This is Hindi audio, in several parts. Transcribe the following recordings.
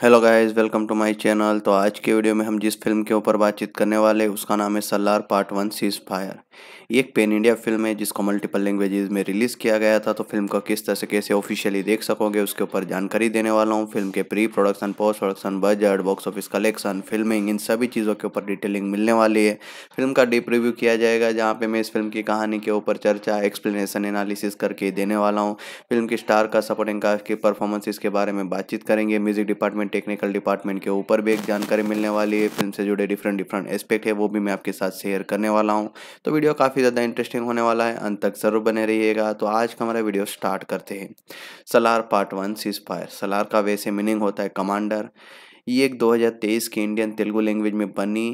Hello guys welcome to my channel तो आज के वीडियो में हम जिस फिल्म के ऊपर बातचीत करने वाले उसका नाम है Salaar part one seize ceasefire ये एक पेन इंडिया फिल्म है जिसको मल्टीपल लैंग्वेजेस में रिलीज़ किया गया था तो फिल्म को किस तरह से कैसे ऑफिशियली देख सकोगे उसके ऊपर जानकारी देने वाला हूँ फिल्म के pre production post production budget box office collection filming इन सभी चीज़ों के ऊपर डिटेलिंग मिलने वाली है फिल्म का डीप रिव्यू किया जाएगा जहाँ पर मैं इस फिल्म की कहानी के ऊपर चर्चा एक्सप्लेनेशन एनालिसिस करके देने वाला हूँ फिल्म के स्टार का सपोर्टिंग कास्ट की परफॉर्मेंसेज के बारे में बातचीत करेंगे music department management technical department के ऊपर भी एक जानकारी मिलने वाली है फिल्म से जुड़े डिफरेंट डिफरेंट एस्पेक्ट है वो भी मैं आपके साथ शेयर करने वाला हूँ तो वीडियो काफ़ी ज़्यादा इंटरेस्टिंग होने वाला है अंत तक ज़रूर बने रहिएगा तो आज का हमारा वीडियो स्टार्ट करते हैं Salaar part one cease fire Salaar का वैसे मीनिंग होता है कमांडर ये एक 2023 की इंडियन तेलुगु लैंग्वेज में बनी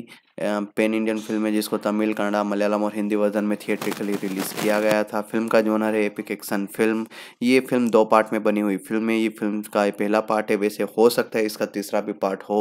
पेन इंडियन फिल्म है जिसको तमिल कन्नड़ा मलयालम और हिंदी वर्जन में थिएट्रिकली रिलीज़ किया गया था फिल्म का जोनर है एपिक एक्शन फिल्म ये फिल्म दो पार्ट में बनी हुई फिल्म में ये फिल्म का पहला पार्ट है वैसे हो सकता है इसका तीसरा भी पार्ट हो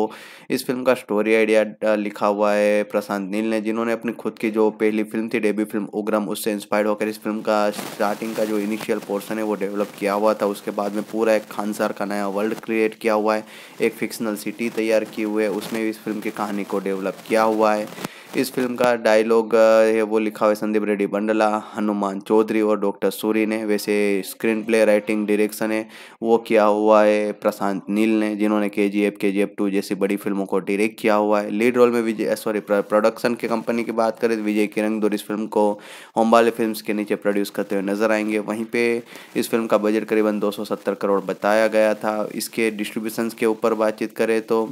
इस फिल्म का स्टोरी आइडिया लिखा हुआ है प्रशांत नील ने जिन्होंने अपनी खुद की जो पहली फिल्म थी डेब्यू फिल्म उग्रम उससे इंस्पायर्ड होकर इस फिल्म का स्टार्टिंग का जो इनिशियल पोर्सन है वो डेवलप किया हुआ था उसके बाद में पूरा एक खानसार का नया वर्ल्ड क्रिएट किया हुआ है एक फिक्शनल सिटी तैयार की हुई है उसमें भी इस फिल्म की कहानी को डेवलप किया हुआ 系。इस फिल्म का डायलॉग है वो लिखा हुआ संदीप रेड्डी बंडला हनुमान चौधरी और डॉक्टर सूरी ने वैसे स्क्रीन प्ले राइटिंग डायरेक्शन है वो किया हुआ है प्रशांत नील ने जिन्होंने के जी एफ के जी एफ टू जैसी बड़ी फिल्मों को डायरेक्ट किया हुआ है लीड रोल में विजय सॉरी प्रोडक्शन की कंपनी की बात करें तो विजय दूर इस फिल्म को होम्बाले फिल्म के नीचे प्रोड्यूस करते हुए नजर आएंगे वहीं पर इस फिल्म का बजट करीबन दो करोड़ बताया गया था इसके डिस्ट्रीब्यूशन के ऊपर बातचीत करें तो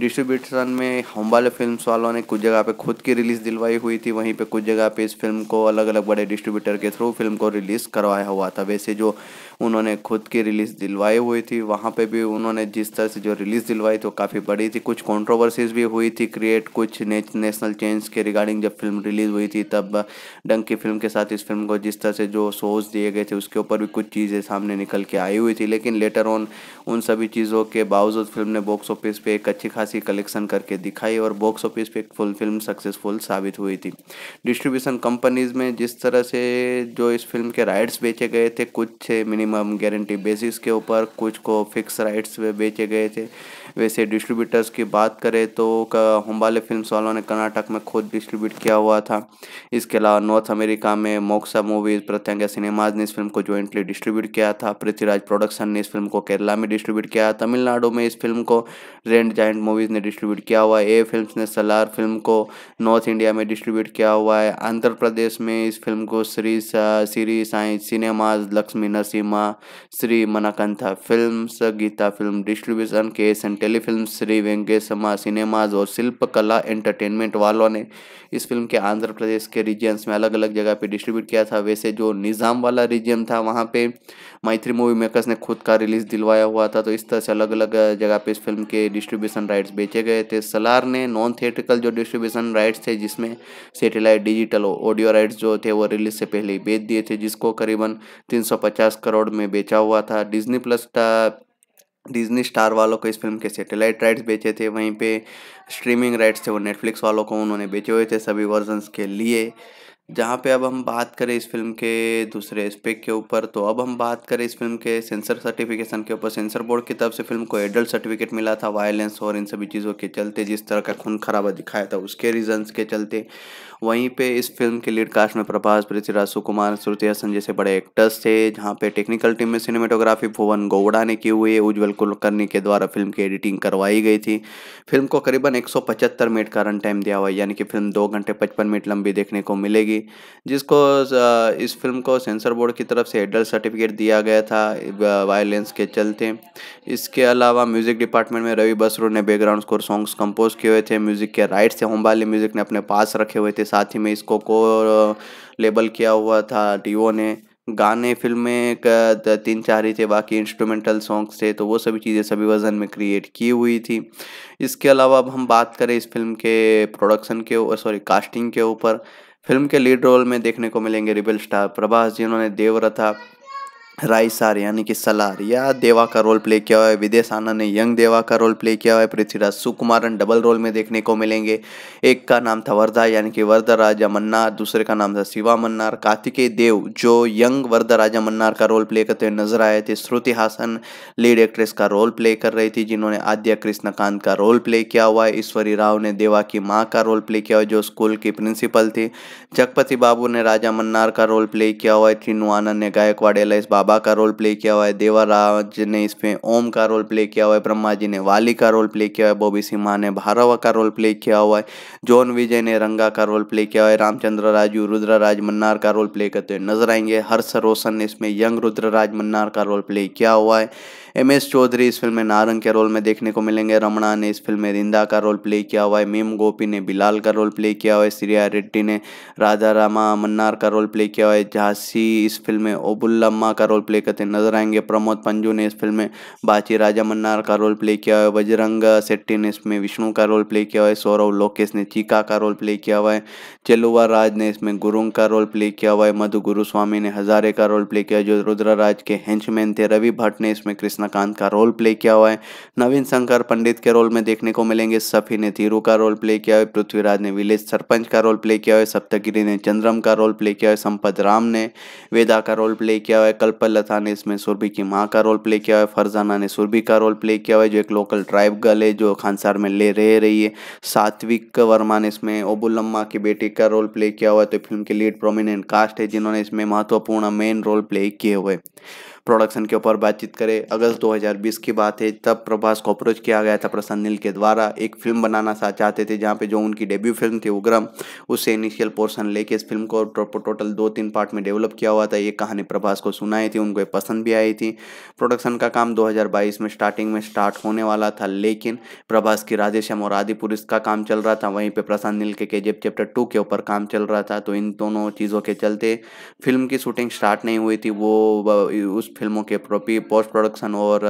डिस्ट्रीब्यूशन में होम्बाले फिल्म वालों ने कुछ जगह पर खुद खुद की रिलीज़ दिलवाई हुई थी वहीं पे कुछ जगह पे इस फिल्म को अलग अलग बड़े डिस्ट्रीब्यूटर के थ्रू फिल्म को रिलीज़ करवाया हुआ था वैसे जो उन्होंने खुद की रिलीज़ दिलवाई हुई थी वहाँ पे भी उन्होंने जिस तरह से जो रिलीज़ दिलवाई वो तो काफ़ी बड़ी थी कुछ कंट्रोवर्सीज भी हुई थी क्रिएट कुछ ने, नेशनल चेंज के रिगार्डिंग जब फिल्म रिलीज़ हुई थी तब डंकी फिल्म के साथ इस फिल्म को जिस तरह से जो शोज दिए गए थे उसके ऊपर भी कुछ चीज़ें सामने निकल के आई हुई थी लेकिन लेटर ऑन उन सभी चीज़ों के बावजूद फिल्म ने बॉक्स ऑफिस पर एक अच्छी खासी कलेक्शन करके दिखाई और बॉक्स ऑफिस पे फुल फिल्म सक्सेसफुल साबित हुई थी डिस्ट्रीब्यूशन कंपनीज में जिस तरह से जो इस फिल्म के राइट्स बेचे गए थे कुछ मिनिमम मिनिमम गारंटी बेसिस के ऊपर कुछ को फिक्स राइट्स पे बेचे गए थे वैसे डिस्ट्रीब्यूटर्स की बात करें तो होम्बाले फिल्म वालों ने कर्नाटक में खुद डिस्ट्रीब्यूट किया हुआ था इसके अलावा नॉर्थ अमेरिका में मोक्सा मूवीज़ प्रत्यंगा सिनेमाज ने इस फिल्म को जॉइंटली डिस्ट्रीब्यूट किया था पृथ्वीराज प्रोडक्शन ने इस फिल्म को केरला में डिस्ट्रीब्यूट किया तमिलनाडु में इस फिल्म को रेंड जाइंट मूवीज़ ने डिस्ट्रीब्यूट किया हुआ ए फिल्म ने सलार फिल्म को नॉर्थ इंडिया में डिस्ट्रीब्यूट किया हुआ है आंध्र प्रदेश में इस फिल्म को Shri Shri Sai cinemas Lakshmi Narasimha Shri मनाकंथा film Gita film distribution के S and telefilm Shri वेंकेशमा cinemas और शिल्पकला एंटरटेनमेंट वालों ने इस फिल्म के आंध्र प्रदेश के रीजन्स में अलग अलग जगह पे डिस्ट्रीब्यूट किया था वैसे जो निज़ाम वाला रीजन था वहाँ पे मैत्री मूवी मेकर्स ने खुद का रिलीज़ दिलवाया हुआ था तो इस तरह से अलग अलग जगह पे इस फिल्म के डिस्ट्रीब्यूशन राइट्स बेचे गए थे सलार ने नॉन थिएटिकल जो डिस्ट्रीब्यूशन राइट्स थे जिसमें सेटेलाइट डिजिटल ऑडियो राइट्स जो थे वो रिलीज से पहले बेच दिए थे जिसको करीबन तीन करोड़ में बेचा हुआ था डिजनी प्लस का डिज्नी स्टार वालों को इस फिल्म के सैटेलाइट राइट्स बेचे थे वहीं पे स्ट्रीमिंग राइट्स थे वो नेटफ्लिक्स वालों को उन्होंने बेचे हुए थे सभी वर्जन्स के लिए जहाँ पे अब हम बात करें इस फिल्म के दूसरे एस्पेक्ट के ऊपर तो अब हम बात करें इस फिल्म के सेंसर सर्टिफिकेशन के ऊपर सेंसर बोर्ड की तरफ से फिल्म को एडल्ट सर्टिफिकेट मिला था वायलेंस और इन सभी चीज़ों के चलते जिस तरह का खून खराबा दिखाया था उसके रीजंस के चलते वहीं पे इस फिल्म के लीड कास्ट में प्रभास पृथ्वीराज सुकुमार श्रुति हसन जैसे बड़े एक्टर्स थे जहाँ पे टेक्निकल टीम में सिनेमेटोग्राफी भुवन गौड़ा ने की हुई है उज्ज्वल कुलकर्णी के द्वारा फिल्म की एडिटिंग करवाई गई थी फिल्म को करीबन एक मिनट का रन टाइम दिया हुआ है यानी कि फिल्म दो घंटे पचपन मिनट लंबी देखने को मिलेगी जिसको इस फिल्म को सेंसर बोर्ड की तरफ से एडल्ट सर्टिफिकेट दिया गया था वायलेंस के चलते इसके अलावा म्यूजिक डिपार्टमेंट में रवि बसरू ने बैकग्राउंड स्कोर सॉन्ग्स कंपोज किए हुए थे म्यूजिक के राइट्स से होमबाली म्यूजिक ने अपने पास रखे हुए थे साथ ही में इसको को लेबल किया हुआ था डीओ ने गाने फिल्म का तीन चार ही थे बाकी इंस्ट्रूमेंटल सॉन्ग्स थे तो वो सभी चीज़ें सभी वजन में क्रिएट की हुई थी इसके अलावा अब हम बात करें इस फिल्म के प्रोडक्शन के सॉरी कास्टिंग के ऊपर फिल्म के लीड रोल में देखने को मिलेंगे रिबल स्टार प्रभास जिन्होंने देवरथा राइसार यानी कि सलार या देवा का रोल प्ले किया हुआ है विदेश आना ने यंग देवा का रोल प्ले किया हुआ है पृथ्वीराज सुकुमारन डबल रोल में देखने को मिलेंगे एक का नाम था वर्धा यानी कि वर्धा राजा मन्नार दूसरे का नाम था शिवा मन्नार कार्तिकेय देव जो यंग वर्धा राजा मन्नार का रोल प्ले करते हुए नजर आए थे श्रुति हासन लीड एक्ट्रेस का रोल प्ले कर रही थी जिन्होंने आद्या कृष्णकांत का रोल प्ले किया हुआ है ईश्वरी राव ने देवा की माँ का रोल प्ले किया हुआ जो स्कूल की प्रिंसिपल थी जगपति बाबू ने राजा मन्नार का रोल प्ले किया हुआ है तीनू आनंद ने गायकवाड़ एल एस बाबा का रोल प्ले किया हुआ है देवराज ने इसमें ओम का रोल प्ले किया हुआ है ब्रह्मा जी ने वाली का रोल प्ले किया हुआ है बॉबी सिम्हा ने भारवा का रोल प्ले किया हुआ है जॉन विजय ने रंगा का रोल प्ले किया हुआ है रामचंद्र राजू रुद्रराज मन्नार का रोल प्ले करते हुए नजर आएंगे हर्ष रोशन ने इसमें यंग रुद्रराज मन्नार का रोल प्ले किया हुआ है एम एस चौधरी इस फिल्म में नारंग के रोल में देखने को मिलेंगे रमणा ने इस फिल्म में रिंदा का रोल प्ले किया हुआ है मीम गोपी ने बिलाल का रोल प्ले किया हुआ है श्रिया रेड्डी ने राधा रामा मन्नार का रोल प्ले किया हुआ है झांसी इस फिल्म में ओबुल्लम्मा का रोल प्ले करते नजर आएंगे प्रमोद पंजू ने इस फिल्म में बाची राजा मन्नार का रोल प्ले किया हुआ है बजरंग सेट्टी ने इसमें विष्णु का रोल प्ले किया हुआ है सौरव लोकेश ने चीका का रोल प्ले किया हुआ है चेलुआ राज ने इसमें गुरुंग का रोल प्ले किया हुआ है मधु गुरुस्वामी ने हजारे का रोल प्ले किया जो रुद्र राज के हैंचमैन थे रवि भट्ट ने इसमें कृष्ण रत्नाकांत का रोल प्ले किया हुआ है नवीन शंकर पंडित के रोल में देखने को मिलेंगे सफ़ी ने धीरू का रोल प्ले किया है पृथ्वीराज ने विलेज सरपंच का रोल प्ले किया है सप्तगिरी ने चंद्रम का रोल प्ले किया है संपत राम ने वेदा का रोल प्ले किया है कल्पलता ने इसमें सुरभि की माँ का रोल प्ले किया है फरजाना ने सुरभि का रोल प्ले किया है जो एक लोकल ट्राइब गर्ल है जो खानसार में ले रह रही है सात्विक वर्मा ने इसमें ओबुलम्मा की बेटी का रोल प्ले किया हुआ है तो फिल्म के लीड प्रोमिनेंट कास्ट है जिन्होंने इसमें महत्वपूर्ण मेन रोल प्ले किए हुए प्रोडक्शन के ऊपर बातचीत करें अगस्त 2020 की बात है तब प्रभास को अप्रोच किया गया था प्रसन्न नील के द्वारा एक फिल्म बनाना चाहते थे जहाँ पे जो उनकी डेब्यू फिल्म थी उग्रम उससे इनिशियल पोर्शन लेके इस फिल्म को टोटल दो तीन पार्ट में डेवलप किया हुआ था ये कहानी प्रभास को सुनाई थी उनको पसंद भी आई थी प्रोडक्शन का काम दो में स्टार्टिंग में स्टार्ट होने वाला था लेकिन प्रभास की राजेशम और आदिपुरुष का काम चल रहा था वहीं पर प्रसन्न नील के जेब चैप्टर टू के ऊपर काम चल रहा था तो इन दोनों चीज़ों के चलते फिल्म की शूटिंग स्टार्ट नहीं हुई थी वो उस फिल्मों के प्रॉपी पोस्ट प्रोडक्शन और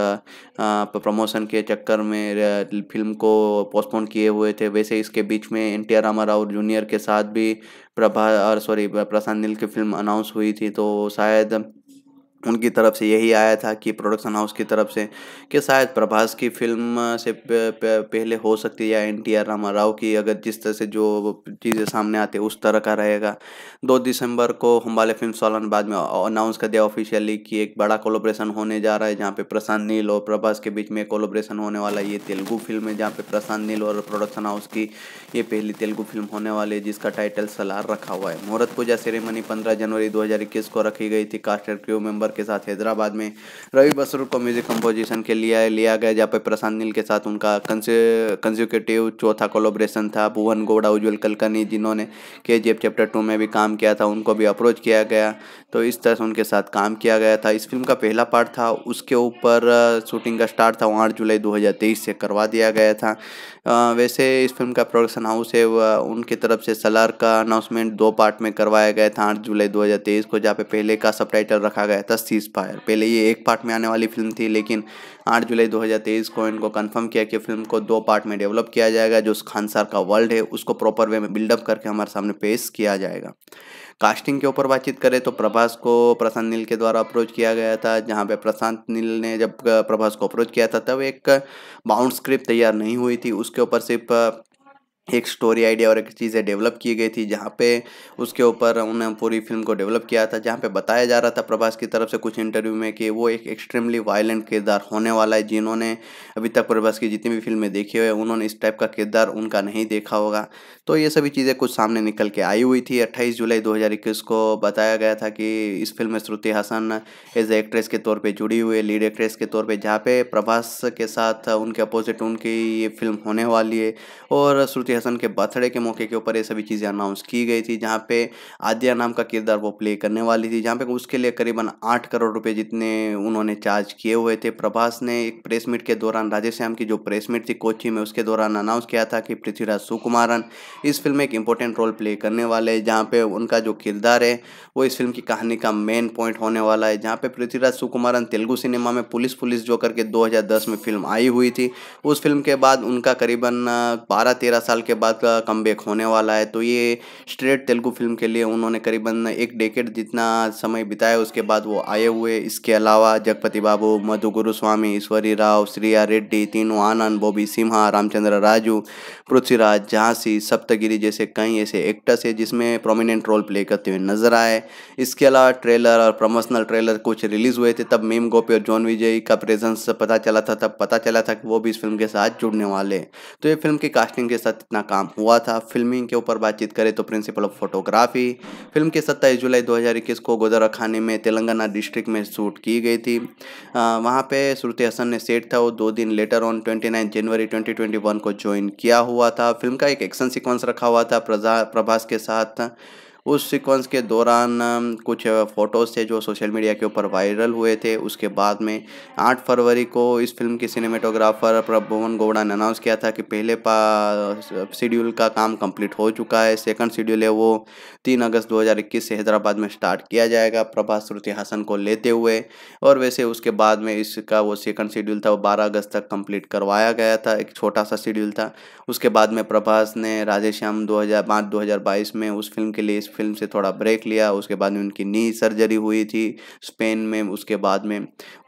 प्रमोशन के चक्कर में फिल्म को पोस्टपोन किए हुए थे वैसे इसके बीच में N T R Rama Rao junior के साथ भी प्रभा सॉरी प्रशांत नील की फिल्म अनाउंस हुई थी तो शायद उनकी तरफ से यही आया था कि प्रोडक्शन हाउस की तरफ से कि शायद प्रभास की फिल्म से पहले हो सकती है या N T R Rama Rao की अगर जिस तरह से जो चीज़ें सामने आती है उस तरह का रहेगा दो दिसंबर को हम्बाले फिल्म सोलन बाद में अनाउंस कर दिया ऑफिशियली कि एक बड़ा कोलोब्रेशन होने जा रहा है जहाँ पे प्रशांत नील और प्रभास के बीच में कोलोब्रेशन होने वाला ये तेलुगू फिल्म है जहाँ पे प्रशांत नील और प्रोडक्शन हाउस की ये पहली तेलुगु फिल्म होने वाली है जिसका टाइटल सलार रखा हुआ है मुहूर्त पूजा सेरेमनी पंद्रह जनवरी दो को रखी गई थी कास्टर क्यू क्रू मेम्बर के साथ हैदराबाद में रवि बसरूर को म्यूजिक कंपोजिशन के लिए लिया गया जहाँ पर प्रशांत नील के साथ उनका कंसिक्यूटिव चौथा कोलोब्रेशन था भुवन गौड़ा उज्ज्वल कलकनी जिन्होंने के जी चैप्टर टू में भी काम किया था उनको भी अप्रोच किया गया तो इस तरह से उनके साथ काम किया गया था इस फिल्म का पहला पार्ट था उसके ऊपर शूटिंग का स्टार्ट था आठ जुलाई दो से करवा दिया गया था वैसे इस फिल्म का प्रोडक्शन हाउस है उनकी तरफ से सलार का अनाउंसमेंट दो पार्ट में करवाया गया था आठ जुलाई 2023 को जहाँ पे पहले का सब रखा गया था सीज फायर पहले ये एक पार्ट में आने वाली फिल्म थी लेकिन 8 जुलाई 2023 को इनको कंफर्म किया कि फिल्म को दो पार्ट में डेवलप किया जाएगा जो खान सार का वर्ल्ड है उसको प्रॉपर वे में बिल्डअप करके हमारे सामने पेश किया जाएगा कास्टिंग के ऊपर बातचीत करें तो प्रभास को प्रशांत नील के द्वारा अप्रोच किया गया था जहाँ पे प्रशांत नील ने जब प्रभास को अप्रोच किया था तब एक बाउंड स्क्रिप्ट तैयार नहीं हुई थी उसके ऊपर सिर्फ एक स्टोरी आइडिया और एक चीज़ें डेवलप की गई थी जहाँ पे उसके ऊपर उन्होंने पूरी फिल्म को डेवलप किया था जहाँ पे बताया जा रहा था प्रभास की तरफ से कुछ इंटरव्यू में कि वो एक एक्सट्रीमली वायलेंट किरदार होने वाला है जिन्होंने अभी तक प्रभास की जितनी भी फिल्में देखी हुई है उन्होंने इस टाइप का किरदार उनका नहीं देखा होगा तो ये सभी चीज़ें कुछ सामने निकल के आई हुई थी अट्ठाईस जुलाई दो को बताया गया था कि इस फिल्म में Shruti Haasan as a actress के तौर पर जुड़ी हुई है लीड एक्ट्रेस के तौर पर जहाँ पे प्रभास के साथ उनके अपोजिट उनकी ये फिल्म होने वाली है और श्रुति मुफ्ती हसन के बर्थडे के मौके के ऊपर ये सभी चीज़ें अनाउंस की गई थी जहाँ पे आदिया नाम का किरदार वो प्ले करने वाली थी जहाँ पे उसके लिए करीबन आठ करोड़ रुपए जितने उन्होंने चार्ज किए हुए थे प्रभास ने एक प्रेस मीट के दौरान श्याम की जो प्रेस मीट थी कोची में उसके दौरान अनाउंस किया था कि पृथ्वीराज सुकुमारन इस फिल्म में एक इंपॉर्टेंट रोल प्ले करने वाले हैं जहाँ पे उनका जो किरदार है वो इस फिल्म की कहानी का मेन पॉइंट होने वाला है जहाँ पे पृथ्वीराज सुकुमारन तेलुगु सिनेमा में पुलिस पुलिस जो करके दो में फिल्म आई हुई थी उस फिल्म के बाद उनका करीबन बारह तेरह साल के बाद का कम होने वाला है तो ये स्ट्रेट तेलुगु फिल्म के लिए उन्होंने करीबन एक डेकेट जितना समय बिताया उसके बाद वो आए हुए इसके अलावा जगपति बाबू मधु गुरुस्वामी ईश्वरी राव श्रिया रेड्डी तीनू आनंद बॉबी सिम्हा रामचंद्र राजू पृथ्वीराज झांसी सप्तगिरी जैसे कई ऐसे एक्टर्स है जिसमें प्रोमिनेंट रोल प्ले करते हुए नजर आए इसके अलावा ट्रेलर और प्रमोशनल ट्रेलर कुछ रिलीज हुए थे तब मीम गोपी और जॉन विजय का प्रेजेंस पता चला था तब पता चला था कि वो भी इस फिल्म के साथ जुड़ने वाले तो ये फिल्म की कास्टिंग के साथ अपना काम हुआ था फिल्मिंग के ऊपर बातचीत करें तो प्रिंसिपल ऑफ फोटोग्राफी फिल्म की सत्ताईस जुलाई 2021 को गोदरा खाने में तेलंगाना डिस्ट्रिक्ट में शूट की गई थी वहाँ पे श्रुति हसन ने सेट था वो दो दिन लेटर ऑन 29 जनवरी 2021 को ज्वाइन किया हुआ था फिल्म का एक एक्शन सिक्वेंस रखा हुआ था प्रभा प्रभास के साथ उस सीक्वेंस के दौरान कुछ फ़ोटोज़ थे जो सोशल मीडिया के ऊपर वायरल हुए थे उसके बाद में आठ फरवरी को इस फिल्म के सिनेमेटोग्राफर प्रभुवन गौड़ा ने अनाउंस किया था कि पहले पा शेड्यूल का काम कंप्लीट हो चुका है सेकंड शेड्यूल है वो तीन अगस्त 2021 से हैदराबाद में स्टार्ट किया जाएगा प्रभा श्रुति हासन को लेते हुए और वैसे उसके बाद में इसका वो सेकंड शेड्यूल था वो बारह अगस्त तक कंप्लीट करवाया गया था एक छोटा सा शेड्यूल था उसके बाद में प्रभास ने राजेश्याम दो हज़ार में उस फिल्म के लिए इस फिल्म से थोड़ा ब्रेक लिया उसके बाद में उनकी नी सर्जरी हुई थी स्पेन में उसके बाद में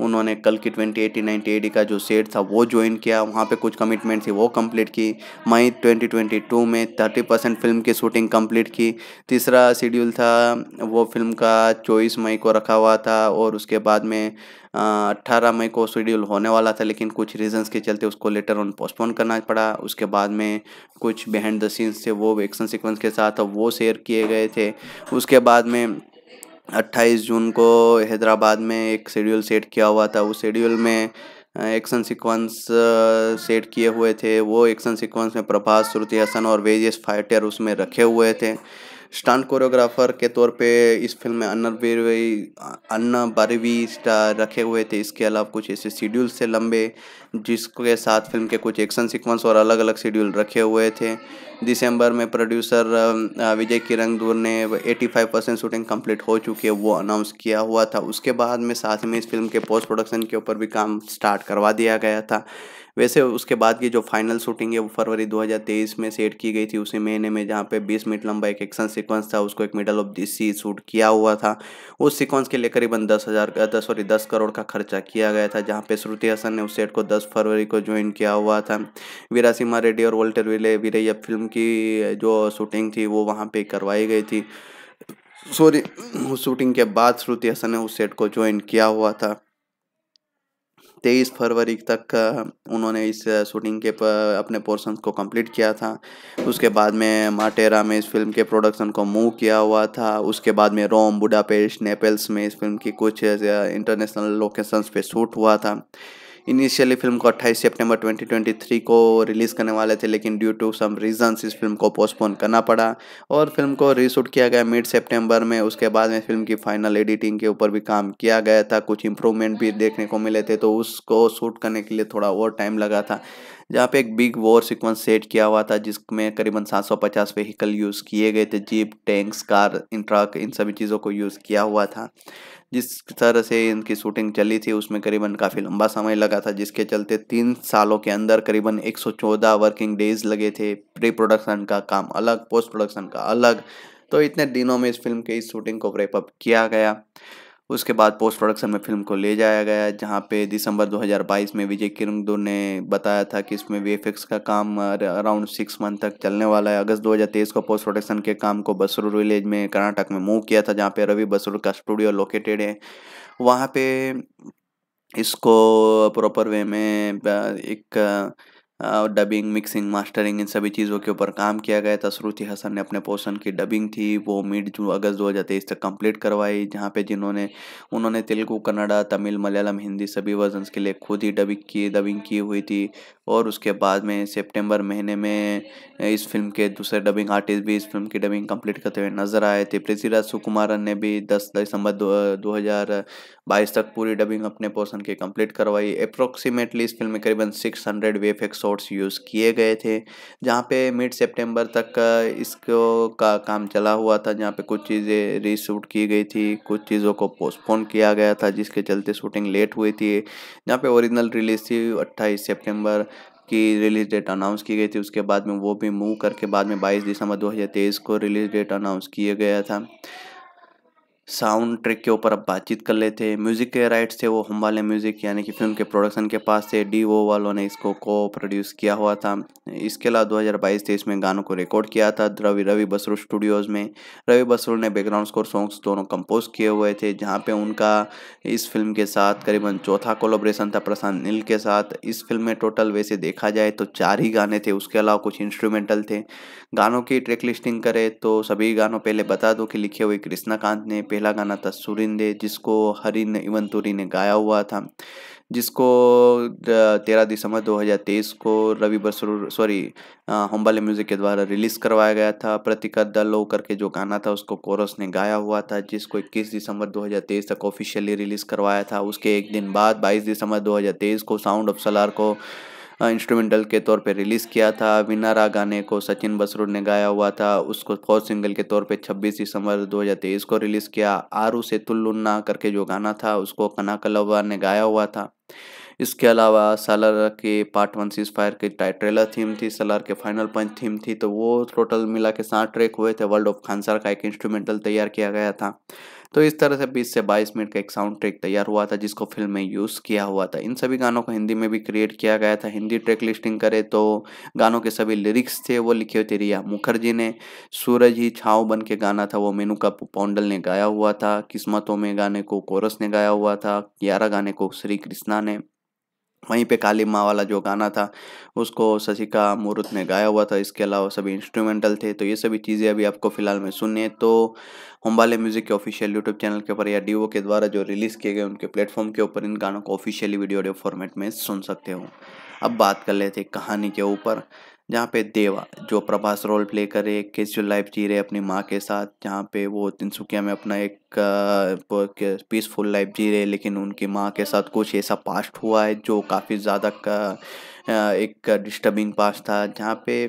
उन्होंने कल की ट्वेंटी एटी नाइन्टी एटी का जो सेट था वो ज्वाइन किया वहाँ पे कुछ कमिटमेंट थी वो कंप्लीट की मई ट्वेंटी ट्वेंटी टू में थर्टी परसेंट फिल्म की शूटिंग कंप्लीट की तीसरा शेड्यूल था वो फिल्म का चौबीस मई को रखा हुआ था और उसके बाद में अट्ठारह मई को शेड्यूल होने वाला था लेकिन कुछ रीजंस के चलते उसको लेटर ऑन पोस्टपोन करना पड़ा उसके बाद में कुछ बिहाइंड द सीन्स थे वो एक्शन सिक्वेंस के साथ वो शेयर किए गए थे उसके बाद में 28 जून को हैदराबाद में एक शेड्यूल सेट किया हुआ था उस शेड्यूल में एक्शन सीक्वेंस सेट किए हुए थे वो एक्शन सीक्वेंस में प्रभास श्रुति हसन और वेजियस फाइटर उसमें रखे हुए थे स्टंट कोरियोग्राफर के तौर पे इस फिल्म में अन्ना बीरवी अन्ना बारवी स्टार रखे हुए थे इसके अलावा कुछ ऐसे शेड्यूल से लंबे जिसके साथ फिल्म के कुछ एक्शन सीक्वेंस और अलग अलग शेड्यूल रखे हुए थे दिसंबर में प्रोड्यूसर विजय किरंगदूर ने 85 परसेंट शूटिंग कंप्लीट हो चुकी है वो अनाउंस किया हुआ था उसके बाद में साथ में इस फिल्म के पोस्ट प्रोडक्शन के ऊपर भी काम स्टार्ट करवा दिया गया था वैसे उसके बाद की जो फाइनल शूटिंग है वो फरवरी 2023 में सेट की गई थी उसी महीने में जहाँ पे 20 मिनट लंबा एक एक्शन सीक्वेंस था उसको एक middle of this sea shoot किया हुआ था उस सीक्वेंस के लिए करीबन दस हज़ार दस सॉरी दस करोड़ का खर्चा किया गया था जहाँ पे श्रुति हसन ने उस सेट को दस फरवरी को ज्वाइन किया हुआ था वीरा सिम्हा रेड्डी और वोल्टर विले वीरैया फिल्म की जो शूटिंग थी वो वहाँ पर करवाई गई थी सॉरी उस शूटिंग के बाद श्रुति हसन ने उस सेट को ज्वाइन किया हुआ था तेईस फरवरी तक उन्होंने इस शूटिंग के अपने पोर्सन को कंप्लीट किया था उसके बाद में माटेरा में इस फिल्म के प्रोडक्शन को मूव किया हुआ था उसके बाद में रोम बुडापेस्ट नेपल्स में इस फिल्म की कुछ इंटरनेशनल लोकेशंस पे शूट हुआ था इनिशियली फिल्म को 28 सितंबर 2023 को रिलीज़ करने वाले थे लेकिन ड्यू टू सम रीजंस इस फिल्म को पोस्टपोन करना पड़ा और फिल्म को रीशूट किया गया मिड सितंबर में उसके बाद में फिल्म की फाइनल एडिटिंग के ऊपर भी काम किया गया था कुछ इंप्रूवमेंट भी देखने को मिले थे तो उसको शूट करने के लिए थोड़ा और टाइम लगा था जहाँ पे एक बिग वॉर सीक्वेंस सेट किया हुआ था जिसमें करीबन 750 व्हीकल यूज़ किए गए थे जीप टैंक्स कार इन ट्रक इन सभी चीज़ों को यूज़ किया हुआ था जिस तरह से इनकी शूटिंग चली थी उसमें करीबन काफ़ी लंबा समय लगा था जिसके चलते तीन सालों के अंदर करीबन 114 वर्किंग डेज लगे थे प्री प्रोडक्शन का काम अलग पोस्ट प्रोडक्शन का अलग तो इतने दिनों में इस फिल्म के इस शूटिंग को ब्रेकअप किया गया उसके बाद पोस्ट प्रोडक्शन में फिल्म को ले जाया गया जहाँ पे दिसंबर 2022 में विजय दो ने बताया था कि इसमें वी का काम अराउंड सिक्स मंथ तक चलने वाला है अगस्त 2023 को पोस्ट प्रोडक्शन के काम को बसरूर विलेज में कर्नाटक में मूव किया था जहाँ पे रवि बसरूर का स्टूडियो लोकेटेड है वहाँ पे इसको प्रॉपर वे में एक डबिंग मिक्सिंग मास्टरिंग इन सभी चीज़ों के ऊपर काम किया गया था श्रुति हसन ने अपने पोर्सन की डबिंग थी वो मिड जून अगस्त दो हज़ार तेईस तक कम्प्लीट करवाई जहाँ पे जिन्होंने उन्होंने तेलुगु कन्नड़ा तमिल मलयालम हिंदी सभी वर्जन के लिए खुद ही डबिंग की डबिंग की हुई थी और उसके बाद में सेप्टेम्बर महीने में इस फिल्म के दूसरे डबिंग आर्टिस्ट भी इस फिल्म की डबिंग कम्प्लीट करते हुए नजर आए थे पृथ्वीराज सुकुमारन ने भी दस दिसंबर दो हज़ार बाईस तक पूरी डबिंग अपने पोर्सन की कम्प्लीट करवाई अप्रोक्सीमेटली इस फिल्म में करीबन six hundred VFX shots use किए गए थे जहाँ पे मिड सितंबर तक का इसको का काम चला हुआ था जहाँ पे कुछ चीज़ें रीशूट की गई थी कुछ चीज़ों को पोस्टपोन किया गया था जिसके चलते शूटिंग लेट हुई थी जहाँ पे ओरिजिनल रिलीज़ थी अट्ठाईस सेप्टेम्बर की रिलीज़ डेट अनाउंस की गई थी उसके बाद में वो भी मूव करके बाद में 22 दिसंबर 2023 को रिलीज़ डेट अनाउंस किया गया था साउंड ट्रैक के ऊपर अब बातचीत कर लेते हैं म्यूज़िक के राइट्स थे वो हम वाले म्यूज़िक यानी कि फिल्म के प्रोडक्शन के पास थे डी ओ वालों ने इसको को प्रोड्यूस किया हुआ था इसके अलावा 2022 तेईस में गानों को रिकॉर्ड किया था रवि रवि बसरू स्टूडियोज़ में रवि बसरू ने बैकग्राउंड स्कोर सॉन्ग्स दोनों कंपोज किए हुए थे जहाँ पर उनका इस फिल्म के साथ करीबन चौथा कोलोब्रेशन था प्रशांत नील के साथ इस फिल्म में टोटल वैसे देखा जाए तो चार ही गाने थे उसके अलावा कुछ इंस्ट्रूमेंटल थे गानों की ट्रैक लिस्टिंग करें तो सभी गानों पहले बता दो कि लिखे हुए कृष्णाकांत ने पहला गाना था सुरिंदे जिसको हरिन इवंतुरी ने गाया हुआ था जिसको तेरह दिसंबर 2023 को रवि बसरूर सॉरी होम्बाले म्यूज़िक के द्वारा रिलीज़ करवाया गया था प्रतीका दलो करके जो गाना था उसको कोरस ने गाया हुआ था जिसको 21 दिसंबर 2023 तक ऑफिशियली रिलीज़ करवाया था उसके एक दिन बाद 22 दिसंबर 2023 को साउंड ऑफ सलार को इंस्ट्रूमेंटल हाँ, के तौर पे रिलीज़ किया था विनारा गाने को सचिन बसरूर ने गाया हुआ था उसको फोर्थ सिंगल के तौर पे 26 दिसंबर 2023 को रिलीज़ किया आरू से तुल्लुन्ना करके जो गाना था उसको कना कलवा ने गाया हुआ था इसके अलावा सलार के पार्ट वन सीज फायर की ट्रेलर थीम थी सलार के फाइनल पंच थीम थी तो वो टोटल मिला के सात ट्रैक हुए थे वर्ल्ड ऑफ खानसार का एक इंस्ट्रूमेंटल तैयार किया गया था तो इस तरह से 20 से 22 मिनट का एक साउंड ट्रैक तैयार हुआ था जिसको फिल्म में यूज़ किया हुआ था इन सभी गानों को हिंदी में भी क्रिएट किया गया था हिंदी ट्रैक लिस्टिंग करे तो गानों के सभी लिरिक्स थे वो लिखे हुए थे रिया मुखर्जी ने सूरज ही छाव बन के गाना था वो मेनुका पौंडल ने गाया हुआ था किस्मतों में गाने को कोरस ने गाया हुआ था ग्यारह गाने को श्री कृष्णा ने वहीं पे काली माँ वाला जो गाना था उसको शशिका मूर्त ने गाया हुआ था इसके अलावा सभी इंस्ट्रूमेंटल थे तो ये सभी चीज़ें अभी आपको फिलहाल में सुनने तो होम्बाले म्यूज़िक के ऑफिशियल यूट्यूब चैनल के ऊपर या डीओ के द्वारा जो रिलीज़ किए गए उनके प्लेटफॉर्म के ऊपर इन गानों को ऑफिशियली वीडियो ऑडियो फॉर्मेट में सुन सकते हो अब बात कर लेते कहानी के ऊपर जहाँ पे देवा जो प्रभास रोल प्ले करे कैजुअल लाइफ जी रहे अपनी माँ के साथ जहाँ पे वो तिनसुकिया में अपना एक पीसफुल लाइफ जी रहे लेकिन उनकी माँ के साथ कुछ ऐसा पास्ट हुआ है जो काफ़ी ज़्यादा का एक डिस्टर्बिंग पास्ट था जहाँ पे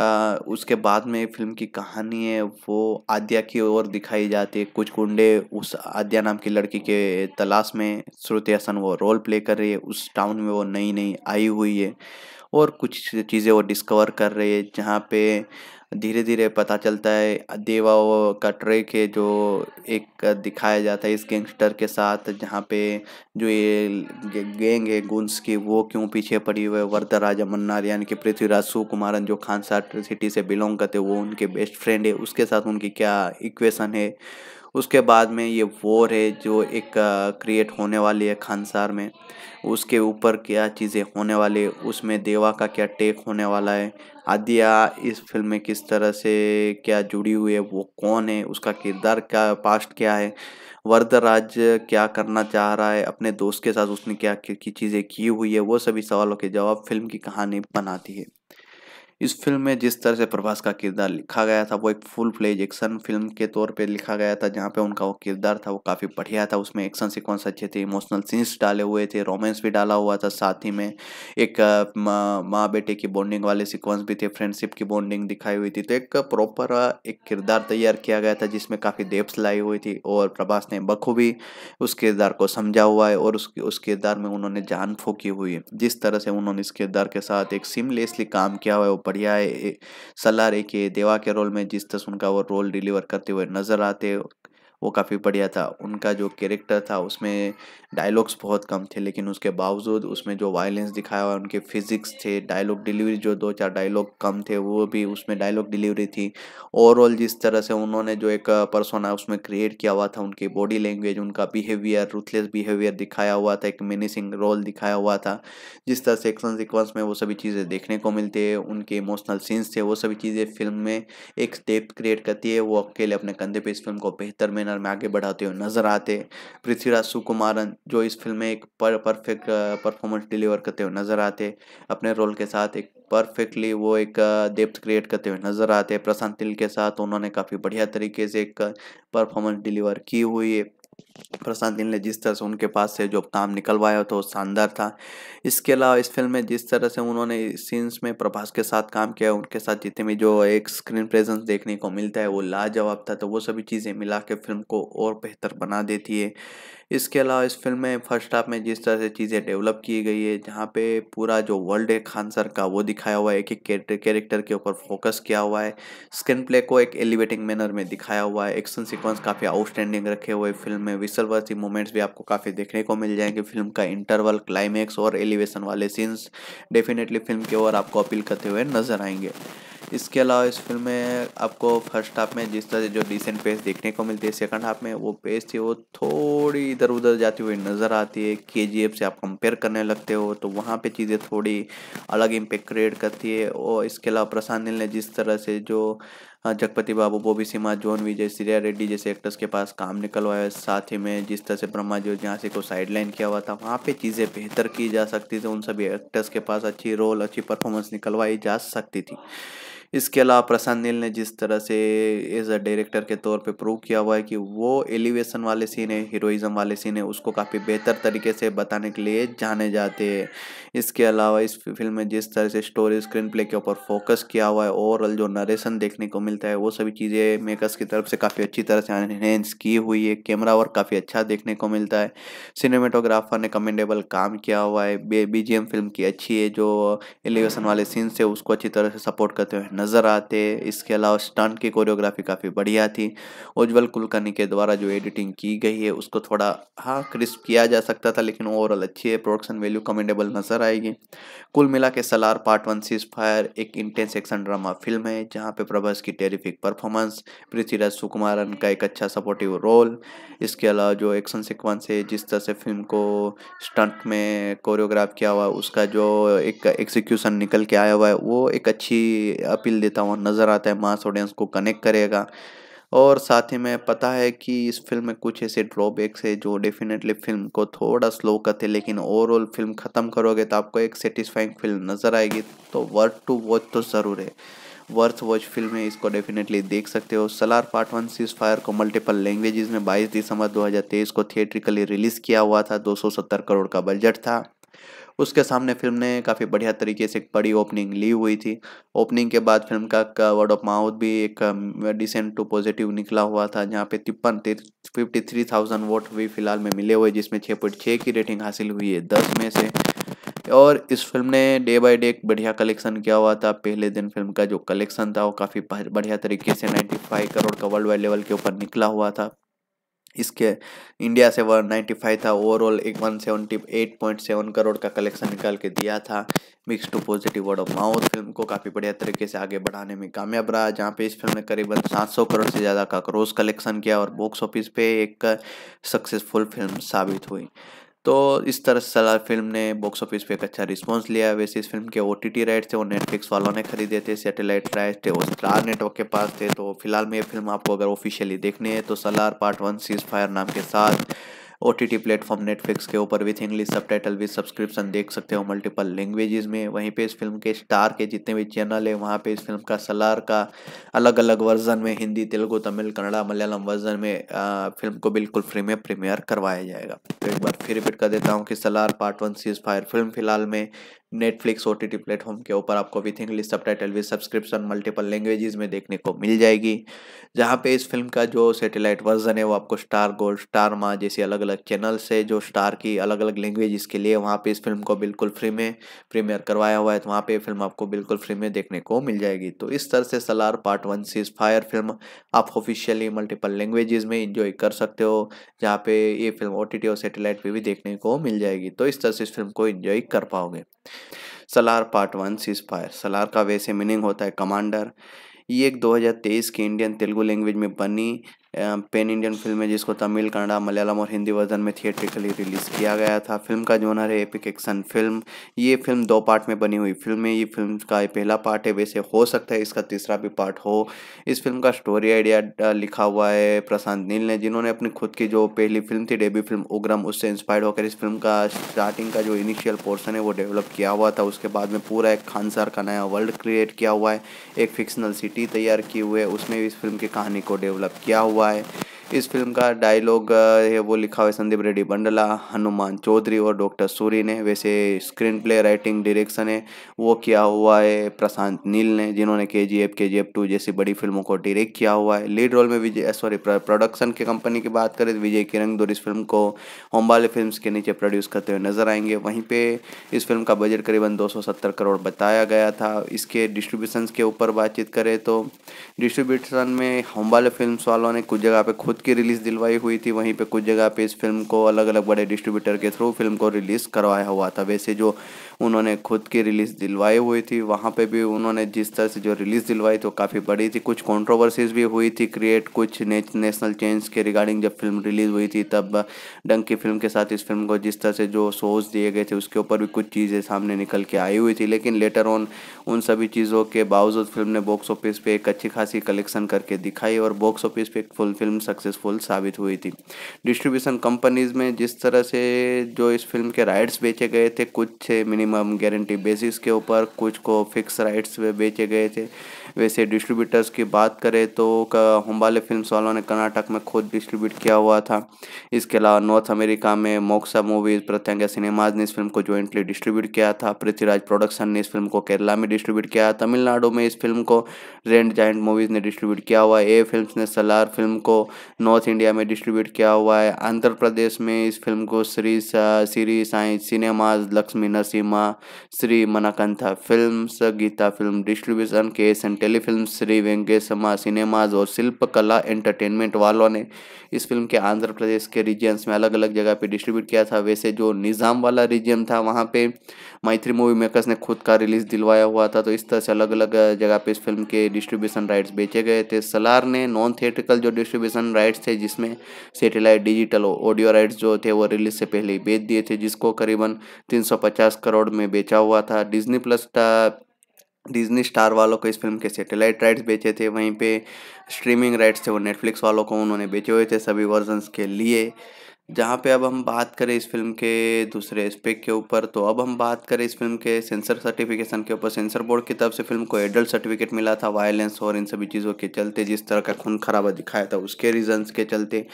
आ, उसके बाद में फिल्म की कहानी है वो आद्या की ओर दिखाई जाती है कुछ गुंडे उस आद्या नाम की लड़की के तलाश में श्रुति हसन वो रोल प्ले कर रही है उस टाउन में वो नई नई आई हुई है और कुछ चीज़ें वो डिस्कवर कर रहे हैं जहाँ पे धीरे धीरे पता चलता है देवा का ट्रैक है जो एक दिखाया जाता है इस गैंगस्टर के साथ जहाँ पे जो ये गैंग है गुंस की वो क्यों पीछे पड़ी हुई है राजा मन्नार यानी कि पृथ्वीराज सुकुमारन जो खान सिटी से बिलोंग करते वो उनके बेस्ट फ्रेंड है उसके साथ उनकी क्या इक्वेशन है उसके बाद में ये वॉर है जो एक क्रिएट होने वाली है खानसार में उसके ऊपर क्या चीज़ें होने वाली है उसमें देवा का क्या टेक होने वाला है आदिया इस फिल्म में किस तरह से क्या जुड़ी हुई है वो कौन है उसका किरदार क्या पास्ट क्या है वरदराज क्या करना चाह रहा है अपने दोस्त के साथ उसने क्या की चीज़ें की हुई है वो सभी सवालों के जवाब फिल्म की कहानी बनाती है इस फिल्म में जिस तरह से प्रभास का किरदार लिखा गया था वो एक फुल फ्लेज एक्शन फिल्म के तौर पे लिखा गया था जहाँ पे उनका वो किरदार था वो काफ़ी बढ़िया था उसमें एक्शन सिक्वेंस अच्छे थे इमोशनल सीन्स डाले हुए थे रोमांस भी डाला हुआ था साथ ही में एक माँ बेटे की बॉन्डिंग वाले सिक्वेंस भी थे फ्रेंडशिप की बॉन्डिंग दिखाई हुई थी तो एक प्रॉपर एक किरदार तैयार किया गया था जिसमें काफ़ी डेप्स लाई हुई थी और प्रभास ने बखूबी उस किरदार को समझा हुआ है और उस उस किरदार में उन्होंने जान फूकी हुई है जिस तरह से उन्होंने इस किरदार के साथ एक सिमलेसली काम किया हुआ है बढ़िया सलाह रही देवा के रोल में जिस तरह उनका वो रोल डिलीवर करते हुए नज़र आते वो काफ़ी बढ़िया था उनका जो कैरेक्टर था उसमें डायलॉग्स बहुत कम थे लेकिन उसके बावजूद उसमें जो वायलेंस दिखाया हुआ उनके फिजिक्स थे डायलॉग डिलीवरी जो दो चार डायलॉग कम थे वो भी उसमें डायलॉग डिलीवरी थी ओवरऑल जिस तरह से उन्होंने जो एक पर्सोना उसमें क्रिएट किया हुआ था उनकी बॉडी लैंग्वेज उनका बिहेवियर रूथलेस बिहेवियर दिखाया हुआ था एक मेनिसिंग रोल दिखाया हुआ था जिस तरह से एक्शन सिक्वेंस में वो सभी चीज़ें देखने को मिलती है उनके इमोशनल सीन्स थे वो सभी चीज़ें फिल्म में एक स्टेप क्रिएट करती है वो अकेले अपने कंधे पर इस फिल्म को बेहतर मैनर में आगे बढ़ाते हुए नजर आते पृथ्वीराज सुकुमारन जो इस फिल्म में एक पर परफेक्ट परफॉर्मेंस डिलीवर करते हुए नज़र आते अपने रोल के साथ एक परफेक्टली वो एक डेप्थ क्रिएट करते हुए नज़र आते प्रशांत तिल के साथ उन्होंने काफ़ी बढ़िया तरीके से एक परफॉर्मेंस डिलीवर की हुई है प्रशांत तिल ने जिस तरह से उनके पास से जो काम निकलवाया था वो शानदार था इसके अलावा इस फिल्म में जिस तरह से उन्होंने सीन्स में प्रभास के साथ काम किया उनके साथ जितने भी जो एक स्क्रीन प्रेजेंस देखने को मिलता है वो लाजवाब था तो वो सभी चीज़ें मिला के फिल्म को और बेहतर बना देती है इसके अलावा इस फिल्म में फर्स्ट हाफ में जिस तरह से चीज़ें डेवलप की गई है जहाँ पे पूरा जो वर्ल्ड है खान सर का वो दिखाया हुआ है एक एक कैरेक्टर के ऊपर फोकस किया हुआ है स्क्रीन प्ले को एक एलिवेटिंग मैनर में दिखाया हुआ है एक्शन सीक्वेंस काफ़ी आउटस्टैंडिंग रखे हुए फिल्म में विसलवर्ती मोमेंट्स भी आपको काफ़ी देखने को मिल जाएंगे फिल्म का इंटरवल क्लाइमैक्स और एलिवेशन वाले सीन्स डेफिनेटली फिल्म की ओर आपको अपील करते हुए नजर आएंगे इसके अलावा इस फिल्म में आपको फर्स्ट हाफ में जिस तरह से जो डिसेंट पेस देखने को मिलती है सेकंड हाफ में वो पेस थी वो थोड़ी इधर उधर जाती हुई नज़र आती है के जी से आप कंपेयर करने लगते हो तो वहाँ पे चीज़ें थोड़ी अलग इम्पेक्ट क्रिएट करती है और इसके अलावा प्रशांत नील ने जिस तरह से जो जगपति बाबू बोबी सिमा जोन विजय सीरिया रेड्डी जैसे एक्टर्स के पास काम निकलवाया साथ ही में जिस तरह से ब्रह्मा जो जहाँ से को साइडलाइन किया हुआ था वहाँ पे चीज़ें बेहतर की जा सकती थी उन सभी एक्टर्स के पास अच्छी रोल अच्छी परफॉर्मेंस निकलवाई जा सकती थी इसके अलावा प्रशांत नील ने जिस तरह से एज अ डायरेक्टर के तौर पे प्रूव किया हुआ है कि वो एलिवेशन वाले सीन है हीरोइज़म वाले सीन है उसको काफ़ी बेहतर तरीके से बताने के लिए जाने जाते हैं इसके अलावा इस फिल्म में जिस तरह से स्टोरी स्क्रीन प्ले के ऊपर फोकस किया हुआ है ओवरऑल जो नरेशन देखने को मिलता है वो सभी चीज़ें मेकर्स की तरफ से काफ़ी अच्छी तरह से एनहेंस की हुई है कैमरा वर्क काफ़ी अच्छा देखने को मिलता है सिनेमेटोग्राफर ने कमेंडेबल काम किया हुआ है बी फिल्म की अच्छी है जो एलिवेशन वाले सीन्स है उसको अच्छी तरह से सपोर्ट करते हुए नज़र आते इसके अलावा स्टंट की कोरियोग्राफी काफ़ी बढ़िया थी उज्ज्वल कुलकर्णी के द्वारा जो एडिटिंग की गई है उसको थोड़ा हाँ क्रिस्प किया जा सकता था लेकिन ओवरऑल अच्छी है प्रोडक्शन वैल्यू कमेंडेबल नज़र आएगी कुल मिला के Salaar part one cease fire एक इंटेंस एक्शन ड्रामा फिल्म है जहाँ पे प्रभास की टेरिफिक परफॉर्मेंस पृथ्वीराज सुकुमारन का एक अच्छा सपोर्टिव रोल इसके अलावा जो एक्शन सिक्वेंस है जिस तरह से फिल्म को स्टंट में कोरियोग्राफ किया हुआ उसका जो एक एग्जीक्यूशन निकल के आया हुआ है वो एक अच्छी अपील फील देता हुआ नज़र आता है मास ऑडियंस को कनेक्ट करेगा और साथ ही में पता है कि इस फिल्म में कुछ ऐसे ड्रॉबैक्स है जो डेफिनेटली फिल्म को थोड़ा स्लो करते लेकिन ओवरऑल फिल्म ख़त्म करोगे तो आपको एक सेटिस्फाइंग फिल्म नज़र आएगी तो वर्थ टू वॉच तो ज़रूर है वर्थ वॉच फिल्म है इसको डेफिनेटली देख सकते हो Salaar part one cease fire को मल्टीपल लैंग्वेजेस में 22 दिसंबर 2023 को थिएट्रिकली रिलीज़ किया हुआ था 270 करोड़ का बजट था उसके सामने फिल्म ने काफ़ी बढ़िया तरीके से एक बड़ी ओपनिंग ली हुई थी ओपनिंग के बाद फिल्म का वर्ड ऑफ माउथ भी एक डिसेंट टू पॉजिटिव निकला हुआ था जहाँ पे तिप्पन फिफ्टी थ्री थाउजेंड वोट भी फिलहाल में मिले हुए जिसमें छः पॉइंट छः की रेटिंग हासिल हुई है दस में से और इस फिल्म ने डे बाय डे एक बढ़िया कलेक्शन किया हुआ था पहले दिन फिल्म का जो कलेक्शन था वो काफ़ी बढ़िया तरीके से फाइव करोड़ का वर्ल्ड वाइड लेवल के ऊपर निकला हुआ था इसके इंडिया से वन नाइन्टी फाइव था ओवरऑल एक one seventy eight point seven crore का कलेक्शन निकाल के दिया था mix to positive word of mouth film को काफ़ी बढ़िया तरीके से आगे बढ़ाने में कामयाब रहा जहाँ पे इस फिल्म ने करीबन सात सौ करोड़ से ज़्यादा का क्रोस कलेक्शन किया और बॉक्स ऑफिस पे एक सक्सेसफुल फिल्म साबित हुई तो इस तरह सलार फिल्म ने बॉक्स ऑफिस पे एक अच्छा रिस्पांस लिया वैसे इस फिल्म के ओ टी टी राइट्स थे वो नेटफ्लिक्स वालों ने खरीदे थे सैटेलाइट राइट्स थे वो स्टार नेटवर्क के पास थे तो फिलहाल में ये फिल्म आपको अगर ऑफिशियली देखनी है तो Salaar part one cease fire नाम के साथ O T T platform Netflix के ऊपर with English subtitle with subscription देख सकते हो मल्टीपल लैंग्वेजेस में वहीं पे इस फिल्म के स्टार के जितने भी चैनल है वहाँ पे इस फिल्म का सलार का अलग अलग वर्जन में हिंदी तेलुगु तमिल कन्नड़ा मलयालम वर्जन में आ, फिल्म को बिल्कुल फ्री में प्रीमियर करवाया जाएगा तो एक बार फिर रिपीट कर देता हूँ कि Salaar part one cease fire film फिलहाल में Netflix O T T platform के ऊपर आपको with English subtitle with subscription multiple languages में देखने को मिल जाएगी जहाँ पे इस फिल्म का जो सेटेलाइट वर्जन है वो आपको स्टार गोल्ड स्टार माँ जैसे अलग अलग चैनल से जो स्टार की अलग अलग लैंग्वेज के लिए वहाँ पे इस फिल्म को बिल्कुल फ्री में प्रीमियर करवाया हुआ है तो वहाँ पे फिल्म आपको बिल्कुल फ्री में देखने को मिल जाएगी तो इस तरह से Salaar part one cease fire film आप ऑफिशियली मल्टीपल लैंग्वेज में इंजॉय कर सकते हो जहाँ पे ये फिल्म ओ टी टी और सेटेलाइट पर भी देखने को मिल जाएगी तो इस तरह से इस फिल्म को इंजॉय कर पाओगे Salaar part one cease fire Salaar का वैसे मीनिंग होता है कमांडर ये एक 2023 की इंडियन तेलुगु लैंग्वेज में बनी पेन इंडियन फिल्म है जिसको तमिल कन्नड़ा मलयालम और हिंदी वर्जन में थिएट्रिकली रिलीज़ किया गया था फिल्म का जोनर है एपिक एक्शन फिल्म ये फिल्म दो पार्ट में बनी हुई फिल्म है ये फिल्म का पहला पार्ट है वैसे हो सकता है इसका तीसरा भी पार्ट हो इस फिल्म का स्टोरी आइडिया लिखा हुआ है प्रशांत नील ने जिन्होंने अपनी खुद की जो पहली फिल्म थी डेब्यू फिल्म उग्रम उससे इंस्पायर्ड होकर इस फिल्म का स्टार्टिंग का जो इनिशियल पोर्सन है वो डेवलप किया हुआ था उसके बाद में पूरा एक खानसार का नया वर्ल्ड क्रिएट किया हुआ है एक फिक्शनल सिटी तैयार की हुई है उसमें इस फिल्म की कहानी को डेवलप किया हुआ 拜。इस फिल्म का डायलॉग है वो लिखा हुआ संदीप रेड्डी बंडला हनुमान चौधरी और डॉक्टर सूरी ने वैसे स्क्रीन प्ले राइटिंग डायरेक्शन है वो किया हुआ है प्रशांत नील ने जिन्होंने के जी एफ के जी एफ टू जैसी बड़ी फिल्मों को डायरेक्ट किया हुआ है लीड रोल में विजय सॉरी प्रोडक्शन की कंपनी की बात करें तो विजय दूर इस फिल्म को होम्बाले फिल्म के नीचे प्रोड्यूस करते हुए नजर आएंगे वहीं पर इस फिल्म का बजट करीबन दो करोड़ बताया गया था इसके डिस्ट्रीब्यूशन के ऊपर बातचीत करें तो डिस्ट्रीब्यूशन में होम्बाले फिल्म वालों ने कुछ जगह पर खुद की रिलीज़ दिलवाई हुई थी वहीं पे कुछ जगह पे इस फिल्म को अलग अलग बड़े डिस्ट्रीब्यूटर के थ्रू फिल्म को रिलीज़ करवाया हुआ था वैसे जो उन्होंने खुद की रिलीज़ दिलवाई हुई थी वहाँ पे भी उन्होंने जिस तरह से जो रिलीज़ दिलवाई वो तो काफ़ी बड़ी थी कुछ कंट्रोवर्सीज भी हुई थी क्रिएट कुछ ने, नेशनल चेंज के रिगार्डिंग जब फिल्म रिलीज़ हुई थी तब डंकी फिल्म के साथ इस फिल्म को जिस तरह से जो शोज दिए गए थे उसके ऊपर भी कुछ चीज़ें सामने निकल के आई हुई थी लेकिन लेटर ऑन उन सभी चीज़ों के बावजूद फिल्म ने बॉक्स ऑफिस पर एक अच्छी खासी कलेक्शन करके दिखाई और बॉक्स ऑफिस पे फुल फिल्म सक्सेसफुल साबित हुई थी डिस्ट्रीब्यूशन कंपनीज में जिस तरह से जो इस फिल्म के राइट्स बेचे गए थे कुछ मिनिमम मिनिमम गारंटी बेसिस के ऊपर कुछ को फिक्स राइट्स पे बेचे गए थे वैसे डिस्ट्रीब्यूटर्स की बात करें तो होम्बाले फिल्म वालों ने कर्नाटक में खुद डिस्ट्रीब्यूट किया हुआ था इसके अलावा नॉर्थ अमेरिका में मोक्सा मूवीज़ प्रत्यंगा सिनेमाज ने इस फिल्म को ज्वाइंटली डिस्ट्रीब्यूट किया था पृथ्वीराज प्रोडक्शन ने इस फिल्म को केरला में डिस्ट्रीब्यूट किया तमिलनाडु में इस फिल्म को रेंड जाइंट मूवीज़ ने डिस्ट्रीब्यूट किया हुआ ए फिल्म ने सलार फिल्म को नॉर्थ इंडिया में डिस्ट्रीब्यूट किया हुआ है आंध्र प्रदेश में इस फिल्म को Shri Shri Sai cinemas Lakshmi Narasimha Varma Shri Manakantha films Geeta film distribution के S and telefilm Shri वेंकेशमा cinemas और कला एंटरटेनमेंट वालों ने इस फिल्म के आंध्र प्रदेश के रीजन्स में अलग अलग जगह पर डिस्ट्रीब्यूट किया था वैसे जो निज़ाम वाला रीजन था वहाँ पर मैत्री मूवी मेकर्स ने खुद का रिलीज़ दिलवाया हुआ था तो इस तरह से अलग अलग जगह पर इस फिल्म के डिस्ट्रीब्यूशन राइट्स बेचे गए थे सलार ने नॉन थिएटिकल जो डिस्ट्रीब्यूशन राइट्स थे जिसमें सेटेलाइट डिजिटल ऑडियो राइट्स जो थे वो रिलीज से पहले बेच दिए थे जिसको करीबन 350 करोड़ करोड़ में बेचा हुआ था डिज्नी प्लस डिज्नी स्टार वालों को इस फिल्म के सैटेलाइट राइट्स बेचे थे वहीं पे स्ट्रीमिंग राइट्स थे वो नेटफ्लिक्स वालों को उन्होंने बेचे हुए थे सभी वर्जन्स के लिए जहाँ पे अब हम बात करें इस फिल्म के दूसरे एस्पेक्ट के ऊपर तो अब हम बात करें इस फिल्म के सेंसर सर्टिफिकेशन के ऊपर सेंसर बोर्ड की तरफ से फिल्म को एडल्ट सर्टिफिकेट मिला था वायलेंस और इन सभी चीज़ों के चलते जिस तरह का खून खराबा दिखाया था उसके रीजंस के चलते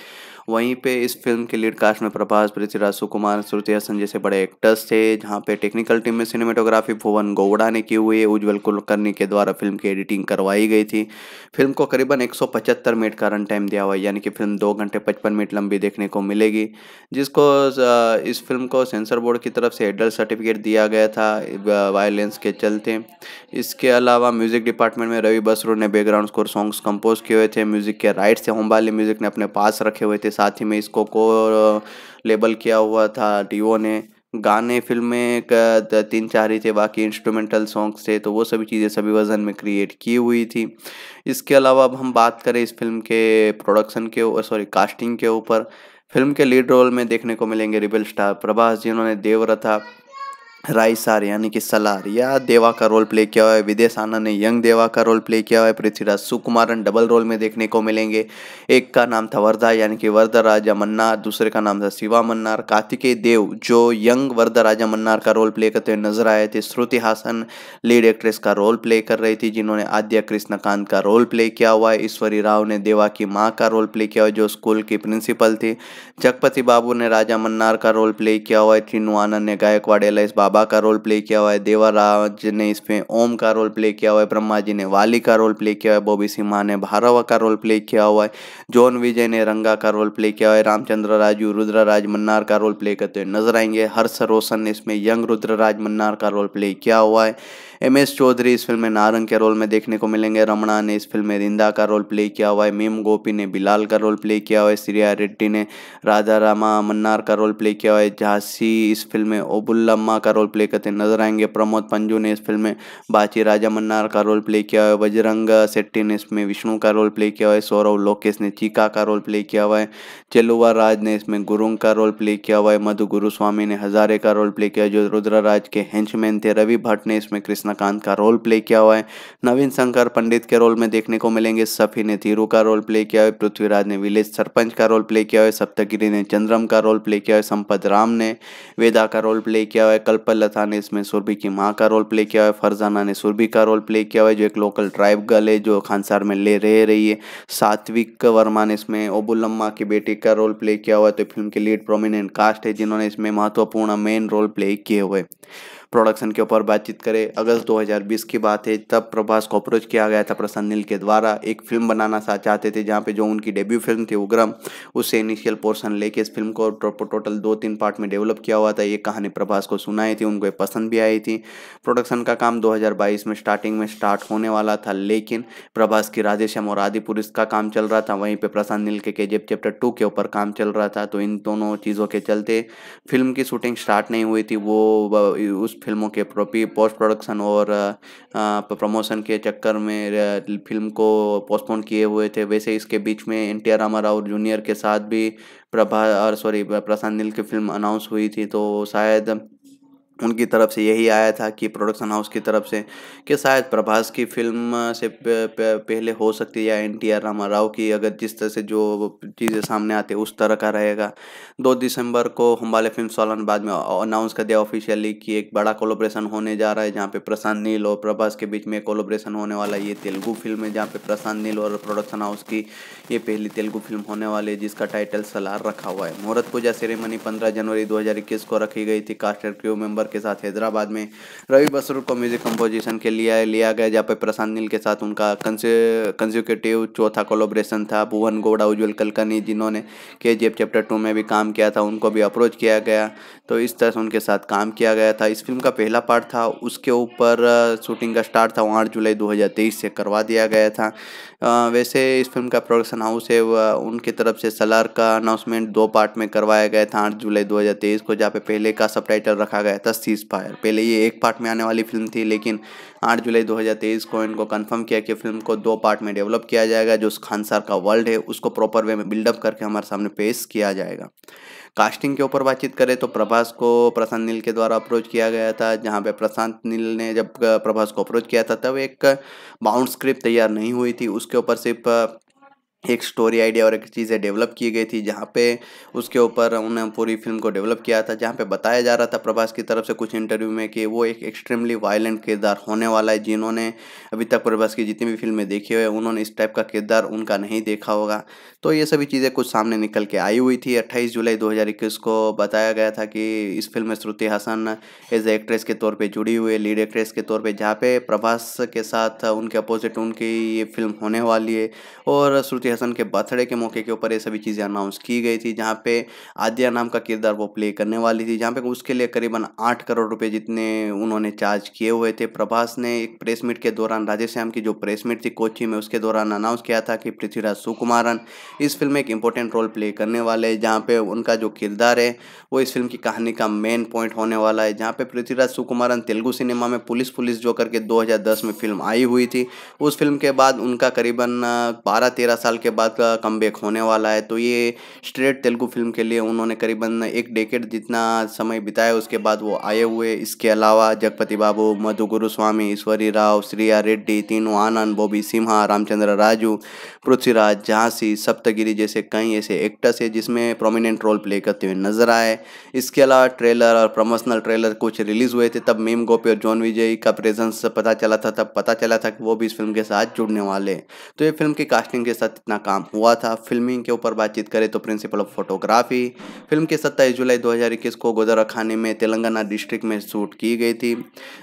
वहीं पे इस फिल्म के लीड कास्ट में प्रभास पृथ्वीराज सुकुमार श्रुति हसन जैसे बड़े एक्टर्स थे जहाँ पे टेक्निकल टीम में सिनेमेटोग्राफी भुवन गौड़ा ने की हुई उज्ज्वल कुलकर्णी के द्वारा फिल्म की एडिटिंग करवाई गई थी फिल्म को करीबन एक मिनट का रन टाइम दिया हुआ यानी कि फिल्म दो घंटे पचपन मिनट लंबी देखने को मिलेगी होगी जिसको इस फिल्म को सेंसर बोर्ड की तरफ से एडल्ट सर्टिफिकेट दिया गया था वायलेंस के चलते इसके अलावा म्यूज़िक डिपार्टमेंट में रवि बसरू ने बैकग्राउंड स्कोर सॉन्ग्स कंपोज किए हुए थे म्यूज़िक के राइट्स से होम्बाली म्यूज़िक ने अपने पास रखे हुए थे साथ ही में इसको को लेबल किया हुआ था डीओ ने गाने फिल्म में तीन चार ही थे बाकी इंस्ट्रूमेंटल सॉन्ग्स थे तो वो सभी चीज़ें सभी वजन में क्रिएट की हुई थी इसके अलावा अब हम बात करें इस फिल्म के प्रोडक्शन के सॉरी कास्टिंग के ऊपर फिल्म के लीड रोल में देखने को मिलेंगे रिबिल स्टार प्रभास जिन्होंने देवरथा सार यानी कि सलार या देवा का रोल प्ले किया हुआ है विदेश आना ने यंग देवा का रोल प्ले किया हुआ है पृथ्वीराज सुकुमारन डबल रोल में देखने को मिलेंगे एक का नाम था वर्धा यानी कि वर्धा राजा मन्नार दूसरे का नाम था शिवा मन्नार कार्तिकेय देव जो यंग वर्धा राजा मन्नार का रोल प्ले करते हुए नजर आए थे श्रुति हासन लीड एक्ट्रेस का रोल प्ले कर रही थी जिन्होंने आद्या कृष्णकांत का रोल प्ले किया हुआ है ईश्वरी राव ने देवा की माँ का रोल प्ले किया हुआ जो स्कूल की प्रिंसिपल थी जगपति बाबू ने राजा मन्नार का रोल प्ले किया हुआ है तीनू आनंद ने गायकवाड़ एल एस बाबा का रोल प्ले किया हुआ है देवराज ने इसमें ओम का रोल प्ले किया हुआ है ब्रह्मा जी ने वाली का रोल प्ले किया हुआ है बॉबी सिम्हा ने भारवा का रोल प्ले किया हुआ है जॉन विजय ने रंगा का रोल प्ले किया हुआ है रामचंद्र राजू रुद्रराज मन्नार का रोल प्ले करते हुए नजर आएंगे हर्ष रोशन ने इसमें यंग रुद्रराज मन्नार का रोल प्ले किया हुआ है एम एस चौधरी इस फिल्म में नारंग के रोल में देखने को मिलेंगे रमणा ने इस फिल्म में रिंदा का रोल प्ले किया हुआ है मीम गोपी ने बिलाल का रोल प्ले किया हुआ है श्रिया रेड्डी ने राधा रामा मन्नार का रोल प्ले किया हुआ है झांसी इस फिल्म में ओबुल्लम्मा का रोल प्ले करते नजर आएंगे प्रमोद पंजू ने इस फिल्म में बाची राजा मन्नार का रोल प्ले किया हुआ है बजरंग सेट्टी ने इसमें विष्णु का रोल प्ले किया हुआ है सौरव लोकेश ने चीका का रोल प्ले किया हुआ है चेलुआ राज ने इसमें गुरुंग का रोल प्ले किया हुआ है मधु गुरुस्वामी ने हजारे का रोल प्ले किया जो रुद्र राज के हैंचमैन थे रवि भट्ट ने इसमें कृष्ण कृष्णकांत का रोल प्ले किया हुआ है नवीन शंकर पंडित के रोल में देखने को मिलेंगे सफ़ी ने धीरू का रोल प्ले किया है पृथ्वीराज ने विलेज सरपंच का रोल प्ले किया है सप्तगिरी ने चंद्रम का रोल प्ले किया है संपत राम ने वेदा का रोल प्ले किया हुआ है कल्पलता ने इसमें सुरभि की माँ का रोल प्ले किया है फरजाना ने सुरभि का रोल प्ले किया है जो एक लोकल ट्राइब गर्ल है जो खानसार में ले रह रही है सात्विक वर्मा ने इसमें ओबुलम्मा की बेटी का रोल प्ले किया हुआ है तो फिल्म के लीड प्रोमिनेंट कास्ट है जिन्होंने इसमें महत्वपूर्ण मेन रोल प्ले किए हुए प्रोडक्शन के ऊपर बातचीत करें अगस्त 2020 की बात है तब प्रभास को अप्रोच किया गया था प्रसन्न नील के द्वारा एक फिल्म बनाना चाहते थे जहाँ पे जो उनकी डेब्यू फिल्म थी उग्रम उससे इनिशियल पोर्सन लेके इस फिल्म को टोटल दो तीन पार्ट में डेवलप किया हुआ था ये कहानी प्रभास को सुनाई थी उनको पसंद भी आई थी प्रोडक्शन का काम दो में स्टार्टिंग में स्टार्ट होने वाला था लेकिन प्रभास की राधेश्याम और आदिपुरुष का काम चल रहा था वहीं पर प्रसन्न नील के जेब चैप्टर टू के ऊपर काम चल रहा था तो इन दोनों चीज़ों के चलते फिल्म की शूटिंग स्टार्ट नहीं हुई थी वो उस फिल्मों के प्रॉपी पोस्ट प्रोडक्शन और प्रमोशन के चक्कर में फिल्म को पोस्टपोन किए हुए थे वैसे इसके बीच में N T R Rama Rao junior के साथ भी प्रभा सॉरी प्रशांत नील की फिल्म अनाउंस हुई थी तो शायद उनकी तरफ से यही आया था कि प्रोडक्शन हाउस की तरफ से कि शायद प्रभास की फिल्म से पहले हो सकती है या N T R Rama Rao की अगर जिस तरह से जो चीज़ें सामने आती है उस तरह का रहेगा दो दिसंबर को हम्बाले फिल्म सोलन बाद में अनाउंस कर दिया ऑफिशियली कि एक बड़ा कोलोब्रेशन होने जा रहा है जहाँ पे प्रशांत नील और प्रभास के बीच में कोलोब्रेशन होने वाला ये तेलुगु फिल्म है जहाँ पे प्रशांत नील और प्रोडक्शन हाउस की ये पहली तेलुगु फिल्म होने वाली है जिसका टाइटल सलार रखा हुआ है मुहूर्त पूजा सेरेमनी पंद्रह जनवरी दो को रखी गई थी कास्टर क्यू क्रू मेम्बर के साथ हैदराबाद में रवि बसरूर को म्यूजिक कंपोजिशन के लिए लिया गया जहाँ पर प्रशांत नील के साथ उनका कंसिक्यूटिव चौथा कोलोब्रेशन था भुवन गौड़ा उज्ज्वल कलकनी जिन्होंने के जी चैप्टर टू में भी काम किया था उनको भी अप्रोच किया गया तो इस तरह से उनके साथ काम किया गया था इस फिल्म का पहला पार्ट था उसके ऊपर शूटिंग uh, का स्टार्ट था वो आठ जुलाई दो से करवा दिया गया था वैसे इस फिल्म का प्रोडक्शन हाउस है वह उनकी तरफ से सलार का अनाउंसमेंट दो पार्ट में करवाया गया था आठ जुलाई 2023 को जहाँ पे पहले का सब रखा गया था सीज फायर पहले ये एक पार्ट में आने वाली फिल्म थी लेकिन आठ जुलाई दो को इनको कन्फर्म किया कि फिल्म को दो पार्ट में डेवलप किया जाएगा जो खानसार का वर्ल्ड है उसको प्रॉपर वे में बिल्डअप करके हमारे सामने पेश किया जाएगा कास्टिंग के ऊपर बातचीत करें तो प्रभास को प्रशांत नील के द्वारा अप्रोच किया गया था जहाँ पे प्रशांत नील ने जब प्रभास को अप्रोच किया था तब एक बाउंड स्क्रिप्ट तैयार नहीं हुई थी उसके ऊपर सिर्फ एक स्टोरी आइडिया और एक चीज़ें डेवलप की गई थी जहाँ पे उसके ऊपर उन्होंने पूरी फिल्म को डेवलप किया था जहाँ पे बताया जा रहा था प्रभास की तरफ से कुछ इंटरव्यू में कि वो एक एक्सट्रीमली वायलेंट किरदार होने वाला है जिन्होंने अभी तक प्रभास की जितनी भी फिल्में देखी हुई है उन्होंने इस टाइप का किरदार उनका नहीं देखा होगा तो ये सभी चीज़ें कुछ सामने निकल के आई हुई थी अट्ठाईस जुलाई दो को बताया गया था कि इस फिल्म में Shruti Haasan as a actress के तौर पर जुड़ी हुई है लीड एक्ट्रेस के तौर पर जहाँ पे प्रभास के साथ उनके अपोजिट उनकी ये फिल्म होने वाली है और श्रुति मुफ्ती हसन के बर्थडे के मौके के ऊपर ये सभी चीज़ें अनाउंस की गई थी जहाँ पे आदिया नाम का किरदार वो प्ले करने वाली थी जहाँ पे उसके लिए करीबन आठ करोड़ रुपए जितने उन्होंने चार्ज किए हुए थे प्रभास ने एक प्रेस मीट के दौरान राजेश्याम की जो प्रेस मीट थी कोची में उसके दौरान अनाउंस किया था कि पृथ्वीराज सुकुमारन इस फिल्म में एक इंपॉर्टेंट रोल प्ले करने वाले हैं जहाँ पे उनका जो किरदार है वो इस फिल्म की कहानी का मेन पॉइंट होने वाला है जहाँ पे पृथ्वीराज सुकुमारन तेलुगु सिनेमा में पुलिस पुलिस जो करके दो में फिल्म आई हुई थी उस फिल्म के बाद उनका करीबन बारह तेरह साल के बाद का कम होने वाला है तो ये स्ट्रेट तेलुगु फिल्म के लिए उन्होंने करीबन एक डेकेट जितना समय बिताया उसके बाद वो आए हुए इसके अलावा जगपति बाबू मधु गुरुस्वामी ईश्वरी राव श्रिया रेड्डी तीनू आनंद बॉबी सिम्हा रामचंद्र राजू पृथ्वीराज झांसी सप्तगिरी जैसे कई ऐसे एक्टर्स है जिसमें प्रोमिनेंट रोल प्ले करते हुए नजर आए इसके अलावा ट्रेलर और प्रमोशनल ट्रेलर कुछ रिलीज हुए थे तब मीम गोपी और जॉन विजय का प्रेजेंस पता चला था तब पता चला था कि वो भी इस फिल्म के साथ जुड़ने वाले तो ये फिल्म की कास्टिंग के साथ अपना काम हुआ था फिल्मिंग के ऊपर बातचीत करें तो प्रिंसिपल ऑफ फोटोग्राफी फिल्म के सत्ताईस जुलाई 2021 को गोदरा खाने में तेलंगाना डिस्ट्रिक्ट में शूट की गई थी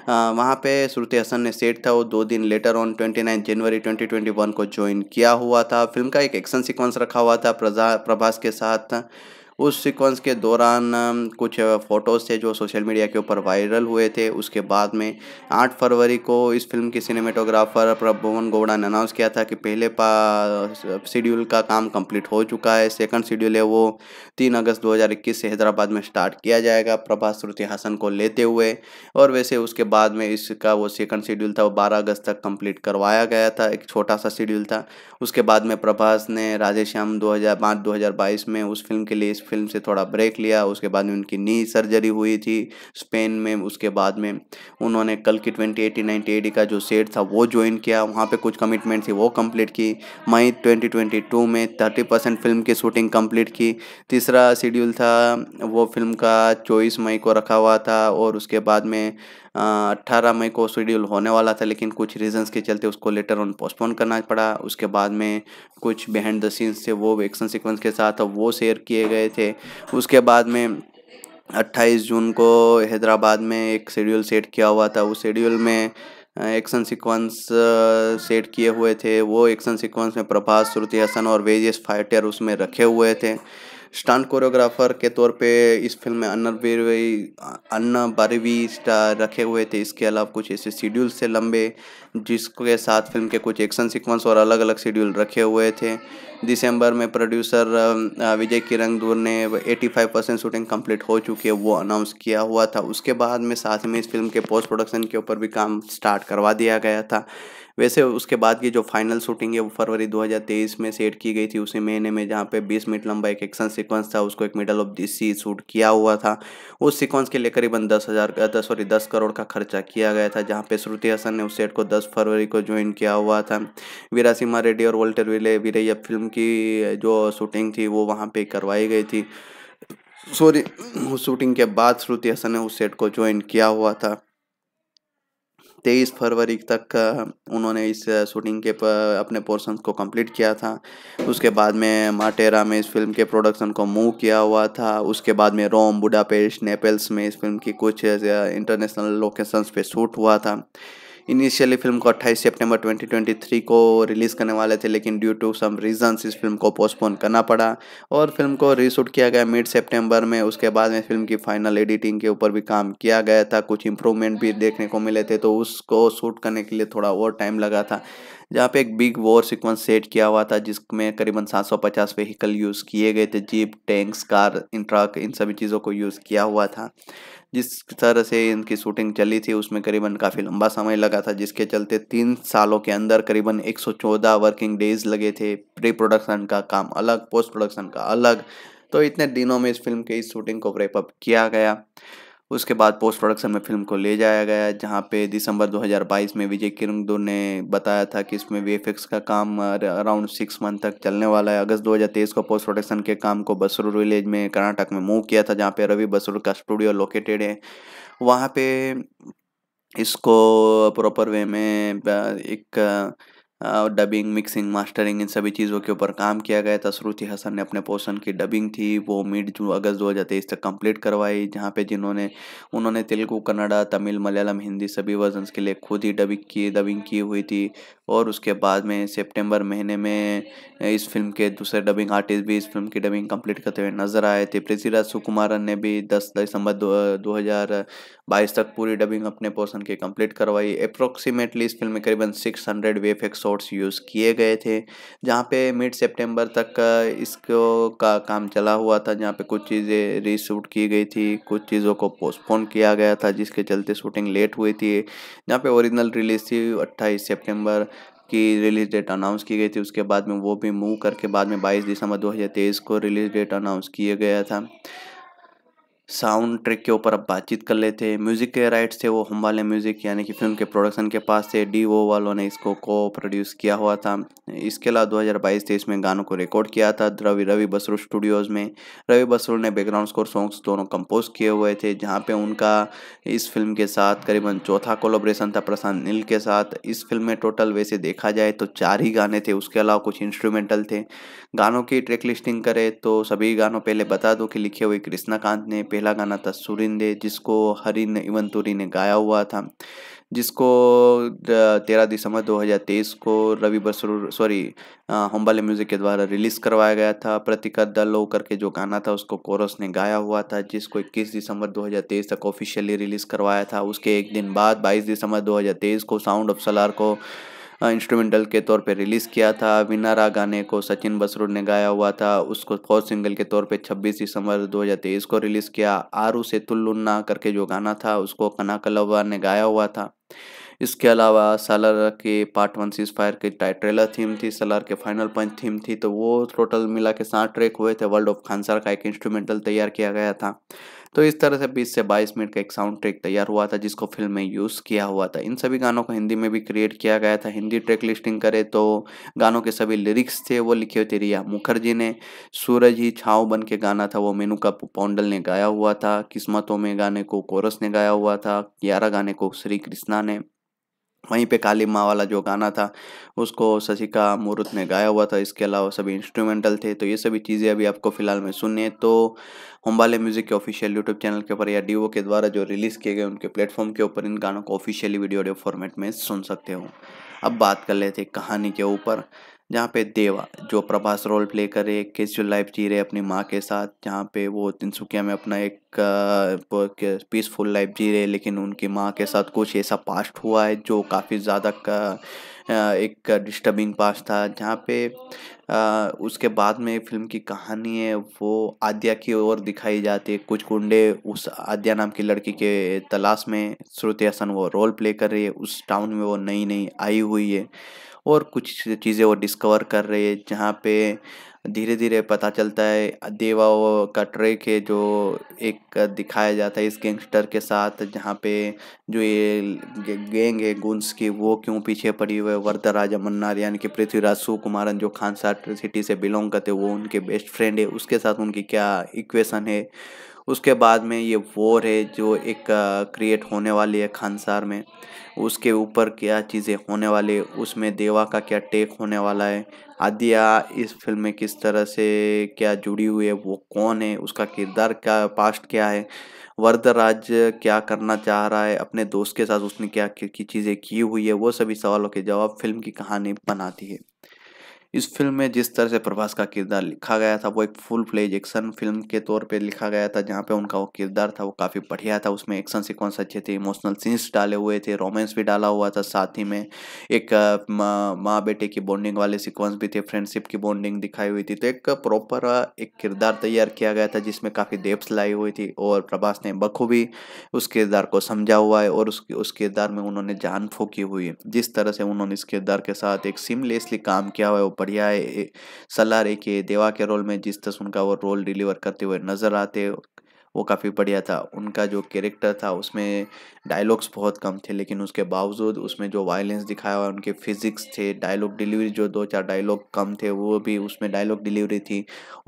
आ, वहाँ पे श्रुति हसन ने सेट था वो दो दिन लेटर ऑन 29 जनवरी 2021 को ज्वाइन किया हुआ था फिल्म का एक एक्शन सिक्वेंस रखा हुआ था प्रभा प्रभास के साथ उस सीक्वेंस के दौरान कुछ फ़ोटोज़ थे जो सोशल मीडिया के ऊपर वायरल हुए थे उसके बाद में आठ फरवरी को इस फिल्म के सिनेमेटोग्राफर प्रभुवन गौड़ा ने अनाउंस किया था कि पहले पा शेड्यूल का काम कंप्लीट हो चुका है सेकंड शेड्यूल है वो तीन अगस्त 2021 से हैदराबाद में स्टार्ट किया जाएगा प्रभा श्रुति हासन को लेते हुए और वैसे उसके बाद में इसका वो सेकंड शेड्यूल था वो बारह अगस्त तक कंप्लीट करवाया गया था एक छोटा सा शेड्यूल था उसके बाद में प्रभास ने राजेश्याम दो हज़ार में उस फिल्म के लिए इस फिल्म से थोड़ा ब्रेक लिया उसके बाद में उनकी नी सर्जरी हुई थी स्पेन में उसके बाद में उन्होंने कल की ट्वेंटी एटी नाइन्टी एटी का जो सेट था वो ज्वाइन किया वहाँ पे कुछ कमिटमेंट थी वो कंप्लीट की मई ट्वेंटी ट्वेंटी टू में थर्टी परसेंट फिल्म की शूटिंग कंप्लीट की तीसरा शेड्यूल था वो फिल्म का चौबीस मई को रखा हुआ था और उसके बाद में अट्ठारह मई को शेड्यूल होने वाला था लेकिन कुछ रीजंस के चलते उसको लेटर ऑन पोस्टपोन करना पड़ा उसके बाद में कुछ बिहाइंड द सीन्स थे वो एक्शन सीक्वेंस के साथ वो शेयर किए गए थे उसके बाद में 28 जून को हैदराबाद में एक शेड्यूल सेट किया हुआ था उस शेड्यूल में एक्शन सीक्वेंस सेट किए हुए थे वो एक्शन सीक्वेंस में प्रभास श्रुति हसन और वेजियस फाइटर उसमें रखे हुए थे स्टंट कोरियोग्राफर के तौर पे इस फिल्म में अन्ना बीरवी अन्ना बारवी स्टार रखे हुए थे इसके अलावा कुछ ऐसे शेड्यूल से लंबे जिसके साथ फिल्म के कुछ एक्शन सीक्वेंस और अलग अलग शेड्यूल रखे हुए थे दिसंबर में प्रोड्यूसर विजय किरंगदूर ने 85 परसेंट शूटिंग कंप्लीट हो चुकी है वो अनाउंस किया हुआ था उसके बाद में साथ में इस फिल्म के पोस्ट प्रोडक्शन के ऊपर भी काम स्टार्ट करवा दिया गया था वैसे उसके बाद की जो फाइनल शूटिंग है वो फरवरी 2023 में सेट की गई थी उसी महीने में जहाँ पे 20 मिनट लंबा एक एक्शन सीक्वेंस था उसको एक middle of this sea shoot किया हुआ था उस सीक्वेंस के लिए करीबन दस हज़ार दस सॉरी दस करोड़ का खर्चा किया गया था जहाँ पे श्रुति हसन ने उस सेट को दस फरवरी को ज्वाइन किया हुआ था वीरा सिम्हा रेड्डी और वोल्टर विले वीरैया फिल्म की जो शूटिंग थी वो वहाँ पर करवाई गई थी सॉरी उस शूटिंग के बाद श्रुति हसन ने उस सेट को ज्वाइन किया हुआ था तेईस फरवरी तक उन्होंने इस शूटिंग के अपने पोर्सन को कंप्लीट किया था उसके बाद में माटेरा में इस फिल्म के प्रोडक्शन को मूव किया हुआ था उसके बाद में रोम बुडापेस्ट नेपल्स में इस फिल्म की कुछ इंटरनेशनल लोकेशंस पे शूट हुआ था इनिशियली फिल्म को 28 सितंबर 2023 को रिलीज़ करने वाले थे लेकिन ड्यू टू सम रीजंस इस फिल्म को पोस्टपोन करना पड़ा और फिल्म को रीशूट किया गया मिड सितंबर में उसके बाद में फिल्म की फाइनल एडिटिंग के ऊपर भी काम किया गया था कुछ इंप्रूवमेंट भी देखने को मिले थे तो उसको शूट करने के लिए थोड़ा और टाइम लगा था जहाँ पे एक बिग वॉर सिक्वेंस सेट किया हुआ था जिसमें करीबन 750 व्हीकल यूज़ किए गए थे जीप टैंक्स कार इन ट्रक इन सभी चीज़ों को यूज़ किया हुआ था जिस तरह से इनकी शूटिंग चली थी उसमें करीबन काफ़ी लंबा समय लगा था जिसके चलते तीन सालों के अंदर करीबन 114 वर्किंग डेज लगे थे प्री प्रोडक्शन का काम अलग पोस्ट प्रोडक्शन का अलग तो इतने दिनों में इस फिल्म के इस शूटिंग को ब्रेकअप किया गया उसके बाद पोस्ट प्रोडक्शन में फिल्म को ले जाया गया जहाँ पे दिसंबर 2022 में विजय दो ने बताया था कि इसमें वी का काम अराउंड सिक्स मंथ तक चलने वाला है अगस्त 2023 को पोस्ट प्रोडक्शन के काम को बसरूर विलेज में कर्नाटक में मूव किया था जहाँ पे रवि बसरूर का स्टूडियो लोकेटेड है वहाँ पे इसको प्रॉपर वे में एक डबिंग मिक्सिंग मास्टरिंग इन सभी चीज़ों के ऊपर काम किया गया था श्रुति हसन ने अपने पोषण की डबिंग थी वो मिड जून अगस्त दो हज़ार तेईस तक कम्प्लीट करवाई जहाँ पे जिन्होंने उन्होंने तेलुगु कन्नड़ा तमिल मलयालम हिंदी सभी वर्जन के लिए खुद ही डबिंग की डबिंग की हुई थी और उसके बाद में सितंबर महीने में इस फिल्म के दूसरे डबिंग आर्टिस्ट भी इस फिल्म की डबिंग कंप्लीट करते हुए नजर आए थे पृथ्वीराज सुकुमारन ने भी 10 दिसंबर दो हज़ार बाईस तक पूरी डबिंग अपने पोर्सन की कंप्लीट करवाई अप्रोक्सीमेटली इस फिल्म में करीबन six hundred VFX use किए गए थे जहाँ पे मिड सेप्टेम्बर तक इसको का काम चला हुआ था जहाँ पे कुछ चीज़ें रीशूट की गई थी कुछ चीज़ों को पोस्टपोन किया गया था जिसके चलते शूटिंग लेट हुई थी जहाँ पे ओरिजिनल रिलीज़ थी अट्ठाईस सेप्टेम्बर की रिलीज डेट अनाउंस की गई थी उसके बाद में वो भी मूव करके बाद में 22 दिसंबर 2023 को रिलीज डेट अनाउंस किया गया था साउंड ट्रैक के ऊपर अब बातचीत कर लेते हैं म्यूज़िक के राइट्स थे वो हम वाले म्यूज़िक यानी कि फिल्म के प्रोडक्शन के पास थे डी ओ वालों ने इसको को प्रोड्यूस किया हुआ था इसके अलावा 2022 तेईस में गानों को रिकॉर्ड किया था रवि रवि बसरू स्टूडियोज़ में रवि बसरू ने बैकग्राउंड स्कोर सॉन्ग्स दोनों कंपोज किए हुए थे जहाँ पर उनका इस फिल्म के साथ करीबन चौथा कोलोब्रेशन था प्रशांत नील के साथ इस फिल्म में टोटल वैसे देखा जाए तो चार ही गाने थे उसके अलावा कुछ इंस्ट्रूमेंटल थे गानों की ट्रैक लिस्टिंग करें तो सभी गानों पहले बता दो कि लिखे हुए कृष्णाकांत ने पहला गाना था सुरिंदे जिसको हरिन इवंतुरी ने गाया हुआ था जिसको तेरह दिसंबर 2023 को रवि बसरूर सॉरी होम्बाले म्यूज़िक के द्वारा रिलीज़ करवाया गया था द दलो करके जो गाना था उसको कोरस ने गाया हुआ था जिसको 21 दिसंबर 2023 तक ऑफिशियली रिलीज़ करवाया था उसके एक दिन बाद 22 दिसंबर 2023 को साउंड ऑफ सलार को इंस्ट्रूमेंटल हाँ, के तौर पे रिलीज़ किया था विनारा गाने को सचिन बसरूर ने गाया हुआ था उसको फोर्थ सिंगल के तौर पे 26 दिसंबर 2023 को रिलीज़ किया आरू से तुल्लुन्ना करके जो गाना था उसको कना कलवा ने गाया हुआ था इसके अलावा सलार के पार्ट वन सीज फायर की ट्रेलर थीम थी सलार के फाइनल पंच थीम थी तो वो टोटल मिला के सात ट्रैक हुए थे वर्ल्ड ऑफ खानसार का एक इंस्ट्रूमेंटल तैयार किया गया था तो इस तरह से 20 से 22 मिनट का एक साउंड ट्रैक तैयार हुआ था जिसको फिल्म में यूज़ किया हुआ था इन सभी गानों को हिंदी में भी क्रिएट किया गया था हिंदी ट्रैक लिस्टिंग करें तो गानों के सभी लिरिक्स थे वो लिखे हुए थे रिया मुखर्जी ने सूरज ही छाव बन के गाना था वो मेनुका पौंडल ने गाया हुआ था किस्मतों में गाने को कोरस ने गाया हुआ था ग्यारह गाने को श्री कृष्णा ने वहीं पे काली माँ वाला जो गाना था उसको शशिका मूर्त ने गाया हुआ था इसके अलावा सभी इंस्ट्रूमेंटल थे तो ये सभी चीज़ें अभी आपको फिलहाल में सुनने तो होम्बाले म्यूज़िक के ऑफिशियल यूट्यूब चैनल के ऊपर या डीओ के द्वारा जो रिलीज़ किए गए उनके प्लेटफॉर्म के ऊपर इन गानों को ऑफिशियली वीडियो ऑडियो फॉर्मेट में सुन सकते हो अब बात कर लेते कहानी के ऊपर जहाँ पे देवा जो प्रभास रोल प्ले करे कैजुअल लाइफ जी रहे अपनी माँ के साथ जहाँ पे वो तिनसुकिया में अपना एक पीसफुल लाइफ जी रहे लेकिन उनकी माँ के साथ कुछ ऐसा पास्ट हुआ है जो काफ़ी ज़्यादा का एक डिस्टर्बिंग पास्ट था जहाँ पे आ, उसके बाद में फिल्म की कहानी है वो आद्या की ओर दिखाई जाती है कुछ गुंडे उस आद्या नाम की लड़की के तलाश में श्रुति हसन वो रोल प्ले कर रही है उस टाउन में वो नई नई आई हुई है और कुछ चीज़ें वो डिस्कवर कर रहे हैं जहाँ पे धीरे धीरे पता चलता है देवा का ट्रैक है जो एक दिखाया जाता है इस गैंगस्टर के साथ जहाँ पे जो ये गैंग है गुंस की वो क्यों पीछे पड़ी हुई है राजा मन्नार यानी कि पृथ्वीराज सुकुमारन जो खानसा सिटी से बिलोंग करते वो उनके बेस्ट फ्रेंड है उसके साथ उनकी क्या इक्वेशन है उसके बाद में ये वॉर है जो एक क्रिएट होने वाली है खानसार में उसके ऊपर क्या चीज़ें होने वाली है उसमें देवा का क्या टेक होने वाला है आदिया इस फिल्म में किस तरह से क्या जुड़ी हुई है वो कौन है उसका किरदार क्या पास्ट क्या है वरदराज क्या करना चाह रहा है अपने दोस्त के साथ उसने क्या की चीज़ें की हुई है वो सभी सवालों के जवाब फिल्म की कहानी बनाती है इस फिल्म में जिस तरह से प्रभास का किरदार लिखा गया था वो एक फुल फ्लेज एक्शन फिल्म के तौर पे लिखा गया था जहाँ पे उनका वो किरदार था वो काफ़ी बढ़िया था उसमें एक्शन सिक्वेंस अच्छे थे इमोशनल सीन्स डाले हुए थे रोमांस भी डाला हुआ था साथ ही में एक माँ बेटे की बॉन्डिंग वाले सिक्वेंस भी थे फ्रेंडशिप की बॉन्डिंग दिखाई हुई थी तो एक प्रॉपर एक किरदार तैयार किया गया था जिसमें काफ़ी डेप्स लाई हुई थी और प्रभास ने बखूबी उस किरदार को समझा हुआ है और उस उस किरदार में उन्होंने जान फूकी हुई है जिस तरह से उन्होंने इस किरदार के साथ एक सिमलेसली काम किया हुआ है बढ़िया सलाह एक देवा के रोल में जिस तरह उनका वो रोल डिलीवर करते हुए नज़र आते वो काफ़ी बढ़िया था उनका जो कैरेक्टर था उसमें डायलॉग्स बहुत कम थे लेकिन उसके बावजूद उसमें जो वायलेंस दिखाया हुआ उनके फिजिक्स थे डायलॉग डिलीवरी जो दो चार डायलॉग कम थे वो भी उसमें डायलॉग डिलीवरी थी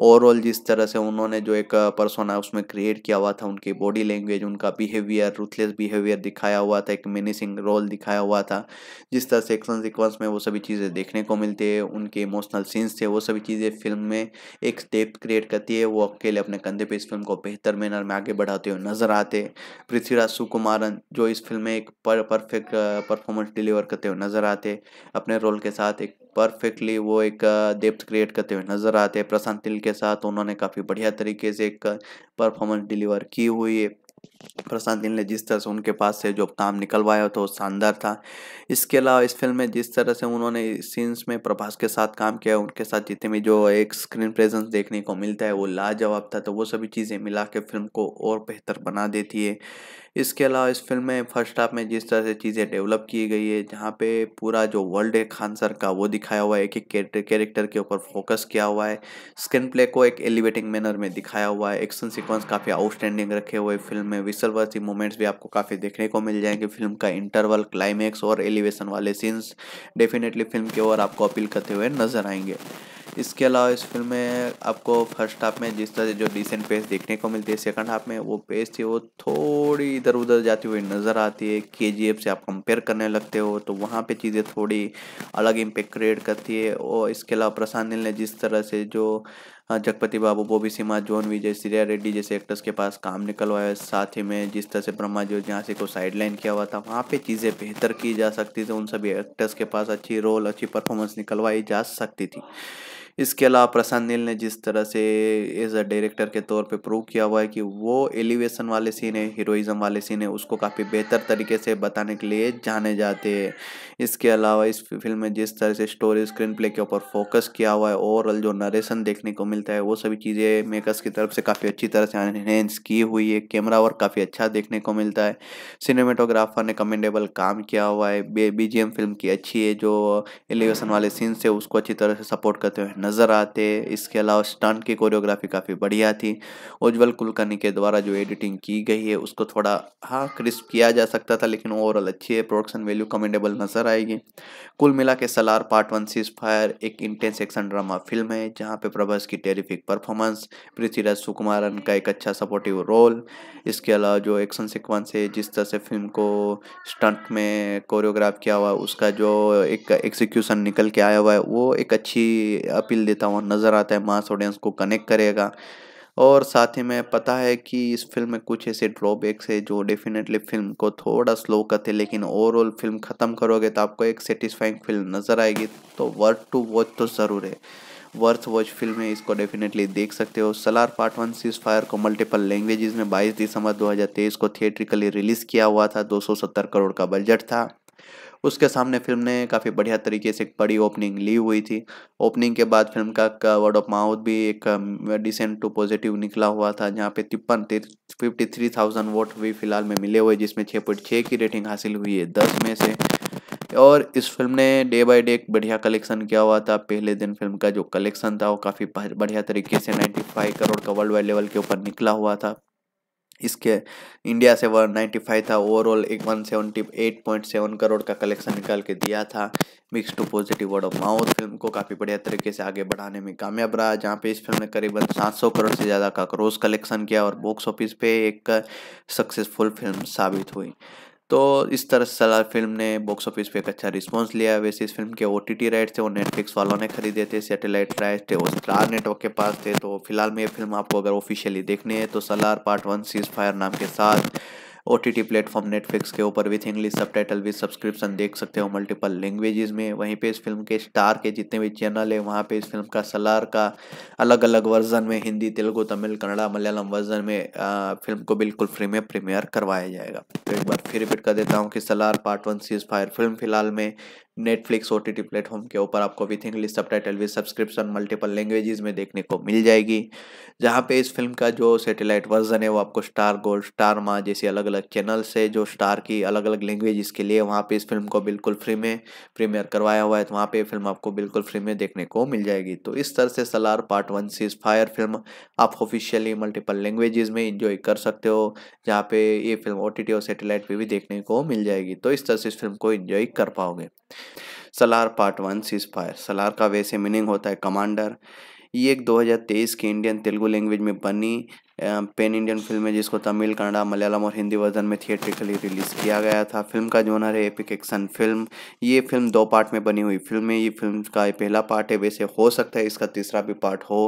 ओवरऑल जिस तरह से उन्होंने जो एक पर्सोना उसमें क्रिएट किया हुआ था उनकी बॉडी लैंग्वेज उनका बिहेवियर रूथलेस बिहेवियर दिखाया हुआ था एक मेनिसिंग रोल दिखाया हुआ था जिस तरह से एक्शन सिक्वेंस में वो सभी चीज़ें देखने को मिलती है उनके इमोशनल सीन्स थे वो सभी चीज़ें फिल्म में एक स्टेप क्रिएट करती है वो अकेले अपने कंधे पर इस फिल्म को बेहतर मैनर में आगे बढ़ाते हुए नजर आते पृथ्वीराज सुकुमारन जो इस फिल्म में एक पर परफेक्ट परफॉर्मेंस डिलीवर करते हुए नज़र आते अपने रोल के साथ एक परफेक्टली वो एक डेप्थ क्रिएट करते हुए नज़र आते प्रशांत तिल के साथ उन्होंने काफ़ी बढ़िया तरीके से एक परफॉर्मेंस डिलीवर की हुई है प्रशांत तिल ने जिस तरह से उनके पास से जो काम निकलवाया तो शानदार था इसके अलावा इस फिल्म में जिस तरह से उन्होंने सीन्स में प्रभास के साथ काम किया उनके साथ जितने भी जो एक स्क्रीन प्रेजेंस देखने को मिलता है वो लाजवाब था तो वो सभी चीज़ें मिला के फिल्म को और बेहतर बना देती है इसके अलावा इस फिल्म में फर्स्ट हाफ में जिस तरह से चीज़ें डेवलप की गई है जहाँ पे पूरा जो वर्ल्ड है खान सर का वो दिखाया हुआ है एक एक कैरेक्टर के ऊपर फोकस किया हुआ है स्क्रीन प्ले को एक एलिवेटिंग मैनर में दिखाया हुआ है एक्शन सिक्वेंस काफ़ी आउटस्टैंडिंग रखे हुए फिल्म में विसल वर्सी मोमेंट्स भी आपको काफ़ी देखने को मिल जाएंगे फिल्म का इंटरवल क्लाइमैक्स और एलिवेशन वाले सीन्स डेफिनेटली फिल्म की ओर आपको अपील करते हुए नजर आएंगे इसके अलावा इस फिल्म में आपको फर्स्ट हाफ में जिस तरह से जो डिसेंट पेस देखने को मिलती है सेकंड हाफ में वो पेस थी वो थोड़ी इधर उधर जाती हुई नज़र आती है के जी एफ से आप कंपेयर करने लगते हो तो वहाँ पे चीज़ें थोड़ी अलग इम्पेक्ट क्रिएट करती है और इसके अलावा प्रशांत नील ने जिस तरह से जो जगपति बाबू बोबी सिमा जोन विजय सीरिया रेड्डी जैसे एक्टर्स के पास काम निकलवाया है साथ ही में जिस तरह से ब्रह्मा जो जहाँ से को साइडलाइन किया हुआ था वहाँ पे चीज़ें बेहतर की जा सकती थी उन सभी एक्टर्स के पास अच्छी रोल अच्छी परफॉर्मेंस निकलवाई जा सकती थी इसके अलावा प्रशांत नील ने जिस तरह से एज अ डायरेक्टर के तौर पे प्रूव किया हुआ है कि वो एलिवेशन वाले सीन है हीरोइज़म वाले सीन है उसको काफ़ी बेहतर तरीके से बताने के लिए जाने जाते हैं इसके अलावा इस फिल्म में जिस तरह से स्टोरी स्क्रीन प्ले के ऊपर फोकस किया हुआ है ओवरऑल जो नरेशन देखने को मिलता है वो सभी चीज़ें मेकर्स की तरफ से काफ़ी अच्छी तरह से एनहेंस की हुई है कैमरा वर्क काफ़ी अच्छा देखने को मिलता है सिनेमेटोग्राफर ने कमेंडेबल काम किया हुआ है बी फिल्म की अच्छी है जो एलिवेशन वाले सीन्स है उसको अच्छी तरह से सपोर्ट करते हुए नज़र आते इसके अलावा स्टंट की कोरियोग्राफी काफ़ी बढ़िया थी उज्ज्वल कुलकर्णी के द्वारा जो एडिटिंग की गई है उसको थोड़ा हाँ क्रिस्प किया जा सकता था लेकिन ओवरऑल अच्छी है प्रोडक्शन वैल्यू कमेंडेबल नज़र आएगी कुल मिला के Salaar part one cease fire एक इंटेंस एक्शन ड्रामा फिल्म है जहाँ पे प्रभास की टेरिफिक परफॉर्मेंस पृथ्वीराज सुकुमारन का एक अच्छा सपोर्टिव रोल इसके अलावा जो एक्शन सिक्वेंस है जिस तरह से फिल्म को स्टंट में कोरियोग्राफ किया हुआ उसका जो एक एग्जीक्यूशन निकल के आया हुआ है वो एक अच्छी अपील फील देता हुआ नज़र आता है मास ऑडियंस को कनेक्ट करेगा और साथ ही में पता है कि इस फिल्म में कुछ ऐसे ड्रॉबैक्स है जो डेफिनेटली फिल्म को थोड़ा स्लो करते लेकिन ओवरऑल फिल्म ख़त्म करोगे तो आपको एक सेटिस्फाइंग फिल्म नज़र आएगी तो वर्थ टू वॉच तो ज़रूर है वर्थ वॉच फिल्म है इसको डेफिनेटली देख सकते हो Salaar part one cease fire को मल्टीपल लैंग्वेजेस में 22 दिसंबर 2023 को थिएट्रिकली रिलीज़ किया हुआ था 270 करोड़ का बजट था उसके सामने फिल्म ने काफ़ी बढ़िया तरीके से एक बड़ी ओपनिंग ली हुई थी ओपनिंग के बाद फिल्म का वर्ड ऑफ माउथ भी एक डिसेंट टू पॉजिटिव निकला हुआ था जहाँ पे तिप्पन फिफ्टी थ्री थाउजेंड वोट भी फिलहाल में मिले हुए जिसमें छः पॉइंट छः की रेटिंग हासिल हुई है दस में से और इस फिल्म ने डे बाय डे एक बढ़िया कलेक्शन किया हुआ था पहले दिन फिल्म का जो कलेक्शन था वो काफ़ी बढ़िया तरीके से फाइव करोड़ का वर्ल्ड वाइड लेवल के ऊपर निकला हुआ था इसके इंडिया से वन नाइन्टी फाइव था ओवरऑल एक one seventy eight point seven crore का कलेक्शन निकाल के दिया था mix to positive word of mouth film को काफ़ी बढ़िया तरीके से आगे बढ़ाने में कामयाब रहा जहाँ पे इस फिल्म ने करीबन सात सौ करोड़ से ज़्यादा का क्रोस कलेक्शन किया और बॉक्स ऑफिस पे एक सक्सेसफुल फिल्म साबित हुई तो इस तरह सलार फिल्म ने बॉक्स ऑफिस पे एक अच्छा रिस्पांस लिया वैसे इस फिल्म के ओ टी टी राइट्स थे वो नेटफ्लिक्स वालों ने खरीदे थे सैटेलाइट राइट्स थे वो स्टार नेटवर्क के पास थे तो फिलहाल में ये फिल्म आपको अगर ऑफिशियली देखनी है तो Salaar part one cease fire नाम के साथ O T T platform Netflix के ऊपर with English subtitle with subscription देख सकते हो मल्टीपल लैंग्वेजेस में वहीं पे इस फिल्म के स्टार के जितने भी चैनल है वहाँ पे इस फिल्म का सलार का अलग अलग वर्जन में हिंदी तेलुगु तमिल कन्नड़ा मलयालम वर्जन में आ, फिल्म को बिल्कुल फ्री में प्रीमियर करवाया जाएगा तो एक बार फिर रिपीट कर देता हूँ कि Salaar part one cease fire film फिलहाल में Netflix O T T platform के ऊपर आपको with English subtitle with subscription multiple languages में देखने को मिल जाएगी जहाँ पे इस फिल्म का जो सैटेलाइट वर्जन है वो आपको स्टार गोल्ड स्टार माँ जैसे अलग अलग चैनल से जो स्टार की अलग अलग लैंग्वेज के लिए वहाँ पे इस फिल्म को बिल्कुल फ्री में प्रीमियर करवाया हुआ है तो वहाँ पे फिल्म आपको बिल्कुल फ्री में देखने को मिल जाएगी तो इस तरह से Salaar part one cease fire film आप ऑफिशियली मल्टीपल लैंग्वेज में इंजॉय कर सकते हो जहाँ पे ये फिल्म ओ टी टी और सेटेलाइट पर भी देखने को मिल जाएगी तो इस तरह से इस फिल्म को इंजॉय कर पाओगे Salaar part one cease fire Salaar का वैसे मीनिंग होता है कमांडर ये एक 2023 की इंडियन तेलुगु लैंग्वेज में बनी पेन इंडियन फिल्म है जिसको तमिल कन्नड़ा मलयालम और हिंदी वर्जन में थिएट्रिकली रिलीज़ किया गया था फिल्म का जोनर है एपिक एक्शन फिल्म ये फिल्म दो पार्ट में बनी हुई फिल्म है ये फिल्म का पहला पार्ट है वैसे हो सकता है इसका तीसरा भी पार्ट हो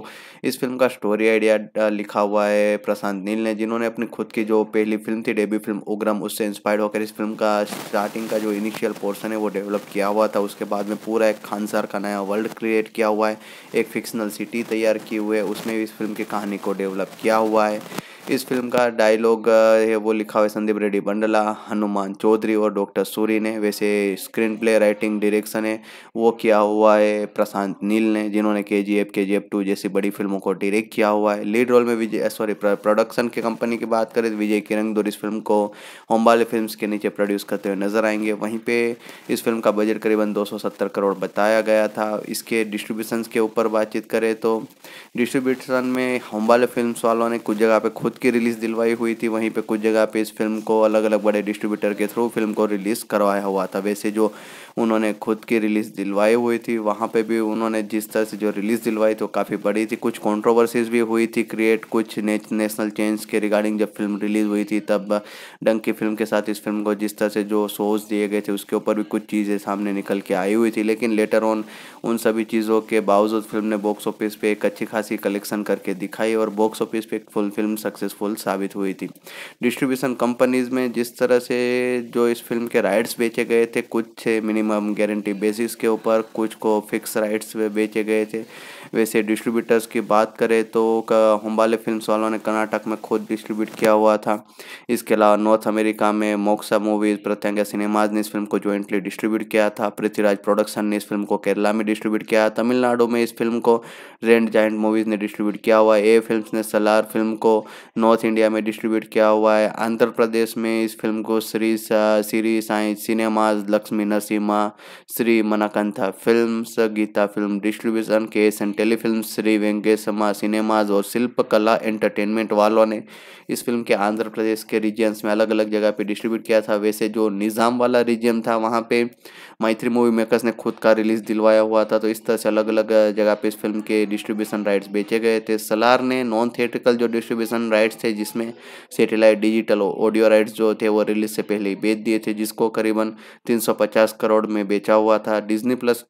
इस फिल्म का स्टोरी आइडिया लिखा हुआ है प्रशांत नील ने जिन्होंने अपनी खुद की जो पहली फिल्म थी डेब्यू फिल्म उग्रम उससे इंस्पायर्ड होकर इस फिल्म का स्टार्टिंग का जो इनिशियल पोर्सन है वो डेवलप किया हुआ था उसके बाद में पूरा एक खान सर का नया वर्ल्ड क्रिएट किया हुआ है एक फिक्शनल सिटी तैयार की हुई है उसमें इस फिल्म की कहानी को डेवलप किया हुआ 系。इस फिल्म का डायलॉग है वो लिखा हुआ है संदीप रेड्डी बंडला हनुमान चौधरी और डॉक्टर सूरी ने वैसे स्क्रीन प्ले राइटिंग डायरेक्शन है वो किया हुआ है प्रशांत नील ने जिन्होंने के जी एफ के जी एफ टू जैसी बड़ी फिल्मों को डायरेक्ट किया हुआ है लीड रोल में विजय सॉरी प्रोडक्शन की कंपनी की बात करें तो विजय दूर इस फिल्म को होम्बाले फिल्म के नीचे प्रोड्यूस करते हुए नजर आएंगे वहीं पर इस फिल्म का बजट करीबन दो करोड़ बताया गया था इसके डिस्ट्रीब्यूशन के ऊपर बातचीत करें तो डिस्ट्रीब्यूशन में होम्बाले फिल्म वालों ने कुछ जगह पर खुद की रिलीज़ दिलवाई हुई थी वहीं पे कुछ जगह पे इस फिल्म को अलग अलग बड़े डिस्ट्रीब्यूटर के थ्रू फिल्म को रिलीज़ करवाया हुआ था वैसे जो उन्होंने खुद की रिलीज़ दिलवाई हुई थी वहाँ पे भी उन्होंने जिस तरह से जो रिलीज़ दिलवाई वो तो काफ़ी बड़ी थी कुछ कंट्रोवर्सीज भी हुई थी क्रिएट कुछ ने, नेशनल चेंज के रिगार्डिंग जब फिल्म रिलीज़ हुई थी तब डंकी फिल्म के साथ इस फिल्म को जिस तरह से जो शोज दिए गए थे उसके ऊपर भी कुछ चीज़ें सामने निकल के आई हुई थी लेकिन लेटर ऑन उन सभी चीज़ों के बावजूद फिल्म ने बॉक्स ऑफिस पर एक अच्छी खासी कलेक्शन करके दिखाई और बॉक्स ऑफिस पर एक फुल फिल्म सक्सेसफुल साबित हुई थी डिस्ट्रीब्यूशन कंपनीज में जिस तरह से जो इस फिल्म के राइट्स बेचे गए थे कुछ मिनिमम मिनिमम गारंटी बेसिस के ऊपर कुछ को फिक्स राइट्स पे बेचे गए थे वैसे डिस्ट्रीब्यूटर्स की बात करें तो होम्बाले फिल्म वालों ने कर्नाटक में खुद डिस्ट्रीब्यूट किया हुआ था इसके अलावा नॉर्थ अमेरिका में मोक्सा मूवीज़ प्रत्यंगा सिनेमाज ने इस फिल्म को जॉइंटली डिस्ट्रीब्यूट किया था पृथ्वीराज प्रोडक्शन ने इस फिल्म को केरला में डिस्ट्रीब्यूट किया तमिलनाडु में इस फिल्म को रेंड जाइंट मूवीज़ ने डिस्ट्रीब्यूट किया हुआ है ए फिल्म ने सलार फिल्म को नॉर्थ इंडिया में डिस्ट्रीब्यूट किया हुआ है आंध्र प्रदेश में इस फिल्म को Shri Shri Sai cinemas Lakshmi Narasimha Shri मनाकंथा film Gita film distribution के S and telefilm Shri Sharma cinemas और शिल्प कला एंटरटेनमेंट वालों ने इस फिल्म के आंध्र प्रदेश के रीजन्स में अलग अलग जगह पे डिस्ट्रीब्यूट किया था वैसे जो निज़ाम वाला रीजन था वहाँ पे मैत्री मूवी मेकर्स ने खुद का रिलीज़ दिलवाया हुआ था तो इस तरह से अलग अलग जगह पे इस फिल्म के डिस्ट्रीब्यूशन राइट्स बेचे गए थे सलार ने नॉन थिएटिकल जो डिस्ट्रीब्यूशन राइट्स थे जिसमें सेटेलाइट डिजिटल ऑडियो राइट्स जो थे वो रिलीज से पहले बेच दिए थे जिसको करीबन तीन करोड़ में बेचा हुआ था डिजनी प्लस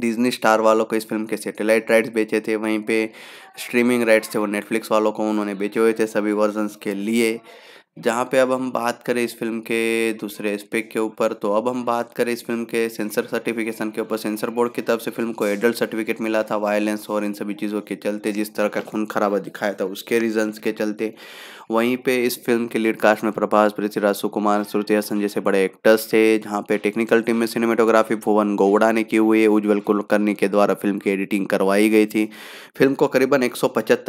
डिज्नी स्टार वालों को इस फिल्म के सैटेलाइट राइट्स बेचे थे वहीं पे स्ट्रीमिंग राइट्स थे वो नेटफ्लिक्स वालों को उन्होंने बेचे हुए थे सभी वर्जन्स के लिए जहाँ पे अब हम बात करें इस फिल्म के दूसरे एस्पेक्ट के ऊपर तो अब हम बात करें इस फिल्म के सेंसर सर्टिफिकेशन के ऊपर सेंसर बोर्ड की तरफ से फिल्म को एडल्ट सर्टिफिकेट मिला था वायलेंस और इन सभी चीज़ों के चलते जिस तरह का खून खराबा दिखाया था उसके रीजंस के चलते वहीं पे इस फिल्म के लीड कास्ट में प्रभास पृथ्वीराज सुकुमार श्रुति हसन जैसे बड़े एक्टर्स थे जहाँ पे टेक्निकल टीम में सिनेमाटोग्राफी भुवन गौड़ा ने की हुई है उज्ज्वल कुलकर्णी के द्वारा फिल्म की एडिटिंग करवाई गई थी फिल्म को करीबन एक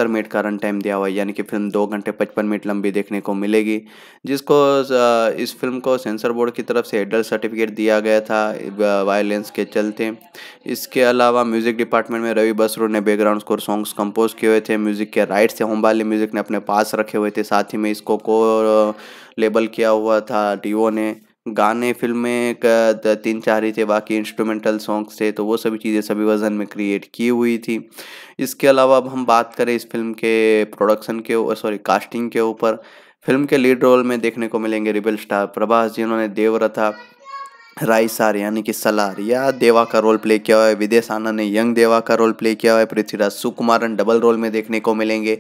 मिनट का रन टाइम दिया हुआ है यानी कि फिल्म दो घंटे पचपन मिनट लंबी देखने को मिलेगी जिसको इस फिल्म को सेंसर बोर्ड की तरफ से एडल्ट सर्टिफिकेट दिया गया था वायलेंस के चलते इसके अलावा म्यूजिक डिपार्टमेंट में रवि बसरू ने बैकग्राउंड स्कोर सॉन्ग्स कंपोज किए हुए थे म्यूजिक के राइट्स से होमबाली म्यूजिक ने अपने पास रखे हुए थे साथ ही में इसको को लेबल किया हुआ था डीओ ने गाने फिल्में का तीन चार ही थे बाकी इंस्ट्रूमेंटल सॉन्ग्स थे तो वो सभी चीज़ें सभी वजन में क्रिएट की हुई थी इसके अलावा अब हम बात करें इस फिल्म के प्रोडक्शन के सॉरी कास्टिंग के ऊपर फिल्म के लीड रोल में देखने को मिलेंगे रिबल स्टार प्रभास जी उन्होंने देवरथा सार यानी कि सलार या देवा का रोल प्ले किया हुआ है विदेश आना ने यंग देवा का रोल प्ले किया हुआ है पृथ्वीराज सुकुमारन डबल रोल में देखने को मिलेंगे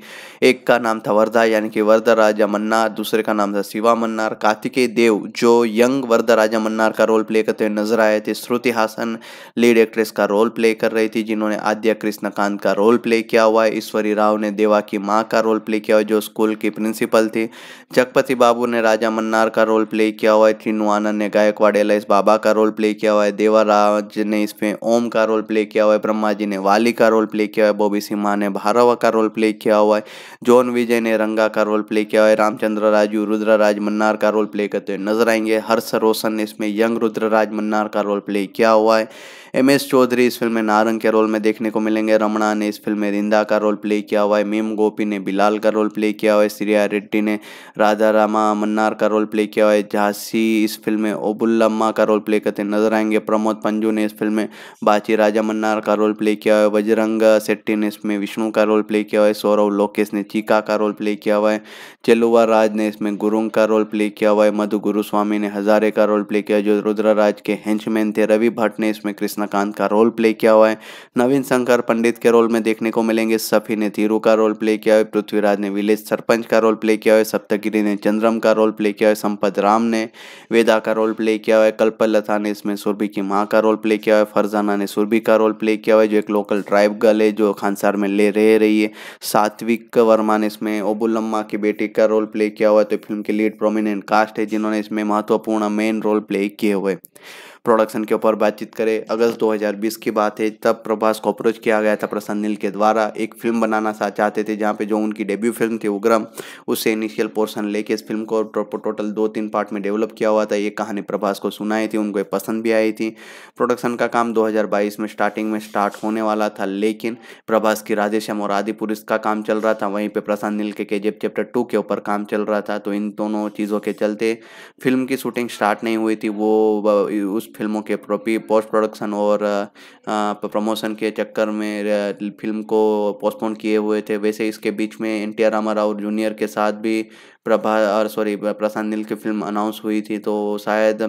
एक का नाम था वर्धा यानी कि वर्धा राजा मन्नार दूसरे का नाम था शिवा मन्नार कार्तिकेय देव जो यंग वर्धा राजा मन्नार का रोल प्ले करते हुए नजर आए थे श्रुति हासन लीड एक्ट्रेस का रोल प्ले कर रही थी जिन्होंने आद्या कृष्णकांत का रोल प्ले किया हुआ है ईश्वरी राव ने देवा की माँ का रोल प्ले किया हुआ जो स्कूल की प्रिंसिपल थी जगपति बाबू ने राजा मन्नार का रोल प्ले किया हुआ है तीनू आनंद ने गायकवाड़ एल एस बाबू बाबा का रोल प्ले किया हुआ है देवराज ने इसमें ओम का रोल प्ले किया हुआ है ब्रह्मा जी ने वाली का रोल प्ले किया हुआ है बॉबी सिम्हा ने भारवा का रोल प्ले किया हुआ है जॉन विजय ने रंगा का रोल प्ले किया हुआ है रामचंद्र राजू रुद्रराज मन्नार का रोल प्ले करते हुए नजर आएंगे हर्ष रोशन ने इसमें यंग रुद्रराज मन्नार का रोल प्ले किया हुआ है एम एस चौधरी इस फिल्म में नारंग के रोल में देखने को मिलेंगे रमणा ने इस फिल्म में रिंदा का रोल प्ले किया हुआ है मीम गोपी ने बिलाल का रोल प्ले किया हुआ है श्रिया रेड्डी ने राजा रामा मन्नार का रोल प्ले किया हुआ है झांसी इस फिल्म में ओबुल्लम्मा का रोल प्ले करते नजर आएंगे प्रमोद पंजू ने इस फिल्म में बाची राजा मन्नार का रोल प्ले किया हुआ है बजरंग सेट्टी ने इसमें विष्णु का रोल प्ले किया हुआ है सौरव लोकेश ने चीका का रोल प्ले किया हुआ है चेलुआ राज ने इसमें गुरुंग का रोल प्ले किया हुआ है मधु गुरुस्वामी ने हजारे का रोल प्ले किया जो रुद्र राज के हैंचमैन थे रवि भट्ट ने इसमें कृष्ण कृष्णकांत का रोल प्ले किया हुआ है नवीन शंकर पंडित के रोल में देखने को मिलेंगे सफ़ी ने धीरू का रोल प्ले किया है पृथ्वीराज ने विलेज सरपंच का रोल प्ले किया है सप्तगिरी ने चंद्रम का रोल प्ले किया है संपत राम ने वेदा का रोल प्ले किया हुआ है कल्पलता ने इसमें सुरभि की माँ का रोल प्ले किया है फरजाना ने सुरभि का रोल प्ले किया हुआ है जो एक लोकल ट्राइब गर्ल है जो खानसार में ले रह रही है सात्विक वर्मा ने इसमें ओबुलम्मा की बेटी का रोल प्ले किया हुआ है तो फिल्म के लीड प्रोमिनेंट कास्ट है जिन्होंने इसमें महत्वपूर्ण मेन रोल प्ले किए हुए प्रोडक्शन के ऊपर बातचीत करें अगस्त 2020 की बात है तब प्रभास को अप्रोच किया गया था प्रसन्न नील के द्वारा एक फिल्म बनाना चाहते थे जहाँ पे जो उनकी डेब्यू फिल्म थी उग्रम उससे इनिशियल पोर्शन लेके इस फिल्म को टोटल दो तीन पार्ट में डेवलप किया हुआ था ये कहानी प्रभास को सुनाई थी उनको ये पसंद भी आई थी प्रोडक्शन का काम दो में स्टार्टिंग में स्टार्ट होने वाला था लेकिन प्रभास की राजेशम और आदिपुरुष का काम चल रहा था वहीं पर प्रसन्न नील के जेब चैप्टर टू के ऊपर काम चल रहा था तो इन दोनों चीज़ों के चलते फिल्म की शूटिंग स्टार्ट नहीं हुई थी वो उस फिल्मों के प्रॉपी पोस्ट प्रोडक्शन और प्रमोशन के चक्कर में फिल्म को पोस्टपोन किए हुए थे वैसे इसके बीच में N T R Rama Rao junior के साथ भी प्रभा और सॉरी प्रशांत नील की फिल्म अनाउंस हुई थी तो शायद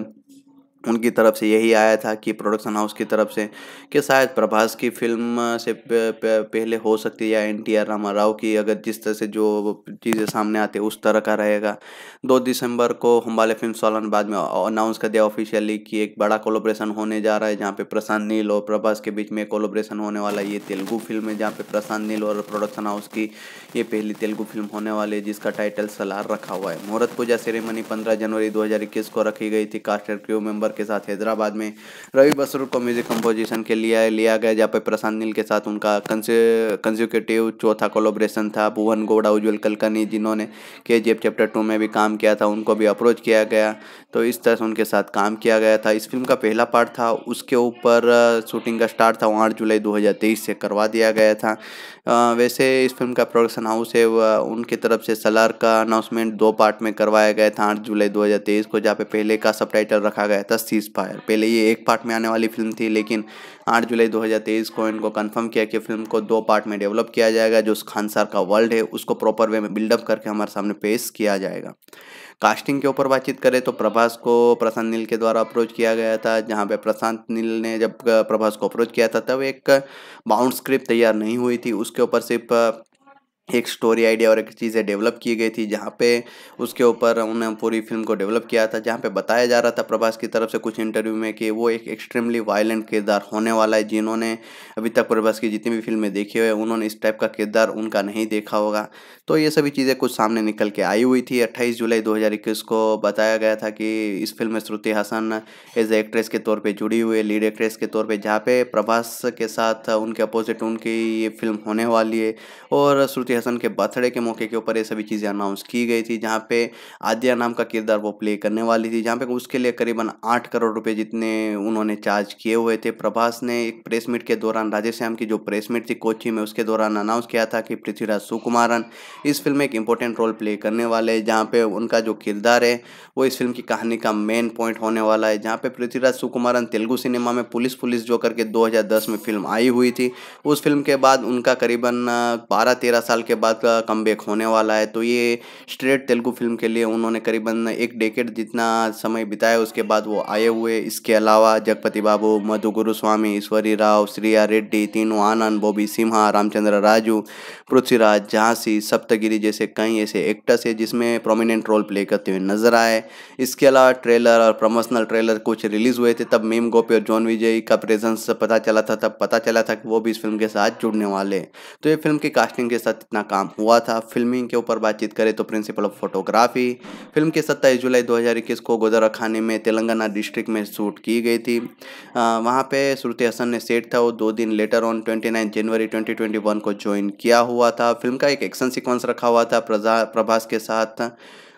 उनकी तरफ से यही आया था कि प्रोडक्शन हाउस की तरफ से कि शायद प्रभास की फिल्म से पहले हो सकती है या N T R Rama Rao की अगर जिस तरह से जो चीज़ें सामने आती है उस तरह का रहेगा दो दिसंबर को हम्बाले फिल्म सोलन बाद में अनाउंस कर दिया ऑफिशियली कि एक बड़ा कोलोब्रेशन होने जा रहा है जहाँ पे प्रशांत नील और प्रभास के बीच में कोलोब्रेशन होने वाला ये तेलुगू फिल्म है जहाँ पे प्रशांत नील और प्रोडक्शन हाउस की ये पहली तेलुगु फिल्म होने वाली है जिसका टाइटल सलार रखा हुआ है मुहूर्त पूजा सेरेमनी पंद्रह जनवरी दो को रखी गई थी कास्टर क्यू क्रू मेम्बर के साथ हैदराबाद में रवि बसरूर को म्यूजिक कंपोजिशन के लिए लिया गया जहाँ पर प्रशांत नील के साथ उनका कंज्यूकेटिव चौथा कोलोब्रेशन था भुवन गौड़ा उज्ज्वल कलकनी जिन्होंने के जी चैप्टर टू में भी काम किया था उनको भी अप्रोच किया गया तो इस तरह से उनके साथ काम किया गया था इस फिल्म का पहला पार्ट था उसके ऊपर शूटिंग uh, का स्टार्ट था वो आठ जुलाई दो से करवा दिया गया था वैसे इस फिल्म का प्रोडक्शन हाउस है वह उनकी तरफ से सलार का अनाउंसमेंट दो पार्ट में करवाया गया था आठ जुलाई तेईस को जहाँ पे पहले का सब रखा गया था सीज फायर पहले ये एक पार्ट में आने वाली फिल्म थी लेकिन आठ जुलाई तेईस को इनको कन्फर्म किया कि फिल्म को दो पार्ट में डेवलप किया जाएगा जो खानसार का वर्ल्ड है उसको प्रॉपर वे में बिल्डअप करके हमारे सामने पेश किया जाएगा कास्टिंग के ऊपर बातचीत करें तो प्रभास को प्रशांत नील के द्वारा अप्रोच किया गया था जहाँ पे प्रशांत नील ने जब प्रभास को अप्रोच किया था तब एक बाउंड स्क्रिप्ट तैयार नहीं हुई थी उसके ऊपर सिर्फ एक स्टोरी आइडिया और एक चीज़ें डेवलप की गई थी जहाँ पे उसके ऊपर उन्होंने पूरी फिल्म को डेवलप किया था जहाँ पे बताया जा रहा था प्रभास की तरफ से कुछ इंटरव्यू में कि वो एक एक्सट्रीमली वायलेंट किरदार होने वाला है जिन्होंने अभी तक प्रभास की जितनी भी फिल्में देखी हुई है उन्होंने इस टाइप का किरदार उनका नहीं देखा होगा तो ये सभी चीज़ें कुछ सामने निकल के आई हुई थी अट्ठाईस जुलाई दो को बताया गया था कि इस फिल्म में श्रुति हासन एज एक्ट्रेस के तौर पर जुड़ी हुई है लीड एक्ट्रेस के तौर पर जहाँ पे प्रभास के साथ उनके अपोजिट उनकी ये फिल्म होने वाली है और श्रुति मुफ्ती हसन के बर्थडे के मौके के ऊपर ये सभी चीज़ें अनाउंस की गई थी जहाँ पे आदिया नाम का किरदार वो प्ले करने वाली थी जहाँ पे उसके लिए करीबन आठ करोड़ रुपए जितने उन्होंने चार्ज किए हुए थे प्रभास ने एक प्रेस मीट के दौरान श्याम की जो प्रेस मीट थी कोची में उसके दौरान अनाउंस किया था कि पृथ्वीराज सुकुमारन इस फिल्म में एक इंपॉर्टेंट रोल प्ले करने वाले हैं जहाँ पे उनका जो किरदार है वो इस फिल्म की कहानी का मेन पॉइंट होने वाला है जहाँ पे पृथ्वीराज सुकुमारन तेलुगु सिनेमा में पुलिस पुलिस जो करके दो में फिल्म आई हुई थी उस फिल्म के बाद उनका करीबन बारह तेरह साल के बाद का कम होने वाला है तो ये स्ट्रेट तेलुगु फिल्म के लिए उन्होंने करीबन एक डेकेट जितना समय बिताया उसके बाद वो आए हुए इसके अलावा जगपति बाबू मधु गुरुस्वामी ईश्वरी राव श्रिया रेड्डी तीनू आनंद बॉबी सिम्हा रामचंद्र राजू पृथ्वीराज झांसी सप्तगिरी जैसे कई ऐसे एक्टर्स है जिसमें प्रोमिनेंट रोल प्ले करते हुए नजर आए इसके अलावा ट्रेलर और प्रमोशनल ट्रेलर कुछ रिलीज हुए थे तब मीम गोपी और जॉन विजय का प्रेजेंस पता चला था तब पता चला था कि वो भी इस फिल्म के साथ जुड़ने वाले तो ये फिल्म की कास्टिंग के साथ अपना काम हुआ था फिल्मिंग के ऊपर बातचीत करें तो प्रिंसिपल ऑफ फोटोग्राफी फिल्म के सत्ताईस जुलाई 2021 को गोदरा खाने में तेलंगाना डिस्ट्रिक्ट में शूट की गई थी आ, वहाँ पे श्रुति हसन ने सेट था वो दो दिन लेटर ऑन 29 जनवरी 2021 को ज्वाइन किया हुआ था फिल्म का एक एक्शन सिक्वेंस रखा हुआ था प्रभास के साथ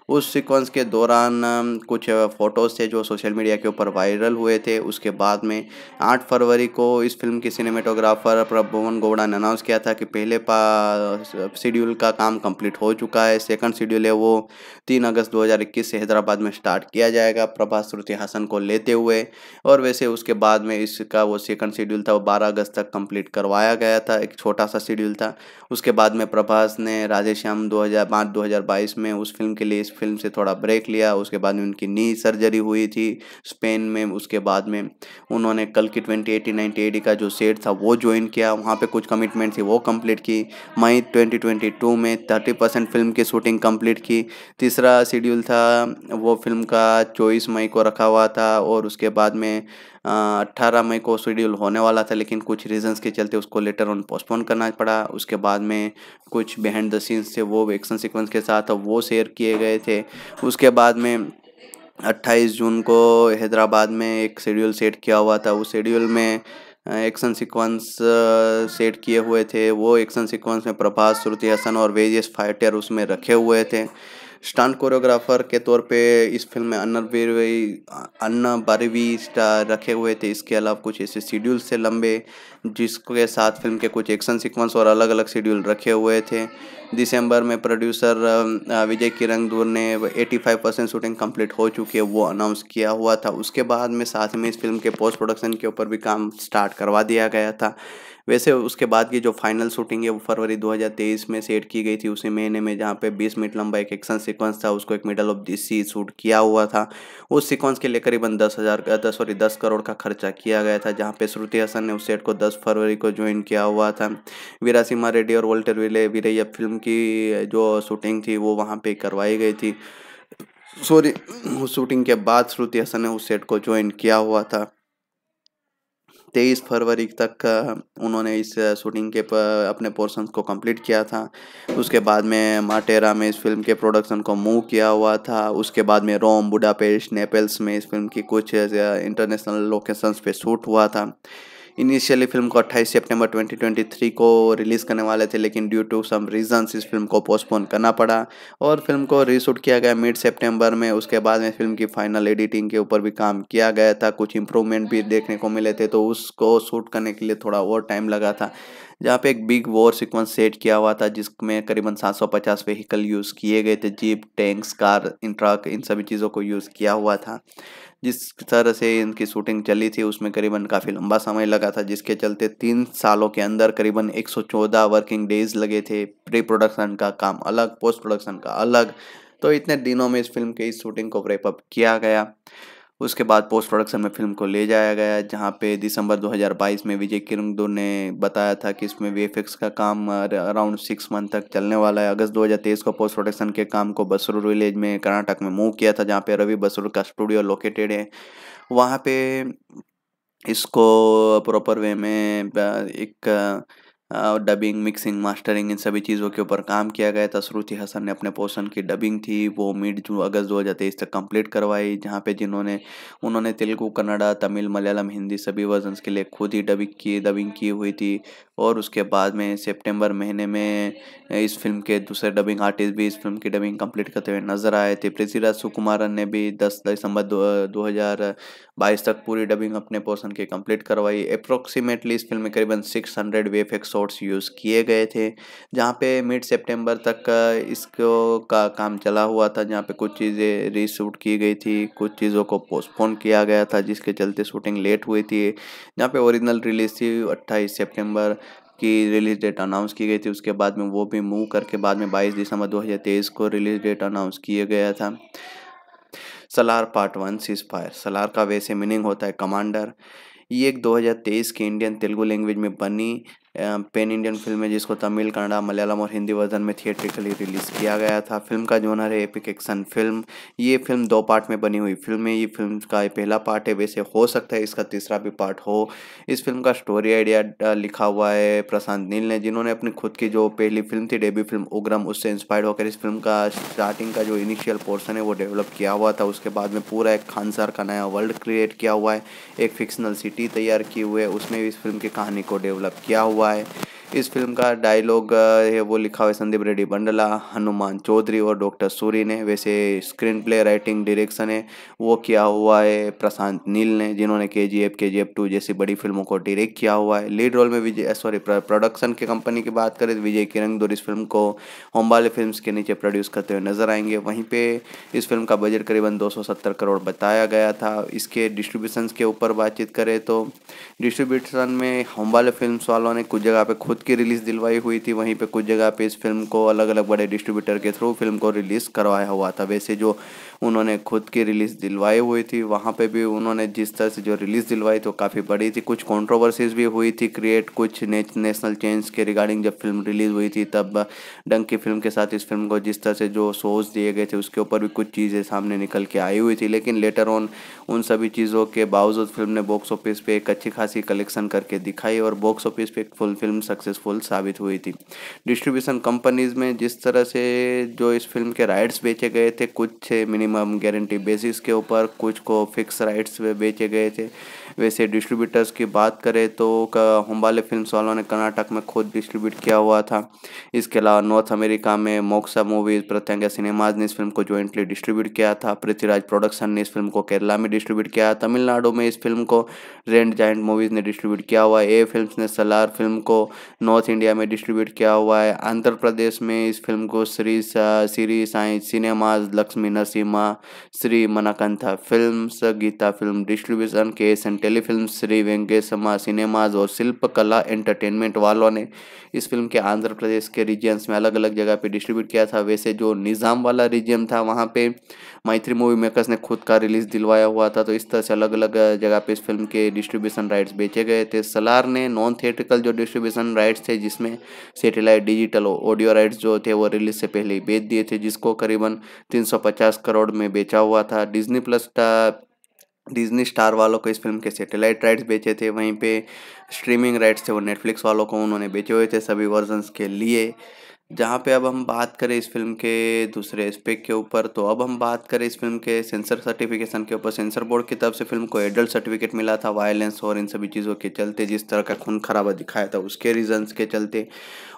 उस सीक्वेंस के दौरान कुछ फ़ोटोज़ थे जो सोशल मीडिया के ऊपर वायरल हुए थे उसके बाद में आठ फरवरी को इस फिल्म के सिनेमेटोग्राफर प्रभुवन गौड़ा ने अनाउंस किया था कि पहले पा शेड्यूल का काम कंप्लीट हो चुका है सेकंड शेड्यूल है वो तीन अगस्त 2021 से हैदराबाद में स्टार्ट किया जाएगा प्रभा श्रुति हासन को लेते हुए और वैसे उसके बाद में इसका वो सेकंड शेड्यूल था वो बारह अगस्त तक कंप्लीट करवाया गया था एक छोटा सा शेड्यूल था उसके बाद में प्रभास ने राजेश्याम दो हज़ार में उस फिल्म के लिए इस फिल्म से थोड़ा ब्रेक लिया उसके बाद में उनकी नी सर्जरी हुई थी स्पेन में उसके बाद में उन्होंने कल की ट्वेंटी एटी नाइन्टी एटी का जो सेट था वो ज्वाइन किया वहाँ पे कुछ कमिटमेंट थी वो कंप्लीट की मई ट्वेंटी ट्वेंटी टू में थर्टी परसेंट फिल्म की शूटिंग कंप्लीट की तीसरा शेड्यूल था वो फिल्म का चौबीस मई को रखा हुआ था और उसके बाद में अट्ठारह मई को शेड्यूल होने वाला था लेकिन कुछ रीजंस के चलते उसको लेटर ऑन पोस्टपोन करना पड़ा उसके बाद में कुछ बिहाइंड द सीन्स थे वो एक्शन सीक्वेंस के साथ वो शेयर किए गए थे उसके बाद में 28 जून को हैदराबाद में एक शेड्यूल सेट किया हुआ था उस शेड्यूल में एक्शन सीक्वेंस सेट किए हुए थे वो एक्शन सीक्वेंस में प्रभास श्रुति हसन और वेजियस फाइटर उसमें रखे हुए थे स्टंट कोरियोग्राफर के तौर पे इस फिल्म में अन्ना बीरवी अन्ना बारवी स्टार रखे हुए थे इसके अलावा कुछ ऐसे शेड्यूल से लंबे जिसके साथ फिल्म के कुछ एक्शन सीक्वेंस और अलग अलग शेड्यूल रखे हुए थे दिसंबर में प्रोड्यूसर विजय किरंगदूर ने 85 परसेंट शूटिंग कंप्लीट हो चुकी है वो अनाउंस किया हुआ था उसके बाद में साथ में इस फिल्म के पोस्ट प्रोडक्शन के ऊपर भी काम स्टार्ट करवा दिया गया था वैसे उसके बाद की जो फाइनल शूटिंग है वो फरवरी 2023 में सेट की गई थी उसी महीने में जहाँ पे 20 मिनट लंबा एक एक्शन सीक्वेंस था उसको एक middle of the sea shoot किया हुआ था उस सीक्वेंस के लिए करीबन दस हज़ार दस सॉरी दस करोड़ का खर्चा किया गया था जहाँ पे श्रुति हसन ने उस सेट को दस फरवरी को ज्वाइन किया हुआ था वीरा सिम्हा रेड्डी और वोल्टर विले वीरैया फिल्म की जो शूटिंग थी वो वहाँ पर करवाई गई थी सॉरी उस शूटिंग के बाद श्रुति हसन ने उस सेट को ज्वाइन किया हुआ था तेईस फरवरी तक उन्होंने इस शूटिंग के अपने पोर्सन को कंप्लीट किया था उसके बाद में माटेरा में इस फिल्म के प्रोडक्शन को मूव किया हुआ था उसके बाद में रोम बुडापेस्ट नेपल्स में इस फिल्म की कुछ इंटरनेशनल लोकेशंस पे शूट हुआ था इनिशियली फिल्म को 28 सितंबर 2023 को रिलीज़ करने वाले थे लेकिन ड्यू टू सम रीजंस इस फिल्म को पोस्टपोन करना पड़ा और फिल्म को रीशूट किया गया मिड सितंबर में उसके बाद में फिल्म की फाइनल एडिटिंग के ऊपर भी काम किया गया था कुछ इंप्रूवमेंट भी देखने को मिले थे तो उसको शूट करने के लिए थोड़ा और टाइम लगा था जहाँ पे एक बिग वॉर सीक्वेंस सेट किया हुआ था जिसमें करीबन 750 व्हीकल यूज़ किए गए थे जीप टैंक्स कार इन ट्रक इन सभी चीज़ों को यूज़ किया हुआ था जिस तरह से इनकी शूटिंग चली थी उसमें करीबन काफ़ी लंबा समय लगा था जिसके चलते तीन सालों के अंदर करीबन 114 वर्किंग डेज लगे थे प्री प्रोडक्शन का काम अलग पोस्ट प्रोडक्शन का अलग तो इतने दिनों में इस फिल्म के इस शूटिंग को रेपअप किया गया उसके बाद पोस्ट प्रोडक्शन में फिल्म को ले जाया गया जहाँ पे दिसंबर 2022 में विजय दो ने बताया था कि इसमें वी का काम अराउंड सिक्स मंथ तक चलने वाला है अगस्त 2023 को पोस्ट प्रोडक्शन के काम को बसरूर विलेज में कर्नाटक में मूव किया था जहाँ पे रवि बसरूर का स्टूडियो लोकेटेड है वहाँ पे इसको प्रॉपर वे में एक डबिंग मिक्सिंग मास्टरिंग इन सभी चीज़ों के ऊपर काम किया गया था श्रुति हसन ने अपने पोर्शन की डबिंग थी वो मिड जून अगस्त दो हज़ार तेईस तक कम्प्लीट करवाई जहाँ पे जिन्होंने उन्होंने तेलुगु कन्नड़ा तमिल मलयालम हिंदी सभी वर्जन्स के लिए खुद ही डबिंग की डबिंग की हुई थी और उसके बाद में सितंबर महीने में इस फिल्म के दूसरे डबिंग आर्टिस्ट भी इस फिल्म की डबिंग कंप्लीट करते हुए नजर आए थे पृथ्वीराज सुकुमारन ने भी 10 दिसंबर दो हज़ार बाईस तक पूरी डबिंग अपने पोर्सन की कंप्लीट करवाई अप्रोक्सीमेटली इस फिल्म में करीबन 600 hundred VFX shots use किए गए थे जहाँ पे मिड सेप्टेम्बर तक इसको का काम चला हुआ था जहाँ पे कुछ चीज़ें रीशूट की गई थी कुछ चीज़ों को पोस्टपोन किया गया था जिसके चलते शूटिंग लेट हुई थी जहाँ पे ओरिजिनल रिलीज़ थी अट्ठाईस सेप्टेम्बर की रिलीज डेट अनाउंस की गई थी उसके बाद में वो भी मूव करके बाद में 22 दिसंबर 2023 को रिलीज डेट अनाउंस किया गया था Salaar part one cease fire Salaar का वैसे मीनिंग होता है कमांडर ये एक 2023 की इंडियन तेलुगु लैंग्वेज में बनी पेन इंडियन फिल्म है जिसको तमिल कन्नड़ा मलयालम और हिंदी वर्जन में थिएट्रिकली रिलीज़ किया गया था फिल्म का जोनर है एपिक एक्शन फिल्म ये फिल्म दो पार्ट में बनी हुई फिल्म है ये फिल्म का पहला पार्ट है वैसे हो सकता है इसका तीसरा भी पार्ट हो इस फिल्म का स्टोरी आइडिया लिखा हुआ है प्रशांत नील ने जिन्होंने अपनी खुद की जो पहली फिल्म थी डेब्यू फिल्म उग्रम उससे इंस्पायर्ड होकर इस फिल्म का स्टार्टिंग का जो इनिशियल पोर्सन है वो डेवलप किया हुआ था उसके बाद में पूरा एक खान सर का नया वर्ल्ड क्रिएट किया हुआ है एक फिक्शनल सिटी तैयार की हुई है उसमें इस फिल्म की कहानी को डेवलप किया हुआ हुआ है इस फिल्म का डायलॉग है वो लिखा हुआ है संदीप रेड्डी बंडला हनुमान चौधरी और डॉक्टर सूरी ने वैसे स्क्रीन प्ले राइटिंग डायरेक्शन है वो किया हुआ है प्रशांत नील ने जिन्होंने के जी एफ के जी एफ टू जैसी बड़ी फिल्मों को डायरेक्ट किया हुआ है लीड रोल में विजय सॉरी प्रोडक्शन की कंपनी की बात करें तो विजय दूर इस फिल्म को होम्बाले फिल्म के नीचे प्रोड्यूस करते हुए नजर आएंगे वहीं पर इस फिल्म का बजट करीबन दो करोड़ बताया गया था इसके डिस्ट्रीब्यूशन के ऊपर बातचीत करें तो डिस्ट्रीब्यूशन में होम्बाले फिल्म वालों ने कुछ जगह पर खुद खुद की रिलीज़ दिलवाई हुई थी वहीं पे कुछ जगह पे इस फिल्म को अलग अलग बड़े डिस्ट्रीब्यूटर के थ्रू फिल्म को रिलीज़ करवाया हुआ था वैसे जो उन्होंने खुद की रिलीज़ दिलवाई हुई थी वहाँ पे भी उन्होंने जिस तरह से जो रिलीज़ दिलवाई तो काफ़ी बड़ी थी कुछ कॉन्ट्रोवर्सीज भी हुई थी क्रिएट कुछ नेशनल चेंज के रिगार्डिंग जब फिल्म रिलीज़ हुई थी तब डंकी फिल्म के साथ इस फिल्म को जिस तरह से जो शोज दिए गए थे उसके ऊपर भी कुछ चीज़ें सामने निकल के आई हुई थी लेकिन लेटर ऑन उन सभी चीज़ों के बावजूद फिल्म ने बॉक्स ऑफिस पे एक अच्छी खासी कलेक्शन करके दिखाई और बॉक्स ऑफिस पे एक फुल फिल्म सक्सेस सक्सेसफुल साबित हुई थी डिस्ट्रीब्यूशन कंपनीज में जिस तरह से जो इस फिल्म के राइट्स बेचे गए थे कुछ मिनिमम गारंटी बेसिस के ऊपर कुछ को फिक्स राइट्स बेचे गए थे वैसे डिस्ट्रीब्यूटर्स की बात करें तो हम्बाले फिल्म वालों ने कर्नाटक में खुद डिस्ट्रीब्यूट किया हुआ था इसके अलावा नॉर्थ अमेरिका में मोक्सा मूवीज़ प्रत्यंगा सिनेमाज ने इस फिल्म को जॉइंटली डिस्ट्रीब्यूट किया था पृथ्वीराज प्रोडक्शन ने इस फिल्म को केरला में डिस्ट्रीब्यूट किया तमिलनाडु में इस फिल्म को रेंड जाइंट मूवीज़ ने डिस्ट्रीब्यूट किया हुआ है ए फिल्म ने सलार फिल्म को नॉर्थ इंडिया में डिस्ट्रीब्यूट किया हुआ है आंध्र प्रदेश में इस फिल्म को Shri Shri Sai cinemas Lakshmi Narasimha Shri मनाकंथा film Gita film distribution के S and telefilm Shri वेंकेशमा cinemas और शिल्प कला एंटरटेनमेंट वालों ने इस फिल्म के आंध्र प्रदेश के रीजन्स में अलग अलग जगह पे डिस्ट्रीब्यूट किया था वैसे जो निज़ाम वाला रीजन था वहाँ पे मैत्री मूवी मेकर्स ने खुद का रिलीज़ दिलवाया हुआ था तो इस तरह से अलग अलग जगह पे इस फिल्म के डिस्ट्रीब्यूशन राइट्स बेचे गए थे सलार ने नॉन थिएट्रिकल जो डिस्ट्रीब्यूशन राइट्स थे जिसमें सेटेलाइट डिजिटल ऑडियो राइट्स जो थे वो रिलीज से पहले बेच दिए थे जिसको करीबन तीन करोड़ में बेचा हुआ था डिजनी प्लस डिज्नी स्टार वालों को इस फिल्म के सैटेलाइट राइट्स बेचे थे वहीं पे स्ट्रीमिंग राइट्स थे वो नेटफ्लिक्स वालों को उन्होंने बेचे हुए थे सभी वर्जन्स के लिए जहाँ पे अब हम बात करें इस फिल्म के दूसरे एस्पेक्ट के ऊपर तो अब हम बात करें इस फिल्म के सेंसर सर्टिफिकेशन के ऊपर सेंसर बोर्ड की तरफ से फिल्म को एडल्ट सर्टिफिकेट मिला था वायलेंस और इन सभी चीज़ों के चलते जिस तरह का खून खराबा दिखाया था उसके रीजंस के चलते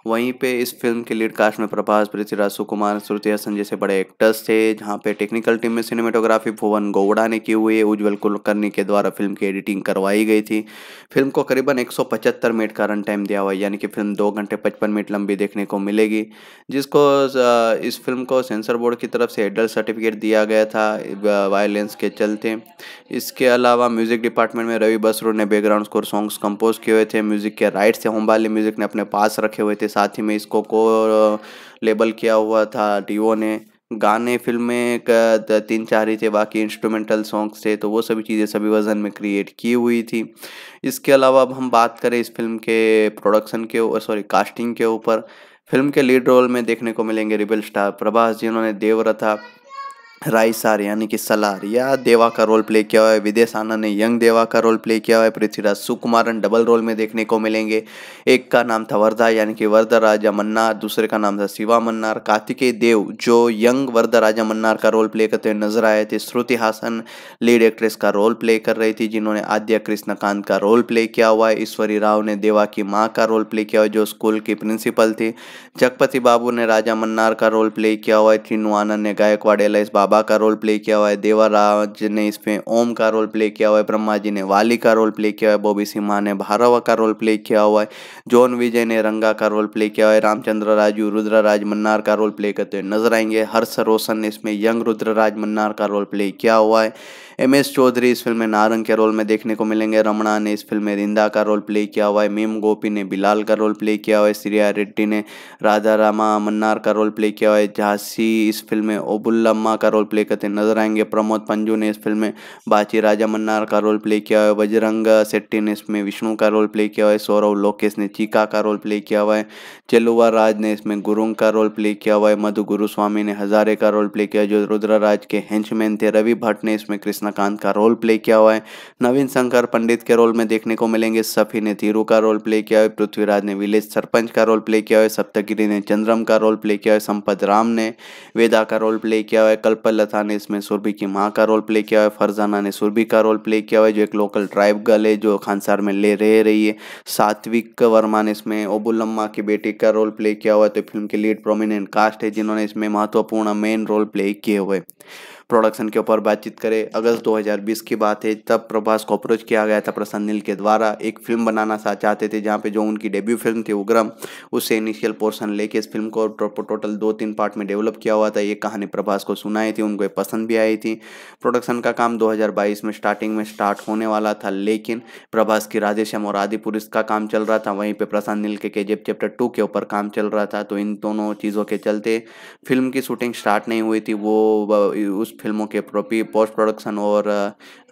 वहीं पे इस फिल्म के लीड कास्ट में प्रभास पृथ्वीराज सुकुमार श्रुति हसन जैसे बड़े एक्टर्स थे जहाँ पे टेक्निकल टीम में सिनेमेटोग्राफी भुवन गौड़ा ने की हुई है उज्ज्वल कुलकर्णी के द्वारा फिल्म की एडिटिंग करवाई गई थी फिल्म को करीबन एक मिनट का रन टाइम दिया हुआ है यानी कि फिल्म दो घंटे पचपन मिनट लंबी देखने को मिलेगी जिसको इस फिल्म को सेंसर बोर्ड की तरफ से एडल्ट सर्टिफिकेट दिया गया था वायलेंस के चलते इसके अलावा म्यूजिक डिपार्टमेंट में रवि बसरू ने बैकग्राउंड स्कोर सॉन्ग्स कंपोज किए हुए थे म्यूजिक के राइट्स थे होम्बाली म्यूजिक ने अपने पास रखे हुए थे साथ ही में इसको को लेबल किया हुआ था डीओ ने गाने फिल्म में तीन चार ही थे बाकी इंस्ट्रूमेंटल सॉन्ग्स थे तो वो सभी चीज़ें सभी वज़न में क्रिएट की हुई थी इसके अलावा अब हम बात करें इस फिल्म के प्रोडक्शन के सॉरी कास्टिंग के ऊपर फिल्म के लीड रोल में देखने को मिलेंगे रिबल स्टार प्रभास जी उन्होंने देवरथा रायसार यानी कि सलार या देवा का रोल प्ले किया हुआ है विदेश आनंद ने यंग देवा का रोल प्ले किया हुआ है पृथ्वीराज सुकुमारन डबल रोल में देखने को मिलेंगे एक का नाम था वरदा यानी कि वरदा राजा मन्नार दूसरे का नाम था शिवा मन्नार कार्तिकेय देव जो यंग वरदा राजा मन्नार का रोल प्ले करते हुए नजर आए थे श्रुति हासन लीड एक्ट्रेस का रोल प्ले कर रही थी जिन्होंने आद्य कृष्णकांत का रोल प्ले किया हुआ है ईश्वरी राव ने देवा की माँ का रोल प्ले किया हुआ जो स्कूल की प्रिंसिपल थी जगपति बाबू ने राजा मन्नार का रोल प्ले किया हुआ है तीनू आनंद ने गायकवाड़ एल एस बाबा का रोल प्ले किया हुआ है देवराज ने इसमें ओम का रोल प्ले किया हुआ है ब्रह्मा जी ने वाली का रोल प्ले किया हुआ है बॉबी सिम्हा ने भारवा का रोल प्ले किया हुआ है जॉन विजय ने रंगा का रोल प्ले किया हुआ है रामचंद्र राजू रुद्रराज मन्नार का रोल प्ले करते हुए नजर आएंगे हर्ष रोशन ने इसमें यंग रुद्रराज मन्नार का रोल प्ले किया हुआ है एम एस चौधरी इस फिल्म में नारंग के रोल में देखने को मिलेंगे रमणा ने इस फिल्म में रिंदा का रोल प्ले किया हुआ है मीम गोपी ने बिलाल का रोल प्ले किया हुआ है श्रिया रेड्डी ने राधा रामा मन्नार का रोल प्ले किया हुआ है झांसी इस फिल्म में ओबुल्लम्मा का रोल प्ले करते नजर आएंगे प्रमोद पंजू ने इस फिल्म में बाची राजा मन्नार का रोल प्ले किया हुआ है बजरंग सेट्टी ने इसमें विष्णु का रोल प्ले किया हुआ है सौरव लोकेश ने चीका का रोल प्ले किया हुआ है चेलुआ राज ने इसमें गुरुंग का रोल प्ले किया हुआ है मधु गुरुस्वामी ने हजारे का रोल प्ले किया जो रुद्रा राज के हैंचमैन थे रवि भट्ट ने इसमें कृष्णा रजनीकांत का रोल प्ले किया हुआ है नवीन शंकर पंडित के रोल में देखने को मिलेंगे सफ़ी ने धीरू का रोल प्ले किया है पृथ्वीराज ने विलेज सरपंच का रोल प्ले किया है सप्तगिरी ने चंद्रम का रोल प्ले किया है संपत राम ने वेदा का रोल प्ले किया हुआ है कल्पलता ने इसमें सुरभि की माँ का रोल प्ले किया है फरजाना ने सुरभि का रोल प्ले किया हुआ है जो एक लोकल ट्राइब गर्ल है जो खानसार में ले रह रही है सात्विक वर्मा ने इसमें ओबुलम्मा की बेटी का रोल प्ले किया हुआ है तो फिल्म के लीड प्रोमिनेंट कास्ट है जिन्होंने इसमें महत्वपूर्ण मेन रोल प्ले किए हुए प्रोडक्शन के ऊपर बातचीत करें अगस्त 2020 की बात है तब प्रभास को अप्रोच किया गया था प्रसन्न नील के द्वारा एक फिल्म बनाना चाहते थे जहाँ पे जो उनकी डेब्यू फिल्म थी उग्रम उससे इनिशियल पोर्शन लेके इस फिल्म को टोटल दो तीन पार्ट में डेवलप किया हुआ था ये कहानी प्रभास को सुनाई थी उनको पसंद भी आई थी प्रोडक्शन का काम दो में स्टार्टिंग में स्टार्ट होने वाला था लेकिन प्रभास की राधेश्याम और आदिपुरुष का काम चल रहा था वहीं पर प्रसन्न नील के केजेप चैप्टर टू के ऊपर काम चल रहा था तो इन दोनों चीज़ों के चलते फिल्म की शूटिंग स्टार्ट नहीं हुई थी वो उस फिल्मों के प्रोपी पोस्ट प्रोडक्शन और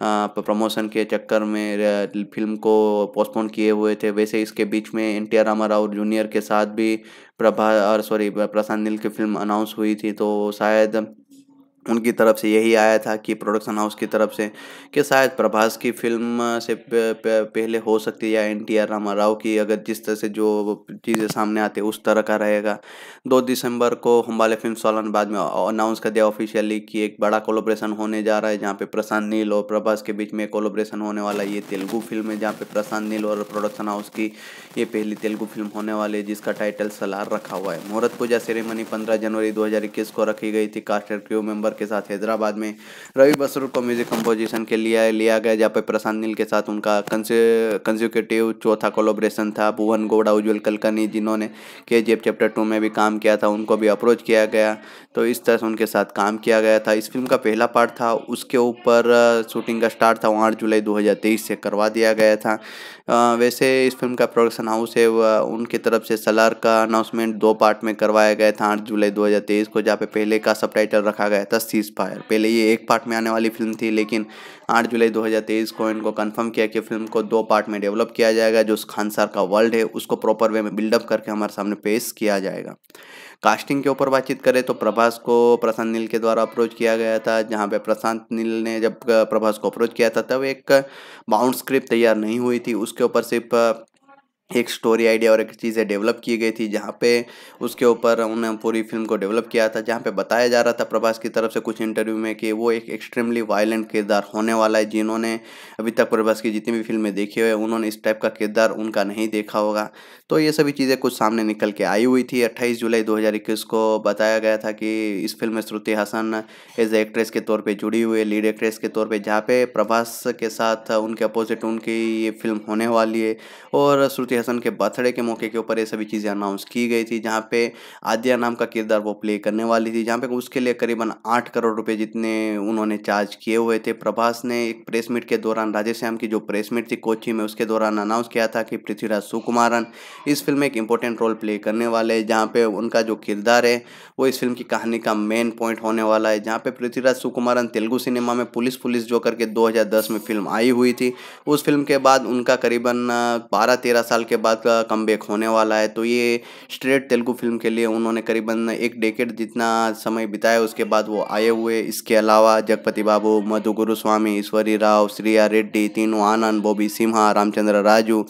प्रमोशन के चक्कर में फिल्म को पोस्टपोन किए हुए थे वैसे इसके बीच में N T R Rama Rao junior के साथ भी प्रभा सॉरी प्रशांत नील की फिल्म अनाउंस हुई थी तो शायद उनकी तरफ से यही आया था कि प्रोडक्शन हाउस की तरफ से कि शायद प्रभास की फिल्म से पहले हो सकती है या N T R Rama Rao की अगर जिस तरह से जो चीज़ें सामने आती है उस तरह का रहेगा दो दिसंबर को हम वाले फिल्म सोलन बाद में अनाउंस कर दिया ऑफिशियली कि एक बड़ा कोलोब्रेशन होने जा रहा है जहाँ पे प्रशांत नील और प्रभास के बीच में कोलोब्रेशन होने वाला ये तेलुगू फिल्म है जहाँ पे प्रशांत नील और प्रोडक्शन हाउस की ये पहली तेलुगु फिल्म होने वाली है जिसका टाइटल सलार रखा हुआ है मुहूर्त पूजा सेरेमनी पंद्रह जनवरी दो को रखी गई थी कास्टर क्यू मेम्बर के साथ हैदराबाद में रवि बसर को म्यूजिक कंपोजिशन के लिए लिया गया जहाँ पर प्रशांत नील के साथ उनका कंज्यूकेटिव चौथा कोलोब्रेशन था भुवन गौड़ा उज्जवल कलकनी जिन्होंने के जी चैप्टर टू में भी काम किया था उनको भी अप्रोच किया गया तो इस तरह से उनके साथ काम किया गया था इस फिल्म का पहला पार्ट था उसके ऊपर शूटिंग का स्टार्ट था वो आठ जुलाई 2023 से करवा दिया गया था वैसे इस फिल्म का प्रोडक्शन हाउस है उनकी तरफ से सलार का अनाउंसमेंट दो पार्ट में करवाया गया था आठ जुलाई 2023 को जहाँ पे पहले का सब रखा गया था सीज फायर पहले ये एक पार्ट में आने वाली फिल्म थी लेकिन आठ जुलाई 2023 को इनको कंफर्म किया कि फिल्म को दो पार्ट में डेवलप किया जाएगा जो खानसार का वर्ल्ड है उसको प्रॉपर वे में बिल्डअप करके हमारे सामने पेश किया जाएगा कास्टिंग के ऊपर बातचीत करें तो प्रभास को प्रशांत नील के द्वारा अप्रोच किया गया था जहाँ पे प्रशांत नील ने जब प्रभास को अप्रोच किया था तब एक बाउंड स्क्रिप्ट तैयार नहीं हुई थी उसके ऊपर सिर्फ एक स्टोरी आइडिया और एक चीज़ें डेवलप की गई थी जहाँ पे उसके ऊपर उन्होंने पूरी फिल्म को डेवलप किया था जहाँ पे बताया जा रहा था प्रभास की तरफ से कुछ इंटरव्यू में कि वो एक एक्सट्रीमली वायलेंट किरदार होने वाला है जिन्होंने अभी तक प्रभास की जितनी भी फिल्में देखी हुई है उन्होंने इस टाइप का किरदार उनका नहीं देखा होगा तो ये सभी चीज़ें कुछ सामने निकल के आई हुई थी अट्ठाईस जुलाई दो को बताया गया था कि इस फिल्म में श्रुति हासन एज एक्ट्रेस के तौर पर जुड़ी हुई है लीड एक्ट्रेस के तौर पर जहाँ पे प्रभास के साथ उनके अपोजिट उनकी ये फिल्म होने वाली है और श्रुति हसन के बर्थडे के मौके के ऊपर ये सभी चीज़ें अनाउंस की गई थी जहाँ पे आदिया नाम का किरदार वो प्ले करने वाली थी जहाँ पे उसके लिए करीबन आठ करोड़ रुपए जितने उन्होंने चार्ज किए हुए थे प्रभास ने एक प्रेस मीट के दौरान श्याम की जो प्रेस मीट थी कोची में उसके दौरान अनाउंस किया था कि पृथ्वीराज सुकुमारन इस फिल्म में एक इंपॉर्टेंट रोल प्ले करने वाले हैं जहाँ पे उनका जो किरदार है वो इस फिल्म की कहानी का मेन पॉइंट होने वाला है जहाँ पे पृथ्वीराज सुकुमारन तेलुगु सिनेमा में पुलिस पुलिस जो करके दो में फिल्म आई हुई थी उस फिल्म के बाद उनका करीबन बारह तेरह साल के बाद कम बैक होने वाला है तो ये स्ट्रेट तेलुगु फिल्म के लिए उन्होंने करीबन एक डेकेट जितना समय बिताया उसके बाद वो आए हुए इसके अलावा जगपति बाबू मधु स्वामी ईश्वरी राव श्रिया रेड्डी तीनू आनंद बॉबी सिम्हा रामचंद्र राजू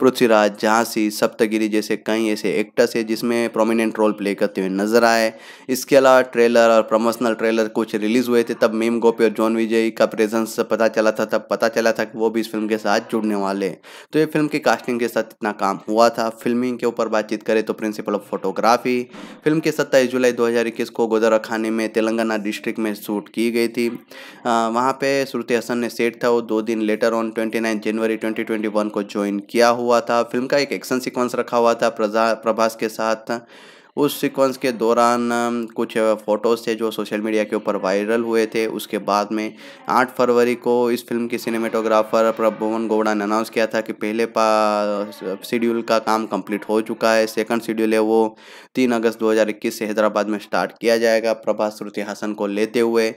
पृथ्वीराज झांसी सप्तगिरी जैसे कई ऐसे एक्टर्स है जिसमें प्रोमिनेंट रोल प्ले करते हुए नजर आए इसके अलावा ट्रेलर और प्रमोशनल ट्रेलर कुछ रिलीज हुए थे तब मीम गोपी और जॉन विजय का प्रेजेंस पता चला था तब पता चला था कि वो भी इस फिल्म के साथ जुड़ने वाले तो ये फिल्म की कास्टिंग के साथ कितना काम हुआ था फिल्मिंग के ऊपर बातचीत करें तो प्रिंसिपल ऑफ फोटोग्राफी फिल्म के सत्ताईस जुलाई 2021 को गोदरा खाने में तेलंगाना डिस्ट्रिक्ट में शूट की गई थी आ, वहाँ पे श्रुति हसन ने सेट था वो दो दिन लेटर ऑन 29 जनवरी 2021 को ज्वाइन किया हुआ था फिल्म का एक एक्शन सिक्वेंस रखा हुआ था प्रभास के साथ उस सीक्वेंस के दौरान कुछ फ़ोटोज़ थे जो सोशल मीडिया के ऊपर वायरल हुए थे उसके बाद में आठ फरवरी को इस फिल्म के सिनेमेटोग्राफर प्रभुवन गौड़ा ने अनाउंस किया था कि पहले पा शेड्यूल का काम कंप्लीट हो चुका है सेकंड शेड्यूल है वो तीन अगस्त 2021 से हैदराबाद में स्टार्ट किया जाएगा प्रभा श्रुति हासन को लेते हुए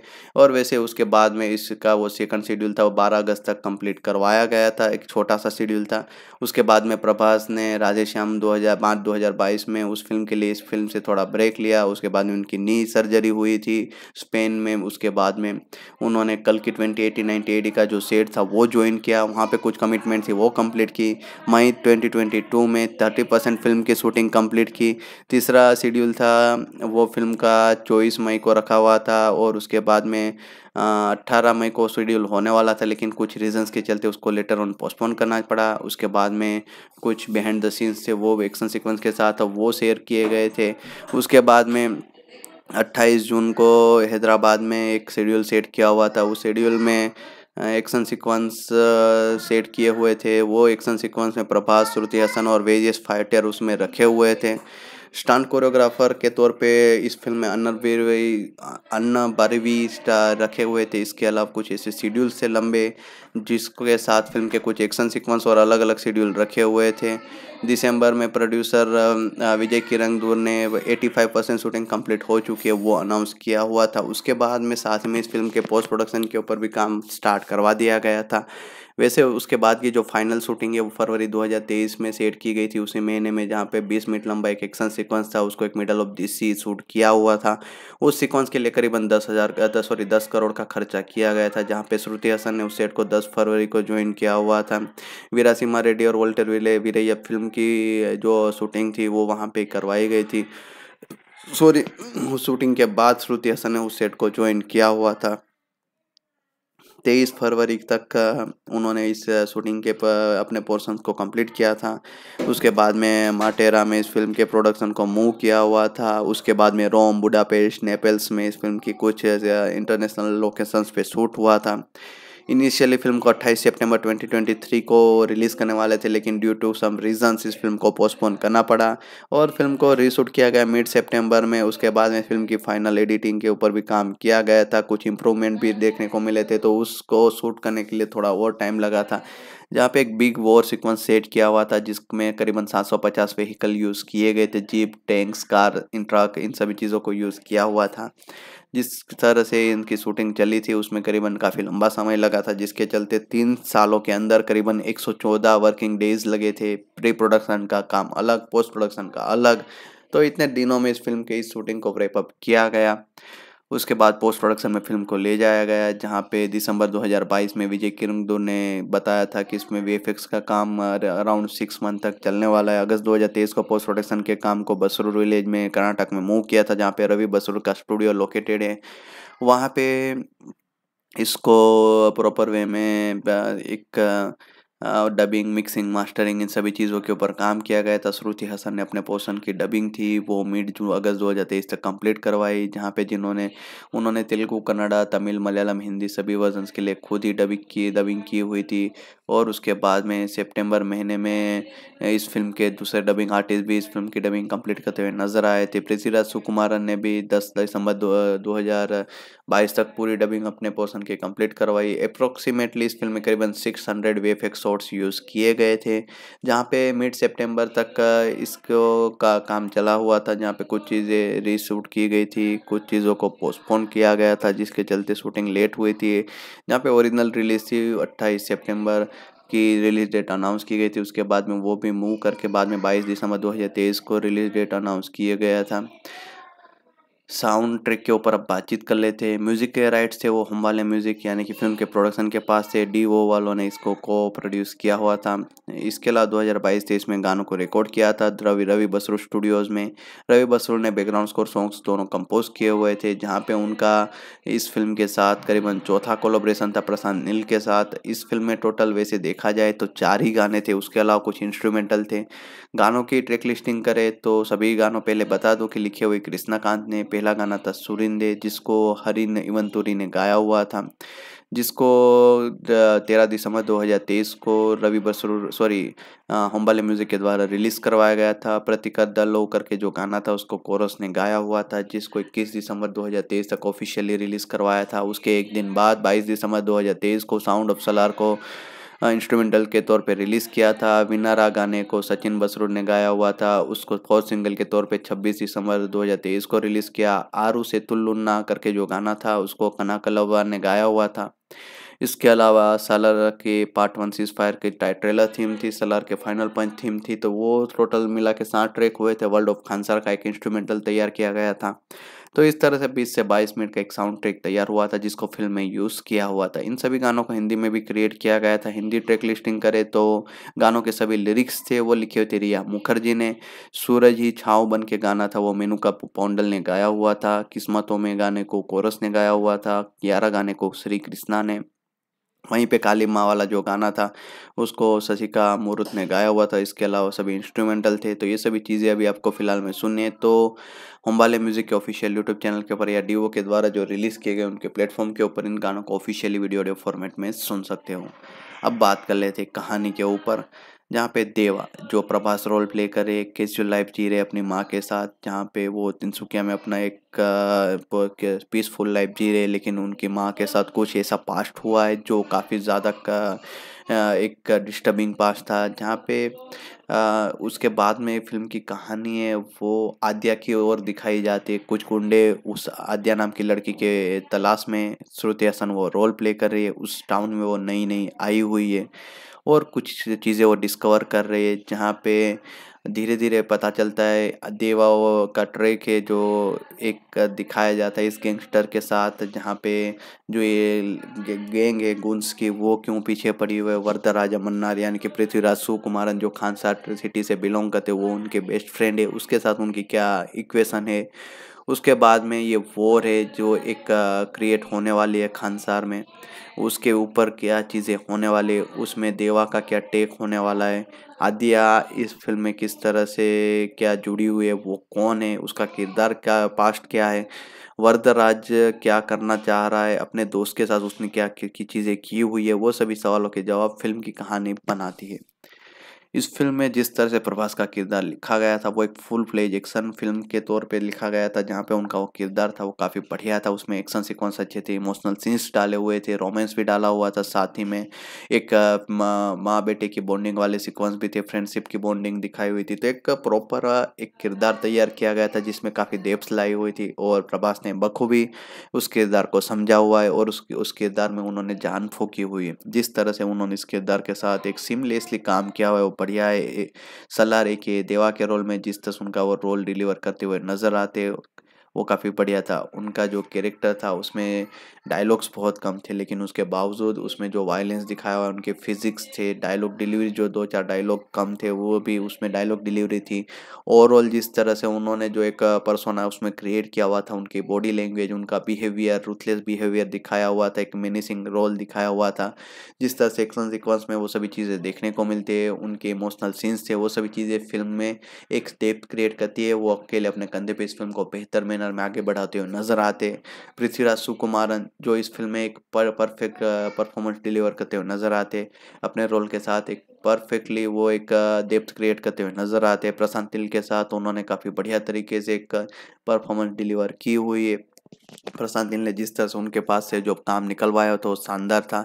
और वैसे उसके बाद में इसका वो सेकंड शेड्यूल था वो बारह अगस्त तक कम्प्लीट करवाया गया था एक छोटा सा शेड्यूल था उसके बाद में प्रभास ने राधे श्याम दो में उस फिल्म के लिए इस फिल्म से थोड़ा ब्रेक लिया उसके बाद में उनकी नी सर्जरी हुई थी स्पेन में उसके बाद में उन्होंने कल की ट्वेंटी एटी नाइन्टी एटी का जो सेट था वो ज्वाइन किया वहाँ पे कुछ कमिटमेंट थी वो कंप्लीट की मई ट्वेंटी ट्वेंटी टू में थर्टी परसेंट फिल्म की शूटिंग कंप्लीट की तीसरा शेड्यूल था वो फिल्म का चौबीस मई को रखा हुआ था और उसके बाद में अट्ठारह मई को शेड्यूल होने वाला था लेकिन कुछ रीजंस के चलते उसको लेटर ऑन पोस्टपोन करना पड़ा उसके बाद में कुछ बिहाइंड द सीन्स थे वो एक्शन सीक्वेंस के साथ वो शेयर किए गए थे उसके बाद में 28 जून को हैदराबाद में एक शेड्यूल सेट किया हुआ था उस शेड्यूल में एक्शन सीक्वेंस सेट किए हुए थे वो एक्शन सीक्वेंस में प्रभास श्रुति हसन और वेजियस फाइटर उसमें रखे हुए थे स्टंट कोरियोग्राफर के तौर पे इस फिल्म में अन्ना बीरवई अन्ना बारवी स्टार रखे हुए थे इसके अलावा कुछ ऐसे शेड्यूल से लंबे जिसके साथ फिल्म के कुछ एक्शन सीक्वेंस और अलग अलग शेड्यूल रखे हुए थे दिसंबर में प्रोड्यूसर विजय किरंगदूर ने 85 परसेंट शूटिंग कंप्लीट हो चुकी है वो अनाउंस किया हुआ था उसके बाद में साथ में इस फिल्म के पोस्ट प्रोडक्शन के ऊपर भी काम स्टार्ट करवा दिया गया था वैसे उसके बाद की जो फाइनल शूटिंग है वो फरवरी 2023 में सेट की गई थी उसी महीने में जहाँ पे 20 मिनट लंबा एक एक्शन सीक्वेंस था उसको एक middle of the sea shoot किया हुआ था उस सीक्वेंस के लिए करीबन दस हज़ार दस सॉरी दस करोड़ का खर्चा किया गया था जहाँ पे श्रुति हसन ने उस सेट को दस फरवरी को ज्वाइन किया हुआ था वीरा सिम्हा रेड्डी और वोल्टर विले वीरैया फिल्म की जो शूटिंग थी वो वहाँ पर करवाई गई थी सॉरी उस शूटिंग के बाद श्रुति हसन ने उस सेट को ज्वाइन किया हुआ था तेईस फरवरी तक उन्होंने इस शूटिंग के अपने पोर्सन को कंप्लीट किया था उसके बाद में माटेरा में इस फिल्म के प्रोडक्शन को मूव किया हुआ था उसके बाद में रोम बुडापेस्ट नेपल्स में इस फिल्म की कुछ इंटरनेशनल लोकेशंस पे शूट हुआ था इनिशियली फिल्म को 28 सितंबर 2023 को रिलीज़ करने वाले थे लेकिन ड्यू टू सम रीजंस इस फिल्म को पोस्टपोन करना पड़ा और फिल्म को रीशूट किया गया मिड सितंबर में उसके बाद में फिल्म की फाइनल एडिटिंग के ऊपर भी काम किया गया था कुछ इंप्रूवमेंट भी देखने को मिले थे तो उसको शूट करने के लिए थोड़ा और टाइम लगा था जहाँ पे एक बिग वॉर सीक्वेंस सेट किया हुआ था जिसमें करीबन 750 व्हीकल यूज़ किए गए थे जीप टैंक्स कार इन ट्रक इन सभी चीज़ों को यूज़ किया हुआ था जिस तरह से इनकी शूटिंग चली थी उसमें करीबन काफ़ी लंबा समय लगा था जिसके चलते तीन सालों के अंदर करीबन 114 वर्किंग डेज लगे थे प्री प्रोडक्शन का काम अलग पोस्ट प्रोडक्शन का अलग तो इतने दिनों में इस फिल्म की इस शूटिंग को रेपअप किया गया उसके बाद पोस्ट प्रोडक्शन में फिल्म को ले जाया गया जहाँ पे दिसंबर 2022 में विजय दो ने बताया था कि इसमें वी का काम अराउंड सिक्स मंथ तक चलने वाला है अगस्त 2023 को पोस्ट प्रोडक्शन के काम को बसरूर विलेज में कर्नाटक में मूव किया था जहाँ पे रवि बसरूर का स्टूडियो लोकेटेड है वहाँ पे इसको प्रॉपर वे में एक डबिंग मिक्सिंग मास्टरिंग इन सभी चीज़ों के ऊपर काम किया गया था श्रुति हसन ने अपने पोर्सन की डबिंग थी वो मिड जून अगस्त दो हज़ार तेईस तक कम्प्लीट करवाई जहाँ पे जिन्होंने उन्होंने तेलुगु कन्नड़ा तमिल मलयालम हिंदी सभी वर्जन के लिए खुद ही डबिंग की डबिंग की हुई थी और उसके बाद में सेप्टेम्बर महीने में इस फिल्म के दूसरे डबिंग आर्टिस्ट भी इस फिल्म की डबिंग कम्प्लीट करते हुए नजर आए थे पृथ्वीराज सुकुमारन ने भी दस दिसंबर दो हज़ार बाईस तक पूरी डबिंग अपने पोर्सन की कम्प्लीट करवाई अप्रोक्सीमेटली इस फिल्म में करीबन six hundred VFX shots use किए गए थे जहाँ पे मिड सितंबर तक का इसको का काम चला हुआ था जहाँ पे कुछ चीज़ें रीशूट की गई थी कुछ चीज़ों को पोस्टपोन किया गया था जिसके चलते शूटिंग लेट हुई थी जहाँ पे ओरिजिनल रिलीज़ थी अट्ठाईस सेप्टेम्बर की रिलीज़ डेट अनाउंस की गई थी उसके बाद में वो भी मूव करके बाद में 22 दिसंबर 2023 को रिलीज़ डेट अनाउंस किया गया था साउंड ट्रैक के ऊपर अब बातचीत कर लेते हैं म्यूज़िक के राइट्स थे वो हम वाले म्यूज़िक यानी कि फिल्म के प्रोडक्शन के पास थे डी ओ वालों ने इसको को प्रोड्यूस किया हुआ था इसके अलावा 2022-23 में गानों को रिकॉर्ड किया था रवि रवि बसरू स्टूडियोज़ में रवि बसरू ने बैकग्राउंड स्कोर सॉन्ग्स दोनों कंपोज किए हुए थे जहाँ पर उनका इस फिल्म के साथ करीबन चौथा कोलोब्रेशन था प्रशांत नील के साथ इस फिल्म में टोटल वैसे देखा जाए तो चार ही गाने थे उसके अलावा कुछ इंस्ट्रूमेंटल थे गानों की ट्रैक लिस्टिंग करें तो सभी गानों पहले बता दो कि लिखे हुए कृष्णाकांत ने पहला गाना था सुरिंदे जिसको हरिन इवंतुरी ने गाया हुआ था जिसको तेरह दिसंबर 2023 को रवि बसरूर सॉरी हम्बाले म्यूज़िक के द्वारा रिलीज़ करवाया गया था प्रतिका दलो करके जो गाना था उसको कोरस ने गाया हुआ था जिसको 21 दिसंबर 2023 तक ऑफिशियली रिलीज़ करवाया था उसके एक दिन बाद 22 दिसंबर 2023 को साउंड ऑफ सलार को इंस्ट्रूमेंटल हाँ, के तौर पे रिलीज़ किया था विनारा गाने को सचिन बसरूर ने गाया हुआ था उसको फोर्थ सिंगल के तौर पे 26 दिसंबर 2023 को रिलीज़ किया आरू से तुल्लुन्ना करके जो गाना था उसको कना कलवा ने गाया हुआ था इसके अलावा सलार के पार्ट वन सीज फायर की ट्रेलर थीम थी सलार के फाइनल पंच थीम थी तो वो टोटल मिला के सात ट्रैक हुए थे वर्ल्ड ऑफ खानसार का एक इंस्ट्रूमेंटल तैयार किया गया था तो इस तरह से बीस से बाईस मिनट का एक साउंड ट्रैक तैयार हुआ था जिसको फिल्म में यूज़ किया हुआ था इन सभी गानों को हिंदी में भी क्रिएट किया गया था हिंदी ट्रैक लिस्टिंग करे तो गानों के सभी लिरिक्स थे वो लिखे हुए थे रिया मुखर्जी ने सूरज ही छाव बन के गाना था वो मेनुका पौंडल ने गाया हुआ था किस्मतों में गाने को कोरस ने गाया हुआ था ग्यारह गाने को श्री कृष्णा ने वहीं पे काली माँ वाला जो गाना था उसको शशिका मूर्त ने गाया हुआ था इसके अलावा सभी इंस्ट्रूमेंटल थे तो ये सभी चीज़ें अभी आपको फ़िलहाल में सुनने तो होम्बाले म्यूज़िक के ऑफिशियल यूट्यूब चैनल के ऊपर या डी के द्वारा जो रिलीज़ किए गए उनके प्लेटफॉर्म के ऊपर इन गानों को ऑफिशियली वीडियो ऑडियो फॉर्मेट में सुन सकते हो अब बात कर लेते कहानी के ऊपर जहाँ पे देवा जो प्रभास रोल प्ले करे कैजुअल लाइफ जी रहे अपनी माँ के साथ जहाँ पे वो तिनसुकिया में अपना एक पीसफुल लाइफ जी रहे लेकिन उनकी माँ के साथ कुछ ऐसा पास्ट हुआ है जो काफ़ी ज़्यादा का एक डिस्टर्बिंग पास्ट था जहाँ पे आ, उसके बाद में फिल्म की कहानी है वो आद्या की ओर दिखाई जाती है कुछ गुंडे उस आद्या नाम की लड़की के तलाश में श्रुति हसन वो रोल प्ले कर रही है उस टाउन में वो नई नई आई हुई है और कुछ चीज़ें वो डिस्कवर कर रहे हैं जहाँ पे धीरे धीरे पता चलता है देवा का ट्रैक है जो एक दिखाया जाता है इस गैंगस्टर के साथ जहाँ पे जो ये गैंग है गुंस की वो क्यों पीछे पड़ी हुई है राजा मन्नार यानी कि पृथ्वीराज सुकुमारन जो खानसा सिटी से बिलोंग करते वो उनके बेस्ट फ्रेंड है उसके साथ उनकी क्या इक्वेशन है उसके बाद में ये वॉर है जो एक क्रिएट होने वाली है खानसार में उसके ऊपर क्या चीज़ें होने वाली है उसमें देवा का क्या टेक होने वाला है आदिया इस फिल्म में किस तरह से क्या जुड़ी हुई है वो कौन है उसका किरदार क्या पास्ट क्या है वरदराज क्या करना चाह रहा है अपने दोस्त के साथ उसने क्या की चीज़ें की हुई है वो सभी सवालों के जवाब फिल्म की कहानी बनाती है इस फिल्म में जिस तरह से प्रभास का किरदार लिखा गया था वो एक फुल फ्लेज एक्शन फिल्म के तौर पे लिखा गया था जहाँ पे उनका वो किरदार था वो काफ़ी बढ़िया था उसमें एक्शन सीक्वेंस अच्छे थे इमोशनल सीन्स डाले हुए थे रोमांस भी डाला हुआ था साथ ही में एक माँ बेटे की बॉन्डिंग वाले सिक्वेंस भी थे फ्रेंडशिप की बॉन्डिंग दिखाई हुई थी तो एक प्रॉपर एक किरदार तैयार किया गया था जिसमें काफ़ी डेप्स लाई हुई थी और प्रभास ने बखूबी उस किरदार को समझा हुआ है और उसकी उस किरदार में उन्होंने जान फूकी हुई है जिस तरह से उन्होंने इस किरदार के साथ एक सिमलेसली काम किया हुआ है बढ़िया सलार एक देवा के रोल में जिस तरह उनका वो रोल डिलीवर करते हुए नज़र आते वो काफ़ी बढ़िया था उनका जो कैरेक्टर था उसमें डायलॉग्स बहुत कम थे लेकिन उसके बावजूद उसमें जो वायलेंस दिखाया हुआ उनके फिजिक्स थे डायलॉग डिलीवरी जो दो चार डायलॉग कम थे वो भी उसमें डायलॉग डिलीवरी थी ओवरऑल जिस तरह से उन्होंने जो एक पर्सोना उसमें क्रिएट किया हुआ था उनकी बॉडी लैंग्वेज उनका बिहेवियर रूथलेस बिहेवियर दिखाया हुआ था एक मेनिसिंग रोल दिखाया हुआ था जिस तरह से एक्शन सिक्वेंस में वो सभी चीज़ें देखने को मिलती है उनके इमोशनल सीन्स थे वो सभी चीज़ें फिल्म में एक स्टेप क्रिएट करती है वो अकेले अपने कंधे पर इस फिल्म को बेहतर में बैनर में आगे बढ़ाते हुए नजर आते पृथ्वीराज सुकुमारन जो इस फिल्म में एक पर परफेक्ट परफॉर्मेंस डिलीवर करते हुए नजर आते अपने रोल के साथ एक परफेक्टली वो एक डेप्थ क्रिएट करते हुए नजर आते प्रशांत तिल के साथ उन्होंने काफ़ी बढ़िया तरीके से एक परफॉर्मेंस डिलीवर की हुई है प्रशांत नील ने जिस तरह से उनके पास से जो काम निकलवाया तो शानदार था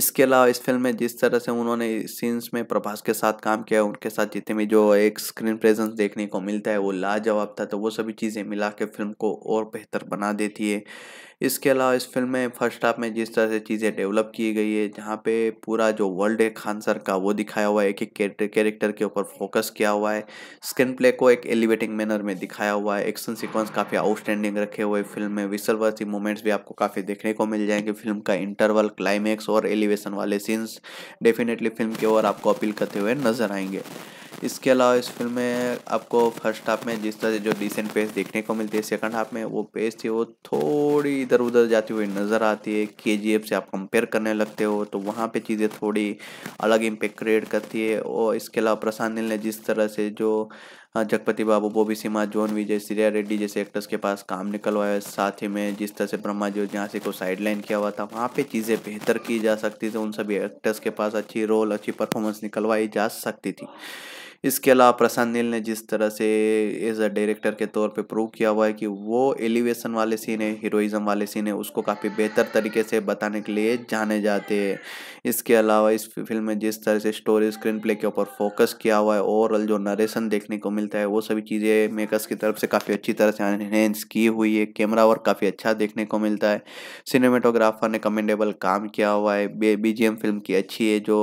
इसके अलावा इस फिल्म में जिस तरह से उन्होंने सीन्स में प्रभास के साथ काम किया उनके साथ जितने भी जो एक स्क्रीन प्रेजेंस देखने को मिलता है वो लाजवाब था तो वो सभी चीज़ें मिला के फिल्म को और बेहतर बना देती है इसके अलावा इस फिल्म में फर्स्ट हाफ में जिस तरह से चीज़ें डेवलप की गई है जहाँ पे पूरा जो वर्ल्ड है खान सर का वो दिखाया हुआ है एक एक कैरेक्टर के ऊपर फोकस किया हुआ है स्क्रीन प्ले को एक एलिवेटिंग मैनर में दिखाया हुआ है एक्शन सिक्वेंस काफ़ी आउटस्टैंडिंग रखे हुए फिल्म में विसलवर्सी मोमेंट्स भी आपको काफ़ी देखने को मिल जाएंगे फिल्म का इंटरवल क्लाइमैक्स और एलिवेशन वाले सीन्स डेफिनेटली फिल्म की ओर आपको अपील करते हुए नजर आएंगे इसके अलावा इस फिल्म में आपको फर्स्ट हाफ में जिस तरह से जो डिसेंट पेस देखने को मिलती है सेकंड हाफ में वो पेस थी वो थोड़ी इधर उधर जाती हुई नज़र आती है के से आप कंपेयर करने लगते हो तो वहाँ पे चीज़ें थोड़ी अलग इम्पेक्ट क्रिएट करती है और इसके अलावा प्रशांत नील ने जिस तरह से जो हाँ, जगपति बाबू बोबी सिम्हा जॉन विजय सीरिया रेड्डी जैसे एक्टर्स के पास काम निकलवाया है साथ ही में जिस तरह से ब्रह्मा जी से को साइडलाइन किया हुआ था वहाँ पे चीज़ें बेहतर की जा सकती थी उन सभी एक्टर्स के पास अच्छी रोल अच्छी परफॉर्मेंस निकलवाई जा सकती थी इसके अलावा प्रशांत नील ने जिस तरह से एज अ डायरेक्टर के तौर पे प्रूव किया हुआ है कि वो एलिवेशन वाले सीन है हीरोइज़म वाले सीन है उसको काफ़ी बेहतर तरीके से बताने के लिए जाने जाते हैं इसके अलावा इस फिल्म में जिस तरह से स्टोरी स्क्रीन प्ले के ऊपर फोकस किया हुआ है ओवरऑल जो नरेशन देखने को मिलता है वो सभी चीज़ें मेकर्स की तरफ से काफ़ी अच्छी तरह से एनहेंस की हुई है कैमरा वर्क काफ़ी अच्छा देखने को मिलता है सिनेमेटोग्राफर ने कमेंडेबल काम किया हुआ है बी फिल्म की अच्छी है जो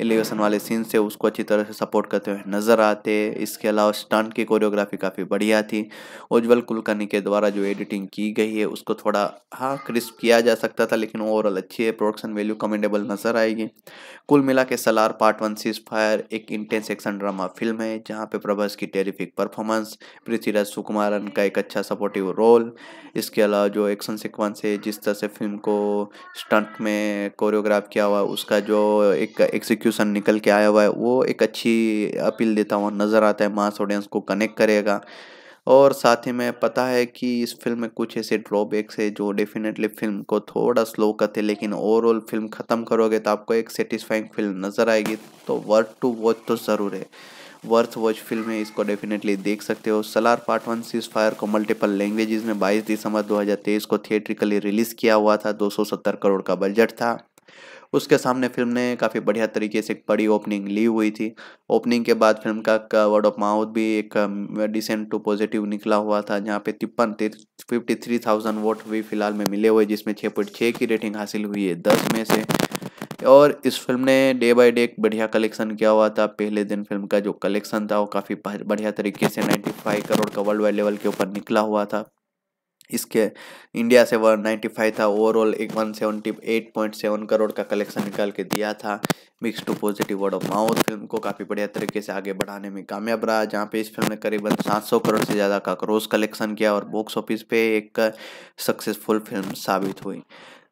एलिवेशन वाले सीन है उसको अच्छी तरह से सपोर्ट करते हुए नज़र आते इसके अलावा स्टंट की कोरियोग्राफी काफ़ी बढ़िया थी उज्ज्वल कुलकर्णी के द्वारा जो एडिटिंग की गई है उसको थोड़ा हाँ क्रिस्प किया जा सकता था लेकिन ओवरऑल अच्छी है प्रोडक्शन वैल्यू कमेंडेबल नज़र आएगी कुल मिला के Salaar part one cease fire एक इंटेंस एक्शन ड्रामा फिल्म है जहाँ पे प्रभास की टेरिफिक परफॉर्मेंस पृथ्वीराज सुकुमारन का एक अच्छा सपोर्टिव रोल इसके अलावा जो एक्शन सिक्वेंस है जिस तरह से फिल्म को स्टंट में कोरियोग्राफ किया हुआ उसका जो एक एग्जीक्यूशन निकल के आया हुआ है वो एक अच्छी अपील देता हुआ नज़र आता है मास ऑडियंस को कनेक्ट करेगा और साथ ही में पता है कि इस फिल्म में कुछ ऐसे ड्रॉबैक्स है जो डेफिनेटली फिल्म को थोड़ा स्लो करते लेकिन ओवरऑल फिल्म ख़त्म करोगे तो आपको एक सेटिस्फाइंग फिल्म नज़र आएगी तो वर्थ टू वॉच तो ज़रूर है वर्थ वॉच फिल्म है इसको डेफिनेटली देख सकते हो Salaar part one cease fire को मल्टीपल लैंग्वेजेस में 22 दिसंबर 2023 को थिएट्रिकली रिलीज़ किया हुआ था 270 करोड़ का बजट था उसके सामने फिल्म ने काफ़ी बढ़िया तरीके से एक बड़ी ओपनिंग ली हुई थी ओपनिंग के बाद फिल्म का वर्ड ऑफ माउथ भी एक डिसेंट टू पॉजिटिव निकला हुआ था जहाँ पे तिप्पन फिफ्टी थ्री थाउजेंड वोट भी फिलहाल में मिले हुए जिसमें छः पॉइंट छः की रेटिंग हासिल हुई है दस में से और इस फिल्म ने डे बाय डे एक बढ़िया कलेक्शन किया हुआ था पहले दिन फिल्म का जो कलेक्शन था वो काफ़ी बढ़िया तरीके से 95 करोड़ का वर्ल्ड वाइड लेवल के ऊपर निकला हुआ था इसके इंडिया से वन नाइन्टी फाइव था ओवरऑल एक one seventy eight point seven crore का कलेक्शन निकाल के दिया था mix to positive word of mouth film को काफ़ी बढ़िया तरीके से आगे बढ़ाने में कामयाब रहा जहाँ पे इस फिल्म ने करीबन सात सौ करोड़ से ज़्यादा का क्रोस कलेक्शन किया और बॉक्स ऑफिस पे एक सक्सेसफुल फिल्म साबित हुई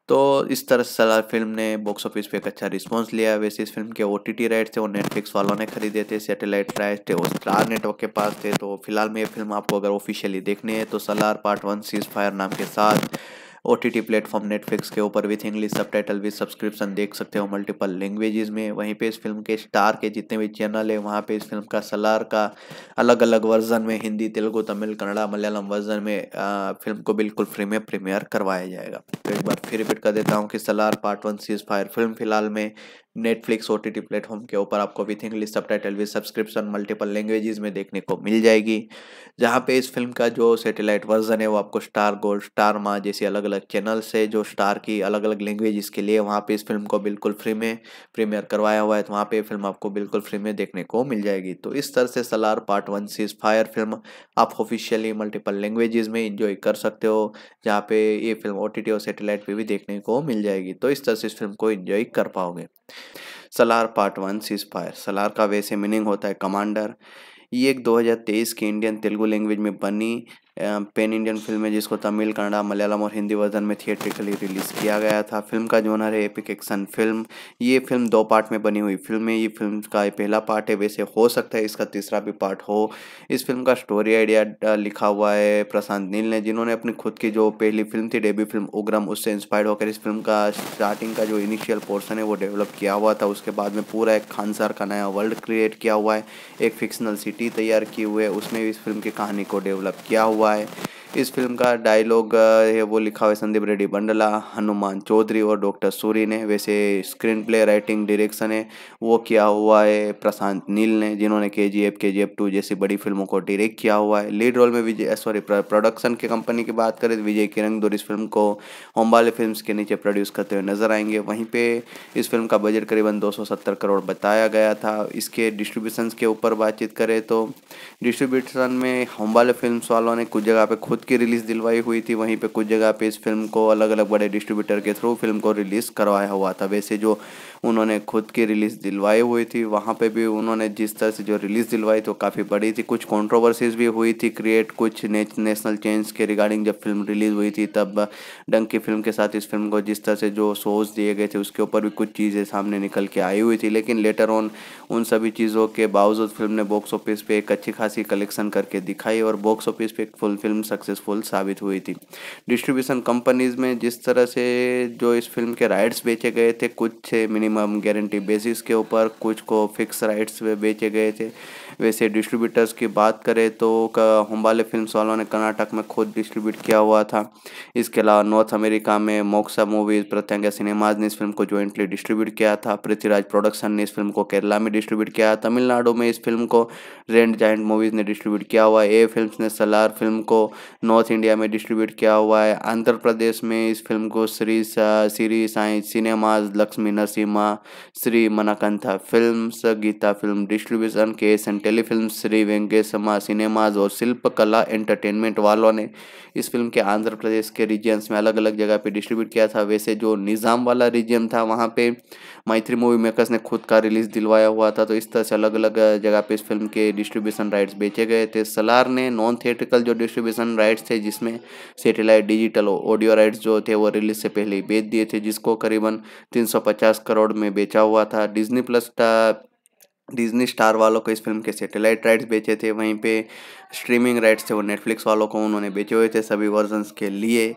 तो इस तरह से सलार फिल्म ने बॉक्स ऑफिस पे एक अच्छा रिस्पांस लिया वैसे इस फिल्म के ओ टी राइट्स थे वो नेटफ्लिक्स वालों ने खरीदे थे सैटेलाइट राइट्स थे वो स्टार नेटवर्क के पास थे तो फिलहाल में ये फिल्म आपको अगर ऑफिशियली देखनी है तो Salaar part one cease fire नाम के साथ O T T platform Netflix के ऊपर with English subtitle with subscription देख सकते हो मल्टीपल लैंग्वेजेस में वहीं पे इस फिल्म के स्टार के जितने भी चैनल है वहाँ पे इस फिल्म का सलार का अलग अलग वर्जन में हिंदी तेलुगु तमिल कन्नड़ा मलयालम वर्जन में आ, फिल्म को बिल्कुल फ्री में प्रीमियर करवाया जाएगा तो एक बार फिर रिपीट कर देता हूँ कि Salaar part one cease fire film फिलहाल में नेटफ्लिक्स ओ टी प्लेटफॉर्म के ऊपर आपको with English subtitle with subscription multiple languages में देखने को मिल जाएगी जहाँ पे इस फिल्म का जो सैटेलाइट वर्जन है वो आपको स्टार गोल्ड स्टार माँ जैसी अलग अलग चैनल्स है जो स्टार की अलग अलग लैंग्वेज के लिए वहाँ पे इस फिल्म को बिल्कुल फ्री में प्रीमियर करवाया हुआ है तो वहाँ पे फिल्म आपको बिल्कुल फ्री में देखने को मिल जाएगी तो इस तरह से Salaar part one cease fire film आप ऑफिशियली मल्टीपल लैंग्वेज में इंजॉय कर सकते हो जहाँ पे ये फिल्म ओ टी टी और सेटेलाइट पर भी देखने को मिल जाएगी तो इस तरह से इस फिल्म को इंजॉय कर पाओगे Salaar part one cease fire Salaar का वैसे मीनिंग होता है कमांडर ये एक 2023 की इंडियन तेलुगु लैंग्वेज में बनी पेन इंडियन फिल्म है जिसको तमिल कन्नड़ा मलयालम और हिंदी वर्जन में थिएट्रिकली रिलीज़ किया गया था फिल्म का जोनर है एपिक एक्शन फिल्म ये फिल्म दो पार्ट में बनी हुई फिल्म है ये फिल्म का पहला पार्ट है वैसे हो सकता है इसका तीसरा भी पार्ट हो इस फिल्म का स्टोरी आइडिया लिखा हुआ है प्रशांत नील ने जिन्होंने अपनी खुद की जो पहली फिल्म थी डेब्यू फिल्म उग्रम उससे इंस्पायर्ड होकर इस फिल्म का स्टार्टिंग का जो इनिशियल पोर्सन है वो डेवलप किया हुआ था उसके बाद में पूरा एक खान सर का नया वर्ल्ड क्रिएट किया हुआ है एक फिक्शनल सिटी तैयार की हुई है उसने इस फिल्म की कहानी को डेवलप किया हुआ हुआ है इस फिल्म का डायलॉग है वो लिखा हुआ है संदीप रेड्डी बंडला हनुमान चौधरी और डॉक्टर सूरी ने वैसे स्क्रीन प्ले राइटिंग डायरेक्शन है वो किया हुआ है प्रशांत नील ने जिन्होंने के जी एफ के जी एफ टू जैसी बड़ी फिल्मों को डायरेक्ट किया हुआ है लीड रोल में विजय सॉरी प्रोडक्शन की कंपनी की बात करें तो विजय दूर इस फिल्म को होम्बाले फिल्म के नीचे प्रोड्यूस करते हुए नजर आएंगे वहीं पर इस फिल्म का बजट करीबन दो करोड़ बताया गया था इसके डिस्ट्रीब्यूशन के ऊपर बातचीत करें तो डिस्ट्रीब्यूशन में होम्बाले फिल्म वालों ने कुछ जगह पर खुद खुद की रिलीज़ दिलवाई हुई थी वहीं पे कुछ जगह पे इस फिल्म को अलग अलग बड़े डिस्ट्रीब्यूटर के थ्रू फिल्म को रिलीज़ करवाया हुआ था वैसे जो उन्होंने खुद की रिलीज़ दिलवाई हुई थी वहाँ पे भी उन्होंने जिस तरह से जो रिलीज़ दिलवाई वो तो काफ़ी बड़ी थी कुछ कॉन्ट्रोवर्सीज भी हुई थी क्रिएट कुछ ने, नेशनल चेंज के रिगार्डिंग जब फिल्म रिलीज़ हुई थी तब डंकी फिल्म के साथ इस फिल्म को जिस तरह से जो शोज़ दिए गए थे उसके ऊपर भी कुछ चीज़ें सामने निकल के आई हुई थी लेकिन लेटर ऑन उन सभी चीज़ों के बावजूद फिल्म ने बॉक्स ऑफिस पे एक अच्छी खासी कलेक्शन करके दिखाई और बॉक्स ऑफिस पे एक फुल फिल्म सक्सेस सक्सेसफुल साबित हुई थी डिस्ट्रीब्यूशन कंपनीज में जिस तरह से जो इस फिल्म के राइट्स बेचे गए थे कुछ मिनिमम गारंटी बेसिस के ऊपर कुछ को फिक्स राइट्स बेचे गए थे वैसे डिस्ट्रीब्यूटर्स की बात करें तो हम्बाले फिल्म वालों ने कर्नाटक में खुद डिस्ट्रीब्यूट किया हुआ था इसके अलावा नॉर्थ अमेरिका में मोक्सा मूवीज़ प्रत्यंगा सिनेमाज ने इस फिल्म को जॉइंटली डिस्ट्रीब्यूट किया था पृथ्वीराज प्रोडक्शन ने इस फिल्म को केरला में डिस्ट्रीब्यूट किया तमिलनाडु में इस फिल्म को रेंड जाइंट मूवीज़ ने डिस्ट्रीब्यूट किया हुआ है ए फिल्म ने सलार फिल्म को नॉर्थ इंडिया में डिस्ट्रीब्यूट किया हुआ है आंध्र प्रदेश में इस फिल्म को Shri Shri Sai cinemas Lakshmi Narasimha Shri मनाकंथा film Gita film distribution के S and telefilm Shri वेंकेशमा cinemas और शिल्प कला एंटरटेनमेंट वालों ने इस फिल्म के आंध्र प्रदेश के रीजन्स में अलग अलग जगह पे डिस्ट्रीब्यूट किया था वैसे जो निज़ाम वाला रीजन था वहाँ पे मैत्री मूवी मेकर्स ने खुद का रिलीज़ दिलवाया हुआ था तो इस तरह से अलग अलग जगह पे इस फिल्म के डिस्ट्रीब्यूशन राइट्स बेचे गए थे सलार ने नॉन थिएट्रिकल जो डिस्ट्रीब्यूशन राइट्स थे जिसमें सेटेलाइट डिजिटल ऑडियो राइट्स जो थे वो रिलीज से पहले बेच दिए थे जिसको करीबन तीन करोड़ में बेचा हुआ था डिजनी प्लस का डिज्नी स्टार वालों को इस फिल्म के सैटेलाइट राइट्स बेचे थे वहीं पे स्ट्रीमिंग राइट्स थे वो नेटफ्लिक्स वालों को उन्होंने बेचे हुए थे सभी वर्जन्स के लिए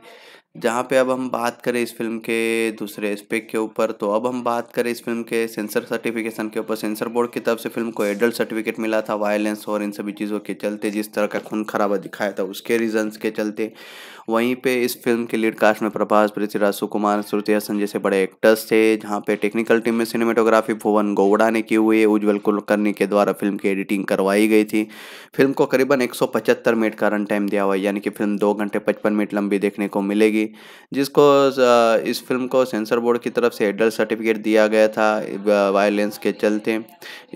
जहाँ पे अब हम बात करें इस फिल्म के दूसरे एस्पेक्ट के ऊपर तो अब हम बात करें इस फिल्म के सेंसर सर्टिफिकेशन के ऊपर सेंसर बोर्ड की तरफ से फिल्म को एडल्ट सर्टिफिकेट मिला था वायलेंस और इन सभी चीज़ों के चलते जिस तरह का खून खराबा दिखाया था उसके रीजंस के चलते वहीं पे इस फिल्म के लीड कास्ट में प्रभास पृथ्वीराज सुकुमार श्रुति हसन जैसे बड़े एक्टर्स थे जहाँ पे टेक्निकल टीम में सिनेमेटोग्राफी भुवन गौड़ा ने की हुई है उज्ज्वल कुलकर्णी के द्वारा फिल्म की एडिटिंग करवाई गई थी फिल्म को करीबन एक मिनट का रन टाइम दिया हुआ है यानी कि फिल्म दो घंटे पचपन मिनट लंबी देखने को मिलेगी जाएगी जिसको इस फिल्म को सेंसर बोर्ड की तरफ से एडल्ट सर्टिफिकेट दिया गया था वायलेंस के चलते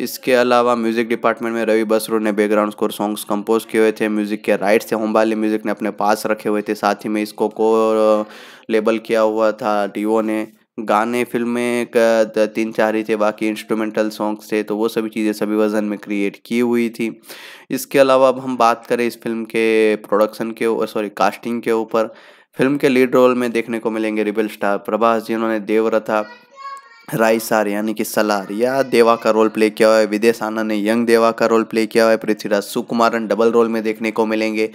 इसके अलावा म्यूज़िक डिपार्टमेंट में रवि बसरू ने बैकग्राउंड स्कोर सॉन्ग्स कंपोज किए हुए थे म्यूज़िक के राइट्स थे होम्बाली म्यूज़िक ने अपने पास रखे हुए थे साथ ही में इसको को लेबल किया हुआ था डीओ ने गाने फिल्म में तीन चार ही थे बाकी इंस्ट्रूमेंटल सॉन्ग्स थे तो वो सभी चीज़ें सभी वज़न में क्रिएट की हुई थी इसके अलावा अब हम बात करें इस फिल्म के प्रोडक्शन के सॉरी कास्टिंग के ऊपर फिल्म के लीड रोल में देखने को मिलेंगे रिबल स्टार प्रभास जिन्होंने देवरथा रायसार यानी कि सलार या देवा का रोल प्ले किया हुआ है विदेश आना ने यंग देवा का रोल प्ले किया हुआ है पृथ्वीराज सुकुमारन डबल रोल में देखने को मिलेंगे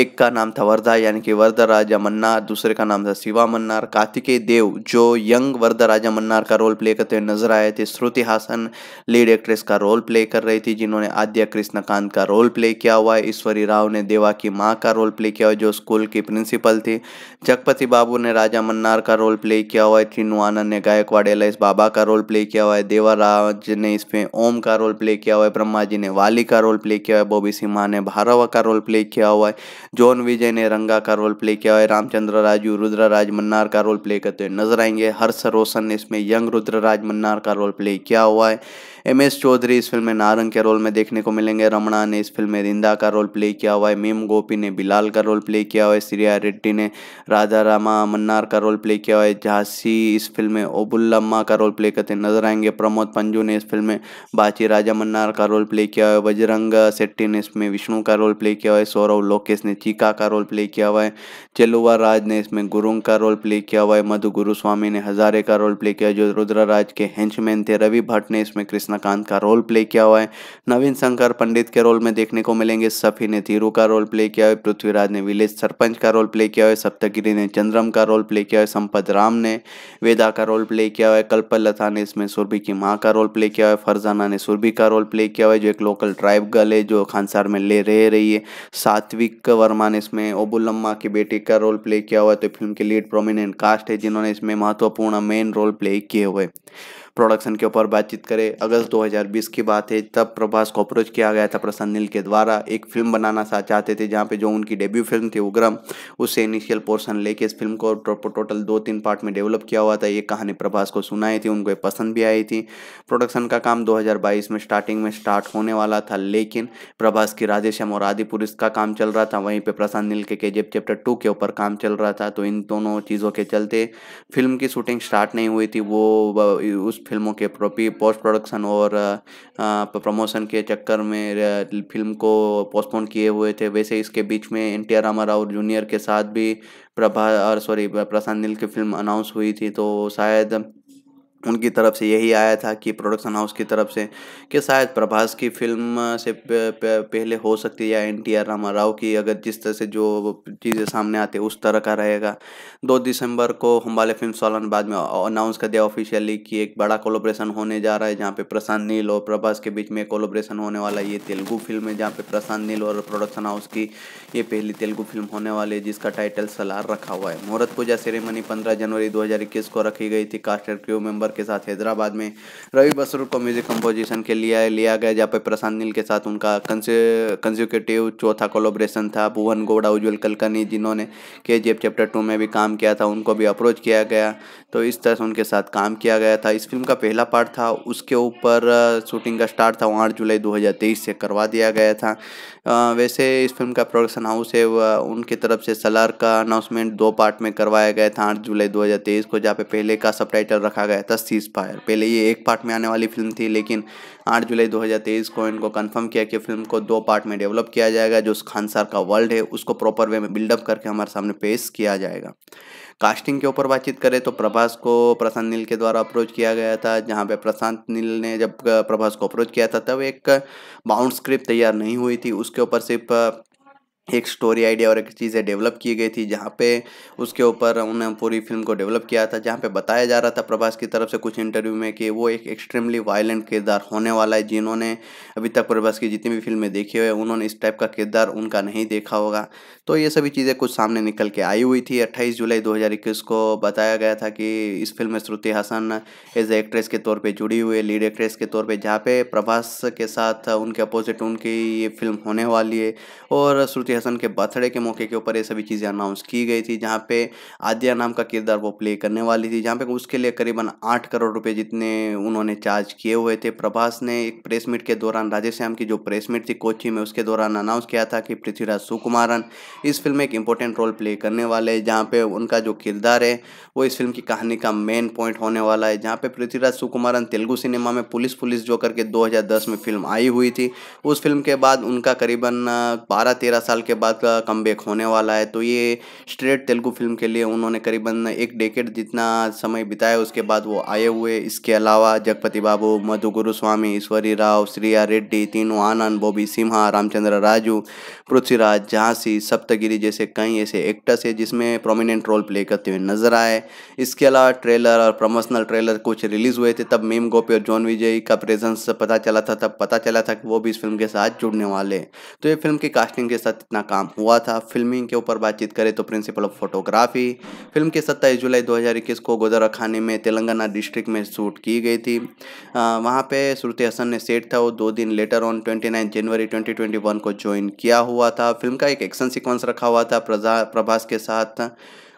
एक का नाम था वर्धा यानी कि वर्धा राजा मन्नार दूसरे का नाम था शिवा मन्नार कार्तिकेय देव जो यंग वर्धा राजा मन्नार का रोल प्ले करते हुए नजर आए थे श्रुति हासन लीड एक्ट्रेस का रोल प्ले कर रही थी जिन्होंने आद्या कृष्णकांत का रोल प्ले किया हुआ है ईश्वरी राव ने देवा की माँ का रोल प्ले किया हुआ जो स्कूल की प्रिंसिपल थी जगपति बाबू ने राजा मन्नार का रोल प्ले किया हुआ है त्रिनुआनंद ने गायकवाड़ एल एस बाबा का रोल प्ले किया हुआ है देवाराज ने इसमें ओम का रोल प्ले किया हुआ है ब्रह्मा जी ने वाली का रोल प्ले किया हुआ है बॉबी सिम्हा ने भारवा का रोल प्ले किया हुआ है जॉन विजय ने रंगा का रोल प्ले किया हुआ है रामचंद्र राजू रुद्रराज मन्नार का रोल प्ले करते हुए नजर आएंगे हर्ष रोशन ने इसमें यंग रुद्रराज मन्नार का रोल प्ले किया हुआ है एम एस चौधरी इस फिल्म में नारंग के रोल में देखने को मिलेंगे रमणा ने इस फिल्म में रिंदा का रोल प्ले किया हुआ है मीम गोपी ने बिलाल का रोल प्ले किया हुआ है सीरिया रेड्डी ने राधा रामा मन्नार का रोल प्ले किया हुआ है झांसी इस फिल्म में ओबुल्लम्मा का रोल प्ले करते नजर आएंगे प्रमोद पंजू ने इस फिल्म में बाची राजा मन्नार का रोल प्ले किया हुआ है बजरंग सेट्टी ने इसमें विष्णु का रोल प्ले किया हुआ है सौरव लोकेश ने चीका का रोल प्ले किया हुआ है चेलुआ राज ने इसमें गुरुंग का रोल प्ले किया हुआ है मधु गुरुस्वामी ने हजारे का रोल प्ले किया जो रुद्रा राज के हैंचमैन थे रवि भट्ट ने इसमें कृष्णा रजनीकांत का रोल प्ले किया हुआ है नवीन शंकर पंडित के रोल में देखने को मिलेंगे सफ़ी ने धीरू का रोल प्ले किया है पृथ्वीराज ने विलेज सरपंच का रोल प्ले किया है सप्तगिरी ने चंद्रम का रोल प्ले किया है संपत राम ने वेदा का रोल प्ले किया हुआ है कल्पलता ने इसमें सुरभि की माँ का रोल प्ले किया है फरजाना ने सुरभि का रोल प्ले किया हुआ है जो एक लोकल ट्राइब गर्ल है जो खानसार में ले रह रही है सात्विक वर्मा ने इसमें ओबुल्मा की बेटी का रोल प्ले किया हुआ है तो फिल्म के लीड प्रोमिनेंट कास्ट है जिन्होंने इसमें महत्वपूर्ण मेन रोल प्ले किए हुए प्रोडक्शन के ऊपर बातचीत करें अगस्त 2020 की बात है तब प्रभास को अप्रोच किया गया था प्रसन्न नील के द्वारा एक फिल्म बनाना चाहते थे जहाँ पे जो उनकी डेब्यू फिल्म थी उग्रम उससे इनिशियल पोर्शन लेके इस फिल्म को टोटल दो तीन पार्ट में डेवलप किया हुआ था ये कहानी प्रभास को सुनाई थी उनको पसंद भी आई थी प्रोडक्शन का काम दो में स्टार्टिंग में स्टार्ट होने वाला था लेकिन प्रभास की राधेश्याम और आदिपुरुष का काम चल रहा था वहीं पर प्रसन्न नील के केजीएफ चैप्टर टू के ऊपर काम चल रहा था तो इन दोनों चीज़ों के चलते फिल्म की शूटिंग स्टार्ट नहीं हुई थी वो उस फिल्मों के प्रोपी पोस्ट प्रोडक्शन और प्रमोशन के चक्कर में फिल्म को पोस्टपोन किए हुए थे वैसे इसके बीच में N T R Rama Rao junior के साथ भी प्रभा सॉरी प्रशांत नील की फिल्म अनाउंस हुई थी तो शायद उनकी तरफ से यही आया था कि प्रोडक्शन हाउस की तरफ से कि शायद प्रभास की फिल्म से पहले हो सकती है या N T R Rama Rao की अगर जिस तरह से जो चीज़ें सामने आती उस तरह का रहेगा दो दिसंबर को हम्बाले फिल्म सॉलन बाद में अनाउंस कर दिया ऑफिशियली कि एक बड़ा कोलोब्रेशन होने जा रहा है जहाँ पे प्रशांत नील और प्रभास के बीच में कोलोब्रेशन होने वाला ये तेलुगु फिल्म है जहाँ पे प्रशांत नील और प्रोडक्शन हाउस की ये पहली तेलुगु फिल्म होने वाली है जिसका टाइटल सलार रखा हुआ है मुहूर्त पूजा सेरेमनी पंद्रह जनवरी दो को रखी गई थी कास्टर क्यू क्रू मेम्बर के साथ हैदराबाद में रवि बसरूर को म्यूजिक कंपोजिशन के लिए लिया गया जहाँ पे प्रशांत नील के साथ उनका कंज्यूकेटिव चौथा कोलोब्रेशन था भुवन गौड़ा उज्जवल कलकनी जिन्होंने के जी चैप्टर टू में भी काम किया था उनको भी अप्रोच किया गया तो इस तरह से उनके साथ काम किया गया था इस फिल्म का पहला पार्ट था उसके ऊपर शूटिंग का स्टार्ट था वो आठ जुलाई 2023 से करवा दिया गया था वैसे इस फिल्म का प्रोडक्शन हाउस है उनकी तरफ से सलार का अनाउंसमेंट दो पार्ट में करवाया गया था आठ जुलाई दो को जहाँ पे पहले का सब रखा गया था सीज फायर पहले ये एक पार्ट में आने वाली फिल्म थी लेकिन आठ जुलाई दो को इनको कन्फर्म किया कि फिल्म को दो पार्ट में डेवलप किया जाएगा जो खानसार का वर्ल्ड है उसको प्रॉपर वे में बिल्डअप करके हमारे सामने पेश किया जाएगा कास्टिंग के ऊपर बातचीत करें तो प्रभास को प्रशांत नील के द्वारा अप्रोच किया गया था जहाँ पे प्रशांत नील ने जब प्रभास को अप्रोच किया था तब एक बाउंड स्क्रिप्ट तैयार नहीं हुई थी उसके ऊपर सिर्फ एक स्टोरी आइडिया और एक चीज़ें डेवलप की गई थी जहाँ पे उसके ऊपर उन्होंने पूरी फिल्म को डेवलप किया था जहाँ पे बताया जा रहा था प्रभास की तरफ से कुछ इंटरव्यू में कि वो एक एक्सट्रीमली वायलेंट किरदार होने वाला है जिन्होंने अभी तक प्रभास की जितनी भी फिल्में देखी हुई है उन्होंने इस टाइप का किरदार उनका नहीं देखा होगा तो ये सभी चीज़ें कुछ सामने निकल के आई हुई थी अट्ठाईस जुलाई दो को बताया गया था कि इस फिल्म में श्रुति हासन एज एक्ट्रेस के तौर पर जुड़ी हुई है लीड एक्ट्रेस के तौर पर जहाँ पे प्रभास के साथ उनके अपोजिट उनकी ये फिल्म होने वाली है और श्रुति हसन के बर्थडे के मौके के ऊपर ये सभी चीज़ें अनाउंस की गई थी जहाँ पे आदिया नाम का किरदार वो प्ले करने वाली थी जहाँ पे उसके लिए करीबन आठ करोड़ रुपए जितने उन्होंने चार्ज किए हुए थे प्रभास ने एक प्रेस मीट के दौरान श्याम की जो प्रेस मीट थी कोची में उसके दौरान अनाउंस किया था कि पृथ्वीराज सुकुमारन इस फिल्म में एक इंपॉर्टेंट रोल प्ले करने वाले हैं जहाँ पे उनका जो किरदार है वो इस फिल्म की कहानी का मेन पॉइंट होने वाला है जहाँ पे पृथ्वीराज सुकुमारन तेलुगु सिनेमा में पुलिस पुलिस जो करके दो में फिल्म आई हुई थी उस फिल्म के बाद उनका करीबन बारह तेरह साल के बाद का कम होने वाला है तो ये स्ट्रेट तेलुगु फिल्म के लिए उन्होंने करीबन एक डेकेट जितना समय बिताया उसके बाद वो आए हुए इसके अलावा जगपति बाबू मधु गुरुस्वामी ईश्वरी राव श्रिया रेड्डी तीनू आनंद बॉबी सिम्हा रामचंद्र राजू पृथ्वीराज झांसी सप्तगिरी जैसे कई ऐसे एक्टर्स है जिसमें प्रोमिनेंट रोल प्ले करते हुए नजर आए इसके अलावा ट्रेलर और प्रमोशनल ट्रेलर कुछ रिलीज हुए थे तब मीम गोपी और जॉन विजय का प्रेजेंस पता चला था तब पता चला था कि वो भी इस फिल्म के साथ जुड़ने वाले तो ये फिल्म की कास्टिंग के साथ अपना काम हुआ था फिल्मिंग के ऊपर बातचीत करें तो प्रिंसिपल ऑफ फोटोग्राफी फिल्म की सत्ताईस जुलाई 2021 को गोदरा खाने में तेलंगाना डिस्ट्रिक्ट में शूट की गई थी वहाँ पे श्रुति हसन ने सेट था वो दो दिन लेटर ऑन 29 जनवरी 2021 को ज्वाइन किया हुआ था फिल्म का एक एक्शन सिक्वेंस रखा हुआ था प्रभास के साथ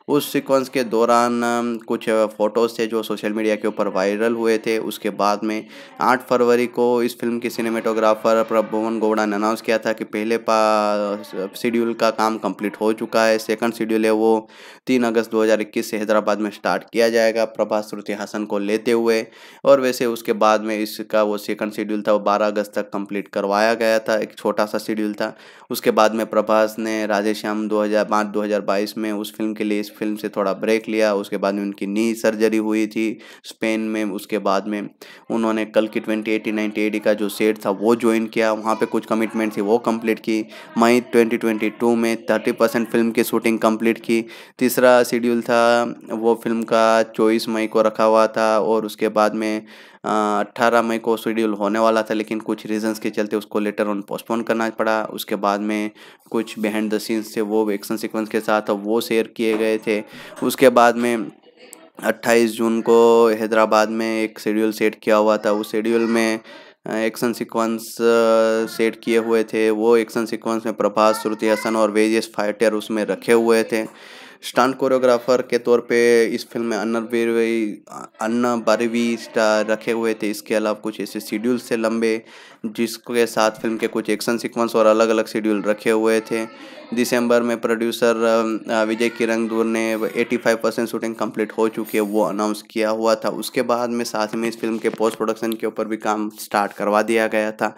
उस सीक्वेंस के दौरान कुछ फ़ोटोज़ थे जो सोशल मीडिया के ऊपर वायरल हुए थे उसके बाद में आठ फरवरी को इस फिल्म के सिनेमेटोग्राफर प्रभुवन गौड़ा ने अनाउंस किया था कि पहले पा शेड्यूल का काम कंप्लीट हो चुका है सेकंड शेड्यूल है वो तीन अगस्त 2021 से हैदराबाद में स्टार्ट किया जाएगा प्रभा श्रुति हासन को लेते हुए और वैसे उसके बाद में इसका वो सेकंड शेड्यूल था वो बारह अगस्त तक कम्प्लीट करवाया गया था एक छोटा सा शेड्यूल था उसके बाद में प्रभास ने राजेश्याम दो हज़ार में उस फिल्म के लिए इस फिल्म से थोड़ा ब्रेक लिया उसके बाद में उनकी नी सर्जरी हुई थी स्पेन में उसके बाद में उन्होंने कल की ट्वेंटी एटी नाइनटी एटी का जो सेट था वो ज्वाइन किया वहाँ पे कुछ कमिटमेंट थी वो कंप्लीट की मई ट्वेंटी ट्वेंटी टू में थर्टी परसेंट फिल्म की शूटिंग कंप्लीट की तीसरा शेड्यूल था वो फिल्म का चौबीस मई को रखा हुआ था और उसके बाद में अट्ठारह मई को शेड्यूल होने वाला था लेकिन कुछ रीजंस के चलते उसको लेटर ऑन पोस्टपोन करना पड़ा उसके बाद में कुछ बिहाइंड द सीन्स थे वो एक्शन सिक्वेंस के साथ वो शेयर किए गए थे उसके बाद में 28 जून को हैदराबाद में एक शेड्यूल सेट किया हुआ था उस शेड्यूल में एक्शन सीक्वेंस सेट किए हुए थे वो एक्शन सीक्वेंस में प्रभास श्रुति हसन और वेजियस फाइटर उसमें रखे हुए थे स्टंट कोरियोग्राफर के तौर पे इस फिल्म में अन्ना बीरवी अन्ना बारवी स्टार रखे हुए थे इसके अलावा कुछ ऐसे शेड्यूल से लंबे जिसके साथ फिल्म के कुछ एक्शन सीक्वेंस और अलग अलग शेड्यूल रखे हुए थे दिसंबर में प्रोड्यूसर विजय किरंगदूर ने 85 परसेंट शूटिंग कंप्लीट हो चुकी है वो अनाउंस किया हुआ था उसके बाद में साथ में इस फिल्म के पोस्ट प्रोडक्शन के ऊपर भी काम स्टार्ट करवा दिया गया था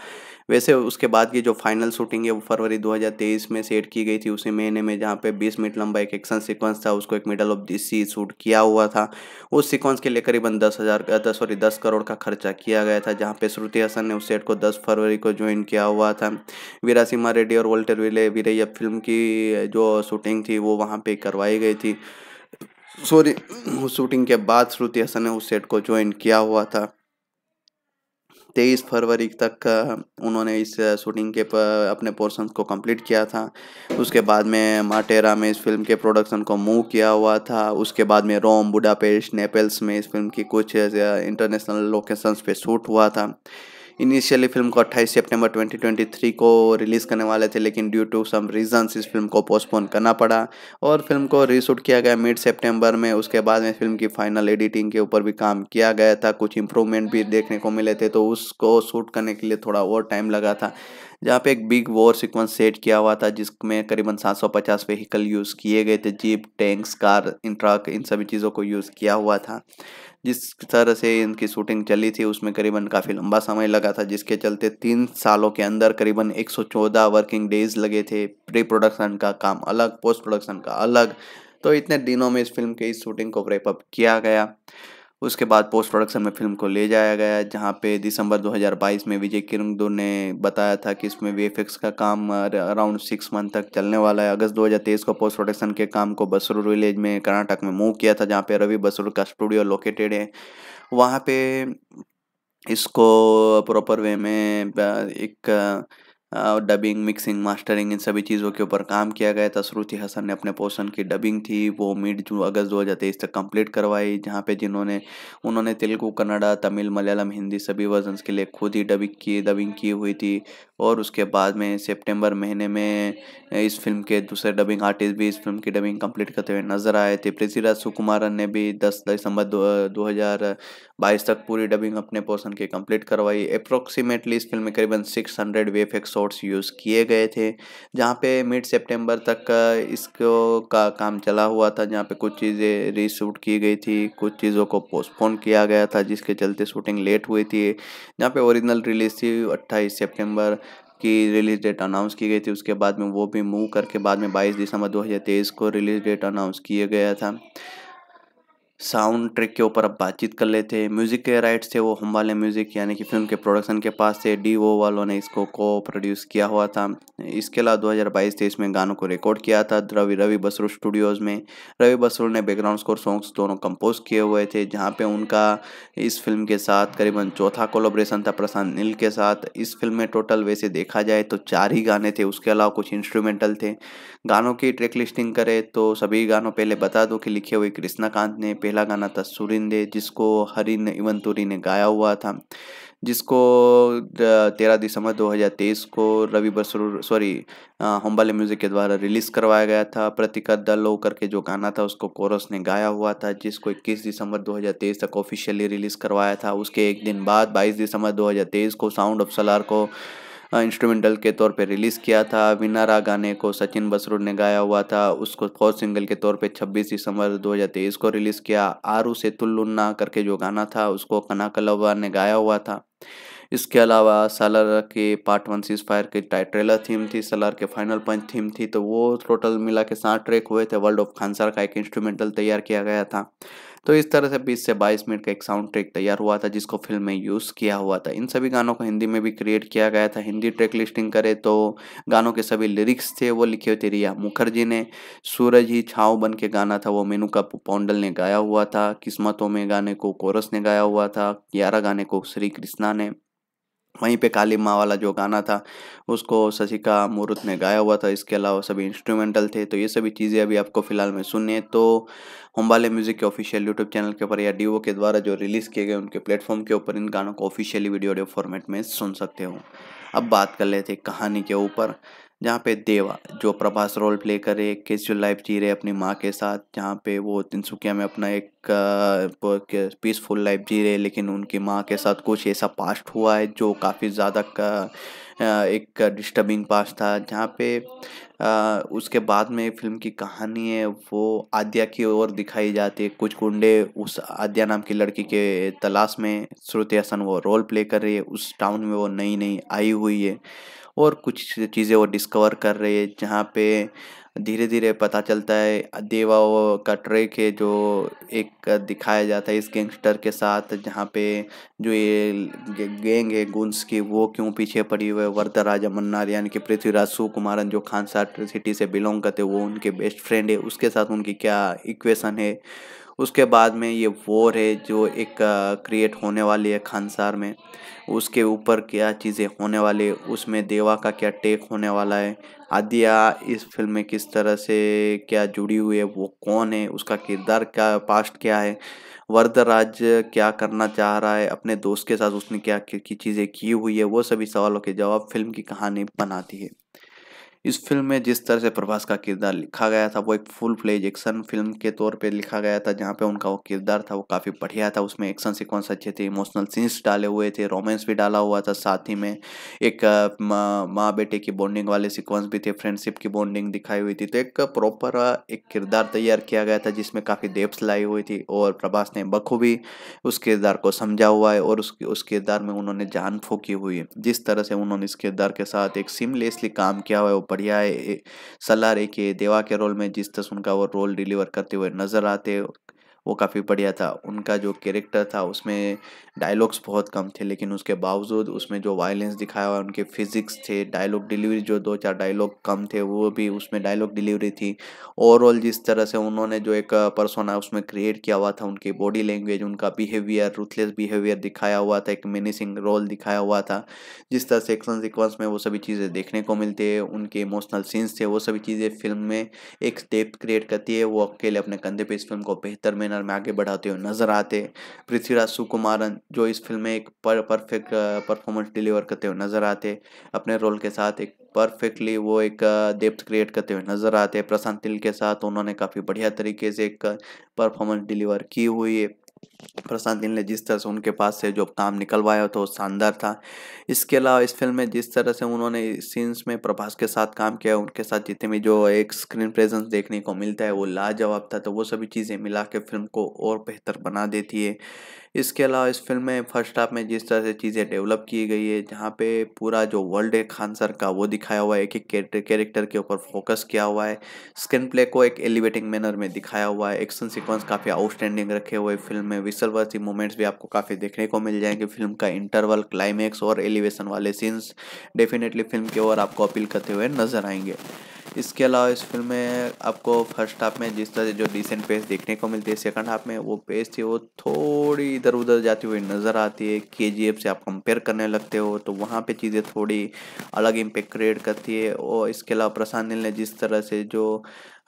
वैसे उसके बाद की जो फाइनल शूटिंग है वो फरवरी 2023 में सेट की गई थी उसी महीने में जहाँ पे 20 मिनट लंबा एक एक्शन सीक्वेंस था उसको एक middle of this sea shoot किया हुआ था उस सीक्वेंस के लिए करीबन दस हज़ार दस सॉरी दस करोड़ का खर्चा किया गया था जहाँ पे श्रुति हसन ने उस सेट को दस फरवरी को ज्वाइन किया हुआ था वीरा सिम्हा रेड्डी और वोल्टर विले वीरैया फिल्म की जो शूटिंग थी वो वहाँ पर करवाई गई थी सॉरी उस शूटिंग के बाद श्रुति हसन ने उस सेट को ज्वाइन किया हुआ था तेईस फरवरी तक उन्होंने इस शूटिंग के अपने पोर्सन को कंप्लीट किया था उसके बाद में माटेरा में इस फिल्म के प्रोडक्शन को मूव किया हुआ था उसके बाद में रोम बुडापेस्ट नेपल्स में इस फिल्म की कुछ इंटरनेशनल लोकेशंस पे शूट हुआ था इनिशियली फिल्म को 28 सितंबर 2023 को रिलीज़ करने वाले थे लेकिन ड्यू टू सम रीजंस इस फिल्म को पोस्टपोन करना पड़ा और फिल्म को रीशूट किया गया मिड सितंबर में उसके बाद में फिल्म की फाइनल एडिटिंग के ऊपर भी काम किया गया था कुछ इंप्रूवमेंट भी देखने को मिले थे तो उसको शूट करने के लिए थोड़ा और टाइम लगा था जहाँ पे एक बिग वॉर सीक्वेंस सेट किया हुआ था जिसमें करीबन 750 व्हीकल यूज़ किए गए थे जीप टैंक्स कार इन ट्रक इन सभी चीज़ों को यूज़ किया हुआ था जिस तरह से इनकी शूटिंग चली थी उसमें करीबन काफ़ी लंबा समय लगा था जिसके चलते तीन सालों के अंदर करीबन 114 वर्किंग डेज लगे थे प्री प्रोडक्शन का काम अलग पोस्ट प्रोडक्शन का अलग तो इतने दिनों में इस फिल्म की इस शूटिंग को रेपअप किया गया उसके बाद पोस्ट प्रोडक्शन में फिल्म को ले जाया गया जहाँ पे दिसंबर 2022 में विजय दो ने बताया था कि इसमें वी का काम अराउंड सिक्स मंथ तक चलने वाला है अगस्त 2023 को पोस्ट प्रोडक्शन के काम को बसरूर विलेज में कर्नाटक में मूव किया था जहाँ पे रवि बसरूर का स्टूडियो लोकेटेड है वहाँ पे इसको प्रॉपर वे में एक डबिंग मिक्सिंग मास्टरिंग इन सभी चीज़ों के ऊपर काम किया गया था श्रुति हसन ने अपने पोर्सन की डबिंग थी वो मिड जून अगस्त दो हज़ार तेईस तक कम्प्लीट करवाई जहाँ पे जिन्होंने उन्होंने तेलुगु कन्नड़ा तमिल मलयालम हिंदी सभी वर्जन के लिए खुद ही डबिंग की डबिंग की हुई थी और उसके बाद में सेप्टेम्बर महीने में इस फिल्म के दूसरे डबिंग आर्टिस्ट भी इस फिल्म की डबिंग कम्प्लीट करते हुए नजर आए थे पृथ्वीराज सुकुमारन ने भी दस दिसंबर दो हज़ार बाईस तक पूरी डबिंग अपने पोर्सन की कम्प्लीट करवाई अप्रोक्सीमेटली इस फिल्म में करीबन six hundred VFX shots use किए गए थे जहाँ पे मिड सितंबर तक इसको का काम चला हुआ था जहाँ पे कुछ चीज़ें रीशूट की गई थी कुछ चीज़ों को पोस्टपोन किया गया था जिसके चलते शूटिंग लेट हुई थी जहाँ पे ओरिजिनल रिलीज़ थी अट्ठाईस सेप्टेम्बर की रिलीज़ डेट अनाउंस की गई थी उसके बाद में वो भी मूव करके बाद में 22 दिसंबर 2023 को रिलीज़ डेट अनाउंस किया गया था साउंड ट्रैक के ऊपर अब बातचीत कर लेते हैं म्यूज़िक के राइट्स थे वो हम वाले म्यूज़िक यानी कि फिल्म के प्रोडक्शन के पास थे डी ओ वालों ने इसको को प्रोड्यूस किया हुआ था इसके अलावा 2022 तेईस में गानों को रिकॉर्ड किया था रवि रवि बसरू स्टूडियोज़ में रवि बसरू ने बैकग्राउंड स्कोर सॉन्ग्स दोनों कंपोज किए हुए थे जहाँ पर उनका इस फिल्म के साथ करीबन चौथा कोलोब्रेशन था प्रशांत नील के साथ इस फिल्म में टोटल वैसे देखा जाए तो चार ही गाने थे उसके अलावा कुछ इंस्ट्रूमेंटल थे गानों की ट्रैक लिस्टिंग करें तो सभी गानों पहले बता दो कि लिखे हुए कृष्णाकांत ने पहला गाना था सुरिंदे जिसको हरिन इवंतुरी ने गाया हुआ था जिसको तेरह दिसंबर 2023 को रवि बसरूर सॉरी हम्बाले म्यूज़िक के द्वारा रिलीज़ करवाया गया था प्रतिका दलो करके जो गाना था उसको कोरस ने गाया हुआ था जिसको 21 दिसंबर 2023 तक ऑफिशियली रिलीज़ करवाया था उसके एक दिन बाद 22 दिसंबर 2023 को साउंड ऑफ सलार को इंस्ट्रूमेंटल के तौर पे रिलीज़ किया था विनारा गाने को सचिन बसरूर ने गाया हुआ था उसको फोर्थ सिंगल के तौर पे 26 दिसंबर 2023 को रिलीज़ किया आरू से तुल्लुन्ना करके जो गाना था उसको कना कलवा ने गाया हुआ था इसके अलावा सलार के पार्ट वन सीज फायर की ट्रेलर थीम थी सलार के फाइनल पंच थीम थी तो वो टोटल मिला के सात ट्रैक हुए थे वर्ल्ड ऑफ खानसार का एक इंस्ट्रूमेंटल तैयार किया गया था तो इस तरह से बीस से बाईस मिनट का एक साउंड ट्रैक तैयार हुआ था जिसको फिल्म में यूज़ किया हुआ था इन सभी गानों को हिंदी में भी क्रिएट किया गया था हिंदी ट्रैक लिस्टिंग करे तो गानों के सभी लिरिक्स थे वो लिखे हुए थे रिया मुखर्जी ने सूरज ही छाव बन के गाना था वो मेनुका पौंडल ने गाया हुआ था किस्मतों में गाने को कोरस ने गाया हुआ था ग्यारह गाने को श्री कृष्णा ने वहीं पे काली माँ वाला जो गाना था उसको शशिका मूर्त ने गाया हुआ था इसके अलावा सभी इंस्ट्रूमेंटल थे तो ये सभी चीज़ें अभी आपको फिलहाल में सुनने तो होम्बाले म्यूज़िक के ऑफिशियल यूट्यूब चैनल के ऊपर या डीओ के द्वारा जो रिलीज़ किए गए उनके प्लेटफॉर्म के ऊपर इन गानों को ऑफिशियली वीडियो ऑडियो फॉर्मेट में सुन सकते हो अब बात कर लेते कहानी के ऊपर जहाँ पे देवा जो प्रभास रोल प्ले करे कैजुअल लाइफ जी रहे अपनी माँ के साथ जहाँ पे वो तिनसुकिया में अपना एक पीसफुल लाइफ जी रहे लेकिन उनकी माँ के साथ कुछ ऐसा पास्ट हुआ है जो काफ़ी ज़्यादा का एक डिस्टर्बिंग पास्ट था जहाँ पे आ, उसके बाद में फिल्म की कहानी है वो आद्या की ओर दिखाई जाती है कुछ गुंडे उस आद्या नाम की लड़की के तलाश में श्रुति हसन वो रोल प्ले कर रही है उस टाउन में वो नई नई आई हुई है और कुछ चीज़ें वो डिस्कवर कर रहे हैं जहाँ पे धीरे धीरे पता चलता है देवा का ट्रैक है जो एक दिखाया जाता है इस गैंगस्टर के साथ जहाँ पे जो ये गैंग है गुंस की वो क्यों पीछे पड़ी हुई है राजा मन्नार यानी कि पृथ्वीराज सुकुमारन जो खानसा सिटी से बिलोंग करते वो उनके बेस्ट फ्रेंड है उसके साथ उनकी क्या इक्वेशन है उसके बाद में ये वॉर है जो एक क्रिएट होने वाली है खानसार में उसके ऊपर क्या चीज़ें होने वाली है उसमें देवा का क्या टेक होने वाला है आदिया इस फिल्म में किस तरह से क्या जुड़ी हुई है वो कौन है उसका किरदार क्या पास्ट क्या है वरदराज क्या करना चाह रहा है अपने दोस्त के साथ उसने क्या की चीज़ें की हुई है वो सभी सवालों के जवाब फिल्म की कहानी बनाती है इस फिल्म में जिस तरह से प्रभास का किरदार लिखा गया था वो एक फुल फ्लेज एक्शन फिल्म के तौर पे लिखा गया था जहाँ पे उनका वो किरदार था वो काफ़ी बढ़िया था उसमें एक्शन सीक्वेंस अच्छे थे इमोशनल सीन्स डाले हुए थे रोमांस भी डाला हुआ था साथ ही में एक माँ बेटे की बॉन्डिंग वाले सिक्वेंस भी थे फ्रेंडशिप की बॉन्डिंग दिखाई हुई थी तो एक प्रॉपर एक किरदार तैयार किया गया था जिसमें काफ़ी डेप्स लाई हुई थी और प्रभास ने बखूबी उस किरदार को समझा हुआ है और उस किरदार में उन्होंने जान फूकी हुई है जिस तरह से उन्होंने इस किरदार के साथ एक सिमलेसली काम किया हुआ है बढ़िया सलारे के देवा के रोल में जिस तरह उनका वो रोल डिलीवर करते हुए नज़र आते वो काफ़ी बढ़िया था उनका जो कैरेक्टर था उसमें डायलॉग्स बहुत कम थे लेकिन उसके बावजूद उसमें जो वायलेंस दिखाया हुआ उनके फिजिक्स थे डायलॉग डिलीवरी जो दो चार डायलॉग कम थे वो भी उसमें डायलॉग डिलीवरी थी ओवरऑल जिस तरह से उन्होंने जो एक पर्सोना उसमें क्रिएट किया हुआ था उनकी बॉडी लैंग्वेज उनका बिहेवियर रूथलेस बिहेवियर दिखाया हुआ था एक मेनिसिंग रोल दिखाया हुआ था जिस तरह से एक्शन सिक्वेंस में वो सभी चीज़ें देखने को मिलती है उनके इमोशनल सीन्स थे वो सभी चीज़ें फिल्म में एक स्टेप क्रिएट करती है वो अकेले अपने कंधे पर इस फिल्म को बेहतर में बैनर में आगे बढ़ाते हुए नजर आते पृथ्वीराज सुकुमारन जो इस फिल्म में एक पर परफेक्ट परफॉर्मेंस डिलीवर करते हुए नजर आते अपने रोल के साथ एक परफेक्टली वो एक डेप्थ क्रिएट करते हुए नजर आते प्रशांत तिल के साथ उन्होंने काफ़ी बढ़िया तरीके से एक परफॉर्मेंस डिलीवर की हुई है प्रशांत नील ने जिस तरह से उनके पास से जो काम निकलवाया तो शानदार था इसके अलावा इस फिल्म में जिस तरह से उन्होंने सीन्स में प्रभास के साथ काम किया उनके साथ जितने भी जो एक स्क्रीन प्रेजेंस देखने को मिलता है वो लाजवाब था तो वो सभी चीज़ें मिला के फिल्म को और बेहतर बना देती है इसके अलावा इस फिल्म में फर्स्ट हाफ में जिस तरह से चीज़ें डेवलप की गई है जहाँ पे पूरा जो वर्ल्ड है खान सर का वो दिखाया हुआ है एक एक कैरेक्टर के ऊपर फोकस किया हुआ है स्क्रीन प्ले को एक एलिवेटिंग मैनर में दिखाया हुआ है एक्शन सिक्वेंस काफ़ी आउटस्टैंडिंग रखे हुए फिल्म में विसलवर्सी मोमेंट्स भी आपको काफ़ी देखने को मिल जाएंगे फिल्म का इंटरवल क्लाइमैक्स और एलिवेशन वाले सीन्स डेफिनेटली फिल्म की ओर आपको अपील करते हुए नजर आएंगे इसके अलावा इस फिल्म में आपको फर्स्ट हाफ में जिस तरह से जो डिसेंट पेस देखने को मिलती है सेकंड हाफ में वो पेस थी वो थोड़ी इधर उधर जाती हुई नज़र आती है के से आप कंपेयर करने लगते हो तो वहाँ पे चीज़ें थोड़ी अलग इम्पेक्ट क्रिएट करती है और इसके अलावा प्रशांत नील ने जिस तरह से जो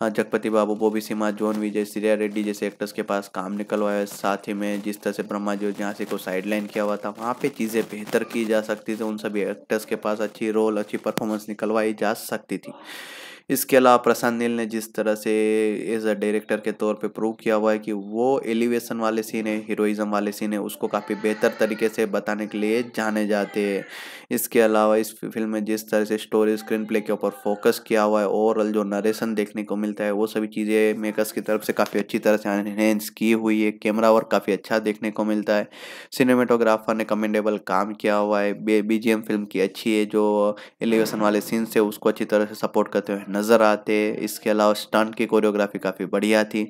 हाँ, जगपति बाबू बोबी सिम्हा जॉन विजय सीरिया रेड्डी जैसे एक्टर्स के पास काम निकलवाया साथ ही में जिस तरह से ब्रह्मा जो झांसी को साइडलाइन किया हुआ था वहाँ पे चीज़ें बेहतर की जा सकती थी उन सभी एक्टर्स के पास अच्छी रोल अच्छी परफॉर्मेंस निकलवाई जा सकती थी इसके अलावा प्रशांत नील ने जिस तरह से एज अ डायरेक्टर के तौर पे प्रूव किया हुआ है कि वो एलिवेशन वाले सीन है हीरोइज़म वाले सीन है उसको काफ़ी बेहतर तरीके से बताने के लिए जाने जाते हैं इसके अलावा इस फिल्म में जिस तरह से स्टोरी स्क्रीन प्ले के ऊपर फोकस किया हुआ है ओवरऑल जो नरेशन देखने को मिलता है वो सभी चीज़ें मेकर्स की तरफ से काफ़ी अच्छी तरह से एनहेंस की हुई है कैमरा वर्क काफ़ी अच्छा देखने को मिलता है सिनेमेटोग्राफर ने कमेंडेबल काम किया हुआ है बी फिल्म की अच्छी है जो एलिवेशन वाले सीन्स है उसको अच्छी तरह से सपोर्ट करते हुए नज़र आते इसके अलावा स्टंट की कोरियोग्राफी काफ़ी बढ़िया थी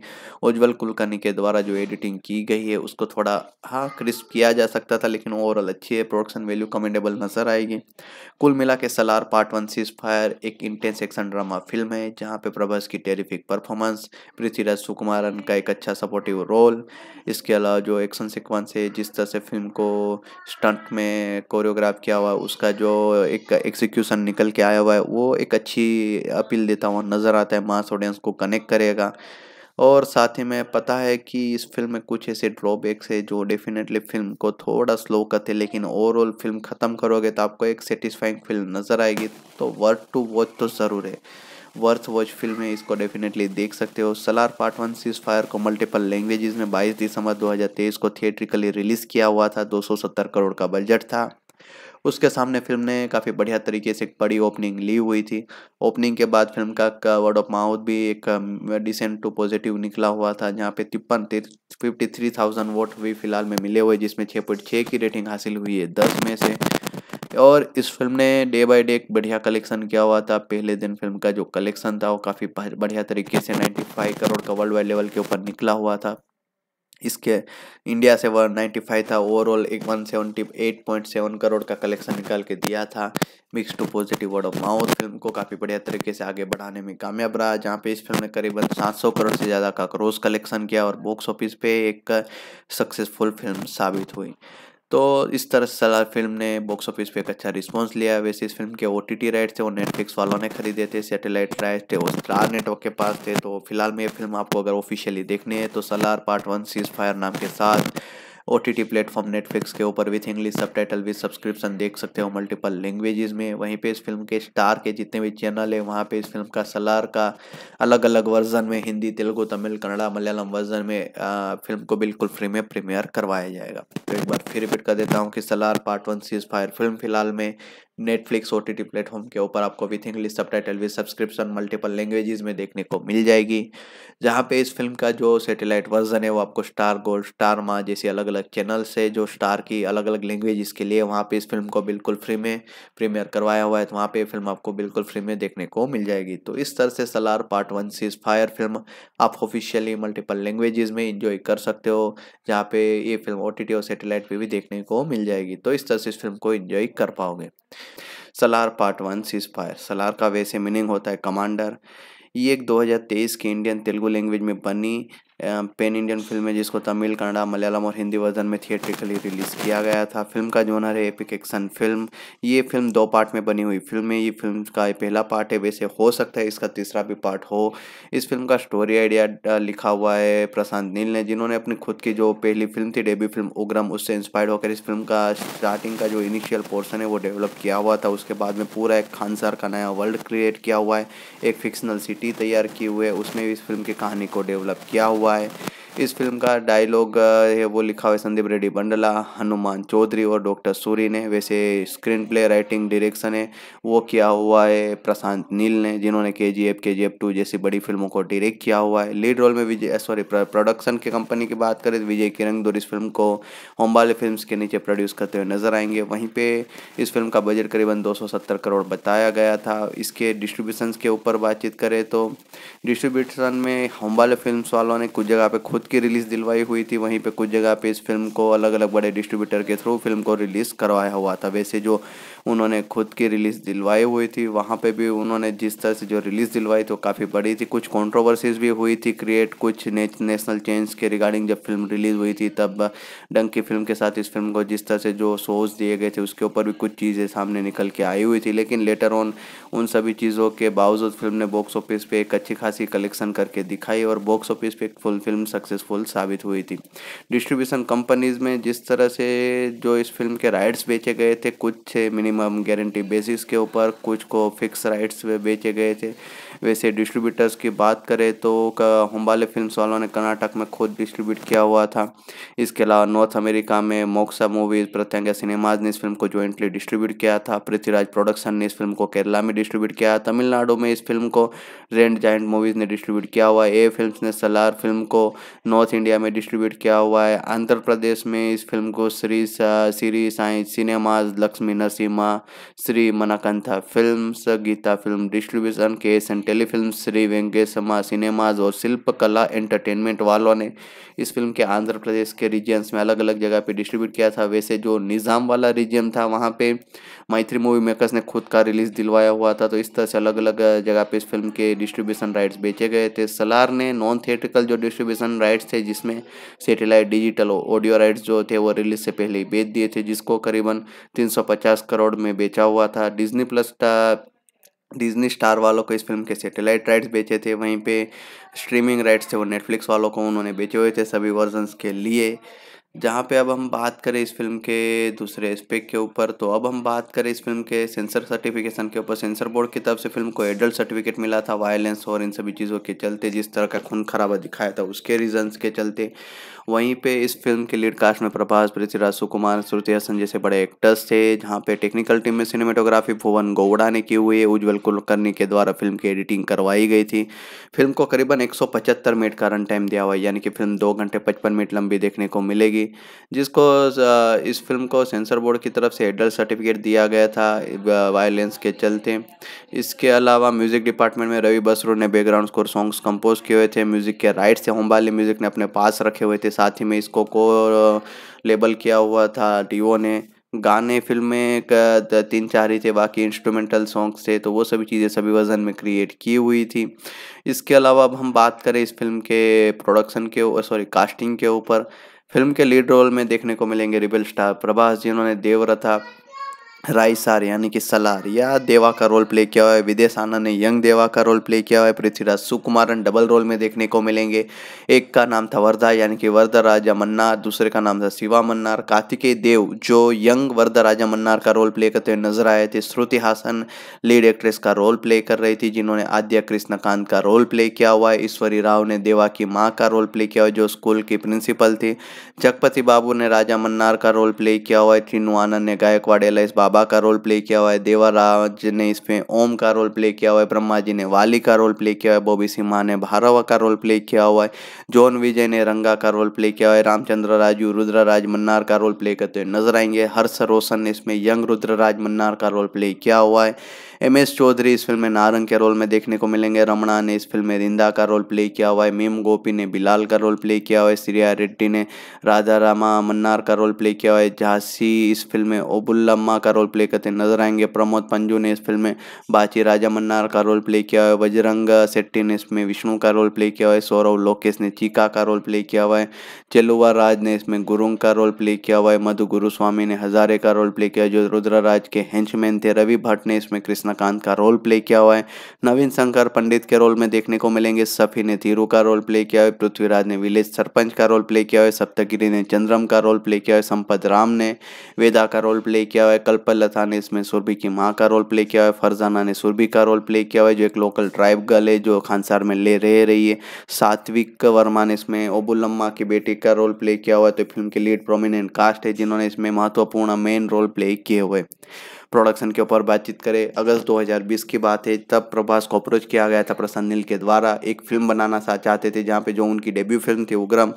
उज्ज्वल कुलकर्णी के द्वारा जो एडिटिंग की गई है उसको थोड़ा हाँ क्रिस्प किया जा सकता था लेकिन ओवरऑल अच्छी है प्रोडक्शन वैल्यू कमेंडेबल नज़र आएगी कुल मिला के Salaar part one cease fire एक इंटेंस एक्शन ड्रामा फिल्म है जहाँ पे प्रभास की टेरिफिक परफॉर्मेंस पृथ्वीराज सुकुमारन का एक अच्छा सपोर्टिव रोल इसके अलावा जो एक्शन सिक्वेंस है जिस तरह से फिल्म को स्टंट में कोरियोग्राफ किया हुआ उसका जो एक एग्जीक्यूशन निकल के आया हुआ है वो एक अच्छी अपील खेल देता हुआ नज़र आता है मास ऑडियंस को कनेक्ट करेगा और साथ ही में पता है कि इस फिल्म में कुछ ऐसे ड्रॉबैक्स है जो डेफिनेटली फिल्म को थोड़ा स्लो करते लेकिन ओवरऑल फिल्म ख़त्म करोगे तो आपको एक सेटिस्फाइंग फिल्म नज़र आएगी तो वर्थ टू वॉच तो ज़रूर है वर्थ वॉच फिल्म है इसको डेफिनेटली देख सकते हो Salaar part one cease fire को मल्टीपल लैंग्वेजेस में 22 दिसंबर 2023 को थिएट्रिकली रिलीज़ किया हुआ था 270 करोड़ का बजट था उसके सामने फिल्म ने काफ़ी बढ़िया तरीके से एक बड़ी ओपनिंग ली हुई थी ओपनिंग के बाद फिल्म का वर्ड ऑफ माउथ भी एक डिसेंट टू पॉजिटिव निकला हुआ था जहाँ पे तिप्पन फिफ्टी थ्री थाउजेंड वोट भी फिलहाल में मिले हुए जिसमें छः पॉइंट छः की रेटिंग हासिल हुई है दस में से और इस फिल्म ने डे बाय डे एक बढ़िया कलेक्शन किया हुआ था पहले दिन फिल्म का जो कलेक्शन था वो काफ़ी बढ़िया तरीके से नाइन्टी फाइव करोड़ का वर्ल्ड वाइड लेवल के ऊपर निकला हुआ था इसके इंडिया से वन नाइन्टी फाइव था ओवरऑल एक one seventy eight point seven crore का कलेक्शन निकाल के दिया था mix to positive word of mouth film को काफ़ी बढ़िया तरीके से आगे बढ़ाने में कामयाब रहा जहाँ पे इस फिल्म ने करीबन सात सौ करोड़ से ज़्यादा का क्रोस कलेक्शन किया और बॉक्स ऑफिस पे एक सक्सेसफुल फिल्म साबित हुई तो इस तरह सलार फिल्म ने बॉक्स ऑफिस पे एक अच्छा रिस्पांस लिया वैसे इस फिल्म के ओ टी राइट्स थे वो नेटफ्लिक्स वालों ने खरीदे थे सैटेलाइट राइट्स थे वो स्टार नेटवर्क के पास थे तो फिलहाल में ये फिल्म आपको अगर ऑफिशियली देखनी है तो Salaar part one cease fire नाम के साथ O T T platform Netflix के ऊपर with English subtitle with subscription देख सकते हो मल्टीपल लैंग्वेजेस में वहीं पे इस फिल्म के स्टार के जितने भी चैनल है वहाँ पे इस फिल्म का सलार का अलग अलग वर्जन में हिंदी तेलुगु तमिल कन्नड़ा मलयालम वर्जन में आ, फिल्म को बिल्कुल फ्री में प्रीमियर करवाया जाएगा तो एक बार फिर रिपीट कर देता हूँ कि Salaar part one cease fire film फिलहाल में Netflix O T T platform के ऊपर आपको with English subtitle with subscription multiple languages में देखने को मिल जाएगी जहाँ पे इस फिल्म का जो सैटेलाइट वर्जन है वो आपको स्टार गोल्ड स्टार माँ जैसी अलग अलग चैनल्स है जो स्टार की अलग अलग लैंग्वेज के लिए वहाँ पे इस फिल्म को बिल्कुल फ्री में प्रीमियर करवाया हुआ है तो वहाँ पे फिल्म आपको बिल्कुल फ्री में देखने को मिल जाएगी तो इस तरह से Salaar part one cease fire film आप ऑफिशियली मल्टीपल लैंग्वेजेस में इंजॉय कर सकते हो जहाँ पे ये फिल्म ओ टी टी और सेटेलाइट पर भी देखने को मिल जाएगी तो इस तरह से इस फिल्म को इंजॉय कर पाओगे Salaar part one cease fire Salaar का वैसे मीनिंग होता है कमांडर ये एक 2023 की इंडियन तेलुगु लैंग्वेज में बनी पेन इंडियन फिल्म है जिसको तमिल कन्नड़ा मलयालम और हिंदी वर्जन में थिएट्रिकली रिलीज़ किया गया था फिल्म का जोनर है एपिक एक्शन फिल्म ये फिल्म दो पार्ट में बनी हुई फिल्म है ये फिल्म का पहला पार्ट है वैसे हो सकता है इसका तीसरा भी पार्ट हो इस फिल्म का स्टोरी आइडिया लिखा हुआ है प्रशांत नील ने जिन्होंने अपनी खुद की जो पहली फिल्म थी डेब्यू फिल्म उग्रम उससे इंस्पायर्ड होकर इस फिल्म का स्टार्टिंग का जो इनिशियल पोर्सन है वो डेवलप किया हुआ था उसके बाद में पूरा एक खान सर का नया वर्ल्ड क्रिएट किया हुआ है एक फिक्शनल सिटी तैयार की हुई है उसने इस फिल्म की कहानी को डेवलप किया हुआ बाय इस फिल्म का डायलॉग है वो लिखा हुआ है संदीप रेड्डी बंडला हनुमान चौधरी और डॉक्टर सूरी ने वैसे स्क्रीन प्ले राइटिंग डायरेक्शन है वो किया हुआ है प्रशांत नील ने जिन्होंने के जी एफ के जी एफ टू जैसी बड़ी फिल्मों को डायरेक्ट किया हुआ है लीड रोल में विजय सॉरी प्रोडक्शन की कंपनी की बात करें तो विजय किरण दूर इस फिल्म को होम्बाले फिल्म के नीचे प्रोड्यूस करते हुए नजर आएंगे वहीं पर इस फिल्म का बजट करीबन दो करोड़ बताया गया था इसके डिस्ट्रीब्यूशन के ऊपर बातचीत करें तो डिस्ट्रीब्यूशन में होम्बाले फिल्म वालों ने कुछ जगह पर खुद खुद की रिलीज़ दिलवाई हुई थी वहीं पे कुछ जगह पे इस फिल्म को अलग अलग बड़े डिस्ट्रीब्यूटर के थ्रू फिल्म को रिलीज़ करवाया हुआ था वैसे जो उन्होंने खुद की रिलीज़ दिलवाई हुई थी वहाँ पे भी उन्होंने जिस तरह से जो रिलीज़ दिलवाई थी वो तो काफ़ी बड़ी थी कुछ कॉन्ट्रोवर्सीज भी हुई थी क्रिएट कुछ नेशनल चेंज के रिगार्डिंग जब फिल्म रिलीज़ हुई थी तब डंकी फिल्म के साथ इस फिल्म को जिस तरह से जो शोज़ दिए गए थे उसके ऊपर भी कुछ चीज़ें सामने निकल के आई हुई थी लेकिन लेटर ऑन उन सभी चीज़ों के बावजूद फिल्म ने बॉक्स ऑफिस पे एक अच्छी खासी कलेक्शन करके दिखाई और बॉक्स ऑफिस पे एक फुल फिल्म सक्सेस सक्सेसफुल साबित हुई थी डिस्ट्रीब्यूशन कंपनीज में जिस तरह से जो इस फिल्म के राइट्स बेचे गए थे कुछ मिनिमम गारंटी बेसिस के ऊपर कुछ को फिक्स राइट्स बेचे गए थे वैसे डिस्ट्रीब्यूटर्स की बात करें तो होम्बाले फिल्म वालों ने कर्नाटक में खुद डिस्ट्रीब्यूट किया हुआ था इसके अलावा नॉर्थ अमेरिका में मोक्सा मूवीज़ प्रत्यंगा सिनेमाज ने इस फिल्म को जॉइंटली डिस्ट्रीब्यूट किया था पृथ्वीराज प्रोडक्शन ने इस फिल्म को केरला में डिस्ट्रीब्यूट किया तमिलनाडु में इस फिल्म को रेंड जाइंट मूवीज़ ने डिस्ट्रीब्यूट किया हुआ है ए फिल्म ने सलार फिल्म को नॉर्थ इंडिया में डिस्ट्रीब्यूट किया हुआ है आंध्र प्रदेश में इस फिल्म को Shri Shri Sai cinemas Lakshmi Narasimha Shri मनाकंथा film Gita film distribution के S and telefilm Shri वेंकेशमा cinemas और शिल्प कला एंटरटेनमेंट वालों ने इस फिल्म के आंध्र प्रदेश के रीजन्स में अलग अलग जगह पे डिस्ट्रीब्यूट किया था वैसे जो निज़ाम वाला रीजन था वहाँ पे मैत्री मूवी मेकर्स ने खुद का रिलीज़ दिलवाया हुआ था तो इस तरह से अलग अलग जगह पे इस फिल्म के डिस्ट्रीब्यूशन राइट्स बेचे गए थे सलार ने नॉन थिएट्रिकल जो डिस्ट्रीब्यूशन राइट्स थे जिसमें सेटेलाइट डिजिटल ऑडियो राइट्स जो थे वो रिलीज से पहले ही बेच दिए थे जिसको करीबन तीन करोड़ में बेचा हुआ था डिजनी प्लस डिज्नी स्टार वालों को इस फिल्म के सैटेलाइट राइट्स बेचे थे वहीं पे स्ट्रीमिंग राइट्स थे वो नेटफ्लिक्स वालों को उन्होंने बेचे हुए थे सभी वर्जन्स के लिए जहाँ पे अब हम बात करें इस फिल्म के दूसरे एस्पेक्ट के ऊपर तो अब हम बात करें इस फिल्म के सेंसर सर्टिफिकेशन के ऊपर सेंसर बोर्ड की तरफ से फिल्म को एडल्ट सर्टिफिकेट मिला था वायलेंस और इन सभी चीज़ों के चलते जिस तरह का खून खराबा दिखाया था उसके रीजंस के चलते वहीं पे इस फिल्म के लीड कास्ट में प्रभास पृथ्वीराज सुकुमार श्रुति हसन जैसे बड़े एक्टर्स थे जहाँ पे टेक्निकल टीम में सिनेमेटोग्राफी भुवन गौड़ा ने की हुई उज्ज्वल कुलकर्णी के द्वारा फिल्म की एडिटिंग करवाई गई थी फिल्म को करीबन एक मिनट का रन टाइम दिया हुआ है यानी कि फिल्म दो घंटे पचपन मिनट लंबी देखने को मिलेगी जिसको इस फिल्म को सेंसर बोर्ड की तरफ से एडल्ट सर्टिफिकेट दिया गया था वायलेंस के चलते इसके अलावा म्यूजिक डिपार्टमेंट में रवि बसरू ने बैकग्राउंड स्कोर सॉन्ग्स कंपोज किए हुए थे म्यूजिक के राइट्स से होम्बाली म्यूजिक ने अपने पास रखे हुए थे साथ ही में इसको को लेबल किया हुआ था डीओ ने गाने फिल्म में तीन चार ही थे बाकी इंस्ट्रूमेंटल सॉन्ग्स थे तो वो सभी चीज़ें सभी वजन में क्रिएट की हुई थी इसके अलावा अब हम बात करें इस फिल्म के प्रोडक्शन के सॉरी कास्टिंग के ऊपर फिल्म के लीड रोल में देखने को मिलेंगे रिबल स्टार प्रभास जी उन्होंने देवरथा रायसार यानी कि सलार या देवा का रोल प्ले किया हुआ है विदेश आनंद ने यंग देवा का रोल प्ले किया हुआ है पृथ्वीराज सुकुमारन डबल रोल में देखने को मिलेंगे एक का नाम था वर्धा यानी कि वर्धा राजा मन्नार दूसरे का नाम था शिवा मन्नार कार्तिकेय देव जो यंग वर्धा राजा मन्नार का रोल प्ले करते हुए नजर आए थे श्रुति हासन लीड एक्ट्रेस का रोल प्ले कर रही थी जिन्होंने आद्या कृष्णकांत का रोल प्ले किया हुआ है ईश्वरी राव ने देवा की माँ का रोल प्ले किया हुआ जो स्कूल की प्रिंसिपल थी जगपति बाबू ने राजा मन्नार का रोल प्ले किया हुआ है टीनू आनंद ने गायकवाड़ एल एस बाबा का रोल प्ले किया हुआ है देवराज ने इसमें ओम का रोल प्ले किया हुआ है ब्रह्मा जी ने वाली का रोल प्ले किया हुआ है बॉबी सिम्हा ने भारवा का रोल प्ले किया हुआ है जॉन विजय ने रंगा का रोल प्ले किया हुआ है रामचंद्र राजू रुद्रराज मन्नार का रोल प्ले करते हुए नजर आएंगे हर्ष रोशन ने इसमें यंग रुद्रराज मन्नार का रोल प्ले किया हुआ है एम एस चौधरी इस फिल्म में नारंग के रोल में देखने को मिलेंगे रमणा ने इस फिल्म में रिंदा का रोल प्ले किया हुआ है मीम गोपी ने बिलाल का रोल प्ले किया हुआ है श्रिया रेड्डी ने राधा रामा मन्नार का रोल प्ले किया हुआ है झांसी इस फिल्म में ओबुल्लम्मा का रोल प्ले करते नजर आएंगे प्रमोद पंजू ने इस फिल्म में बाची राजा मन्नार का रोल प्ले किया हुआ है बजरंग सेट्टी ने इसमें विष्णु का रोल प्ले किया हुआ है सौरव लोकेश ने चीका का रोल प्ले किया हुआ है चेलुआ राज ने इसमें गुरुंग का रोल प्ले किया हुआ है मधु गुरुस्वामी ने हजारे का रोल प्ले किया जो रुद्रा राज के हैंचमैन थे रवि भट्ट ने इसमें कृष्णा रजनीकांत का रोल प्ले किया हुआ है नवीन शंकर पंडित के रोल में देखने को मिलेंगे सफ़ी ने धीरू का रोल प्ले किया है पृथ्वीराज ने विलेज सरपंच का रोल प्ले किया है सप्तगिरी ने चंद्रम का रोल प्ले किया है संपत राम ने वेदा का रोल प्ले किया हुआ है कल्पलता ने इसमें सुरभि की माँ का रोल प्ले किया है फरजाना ने सुरभि का रोल प्ले किया हुआ है जो एक लोकल ट्राइब गर्ल है जो खानसार में ले रह रही है सात्विक वर्मा ने इसमें ओबुल्मा की बेटी का रोल प्ले किया हुआ है तो फिल्म के लीड प्रोमिनेंट कास्ट है जिन्होंने इसमें महत्वपूर्ण मेन रोल प्ले किए हुए प्रोडक्शन के ऊपर बातचीत करें अगस्त 2020 की बात है तब प्रभास को अप्रोच किया गया था प्रसन्न नील के द्वारा एक फिल्म बनाना चाहते थे जहाँ पे जो उनकी डेब्यू फिल्म थी उग्रम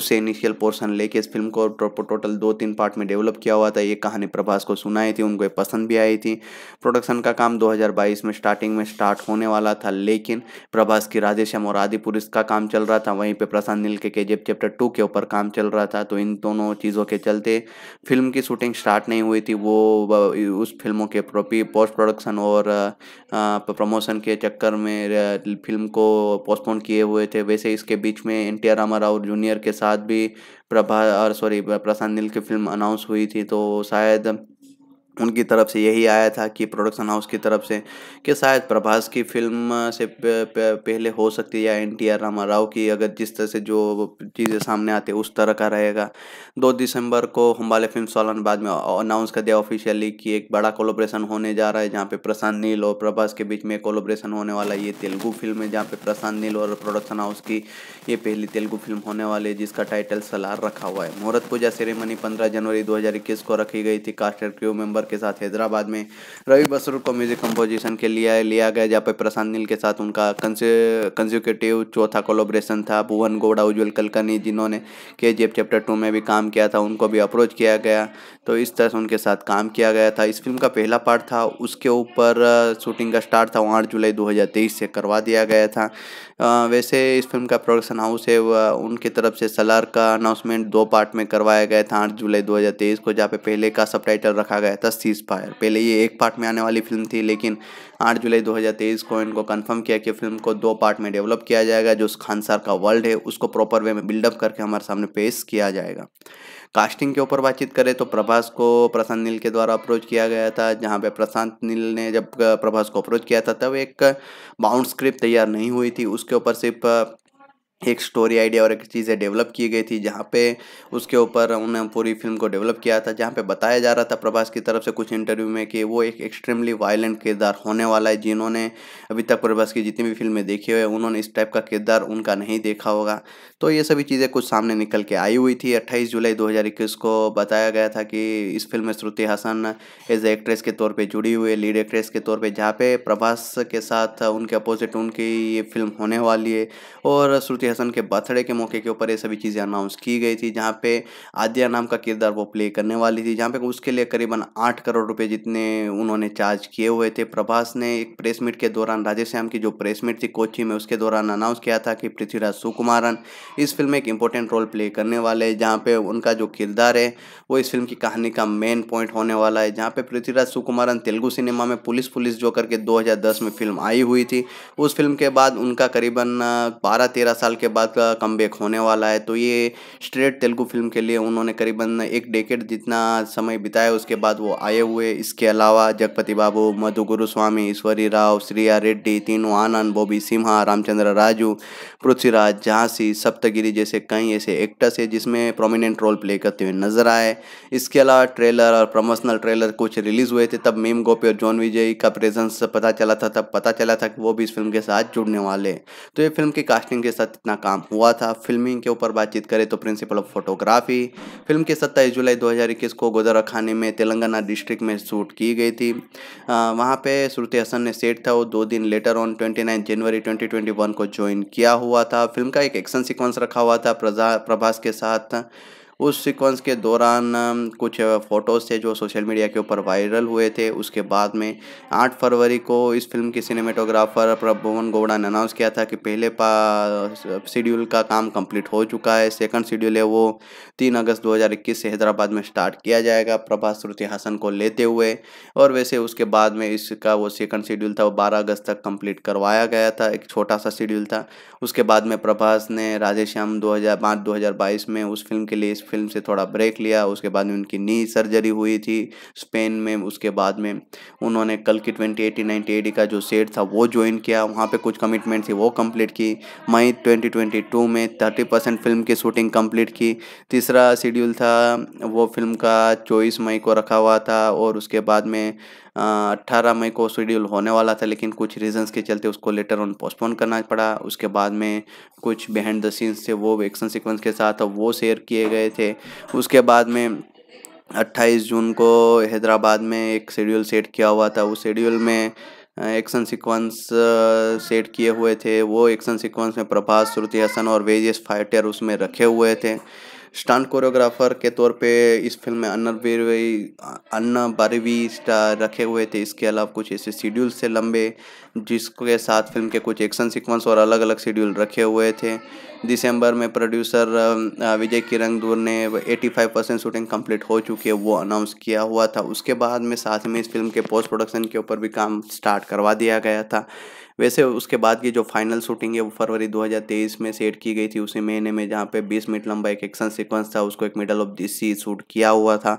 उससे इनिशियल पोर्शन लेके इस फिल्म को टोटल दो तीन पार्ट में डेवलप किया हुआ था ये कहानी प्रभास को सुनाई थी उनको पसंद भी आई थी प्रोडक्शन का काम दो में स्टार्टिंग में स्टार्ट होने वाला था लेकिन प्रभास की राधेश्याम और पुरुष का काम चल रहा था वहीं पर प्रसन्न नील के केजीएफ चैप्टर टू के ऊपर काम चल रहा था तो इन दोनों चीज़ों के चलते फिल्म की शूटिंग स्टार्ट नहीं हुई थी वो उस फिल्मों के प्रोपी पोस्ट प्रोडक्शन और प्रमोशन के चक्कर में फिल्म को पोस्टपोन किए हुए थे वैसे इसके बीच में N T R Rama Rao junior के साथ भी प्रभा सॉरी प्रशांत नील की फिल्म अनाउंस हुई थी तो शायद उनकी तरफ से यही आया था कि प्रोडक्शन हाउस की तरफ से कि शायद प्रभास की फिल्म से पहले हो सकती है या N T R Rama Rao की अगर जिस तरह से जो चीज़ें सामने आती उस तरह का रहेगा दो दिसंबर को हम्बाले फिल्म सॉलन बाद में अनाउंस कर दिया ऑफिशियली कि एक बड़ा कोलोब्रेशन होने जा रहा है जहाँ पे प्रशांत नील और प्रभास के बीच में कोलोब्रेशन होने वाला ये तेलुगु फिल्म है जहाँ पे प्रशांत नील और प्रोडक्शन हाउस की ये पहली तेलुगु फिल्म होने वाली है जिसका टाइटल सलार रखा हुआ है मुहूर्त पूजा सेरेमनी पंद्रह जनवरी दो को रखी गई थी caster and crew member number के साथ हैदराबाद में रवि बसरूर को म्यूजिक कंपोजिशन के लिए लिया गया जहाँ पे प्रशांत नील के साथ उनका कंज्यूकेटिव चौथा कोलोब्रेशन था भुवन गौड़ा उज्ज्वल कलकनी जिन्होंने के जी चैप्टर टू में भी काम किया था उनको भी अप्रोच किया गया तो इस तरह से उनके साथ काम किया गया था इस फिल्म का पहला पार्ट था उसके ऊपर शूटिंग का स्टार्ट था वो आठ जुलाई 2023 से करवा दिया गया था वैसे इस फिल्म का प्रोडक्शन हाउस है उनकी तरफ से सलार का अनाउंसमेंट दो पार्ट में करवाया गया था आठ जुलाई 2023 को जहाँ पे पहले का सब रखा गया था सीज फायर पहले ये एक पार्ट में आने वाली फिल्म थी लेकिन आठ जुलाई 2023 को इनको कंफर्म किया कि फिल्म को दो पार्ट में डेवलप किया जाएगा जो खानसार का वर्ल्ड है उसको प्रॉपर वे में बिल्डअप करके हमारे सामने पेश किया जाएगा कास्टिंग के ऊपर बातचीत करें तो प्रभास को प्रशांत नील के द्वारा अप्रोच किया गया था जहाँ पे प्रशांत नील ने जब प्रभास को अप्रोच किया था तब एक बाउंड स्क्रिप्ट तैयार नहीं हुई थी उसके ऊपर सिर्फ एक स्टोरी आइडिया और एक चीज़ें डेवलप की गई थी जहाँ पे उसके ऊपर उन्होंने पूरी फिल्म को डेवलप किया था जहाँ पे बताया जा रहा था प्रभास की तरफ से कुछ इंटरव्यू में कि वो एक एक्सट्रीमली वायलेंट किरदार होने वाला है जिन्होंने अभी तक प्रभास की जितनी भी फिल्में देखी हुई है उन्होंने इस टाइप का किरदार उनका नहीं देखा होगा तो ये सभी चीज़ें कुछ सामने निकल के आई हुई थी अट्ठाईस जुलाई दो को बताया गया था कि इस फिल्म में श्रुति हासन एज एक्ट्रेस के तौर पर जुड़ी हुई है लीड एक्ट्रेस के तौर पर जहाँ पे प्रभास के साथ उनके अपोजिट उनकी ये फिल्म होने वाली है और श्रुति हसन के बर्थडे के मौके के ऊपर ये सभी चीज़ें अनाउंस की गई थी जहाँ पे आदिया नाम का किरदार वो प्ले करने वाली थी जहाँ पे उसके लिए करीबन आठ करोड़ रुपए जितने उन्होंने चार्ज किए हुए थे प्रभास ने एक प्रेस मीट के दौरान श्याम की जो प्रेस मीट थी कोची में उसके दौरान अनाउंस किया था कि पृथ्वीराज सुकुमारन इस फिल्म में एक इंपॉर्टेंट रोल प्ले करने वाले हैं जहाँ पे उनका जो किरदार है वो इस फिल्म की कहानी का मेन पॉइंट होने वाला है जहाँ पे पृथ्वीराज सुकुमारन तेलुगु सिनेमा में पुलिस पुलिस जो करके दो में फिल्म आई हुई थी उस फिल्म के बाद उनका करीबन बारह तेरह साल के बाद का कम होने वाला है तो ये स्ट्रेट तेलुगु फिल्म के लिए उन्होंने करीबन एक डेकेट जितना समय बिताया उसके बाद वो आए हुए इसके अलावा जगपति बाबू मधु गुरुस्वामी ईश्वरी राव श्रिया रेड्डी तीनू आनंद बॉबी सिम्हा रामचंद्र राजू पृथ्वीराज झांसी सप्तगिरी जैसे कई ऐसे एक्टर्स है जिसमें प्रोमिनेंट रोल प्ले करते हुए नजर आए इसके अलावा ट्रेलर और प्रमोशनल ट्रेलर कुछ रिलीज हुए थे तब मीम गोपी और जॉन विजय का प्रेजेंस पता चला था तब पता चला था कि वो भी इस फिल्म के साथ जुड़ने वाले तो ये फिल्म की कास्टिंग के साथ अपना काम हुआ था फिल्मिंग के ऊपर बातचीत करें तो प्रिंसिपल ऑफ फोटोग्राफी फिल्म की सत्ताईस जुलाई 2021 को गोदरा खाने में तेलंगाना डिस्ट्रिक्ट में शूट की गई थी आ, वहाँ पे श्रुति हसन ने सेट था वो दो दिन लेटर ऑन 29 जनवरी 2021 को ज्वाइन किया हुआ था फिल्म का एक एक्शन सिक्वेंस रखा हुआ था प्रभास के साथ उस सीक्वेंस के दौरान कुछ फ़ोटोज़ थे जो सोशल मीडिया के ऊपर वायरल हुए थे उसके बाद में आठ फरवरी को इस फिल्म के सिनेमेटोग्राफर प्रभुवन गौड़ा ने अनाउंस किया था कि पहले शेड्यूल का काम कंप्लीट हो चुका है सेकंड शेड्यूल है वो तीन अगस्त 2021 से हैदराबाद में स्टार्ट किया जाएगा प्रभा श्रुति हासन को लेते हुए और वैसे उसके बाद में इसका वो सेकंड शेड्यूल था वो बारह अगस्त तक कम्प्लीट करवाया गया था एक छोटा सा शेड्यूल था उसके बाद में प्रभास ने राजेश्याम दो हज़ार में उस फिल्म के लिए इस फिल्म से थोड़ा ब्रेक लिया उसके बाद में उनकी नी सर्जरी हुई थी स्पेन में उसके बाद में उन्होंने कल की ट्वेंटी एटी नाइन्टी एटी का जो सेट था वो ज्वाइन किया वहाँ पे कुछ कमिटमेंट थी वो कंप्लीट की मई ट्वेंटी ट्वेंटी टू में थर्टी परसेंट फिल्म की शूटिंग कंप्लीट की तीसरा शेड्यूल था वो फिल्म का चौबीस मई को रखा हुआ था और उसके बाद में अट्ठारह मई को शेड्यूल होने वाला था लेकिन कुछ रीजंस के चलते उसको लेटर ऑन पोस्टपोन करना पड़ा उसके बाद में कुछ बिहाइंड द सीन्स थे वो एक्शन सिक्वेंस के साथ वो शेयर किए गए थे उसके बाद में 28 जून को हैदराबाद में एक शेड्यूल सेट किया हुआ था उस शेड्यूल में एक्शन सीक्वेंस सेट किए हुए थे वो एक्शन सीक्वेंस में प्रभास श्रुति हसन और वेरियस फाइटर उसमें रखे हुए थे स्टंट कोरियोग्राफर के तौर पे इस फिल्म में अन्ना बीरवई अन्ना बारवी स्टार रखे हुए थे इसके अलावा कुछ ऐसे शेड्यूल से लंबे जिसके साथ फिल्म के कुछ एक्शन सीक्वेंस और अलग अलग शेड्यूल रखे हुए थे दिसंबर में प्रोड्यूसर विजय किरंगदूर ने 85 परसेंट शूटिंग कंप्लीट हो चुकी है वो अनाउंस किया हुआ था उसके बाद में साथ में इस फिल्म के पोस्ट प्रोडक्शन के ऊपर भी काम स्टार्ट करवा दिया गया था वैसे उसके बाद की जो फाइनल शूटिंग है वो फरवरी 2023 में सेट की गई थी उसी महीने में जहाँ पे 20 मिनट लंबा एक एक्शन सीक्वेंस था उसको एक middle of the sea shoot किया हुआ था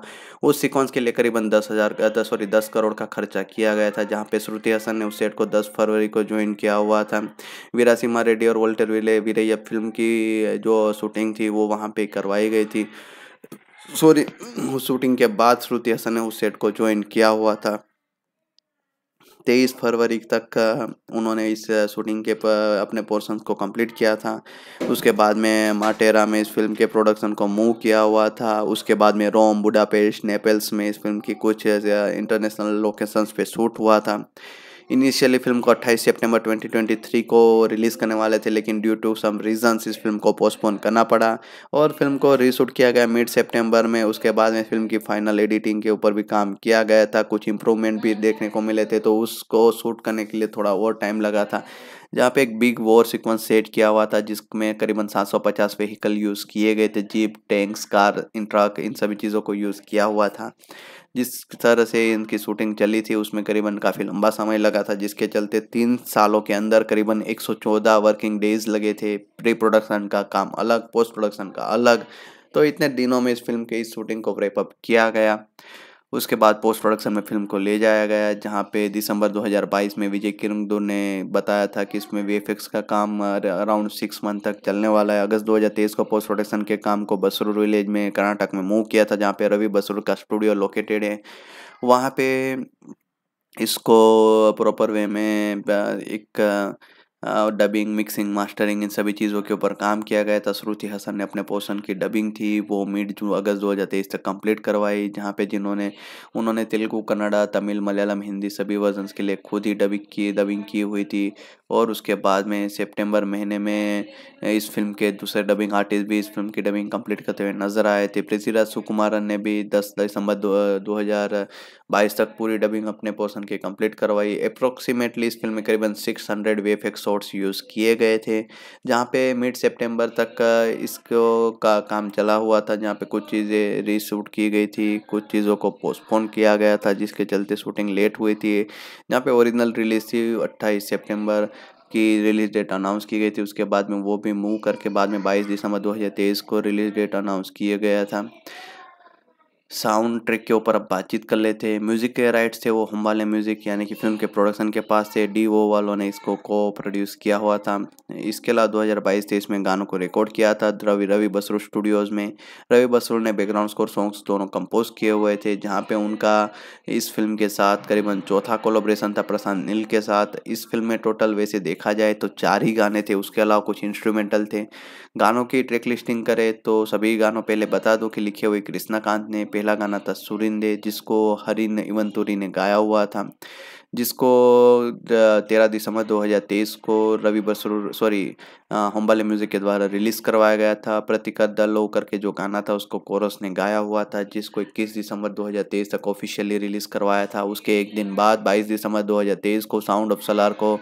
उस सीक्वेंस के लिए करीबन दस हज़ार दस सॉरी दस करोड़ का खर्चा किया गया था जहाँ पे श्रुति हसन ने उस सेट को दस फरवरी को ज्वाइन किया हुआ था वीरा सिम्हा रेड्डी और वोल्टर विले वीरैया फिल्म की जो शूटिंग थी वो वहाँ पर करवाई गई थी सॉरी उस शूटिंग के बाद श्रुति हसन ने उस सेट को ज्वाइन किया हुआ था तेईस फरवरी तक उन्होंने इस शूटिंग के अपने पोर्सन को कंप्लीट किया था उसके बाद में माटेरा में इस फिल्म के प्रोडक्शन को मूव किया हुआ था उसके बाद में रोम बुडापेस्ट नेपल्स में इस फिल्म की कुछ इंटरनेशनल लोकेशंस पे शूट हुआ था इनिशियली फिल्म को 28 सितंबर 2023 को रिलीज़ करने वाले थे लेकिन ड्यू टू सम रीजंस इस फिल्म को पोस्टपोन करना पड़ा और फिल्म को रीशूट किया गया मिड सितंबर में उसके बाद में फिल्म की फाइनल एडिटिंग के ऊपर भी काम किया गया था कुछ इंप्रूवमेंट भी देखने को मिले थे तो उसको शूट करने के लिए थोड़ा और टाइम लगा था जहाँ पे एक बिग वॉर सीक्वेंस सेट किया हुआ था जिसमें करीबन 750 व्हीकल यूज़ किए गए थे जीप टैंक्स कार इन ट्रक इन सभी चीज़ों को यूज़ किया हुआ था जिस तरह से इनकी शूटिंग चली थी उसमें करीबन काफ़ी लंबा समय लगा था जिसके चलते तीन सालों के अंदर करीबन 114 वर्किंग डेज लगे थे प्री प्रोडक्शन का काम अलग पोस्ट प्रोडक्शन का अलग तो इतने दिनों में इस फिल्म के इस शूटिंग को रेपअप किया गया उसके बाद पोस्ट प्रोडक्शन में फिल्म को ले जाया गया जहाँ पे दिसंबर 2022 में विजय दो ने बताया था कि इसमें वी का काम अराउंड सिक्स मंथ तक चलने वाला है अगस्त 2023 को पोस्ट प्रोडक्शन के काम को बसरूर विलेज में कर्नाटक में मूव किया था जहाँ पे रवि बसरूर का स्टूडियो लोकेटेड है वहाँ पे इसको प्रॉपर वे में एक डबिंग मिक्सिंग मास्टरिंग इन सभी चीज़ों के ऊपर काम किया गया था श्रुति हसन ने अपने पोर्शन की डबिंग थी वो मिड जून अगस्त दो हज़ार तेईस तक कम्प्लीट करवाई जहाँ पे जिन्होंने उन्होंने तेलुगु कन्नड़ा तमिल मलयालम हिंदी सभी वर्जन के लिए खुद ही डबिंग की डबिंग की हुई थी और उसके बाद में सेप्टेम्बर महीने में इस फिल्म के दूसरे डबिंग आर्टिस्ट भी इस फिल्म की डबिंग कम्प्लीट करते हुए नजर आए थे पृथ्वीराज सुकुमारन ने भी दस दिसंबर दो हज़ार बाईस तक पूरी डबिंग अपने पोर्सन की कम्प्लीट करवाई अप्रोक्सीमेटली इस फिल्म में करीबन सिक्स हंड्रेड वे शॉर्ट्स यूज़ किए गए थे जहाँ पे मिड सितंबर तक का इसको का काम चला हुआ था जहाँ पे कुछ चीज़ें रीशूट की गई थी कुछ चीज़ों को पोस्टपोन किया गया था जिसके चलते शूटिंग लेट हुई थी जहाँ पे ओरिजिनल रिलीज़ थी अट्ठाईस सेप्टेम्बर की रिलीज़ डेट अनाउंस की गई थी उसके बाद में वो भी मूव करके बाद में 22 दिसंबर 2023 को रिलीज़ डेट अनाउंस किया गया था साउंड ट्रैक के ऊपर अब बातचीत कर लेते हैं म्यूज़िक के राइट्स थे वो हम वाले म्यूज़िक यानी कि फिल्म के प्रोडक्शन के पास थे डी ओ वालों ने इसको को प्रोड्यूस किया हुआ था इसके अलावा 2022 तेईस में गानों को रिकॉर्ड किया था रवि रवि बसरू स्टूडियोज़ में रवि बसरू ने बैकग्राउंड स्कोर सॉन्ग्स दोनों कंपोज किए हुए थे जहाँ पर उनका इस फिल्म के साथ करीबन चौथा कोलोब्रेशन था प्रशांत नील के साथ इस फिल्म में टोटल वैसे देखा जाए तो चार ही गाने थे उसके अलावा कुछ इंस्ट्रूमेंटल थे गानों की ट्रैक लिस्टिंग करें तो सभी गानों पहले बता दो कि लिखे हुए कृष्णाकांत ने पहला गाना था सुरिंदे जिसको हरिन इवंतुरी ने गाया हुआ था जिसको तेरह दिसंबर 2023 को रवि बसर सॉरी होम्बाले म्यूज़िक के द्वारा रिलीज़ करवाया गया था प्रतिका दलो करके जो गाना था उसको कोरस ने गाया हुआ था जिसको 21 दिसंबर 2023 तक ऑफिशियली रिलीज़ करवाया था उसके एक दिन बाद 22 दिसंबर 2023 को साउंड ऑफ सलार को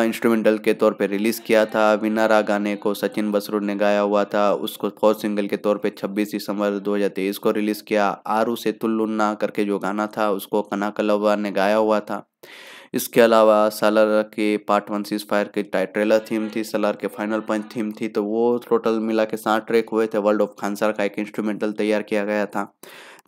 इंस्ट्रूमेंटल के तौर पे रिलीज़ किया था विनारा गाने को सचिन बसरूर ने गाया हुआ था उसको फोर्थ सिंगल के तौर पे 26 दिसंबर 2023 को रिलीज़ किया आरू से तुल्लुन्ना करके जो गाना था उसको कना कलवा ने गाया हुआ था इसके अलावा सलार के पार्ट वन सीज फायर की ट्रेलर थीम थी सलार के फाइनल पॉइंट थीम थी तो वो टोटल मिला के सात ट्रैक हुए थे वर्ल्ड ऑफ खानसर का एक इंस्ट्रूमेंटल तैयार किया गया था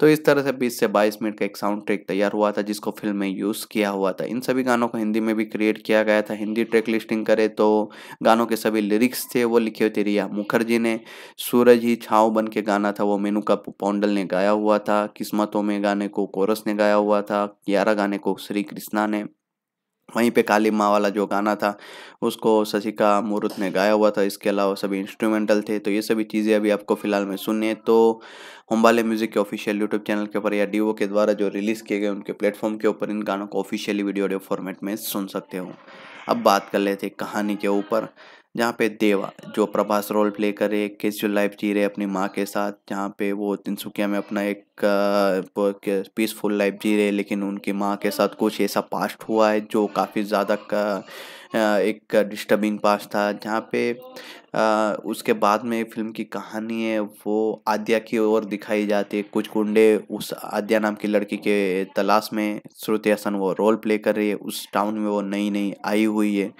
तो इस तरह से बीस से बाईस मिनट का एक साउंड ट्रैक तैयार हुआ था जिसको फिल्म में यूज़ किया हुआ था इन सभी गानों को हिंदी में भी क्रिएट किया गया था हिंदी ट्रैक लिस्टिंग करे तो गानों के सभी लिरिक्स थे वो लिखे हुए थे रिया मुखर्जी ने सूरज ही छाव बन के गाना था वो मेनुका पौंडल ने गाया हुआ था किस्मतों में गाने को कोरस ने गाया हुआ था ग्यारह गाने को श्री कृष्णा ने वहीं पे काली माँ वाला जो गाना था उसको शशिका मूर्त ने गाया हुआ था इसके अलावा सभी इंस्ट्रूमेंटल थे तो ये सभी चीज़ें अभी आपको फ़िलहाल में सुनने तो होम्बाले म्यूज़िक के ऑफिशियल यूट्यूब चैनल के ऊपर या डीओ के द्वारा जो रिलीज़ किए गए उनके प्लेटफॉर्म के ऊपर इन गानों को ऑफिशियली वीडियो ऑडियो फॉर्मेट में सुन सकते हो अब बात कर लेते कहानी के ऊपर जहाँ पे देवा जो प्रभास रोल प्ले कर हैं कैजुअल लाइफ जी रहे अपनी माँ के साथ जहाँ पे वो तिनसुकिया में अपना एक पीसफुल लाइफ जी रहे लेकिन उनकी माँ के साथ कुछ ऐसा पास्ट हुआ है जो काफ़ी ज़्यादा का एक डिस्टर्बिंग पास्ट था जहाँ पे आ, उसके बाद में फिल्म की कहानी है वो आद्या की ओर दिखाई जाती है कुछ गुंडे उस आद्या नाम की लड़की के तलाश में श्रुति हसन वो रोल प्ले कर रही है उस टाउन में वो नई नई आई हुई है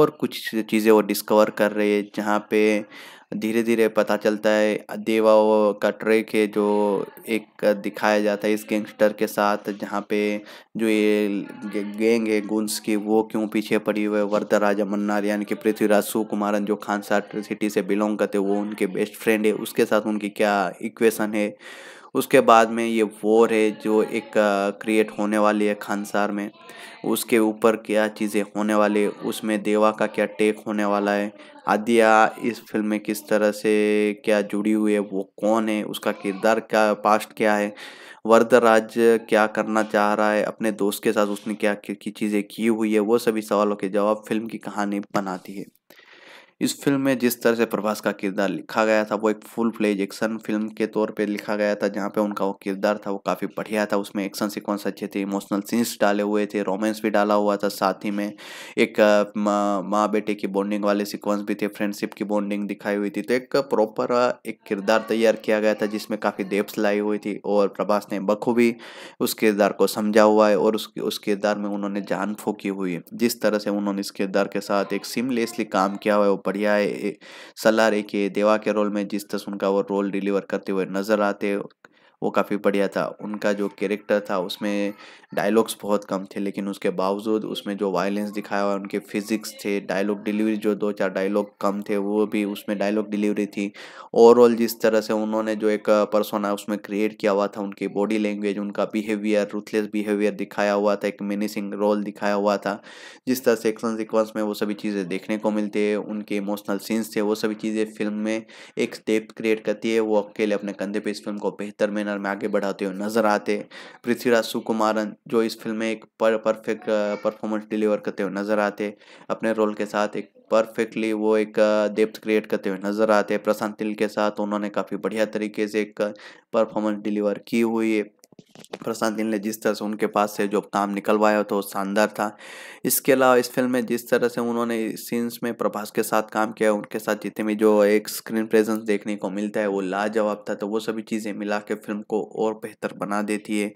और कुछ चीज़ें वो डिस्कवर कर रहे हैं जहाँ पे धीरे धीरे पता चलता है देवा का ट्रैक है जो एक दिखाया जाता है इस गैंगस्टर के साथ जहाँ पे जो ये गैंग है गुंस की वो क्यों पीछे पड़ी हुई है राजा मन्नार यानी कि पृथ्वीराज सुकुमारन जो खानसा सिटी से बिलोंग करते वो उनके बेस्ट फ्रेंड है उसके साथ उनकी क्या इक्वेशन है उसके बाद में ये वॉर है जो एक क्रिएट होने वाली है खानसार में उसके ऊपर क्या चीज़ें होने वाली है उसमें देवा का क्या टेक होने वाला है आदिया इस फिल्म में किस तरह से क्या जुड़ी हुई है वो कौन है उसका किरदार क्या पास्ट क्या है वरदराज क्या करना चाह रहा है अपने दोस्त के साथ उसने क्या की चीज़ें की हुई है वो सभी सवालों के जवाब फिल्म की कहानी बनाती है इस फिल्म में जिस तरह से प्रभास का किरदार लिखा गया था वो एक फुल फ्लेज एक्शन फिल्म के तौर पे लिखा गया था जहाँ पे उनका वो किरदार था वो काफ़ी बढ़िया था उसमें एक्शन सीक्वेंस अच्छे थे इमोशनल सीन्स डाले हुए थे रोमांस भी डाला हुआ था साथ ही में एक माँ बेटे की बॉन्डिंग वाले सिक्वेंस भी थे फ्रेंडशिप की बॉन्डिंग दिखाई हुई थी तो एक प्रॉपर एक किरदार तैयार किया गया था जिसमें काफ़ी डेप्स लाई हुई थी और प्रभास ने बखूबी उस किरदार को समझा हुआ है और उस उस किरदार में उन्होंने जान फूकी हुई है जिस तरह से उन्होंने इस किरदार के साथ एक सिमलेसली काम किया हुआ है बढ़िया सलारे के देवा के रोल में जिस तरह उनका वो रोल डिलीवर करते हुए नज़र आते वो काफ़ी बढ़िया था उनका जो कैरेक्टर था उसमें डायलॉग्स बहुत कम थे लेकिन उसके बावजूद उसमें जो वायलेंस दिखाया हुआ उनके फिजिक्स थे डायलॉग डिलीवरी जो दो चार डायलॉग कम थे वो भी उसमें डायलॉग डिलीवरी थी ओवरऑल जिस तरह से उन्होंने जो एक पर्सोना उसमें क्रिएट किया हुआ था उनकी बॉडी लैंग्वेज उनका बिहेवियर रूथलेस बिहेवियर दिखाया हुआ था एक मेनिसिंग रोल दिखाया हुआ था जिस तरह से एक्शन सिक्वेंस में वो सभी चीज़ें देखने को मिलती है उनके इमोशनल सीन्स थे वो सभी चीज़ें फिल्म में एक स्टेप क्रिएट करती है वो अकेले अपने कंधे पर इस फिल्म को बेहतर में बैनर में आगे बढ़ाते हुए नजर आते पृथ्वीराज सुकुमारन जो इस फिल्म में एक पर परफेक्ट परफॉर्मेंस डिलीवर करते हुए नजर आते अपने रोल के साथ एक परफेक्टली वो एक डेप्थ क्रिएट करते हुए नजर आते प्रशांत तिल के साथ उन्होंने काफ़ी बढ़िया तरीके से एक परफॉर्मेंस डिलीवर की हुई है प्रशांत इन ने जिस तरह से उनके पास से जो काम निकलवाया तो शानदार था इसके अलावा इस फिल्म में जिस तरह से उन्होंने सीन्स में प्रभास के साथ काम किया उनके साथ जितने भी जो एक स्क्रीन प्रेजेंस देखने को मिलता है वो लाजवाब था तो वो सभी चीज़ें मिला के फिल्म को और बेहतर बना देती है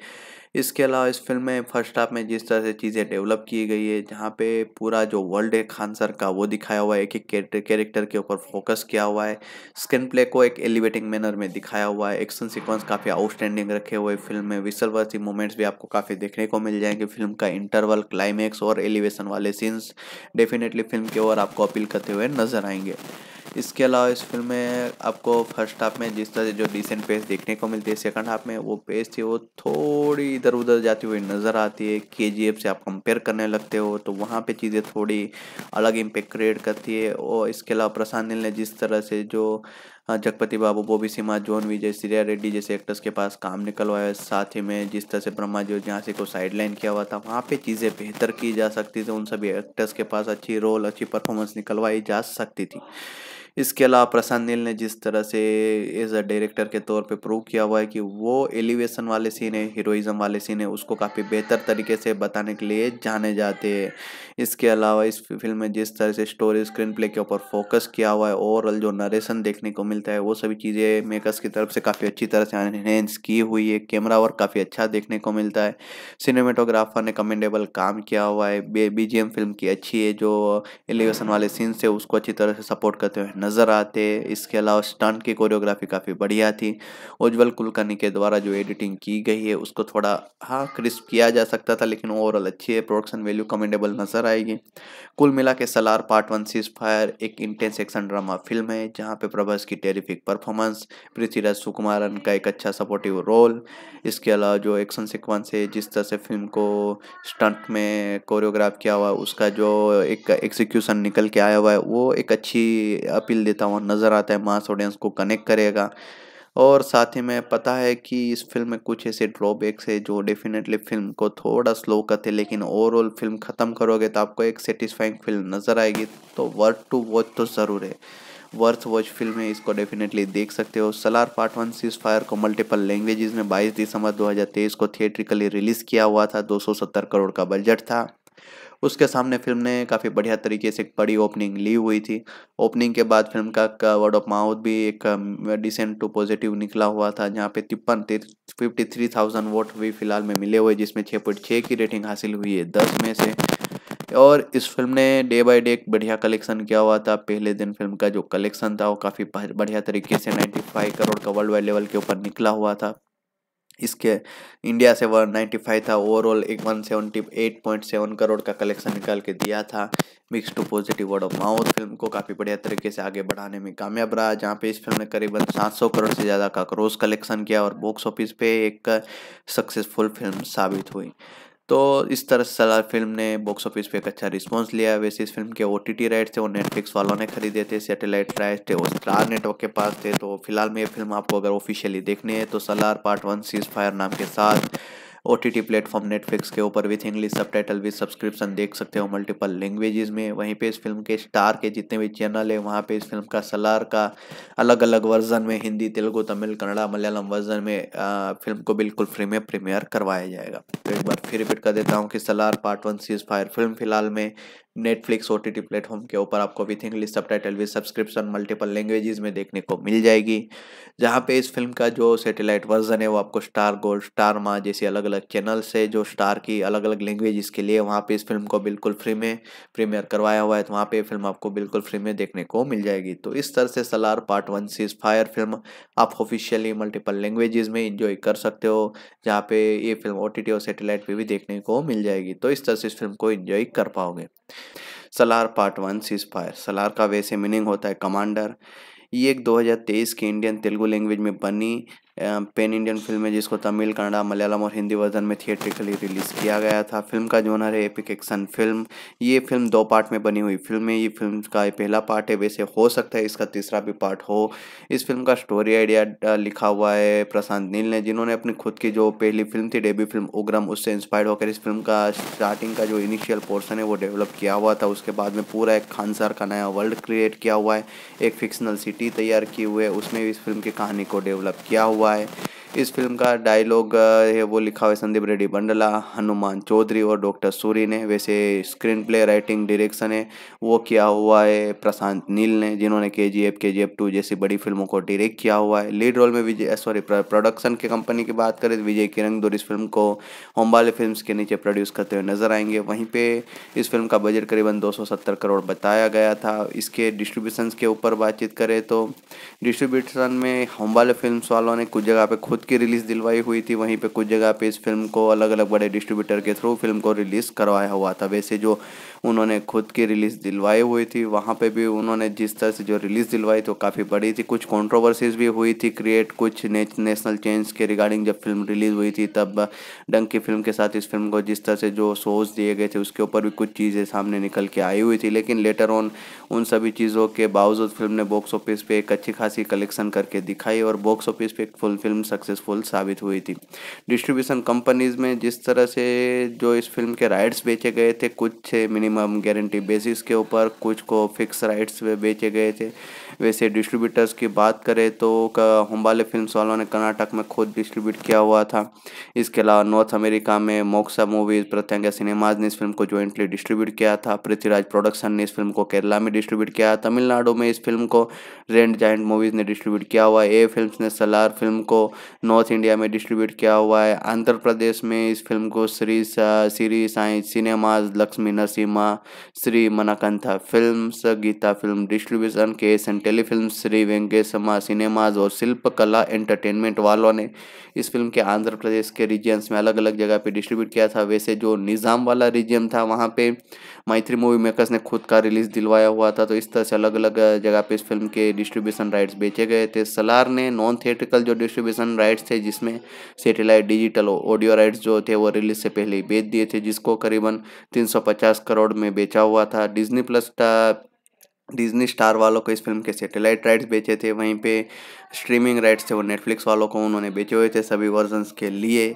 इसके अलावा इस फिल्म में फर्स्ट हाफ में जिस तरह से चीज़ें डेवलप की गई है जहाँ पे पूरा जो वर्ल्ड है खान सर का वो दिखाया हुआ है एक एक कैरेक्टर के ऊपर फोकस किया हुआ है स्क्रीन प्ले को एक एलिवेटिंग मैनर में दिखाया हुआ है एक्शन सीक्वेंस काफ़ी आउटस्टैंडिंग रखे हुए फिल्म में विसलवर्सी मोमेंट्स भी आपको काफ़ी देखने को मिल जाएंगे फिल्म का इंटरवल क्लाइमैक्स और एलिवेशन वाले सीन्स डेफिनेटली फिल्म की ओर आपको अपील करते हुए नजर आएंगे इसके अलावा इस फिल्म में आपको फर्स्ट हाफ में जिस तरह से जो डिसेंट पेस देखने को मिलती है सेकंड हाफ में वो पेस थी वो थोड़ी इधर उधर जाती हुई नज़र आती है के से आप कंपेयर करने लगते हो तो वहाँ पे चीज़ें थोड़ी अलग इम्पेक्ट क्रिएट करती है और इसके अलावा प्रशांत नील ने जिस तरह से जो जगपति बाबू बॉबी सिम्हा जॉन विजय सीरिया रेड्डी जैसे एक्टर्स के पास काम निकलवाया है साथ ही में जिस तरह से ब्रह्मा जी झांसी को साइडलाइन किया हुआ था वहाँ पे चीज़ें बेहतर की जा सकती थी उन सभी एक्टर्स के पास अच्छी रोल अच्छी परफॉर्मेंस निकलवाई जा सकती थी इसके अलावा प्रशांत नील ने जिस तरह से एज अ डायरेक्टर के तौर पे प्रूव किया हुआ है कि वो एलिवेशन वाले सीन है हीरोइज़म वाले सीन है उसको काफ़ी बेहतर तरीके से बताने के लिए जाने जाते हैं इसके अलावा इस फिल्म में जिस तरह से स्टोरी स्क्रीन प्ले के ऊपर फोकस किया हुआ है ओवरऑल जो नरेशन देखने को मिलता है वो सभी चीज़ें मेकर्स की तरफ से काफ़ी अच्छी तरह से एनहेंस की हुई है कैमरा वर्क काफ़ी अच्छा देखने को मिलता है सिनेमेटोग्राफर ने कमेंडेबल काम किया हुआ है बी फिल्म की अच्छी है जो एलिवेशन वाले सीन्स है उसको अच्छी तरह से सपोर्ट करते हुए नज़र आते इसके अलावा स्टंट की कोरियोग्राफी काफ़ी बढ़िया थी उज्जवल कुलकर्णी के द्वारा जो एडिटिंग की गई है उसको थोड़ा हाँ क्रिस्प किया जा सकता था लेकिन ओवरऑल अच्छी है प्रोडक्शन वैल्यू कमेंडेबल नज़र आएगी कुल मिला के Salaar part one cease fire एक इंटेंस एक्शन ड्रामा फिल्म है जहाँ पे प्रभास की टेरिफिक परफॉर्मेंस पृथ्वीराज सुकुमारन का एक अच्छा सपोर्टिव रोल इसके अलावा जो एक्शन सिक्वेंस है जिस तरह से फिल्म को स्टंट में कोरियोग्राफ किया हुआ उसका जो एक एग्जीक्यूशन निकल के आया हुआ है वो एक अच्छी अपील देता हुआ नज़र आता है मास ऑडियंस को कनेक्ट करेगा और साथ ही में पता है कि इस फिल्म में कुछ ऐसे ड्रॉबैक्स है जो डेफिनेटली फिल्म को थोड़ा स्लो करते लेकिन ओवरऑल फिल्म ख़त्म करोगे तो आपको एक सेटिस्फाइंग फिल्म नज़र आएगी तो वर्थ टू वॉच तो ज़रूर है वर्थ वॉच फिल्म है इसको डेफिनेटली देख सकते हो Salaar part one cease fire को मल्टीपल लैंग्वेजेस में 22 दिसंबर 2023 को थिएट्रिकली रिलीज़ किया हुआ था 270 करोड़ का बजट था उसके सामने फिल्म ने काफ़ी बढ़िया तरीके से एक बड़ी ओपनिंग ली हुई थी ओपनिंग के बाद फिल्म का वर्ड ऑफ माउथ भी एक डिसेंट टू पॉजिटिव निकला हुआ था जहाँ पे तिप्पन फिफ्टी थ्री थाउजेंड वोट भी फिलहाल में मिले हुए जिसमें छः पॉइंट छः की रेटिंग हासिल हुई है दस में से और इस फिल्म ने डे बाय डे एक बढ़िया कलेक्शन किया हुआ था पहले दिन फिल्म का जो कलेक्शन था वो काफ़ी बढ़िया तरीके से 95 करोड़ का वर्ल्ड वाइड लेवल के ऊपर निकला हुआ था इसके इंडिया से वन नाइन्टी फाइव था ओवरऑल एक one seventy eight point seven crore का कलेक्शन निकाल के दिया था mix to positive word of mouth film को काफ़ी बढ़िया तरीके से आगे बढ़ाने में कामयाब रहा जहाँ पे इस फिल्म ने करीबन सात सौ करोड़ से ज़्यादा का क्रोस कलेक्शन किया और बॉक्स ऑफिस पे एक सक्सेसफुल फिल्म साबित हुई तो इस तरह से सलार फिल्म ने बॉक्स ऑफिस पे एक अच्छा रिस्पांस लिया वैसे इस फिल्म के ओ टी राइट्स थे वो नेटफ्लिक्स वालों ने खरीदे थे सैटेलाइट राइट्स थे वो स्टार नेटवर्क के पास थे तो फिलहाल में ये फिल्म आपको अगर ऑफिशियली देखनी है तो Salaar part one cease fire नाम के साथ O T T platform Netflix के ऊपर with English subtitle with subscription देख सकते हो मल्टीपल लैंग्वेजेस में वहीं पे इस फिल्म के स्टार के जितने भी चैनल है वहाँ पे इस फिल्म का सलार का अलग अलग वर्जन में हिंदी तेलुगु तमिल कन्नड़ा मलयालम वर्जन में आ, फिल्म को बिल्कुल फ्री में प्रीमियर करवाया जाएगा तो एक बार फिर रिपीट कर देता हूँ कि Salaar part one cease fire film फिलहाल में नेटफ्लिक्स ओ टी प्लेटफॉर्म के ऊपर आपको with English subtitle with subscription multiple languages में देखने को मिल जाएगी जहाँ पे इस फिल्म का जो सेटेलाइट वर्जन है वो आपको स्टार गोल्ड स्टार माँ जैसी अलग अलग चैनल्स है जो स्टार की अलग अलग लैंग्वेजेस के लिए वहाँ पे इस फिल्म को बिल्कुल फ्री में प्रीमियर करवाया हुआ है तो वहाँ पे फिल्म आपको बिल्कुल फ्री में देखने को मिल जाएगी तो इस तरह से Salaar part one cease fire film आप ऑफिशियली मल्टीपल लैंग्वेजेस में इंजॉय कर सकते हो जहाँ पे ये फिल्म ओ टी टी और सेटेलाइट पर भी देखने को मिल जाएगी तो इस तरह से इस फिल्म को इंजॉय कर पाओगे Salaar part one cease fire Salaar का वैसे मीनिंग होता है कमांडर ये एक 2023 की इंडियन तेलुगु लैंग्वेज में बनी पेन इंडियन फिल्म है जिसको तमिल कन्नड़ा मलयालम और हिंदी वर्जन में थिएट्रिकली रिलीज़ किया गया था फिल्म का जोनर है एपिक एक्शन फिल्म ये फिल्म दो पार्ट में बनी हुई फिल्म है ये फिल्म का पहला पार्ट है वैसे हो सकता है इसका तीसरा भी पार्ट हो इस फिल्म का स्टोरी आइडिया लिखा हुआ है प्रशांत नील ने जिन्होंने अपनी खुद की जो पहली फिल्म थी डेब्यू फिल्म उग्रम उससे इंस्पायर्ड होकर इस फिल्म का स्टार्टिंग का जो इनिशियल पोर्सन है वो डेवलप किया हुआ था उसके बाद में पूरा एक खानसार का नया वर्ल्ड क्रिएट किया हुआ है एक फिक्शनल सिटी तैयार की हुई है उसने इस फिल्म की कहानी को डेवलप किया हुआ ไว้ इस फिल्म का डायलॉग है वो लिखा हुआ है संदीप रेड्डी बंडला हनुमान चौधरी और डॉक्टर सूरी ने वैसे स्क्रीन प्ले राइटिंग डायरेक्शन है वो किया हुआ है प्रशांत नील ने जिन्होंने के जी एफ के जी एफ टू जैसी बड़ी फिल्मों को डायरेक्ट किया हुआ है लीड रोल में विजय सॉरी प्रोडक्शन की कंपनी की बात करें तो विजय दूर इस फिल्म को होम्बाले फिल्म के नीचे प्रोड्यूस करते हुए नजर आएंगे वहीं पर इस फिल्म का बजट करीबन दो करोड़ बताया गया था इसके डिस्ट्रीब्यूशन के ऊपर बातचीत करें तो डिस्ट्रीब्यूशन में होम्बाले फिल्म वालों ने कुछ जगह पर खुद खुद की रिलीज़ दिलवाई हुई थी वहीं पे कुछ जगह पे इस फिल्म को अलग अलग बड़े डिस्ट्रीब्यूटर के थ्रू फिल्म को रिलीज़ करवाया हुआ था वैसे जो उन्होंने खुद की रिलीज़ दिलवाई हुई थी वहाँ पे भी उन्होंने जिस तरह से जो रिलीज़ दिलवाई तो काफ़ी बड़ी थी कुछ कॉन्ट्रोवर्सीज भी हुई थी क्रिएट कुछ ने, नेशनल चेंज के रिगार्डिंग जब फिल्म रिलीज़ हुई थी तब डंकी फिल्म के साथ इस फिल्म को जिस तरह से जो शोज दिए गए थे उसके ऊपर भी कुछ चीज़ें सामने निकल के आई हुई थी लेकिन लेटर ऑन उन सभी चीज़ों के बावजूद फिल्म ने बॉक्स ऑफिस पर एक अच्छी खासी कलेक्शन करके दिखाई और बॉक्स ऑफिस पे एक फुल फिल्म सक्सेसफुल साबित हुई थी डिस्ट्रीब्यूशन कंपनीज में जिस तरह से जो इस फिल्म के राइट्स बेचे गए थे कुछ मिनिमम मिनिमम गारंटी बेसिस के ऊपर कुछ को फिक्स राइट्स पे बेचे गए थे वैसे डिस्ट्रीब्यूटर्स की बात करें तो हम्बाले फिल्म वालों ने कर्नाटक में खुद डिस्ट्रीब्यूट किया हुआ था इसके अलावा नॉर्थ अमेरिका में मोक्सा मूवीज़ प्रत्यंगा सिनेमाज ने इस फिल्म को जॉइंटली डिस्ट्रीब्यूट किया था पृथ्वीराज प्रोडक्शन ने इस फिल्म को केरला में डिस्ट्रीब्यूट किया तमिलनाडु में इस फिल्म को रेंड जाइंट मूवीज़ ने डिस्ट्रीब्यूट किया हुआ है ए फिल्म ने सलार फिल्म को नॉर्थ इंडिया में डिस्ट्रीब्यूट किया हुआ है आंध्र प्रदेश में इस फिल्म को Shri Shri Sai cinemas Lakshmi Narasimha Shri मनाकंथा film Gita film distribution के S and telefilm Shri वेंकेशमा cinemas और शिल्प कला एंटरटेनमेंट वालों ने इस फिल्म के आंध्र प्रदेश के रीजन्स में अलग अलग जगह पे डिस्ट्रीब्यूट किया था वैसे जो निज़ाम वाला रीजन था वहाँ पे मैत्री मूवी मेकर्स ने खुद का रिलीज़ दिलवाया हुआ था तो इस तरह से अलग अलग जगह पे इस फिल्म के डिस्ट्रीब्यूशन राइट्स बेचे गए थे सलार ने नॉन थिएट्रिकल जो डिस्ट्रीब्यूशन राइट्स थे जिसमें सेटेलाइट डिजिटल ऑडियो राइट्स जो थे वो रिलीज से पहले ही बेच दिए थे जिसको करीबन तीन करोड़ में बेचा हुआ था डिजनी प्लस डिज्नी स्टार वालों को इस फिल्म के सैटेलाइट राइट्स बेचे थे वहीं पे स्ट्रीमिंग राइट्स थे वो नेटफ्लिक्स वालों को उन्होंने बेचे हुए थे सभी वर्जन्स के लिए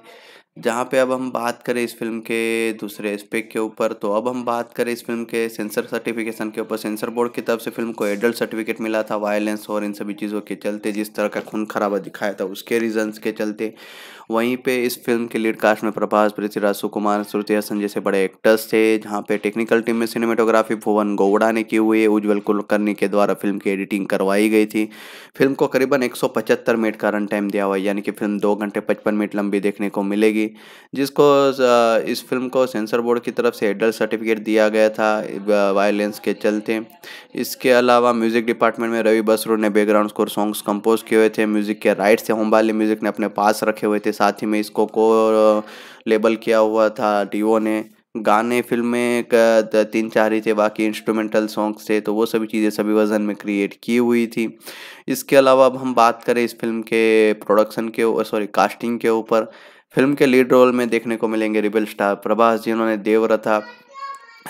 जहाँ पे अब हम बात करें इस फिल्म के दूसरे एस्पेक्ट के ऊपर तो अब हम बात करें इस फिल्म के सेंसर सर्टिफिकेशन के ऊपर सेंसर बोर्ड की तरफ से फिल्म को एडल्ट सर्टिफिकेट मिला था वायलेंस और इन सभी चीज़ों के चलते जिस तरह का खून खराबा दिखाया था उसके रीजंस के चलते वहीं पे इस फिल्म के लीड कास्ट में प्रभास पृथ्वीराज सुकुमार श्रुति हसन जैसे बड़े एक्टर्स थे जहाँ पे टेक्निकल टीम में सिनेमेटोग्राफी भुवन गौड़ा ने की हुई उज्ज्वल कुलकर्णी के द्वारा फिल्म की एडिटिंग करवाई गई थी फिल्म को करीबन एक मिनट का रन टाइम दिया हुआ है यानी कि फिल्म दो घंटे पचपन मिनट लंबी देखने को मिलेगी जिसको इस फिल्म को सेंसर बोर्ड की तरफ से एडल्ट सर्टिफिकेट दिया गया था वायलेंस के चलते इसके अलावा म्यूजिक डिपार्टमेंट में रवि बसरू ने बैकग्राउंड स्कोर सॉन्ग्स कंपोज किए हुए थे म्यूजिक के राइट्स से होम्बाली म्यूजिक ने अपने पास रखे हुए थे साथ ही में इसको को लेबल किया हुआ था डीओ ने गाने फिल्म में तीन चार ही थे बाकी इंस्ट्रूमेंटल सॉन्ग्स थे तो वो सभी चीज़ें सभी वज़न में क्रिएट की हुई थी इसके अलावा अब हम बात करें इस फिल्म के प्रोडक्शन के सॉरी कास्टिंग के ऊपर फिल्म के लीड रोल में देखने को मिलेंगे रिबल स्टार प्रभास जी उन्होंने देवरथा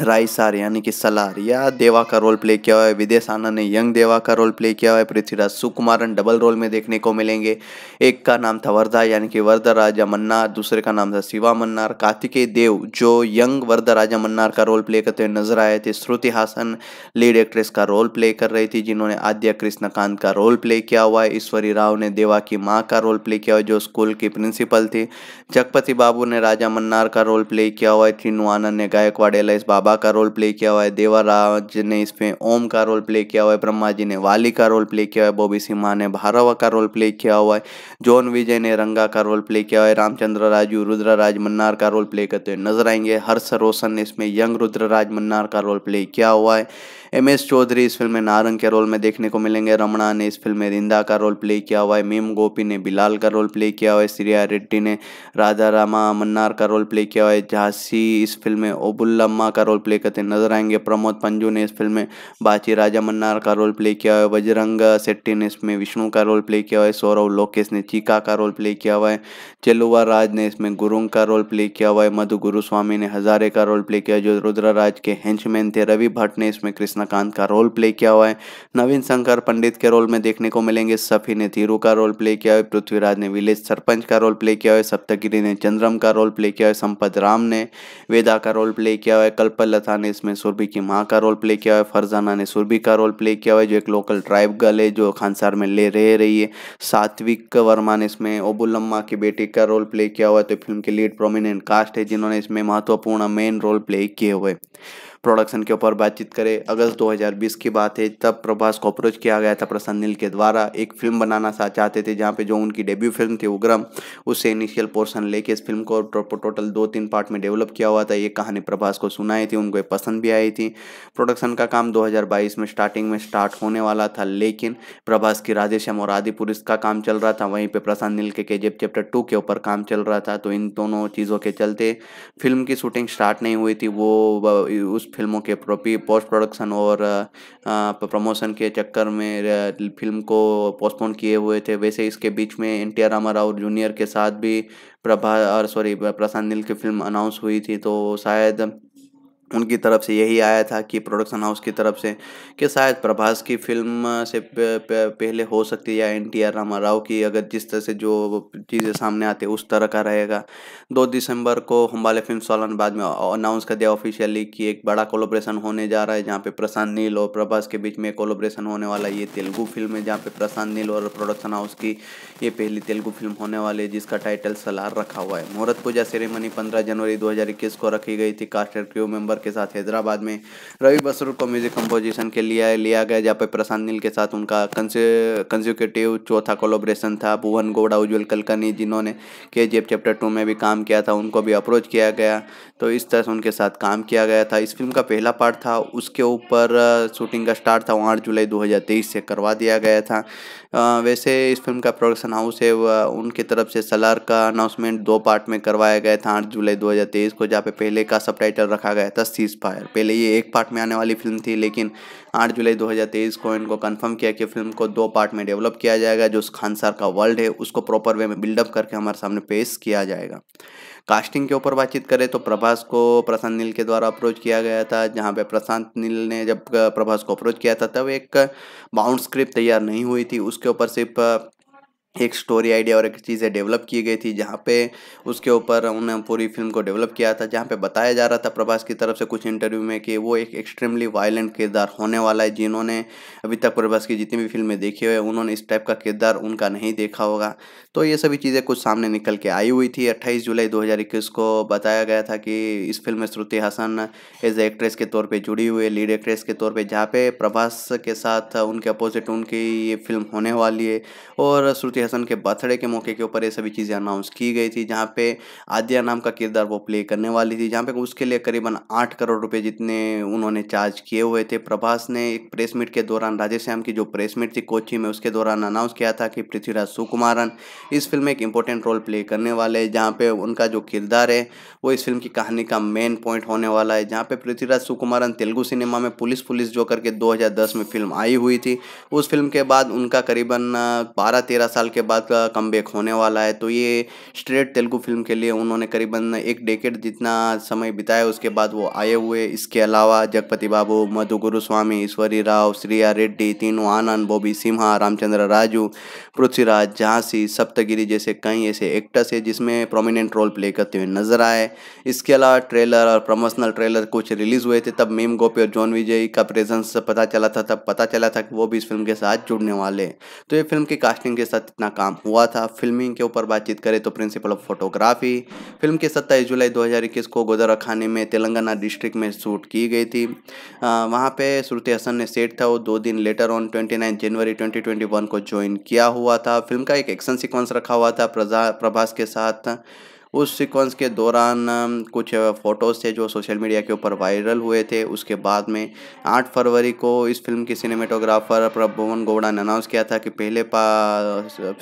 रायसार यानी कि सलार या देवा का रोल प्ले किया हुआ है विदेश आनंद ने यंग देवा का रोल प्ले किया हुआ है पृथ्वीराज सुकुमारन डबल रोल में देखने को मिलेंगे एक का नाम था वर्धा यानी कि वर्धा राजा मन्नार दूसरे का नाम था शिवा मन्नार कार्तिकेय देव जो यंग वर्धा राजा मन्नार का रोल प्ले करते हुए नजर आए थे श्रुति हासन लीड एक्ट्रेस का रोल प्ले कर रही थी जिन्होंने आद्या कृष्णकांत का रोल प्ले किया हुआ है ईश्वरी राव ने देवा की माँ का रोल प्ले किया हुआ जो स्कूल की प्रिंसिपल थी जगपति बाबू ने राजा मन्नार का रोल प्ले किया हुआ है तीनू आनंद ने गायकवाड़ एल एस बाबू बाबा का रोल प्ले किया हुआ है देवराज ने इसमें ओम का रोल प्ले किया हुआ है ब्रह्मा जी ने वाली का रोल प्ले किया हुआ है बॉबी सिम्हा ने भारवा का रोल प्ले किया हुआ है जॉन विजय ने रंगा का रोल प्ले किया हुआ है रामचंद्र राजू रुद्रराज मन्नार का रोल प्ले करते हुए नजर आएंगे हर्ष रोशन ने इसमें यंग रुद्रराज मन्नार का रोल प्ले किया हुआ है एम एस चौधरी इस फिल्म में नारंग के रोल में देखने को मिलेंगे रमणा ने इस फिल्म में रिंदा का रोल प्ले किया हुआ है मीम गोपी ने बिलाल का रोल प्ले किया हुआ है श्रिया रेड्डी ने राजा रामा मन्नार का रोल प्ले किया हुआ है झांसी इस फिल्म में ओबुल्लम्मा का रोल प्ले करते नजर आएंगे प्रमोद पंजू ने इस फिल्म में बाची राजा मन्नार का रोल प्ले किया हुआ है बजरंग सेट्टी ने इसमें विष्णु का रोल प्ले किया हुआ है सौरव लोकेश ने चीका का रोल प्ले किया हुआ है चेलुआ राज ने इसमें गुरुंग का रोल प्ले किया हुआ है मधु गुरुस्वामी ने हजारे का रोल प्ले किया जो रुद्रा राज के हैंचमैन थे रवि भट्ट ने इसमें कृष्णा रजनीकांत का रोल प्ले किया हुआ है नवीन शंकर पंडित के रोल में देखने को मिलेंगे सफ़ी ने धीरू का रोल प्ले किया है पृथ्वीराज ने विलेज सरपंच का रोल प्ले किया है सप्तगिरी ने चंद्रम का रोल प्ले किया है संपत राम ने वेदा का रोल प्ले किया हुआ है कल्पलता ने इसमें सुरभि की माँ का रोल प्ले किया है फरजाना ने सुरभि का रोल प्ले किया हुआ है जो एक लोकल ट्राइब गर्ल है जो खानसार में ले रह रही है सात्विक वर्मा ने इसमें ओबुलम्मा की बेटी का रोल प्ले किया हुआ है तो फिल्म के लीड प्रोमिनेंट कास्ट है जिन्होंने इसमें महत्वपूर्ण मेन रोल प्ले किए हुए प्रोडक्शन के ऊपर बातचीत करें अगस्त 2020 की बात है तब प्रभास को अप्रोच किया गया था प्रसन्न के द्वारा एक फिल्म बनाना चाहते थे जहाँ पे जो उनकी डेब्यू फिल्म थी उग्रम उससे इनिशियल पोर्शन लेके इस फिल्म को टोटल दो तीन पार्ट में डेवलप किया हुआ था ये कहानी प्रभास को सुनाई थी उनको पसंद भी आई थी प्रोडक्शन का काम दो में स्टार्टिंग में स्टार्ट होने वाला था लेकिन प्रभास की राधेश्याम और पुरुष का काम चल रहा था वहीं पर प्रसन्न नील के जेब चैप्टर टू के ऊपर काम चल रहा था तो इन दोनों चीज़ों के चलते फिल्म की शूटिंग स्टार्ट नहीं हुई थी वो उस फिल्मों के प्रोपी पोस्ट प्रोडक्शन और प्रमोशन के चक्कर में फिल्म को पोस्टपोन किए हुए थे वैसे इसके बीच में N T R Rama Rao junior के साथ भी प्रभा सॉरी प्रशांत नील की फिल्म अनाउंस हुई थी तो शायद उनकी तरफ से यही आया था कि प्रोडक्शन हाउस की तरफ से कि शायद प्रभास की फिल्म से पहले हो सकती है या N T R Rama Rao की अगर जिस तरह से जो चीज़ें सामने आती उस तरह का रहेगा दो दिसंबर को हम्बाले फिल्म सॉलन बाद में अनाउंस कर दिया ऑफिशियली कि एक बड़ा कोलोब्रेशन होने जा रहा है जहाँ पे प्रशांत नील और प्रभास के बीच में कोलोब्रेशन होने वाला ये तेलुगु फिल्म है जहाँ पे प्रशांत नील और प्रोडक्शन हाउस की ये पहली तेलुगु फिल्म होने वाली है जिसका टाइटल सलार रखा हुआ है मुहूर्त पूजा सेरेमनी पंद्रह जनवरी दो को रखी गई थी कास्ट क्रू मेम्बर बाबर के साथ हैदराबाद में रवि बसरूर को म्यूजिक कंपोजिशन के लिए लिया गया जहाँ पे प्रशांत नील के साथ उनका कंज्यूकेटिव चौथा कोलोब्रेशन था भुवन गौड़ा उज्ज्वल कलकनी जिन्होंने के जी चैप्टर टू में भी काम किया था उनको भी अप्रोच किया गया तो इस तरह से उनके साथ काम किया गया था इस फिल्म का पहला पार्ट था उसके ऊपर शूटिंग का स्टार्ट था आठ जुलाई दो से करवा दिया गया था वैसे इस फिल्म का प्रोडक्शन हाउस है उनकी तरफ से सलार का अनाउंसमेंट दो पार्ट में करवाया गया था आठ जुलाई 2023 को जहाँ पे पहले का सब रखा गया था द सीज फायर पहले ये एक पार्ट में आने वाली फिल्म थी लेकिन 8 जुलाई 2023 को इनको कंफर्म किया कि फिल्म को दो पार्ट में डेवलप किया जाएगा जो खान सार का वर्ल्ड है उसको प्रॉपर वे में बिल्डअप करके हमारे सामने पेश किया जाएगा कास्टिंग के ऊपर बातचीत करें तो प्रभास को प्रशांत नील के द्वारा अप्रोच किया गया था जहाँ पे प्रशांत नील ने जब प्रभास को अप्रोच किया था तब एक बाउंड स्क्रिप्ट तैयार नहीं हुई थी उसके ऊपर सिर्फ एक स्टोरी आइडिया और एक चीज़ें डेवलप की गई थी जहाँ पे उसके ऊपर उन्होंने पूरी फिल्म को डेवलप किया था जहाँ पे बताया जा रहा था प्रभास की तरफ से कुछ इंटरव्यू में कि वो एक एक्सट्रीमली वायलेंट किरदार होने वाला है जिन्होंने अभी तक प्रभास की जितनी भी फिल्में देखी हुई उन्होंने इस टाइप का किरदार उनका नहीं देखा होगा तो ये सभी चीज़ें कुछ सामने निकल के आई हुई थी अट्ठाईस जुलाई दो को बताया गया था कि इस फिल्म में श्रुति हासन एज एक्ट्रेस के तौर पर जुड़ी हुई है लीड एक्ट्रेस के तौर पर जहाँ पे प्रभास के साथ उनके अपोजिट उनकी ये फिल्म होने वाली है और श्रुति हसन के बर्थडे के मौके के ऊपर ये सभी चीज़ें अनाउंस की गई थी जहाँ पे आदिया नाम का किरदार वो प्ले करने वाली थी जहाँ पे उसके लिए करीबन आठ करोड़ रुपए जितने उन्होंने चार्ज किए हुए थे प्रभास ने एक प्रेस मीट के दौरान राजे श्याम की जो प्रेस मीट थी कोची में उसके दौरान अनाउंस किया था कि पृथ्वीराज सुकुमारन इस फिल्म में एक इंपॉर्टेंट रोल प्ले करने वाले हैं जहाँ पे उनका जो किरदार है वो इस फिल्म की कहानी का मेन पॉइंट होने वाला है जहाँ पे पृथ्वीराज सुकुमारन तेलुगु सिनेमा में पुलिस पुलिस जो करके दो में फिल्म आई हुई थी उस फिल्म के बाद उनका करीबन बारह तेरह साल के बाद का कम होने वाला है तो ये स्ट्रेट तेलुगु फिल्म के लिए उन्होंने करीबन एक डेकेट जितना समय बिताया उसके बाद वो आए हुए इसके अलावा जगपति बाबू मधु गुरुस्वामी ईश्वरी राव श्रिया रेड्डी तीनू आनंद बॉबी सिम्हा रामचंद्र राजू पृथ्वीराज झांसी सप्तगिरी जैसे कई ऐसे एक्टर्स है जिसमें प्रोमिनेंट रोल प्ले करते हुए नजर आए इसके अलावा ट्रेलर और प्रमोशनल ट्रेलर कुछ रिलीज हुए थे तब मीम गोपी और जॉन विजय का प्रेजेंस पता चला था तब पता चला था कि वो भी इस फिल्म के साथ जुड़ने वाले तो ये फिल्म की कास्टिंग के साथ अपना काम हुआ था फिल्मिंग के ऊपर बातचीत करें तो प्रिंसिपल ऑफ फोटोग्राफी फिल्म की सत्ताईस जुलाई 2021 को गोदरा खाने में तेलंगाना डिस्ट्रिक्ट में शूट की गई थी वहाँ पे श्रुति हसन ने सेट था वो दो दिन लेटर ऑन 29 जनवरी 2021 को ज्वाइन किया हुआ था फिल्म का एक एक्शन सिक्वेंस रखा हुआ था प्रभास के साथ उस सीक्वेंस के दौरान कुछ फ़ोटोज़ थे जो सोशल मीडिया के ऊपर वायरल हुए थे उसके बाद में आठ फरवरी को इस फिल्म के सिनेमेटोग्राफर प्रभुवन गौड़ा ने अनाउंस किया था कि पहले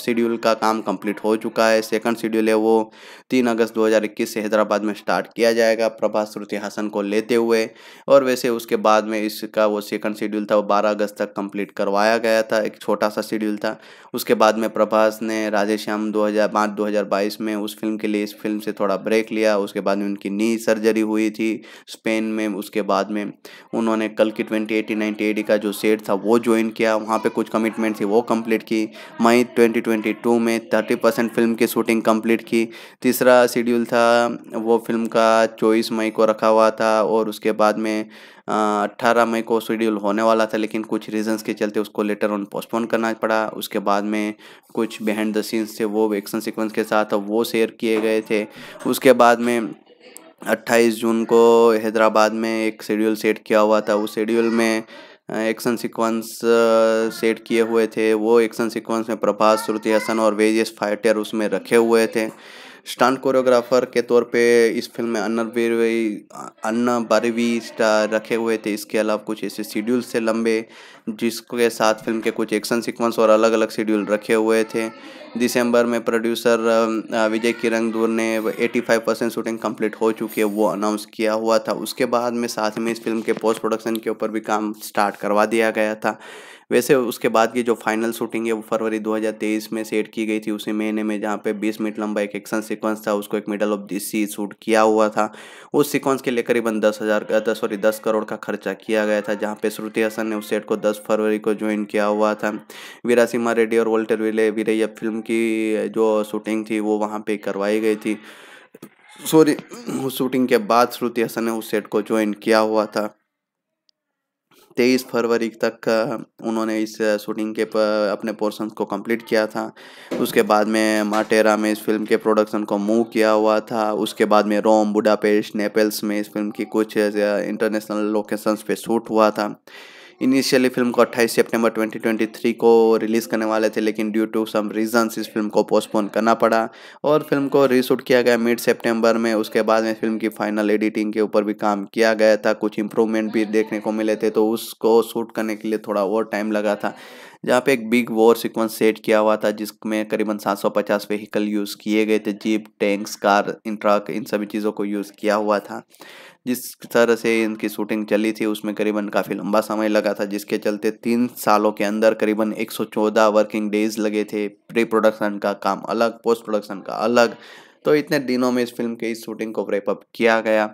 शेड्यूल का काम कंप्लीट हो चुका है सेकंड शेड्यूल है वो तीन अगस्त 2021 से हैदराबाद में स्टार्ट किया जाएगा प्रभा श्रुति हासन को लेते हुए और वैसे उसके बाद में इसका वो सेकंड शेड्यूल था वो बारह अगस्त तक कम्प्लीट करवाया गया था एक छोटा सा शेड्यूल था उसके बाद में प्रभास ने राजेश्याम दो हज़ार में उस फिल्म के लिए इस फिल्म से थोड़ा ब्रेक लिया उसके बाद में उनकी नी सर्जरी हुई थी स्पेन में उसके बाद में उन्होंने कल की ट्वेंटी एटी नाइन्टी एटी का जो सेट था वो ज्वाइन किया वहाँ पे कुछ कमिटमेंट थी वो कंप्लीट की मई ट्वेंटी ट्वेंटी टू में थर्टी परसेंट फिल्म की शूटिंग कंप्लीट की तीसरा शेड्यूल था वो फिल्म का चौबीस मई को रखा हुआ था और उसके बाद में अट्ठारह मई को शेड्यूल होने वाला था लेकिन कुछ रीजंस के चलते उसको लेटर ऑन पोस्टपोन करना पड़ा उसके बाद में कुछ बिहाइंड द सीन्स थे वो एक्शन सिक्वेंस के साथ वो शेयर किए गए थे उसके बाद में 28 जून को हैदराबाद में एक शेड्यूल सेट किया हुआ था उस शेड्यूल में एक्शन सीक्वेंस सेट किए हुए थे वो एक्शन सीक्वेंस में प्रभास श्रुति हसन और वेरियस फाइटर उसमें रखे हुए थे स्टंट कोरियोग्राफर के तौर पे इस फिल्म में अन्ना बीरवई अन्ना बारवी स्टार रखे हुए थे इसके अलावा कुछ ऐसे शेड्यूल से लंबे जिसके साथ फिल्म के कुछ एक्शन सीक्वेंस और अलग अलग शेड्यूल रखे हुए थे दिसंबर में प्रोड्यूसर विजय किरंगदूर ने 85 परसेंट शूटिंग कंप्लीट हो चुकी है वो अनाउंस किया हुआ था उसके बाद में साथ में इस फिल्म के पोस्ट प्रोडक्शन के ऊपर भी काम स्टार्ट करवा दिया गया था वैसे उसके बाद की जो फाइनल शूटिंग है वो फरवरी 2023 में सेट की गई थी उसी महीने में जहाँ पे 20 मिनट लंबा एक एक्शन सीक्वेंस था उसको एक middle of the sea shoot किया हुआ था उस सीक्वेंस के लिए करीबन दस हज़ार दस सॉरी दस करोड़ का खर्चा किया गया था जहाँ पे श्रुति हसन ने उस सेट को दस फरवरी को ज्वाइन किया हुआ था वीरा सिम्हा रेड्डी और वोल्टर विले वीरैया फिल्म की जो शूटिंग थी वो वहाँ पर करवाई गई थी सॉरी उस शूटिंग के बाद श्रुति हसन ने उस सेट को ज्वाइन किया हुआ था तेईस फरवरी तक उन्होंने इस शूटिंग के अपने पोर्सन को कंप्लीट किया था उसके बाद में माटेरा में इस फिल्म के प्रोडक्शन को मूव किया हुआ था उसके बाद में रोम बुडापेस्ट नेपल्स में इस फिल्म की कुछ इंटरनेशनल लोकेशंस पे शूट हुआ था इनिशियली फिल्म को 28 सितंबर 2023 को रिलीज़ करने वाले थे लेकिन ड्यू टू सम रीजंस इस फिल्म को पोस्टपोन करना पड़ा और फिल्म को रीशूट किया गया मिड सितंबर में उसके बाद में फिल्म की फाइनल एडिटिंग के ऊपर भी काम किया गया था कुछ इंप्रूवमेंट भी देखने को मिले थे तो उसको शूट करने के लिए थोड़ा और टाइम लगा था जहाँ पे एक बिग वॉर सीक्वेंस सेट किया हुआ था जिसमें करीबन 750 व्हीकल यूज़ किए गए थे जीप टैंक्स कार इन ट्रक इन सभी चीज़ों को यूज़ किया हुआ था जिस तरह से इनकी शूटिंग चली थी उसमें करीबन काफ़ी लंबा समय लगा था जिसके चलते तीन सालों के अंदर करीबन 114 वर्किंग डेज लगे थे प्री प्रोडक्शन का काम अलग पोस्ट प्रोडक्शन का अलग तो इतने दिनों में इस फिल्म की इस शूटिंग को रेपअप किया गया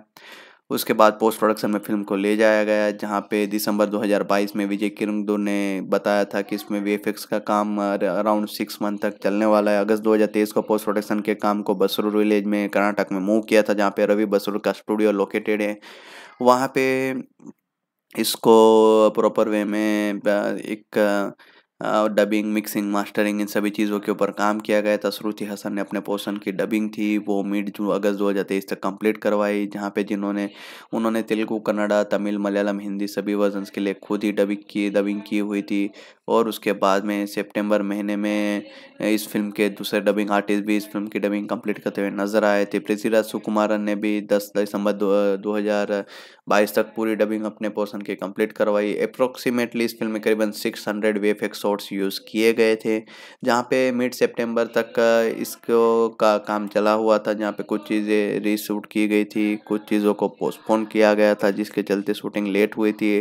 उसके बाद पोस्ट प्रोडक्शन में फिल्म को ले जाया गया जहाँ पे दिसंबर 2022 में विजय दो ने बताया था कि इसमें वी का काम अराउंड सिक्स मंथ तक चलने वाला है अगस्त 2023 को पोस्ट प्रोडक्शन के काम को बसरूर विलेज में कर्नाटक में मूव किया था जहाँ पे रवि बसरूर का स्टूडियो लोकेटेड है वहाँ पे इसको प्रॉपर वे में एक डबिंग मिक्सिंग मास्टरिंग इन सभी चीज़ों के ऊपर काम किया गया था श्रुति हसन ने अपने पोषण की डबिंग थी वो मिड जून अगस्त दो हज़ार तेईस तक कम्प्लीट करवाई जहाँ पे जिन्होंने उन्होंने तेलुगु कन्नड़ा तमिल मलयालम हिंदी सभी वर्जन के लिए खुद ही डबिंग की डबिंग की हुई थी और उसके बाद में सेप्टेम्बर महीने में इस फिल्म के दूसरे डबिंग आर्टिस्ट भी इस फिल्म की डबिंग कम्प्लीट करते हुए नजर आए थे पृथ्वीराज सुकुमारन ने भी दस दिसंबर दो हज़ार बाईस तक पूरी डबिंग अपने पोर्सन की कम्प्लीट करवाई अप्रोक्सीमेटली इस फिल्म में करीबन सिक्स हंड्रेड वी रिसोर्स यूज़ किए गए थे जहाँ पे मिड सितंबर तक इसको का काम चला हुआ था जहाँ पे कुछ चीज़ें रीशूट की गई थी कुछ चीज़ों को पोस्टपोन किया गया था जिसके चलते शूटिंग लेट हुई थी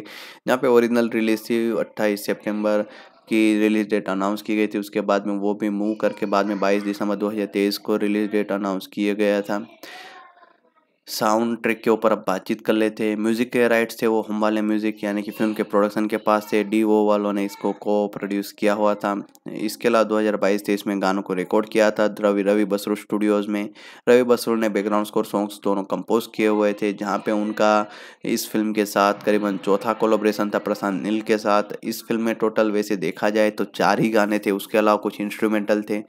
जहाँ पे ओरिजिनल रिलीज़ थी अट्ठाईस सेप्टेम्बर की रिलीज़ डेट अनाउंस की गई थी उसके बाद में वो भी मूव करके बाद में 22 दिसंबर 2023 को रिलीज़ डेट अनाउंस किया गया था साउंड ट्रैक के ऊपर अब बातचीत कर लेते हैं म्यूज़िक के राइट्स थे वो हम वाले म्यूज़िक यानी कि फिल्म के प्रोडक्शन के पास थे डी ओ वालों ने इसको को प्रोड्यूस किया हुआ था इसके अलावा 2022 तेईस में गानों को रिकॉर्ड किया था रवि रवि बसरू स्टूडियोज़ में रवि बसरू ने बैकग्राउंड स्कोर सॉन्ग्स दोनों कंपोज किए हुए थे जहाँ पर उनका इस फिल्म के साथ करीबन चौथा कोलोब्रेशन था प्रशांत नील के साथ इस फिल्म में टोटल वैसे देखा जाए तो चार ही गाने थे उसके अलावा कुछ इंस्ट्रूमेंटल थे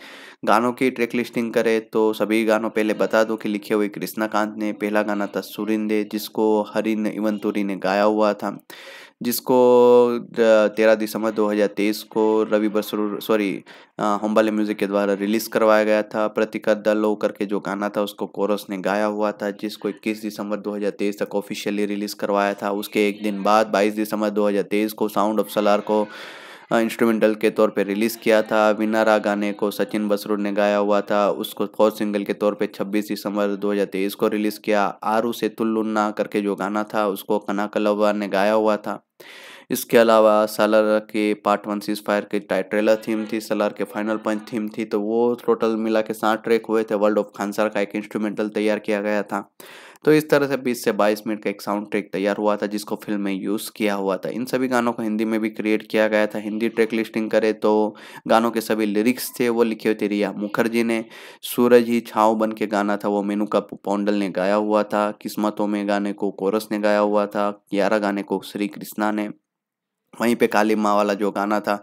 गानों की ट्रैक लिस्टिंग करें तो सभी गानों पहले बता दो कि लिखे हुए कृष्णाकांत ने पहला गाना था सुरिंदे जिसको हरिन इवंतुरी ने गाया हुआ था जिसको तेरह दिसंबर 2023 को रवि बसर सॉरी हम्बाले म्यूज़िक के द्वारा रिलीज़ करवाया गया था प्रतिका दलो करके जो गाना था उसको कोरस ने गाया हुआ था जिसको 21 दिसंबर 2023 तक ऑफिशियली रिलीज़ करवाया था उसके एक दिन बाद 22 दिसंबर 2023 को साउंड ऑफ सलार को इंस्ट्रूमेंटल के तौर पे रिलीज़ किया था विनारा गाने को सचिन बसरूर ने गाया हुआ था उसको फोर्थ सिंगल के तौर पे 26 दिसंबर 2023 को रिलीज़ किया आरू से तुल्लुन्ना करके जो गाना था उसको कना कलवा ने गाया हुआ था इसके अलावा सलार के पार्ट वन सीज फायर की ट्रेलर थीम थी सलार के फाइनल पॉइंट थीम थी तो वो टोटल मिला के साठ ट्रैक हुए थे वर्ल्ड ऑफ खानसार का एक इंस्ट्रूमेंटल तैयार किया गया था तो इस तरह से बीस से बाईस मिनट का एक साउंड ट्रैक तैयार हुआ था जिसको फिल्म में यूज़ किया हुआ था इन सभी गानों को हिंदी में भी क्रिएट किया गया था हिंदी ट्रैक लिस्टिंग करे तो गानों के सभी लिरिक्स थे वो लिखे हुए थे रिया मुखर्जी ने सूरज ही छाव बन के गाना था वो मेनूका पौंडल ने गाया हुआ था किस्मतों में गाने को कोरस ने गाया हुआ था ग्यारह गाने को श्री कृष्णा ने वहीं पे काली माँ वाला जो गाना था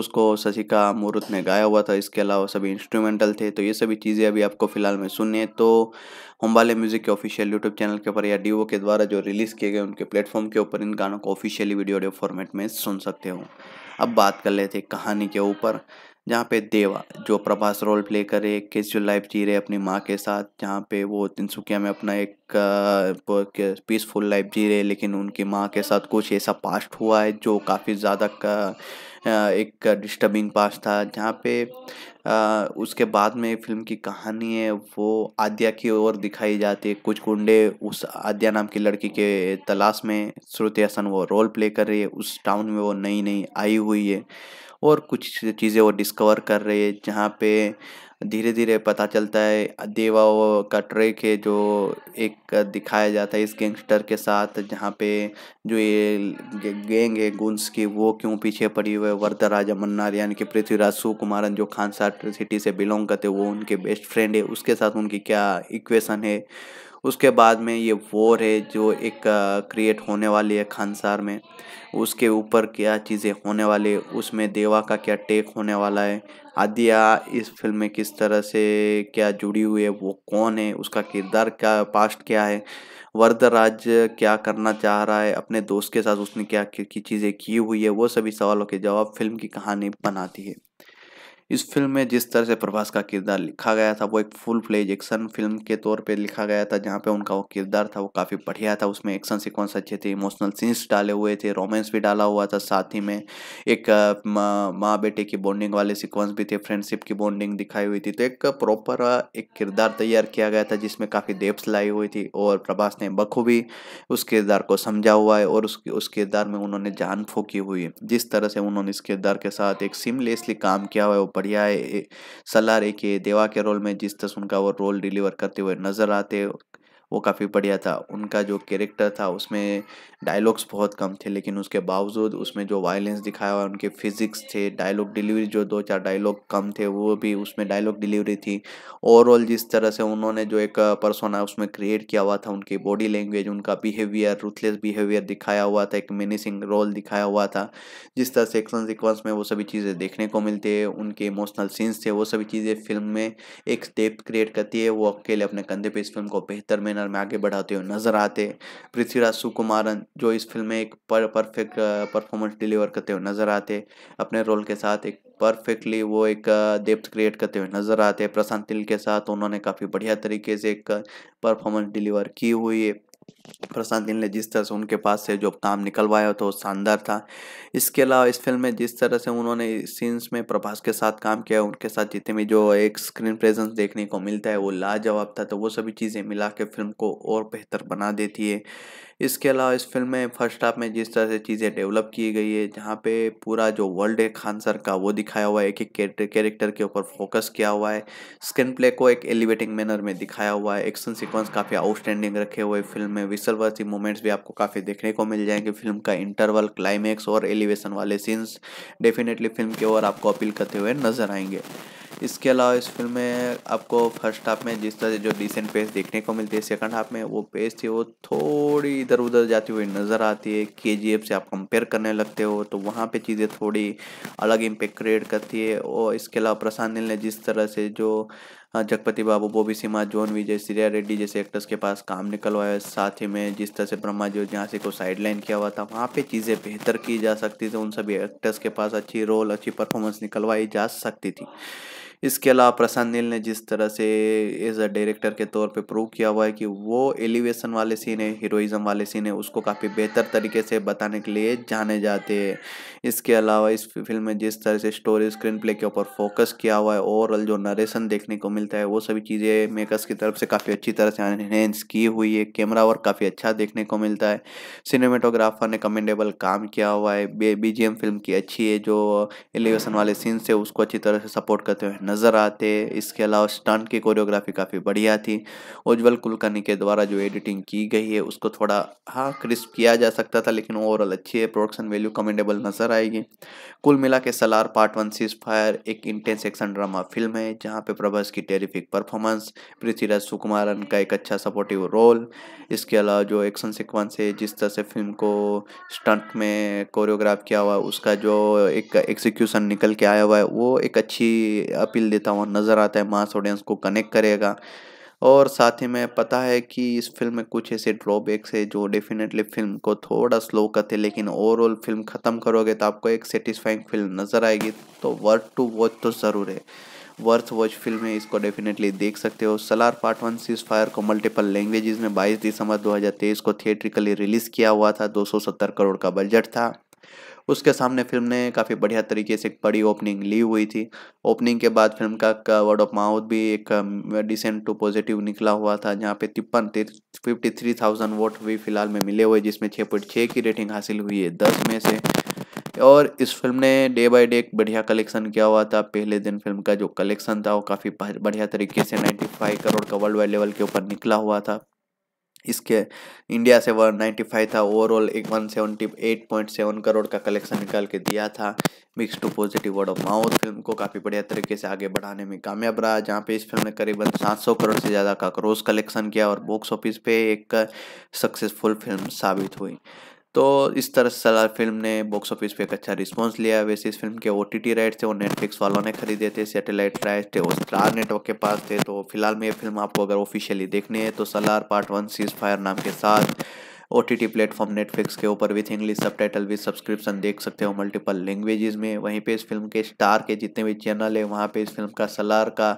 उसको शशिका मूर्त ने गाया हुआ था इसके अलावा सभी इंस्ट्रूमेंटल थे तो ये सभी चीज़ें अभी आपको फ़िलहाल में सुनने तो होम्बाले म्यूज़िक के ऑफिशियल यूट्यूब चैनल के ऊपर या डीओ के द्वारा जो रिलीज़ किए गए उनके प्लेटफॉर्म के ऊपर इन गानों को ऑफिशियली वीडियो ऑडियो फॉर्मेट में सुन सकते हो अब बात कर लेते कहानी के ऊपर जहाँ पे देवा जो प्रभास रोल प्ले करे किस जो लाइफ जी रहे अपनी माँ के साथ जहाँ पे वो तिनसुकिया में अपना एक पीसफुल लाइफ जी रहे लेकिन उनकी माँ के साथ कुछ ऐसा पास्ट हुआ है जो काफ़ी ज़्यादा का एक डिस्टर्बिंग पास्ट था जहाँ पे आ, उसके बाद में फिल्म की कहानी है वो आद्या की ओर दिखाई जाती है कुछ गुंडे उस आद्या नाम की लड़की के तलाश में श्रुति हसन वो रोल प्ले कर रही है उस टाउन में वो नई नई आई हुई है और कुछ चीज़ें वो डिस्कवर कर रहे हैं जहाँ पे धीरे धीरे पता चलता है देवा का ट्रैक है जो एक दिखाया जाता है इस गैंगस्टर के साथ जहाँ पे जो ये गैंग है गुंस की वो क्यों पीछे पड़ी हुई है राजा मन्नार यानी कि पृथ्वीराज सुकुमारन जो खानसा सिटी से बिलोंग करते वो उनके बेस्ट फ्रेंड है उसके साथ उनकी क्या इक्वेशन है उसके बाद में ये वॉर है जो एक क्रिएट होने वाली है खानसार में उसके ऊपर क्या चीज़ें होने वाली है उसमें देवा का क्या टेक होने वाला है आदिया इस फिल्म में किस तरह से क्या जुड़ी हुई है वो कौन है उसका किरदार क्या पास्ट क्या है वरदराज क्या करना चाह रहा है अपने दोस्त के साथ उसने क्या की चीज़ें की हुई है वो सभी सवालों के जवाब फिल्म की कहानी बनाती है इस फिल्म में जिस तरह से प्रभास का किरदार लिखा गया था वो एक फुल फ्लेज एक्शन फिल्म के तौर पे लिखा गया था जहाँ पे उनका वो किरदार था वो काफ़ी बढ़िया था उसमें एक्शन सिक्वेंस अच्छे थे इमोशनल सीन्स डाले हुए थे रोमांस भी डाला हुआ था साथ ही में एक माँ बेटे की बॉन्डिंग वाले सिक्वेंस भी थे फ्रेंडशिप की बॉन्डिंग दिखाई हुई थी तो एक प्रॉपर एक किरदार तैयार किया गया था जिसमें काफ़ी डेप्स लाई हुई थी और प्रभास ने बखूबी उस किरदार को समझा हुआ है और उस उस किरदार में उन्होंने जान फूकी हुई है जिस तरह से उन्होंने इस किरदार के साथ एक सिमलेसली काम किया हुआ है बढ़िया सलार के देवा के रोल में जिस तरह उनका वो रोल डिलीवर करते हुए नज़र आते वो काफ़ी बढ़िया था उनका जो कैरेक्टर था उसमें डायलॉग्स बहुत कम थे लेकिन उसके बावजूद उसमें जो वायलेंस दिखाया हुआ उनके फिजिक्स थे डायलॉग डिलीवरी जो दो चार डायलॉग कम थे वो भी उसमें डायलॉग डिलीवरी थी ओवरऑल जिस तरह से उन्होंने जो एक पर्सोना उसमें क्रिएट किया हुआ था उनकी बॉडी लैंग्वेज उनका बिहेवियर रूथलेस बिहेवियर दिखाया हुआ था एक मेनिसिंग रोल दिखाया हुआ था जिस तरह से एक्शन सिक्वेंस में वो सभी चीज़ें देखने को मिलती है उनके इमोशनल सीन्स थे वो सभी चीज़ें फिल्म में एक स्टेप क्रिएट करती है वो अकेले अपने कंधे पर इस फिल्म को बेहतर मैनर में आगे बढ़ाते हुए नजर आते पृथ्वीराज सुकुमारन जो इस फिल्म में एक पर परफेक्ट परफॉर्मेंस डिलीवर करते हुए नज़र आते अपने रोल के साथ एक परफेक्टली वो एक डेप्थ क्रिएट करते हुए नज़र आते हैं प्रशांत तिल के साथ उन्होंने काफ़ी बढ़िया तरीके से एक परफॉर्मेंस डिलीवर की हुई है प्रशांत तिल ने जिस तरह से उनके पास से जो काम निकलवाया तो शानदार था इसके अलावा इस फिल्म में जिस तरह से उन्होंने सीन्स में प्रभास के साथ काम किया उनके साथ जितने भी जो एक स्क्रीन प्रेजेंस देखने को मिलता है वो लाजवाब था तो वो सभी चीज़ें मिला के फिल्म को और बेहतर बना देती है इसके अलावा इस फिल्म में फर्स्ट हाफ में जिस तरह से चीज़ें डेवलप की गई है जहाँ पे पूरा जो वर्ल्ड है खान सर का वो दिखाया हुआ है एक एक कैरेक्टर के ऊपर फोकस किया हुआ है स्क्रीन प्ले को एक एलिवेटिंग मैनर में दिखाया हुआ है एक्शन सीक्वेंस काफ़ी आउटस्टैंडिंग रखे हुए फिल्म में विसलवर्सी मोमेंट्स भी आपको काफ़ी देखने को मिल जाएंगे फिल्म का इंटरवल क्लाइमैक्स और एलिवेशन वाले सीन्स डेफिनेटली फिल्म की ओर आपको अपील करते हुए नजर आएंगे इसके अलावा इस फिल्म में आपको फर्स्ट हाफ में जिस तरह से जो डिसेंट पेस देखने को मिलती है सेकंड हाफ में वो पेस थी वो थोड़ी इधर उधर जाती हुई नज़र आती है के जी एफ से आप कंपेयर करने लगते हो तो वहाँ पे चीज़ें थोड़ी अलग इम्पेक्ट क्रिएट करती है और इसके अलावा प्रशांत नील ने जिस तरह से जो हाँ, जगपति बाबू बॉबी सिम्हा जॉन विजय सीरिया रेड्डी जैसे एक्टर्स के पास काम निकलवाया साथ ही में जिस तरह से ब्रह्मा जी से को साइडलाइन किया हुआ था वहाँ पे चीज़ें बेहतर की जा सकती थी उन सभी एक्टर्स के पास अच्छी रोल अच्छी परफॉर्मेंस निकलवाई जा सकती थी इसके अलावा प्रशांत नील ने जिस तरह से एज अ डायरेक्टर के तौर पे प्रूव किया हुआ है कि वो एलिवेशन वाले सीन है हीरोइज़म वाले सीन है उसको काफ़ी बेहतर तरीके से बताने के लिए जाने जाते हैं इसके अलावा इस फिल्म में जिस तरह से स्टोरी स्क्रीन प्ले के ऊपर फोकस किया हुआ है ओवरऑल जो नरेशन देखने को मिलता है वो सभी चीज़ें मेकर्स की तरफ से काफ़ी अच्छी तरह से एनहेंस की हुई है कैमरा वर्क काफ़ी अच्छा देखने को मिलता है सिनेमेटोग्राफर ने कमेंडेबल काम किया हुआ है बी फिल्म की अच्छी है जो एलिवेशन वाले सीन से उसको अच्छी तरह से सपोर्ट करते हुए नज़र आते इसके अलावा स्टंट की कोरियोग्राफी काफ़ी बढ़िया थी उज्ज्वल कुलकर्णी के द्वारा जो एडिटिंग की गई है उसको थोड़ा हाँ क्रिस्प किया जा सकता था लेकिन ओवरऑल अच्छी है प्रोडक्शन वैल्यू कमेंडेबल नज़र आएगी कुल मिला के Salaar part one cease fire एक इंटेंस एक्शन ड्रामा फिल्म है जहाँ पे प्रभास की टेरिफिक परफॉर्मेंस पृथ्वीराज सुकुमारन का एक अच्छा सपोर्टिव रोल इसके अलावा जो एक्शन सिक्वेंस है जिस तरह से फिल्म को स्टंट में कोरियोग्राफ किया हुआ उसका जो एक एग्जीक्यूशन निकल के आया हुआ है वो एक अच्छी अपील देता हुआ नज़र आता है मास ऑडियंस को कनेक्ट करेगा और साथ ही में पता है कि इस फिल्म में कुछ ऐसे ड्रॉबैक्स है जो डेफिनेटली फिल्म को थोड़ा स्लो करते लेकिन ओवरऑल फिल्म ख़त्म करोगे तो आपको एक सेटिस्फाइंग फिल्म नज़र आएगी तो वर्थ टू वॉच तो ज़रूर है वर्थ वॉच फिल्म है इसको डेफिनेटली देख सकते हो Salaar part one cease fire को मल्टीपल लैंग्वेजेस में 22 दिसंबर 2023 को थिएट्रिकली रिलीज़ किया हुआ था 270 करोड़ का बजट था उसके सामने फिल्म ने काफ़ी बढ़िया तरीके से एक बड़ी ओपनिंग ली हुई थी ओपनिंग के बाद फिल्म का वर्ड ऑफ माउथ भी एक डिसेंट टू पॉजिटिव निकला हुआ था जहाँ पे तिप्पन फिफ्टी थ्री थाउजेंड वोट भी फिलहाल में मिले हुए जिसमें छः पॉइंट छः की रेटिंग हासिल हुई है दस में से और इस फिल्म ने डे बाय डे एक बढ़िया कलेक्शन किया हुआ था पहले दिन फिल्म का जो कलेक्शन था वो काफ़ी बढ़िया तरीके से 95 करोड़ का वर्ल्ड वाइड लेवल के ऊपर निकला हुआ था इसके इंडिया से वन नाइन्टी फाइव था ओवरऑल एक one seventy eight point seven crore का कलेक्शन निकाल के दिया था mix to positive word of mouth film को काफ़ी बढ़िया तरीके से आगे बढ़ाने में कामयाब रहा जहाँ पे इस फिल्म ने करीबन सात सौ करोड़ से ज़्यादा का क्रोस कलेक्शन किया और बॉक्स ऑफिस पे एक सक्सेसफुल फिल्म साबित हुई तो इस तरह से सलार फिल्म ने बॉक्स ऑफिस पे एक अच्छा रिस्पांस लिया वैसे इस फिल्म के ओ टी राइट्स थे वो नेटफ्लिक्स वालों ने खरीदे थे सैटेलाइट राइट्स थे वो स्टार नेटवर्क के पास थे तो फिलहाल में ये फिल्म आपको अगर ऑफिशियली देखनी है तो Salaar part one cease fire नाम के साथ O T T platform Netflix के ऊपर with English subtitle with subscription देख सकते हो मल्टीपल लैंग्वेजेस में वहीं पे इस फिल्म के स्टार के जितने भी चैनल है वहाँ पे इस फिल्म का सलार का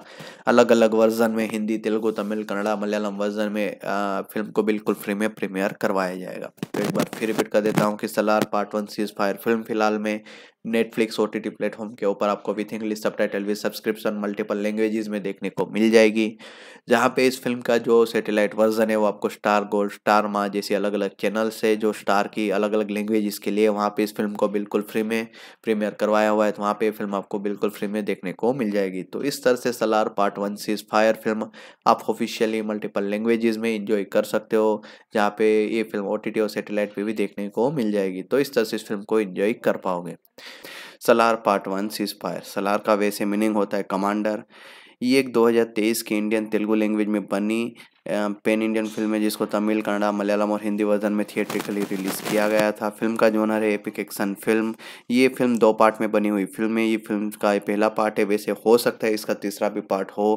अलग अलग वर्जन में हिंदी तेलुगु तमिल कन्नड़ा मलयालम वर्जन में आ, फिल्म को बिल्कुल फ्री में प्रीमियर करवाया जाएगा तो एक बार फिर रिपीट कर देता हूँ कि Salaar part one cease fire film फिलहाल में नेटफ्लिक्स ओ टी प्लेटफॉर्म के ऊपर आपको with English subtitle with subscription multiple languages में देखने को मिल जाएगी जहाँ पे इस फिल्म का जो सेटेलाइट वर्जन है वो आपको स्टार गोल्ड स्टार माँ जैसी अलग अलग चैनल्स है जो स्टार की अलग अलग लैंग्वेज के लिए वहाँ पे इस फिल्म को बिल्कुल फ्री में प्रीमियर करवाया हुआ है तो वहाँ पे फिल्म आपको बिल्कुल फ्री में देखने को मिल जाएगी तो इस तरह से Salaar part one cease fire film आप ऑफिशियली मल्टीपल लैंग्वेजेस में इंजॉय कर सकते हो जहाँ पे ये फिल्म ओ टी टी और सेटेलाइट पर भी देखने को मिल जाएगी तो इस तरह से इस फिल्म को इंजॉय कर पाओगे Salaar part one cease fire Salaar का वैसे मीनिंग होता है कमांडर ये एक 2023 की इंडियन तेलुगु लैंग्वेज में बनी पेन इंडियन फिल्म है जिसको तमिल कन्नड़ा मलयालम और हिंदी वर्जन में थिएट्रिकली रिलीज़ किया गया था फिल्म का जोनर है एपिक एक्शन फिल्म ये फिल्म दो पार्ट में बनी हुई फिल्म है ये फिल्म का पहला पार्ट है वैसे हो सकता है इसका तीसरा भी पार्ट हो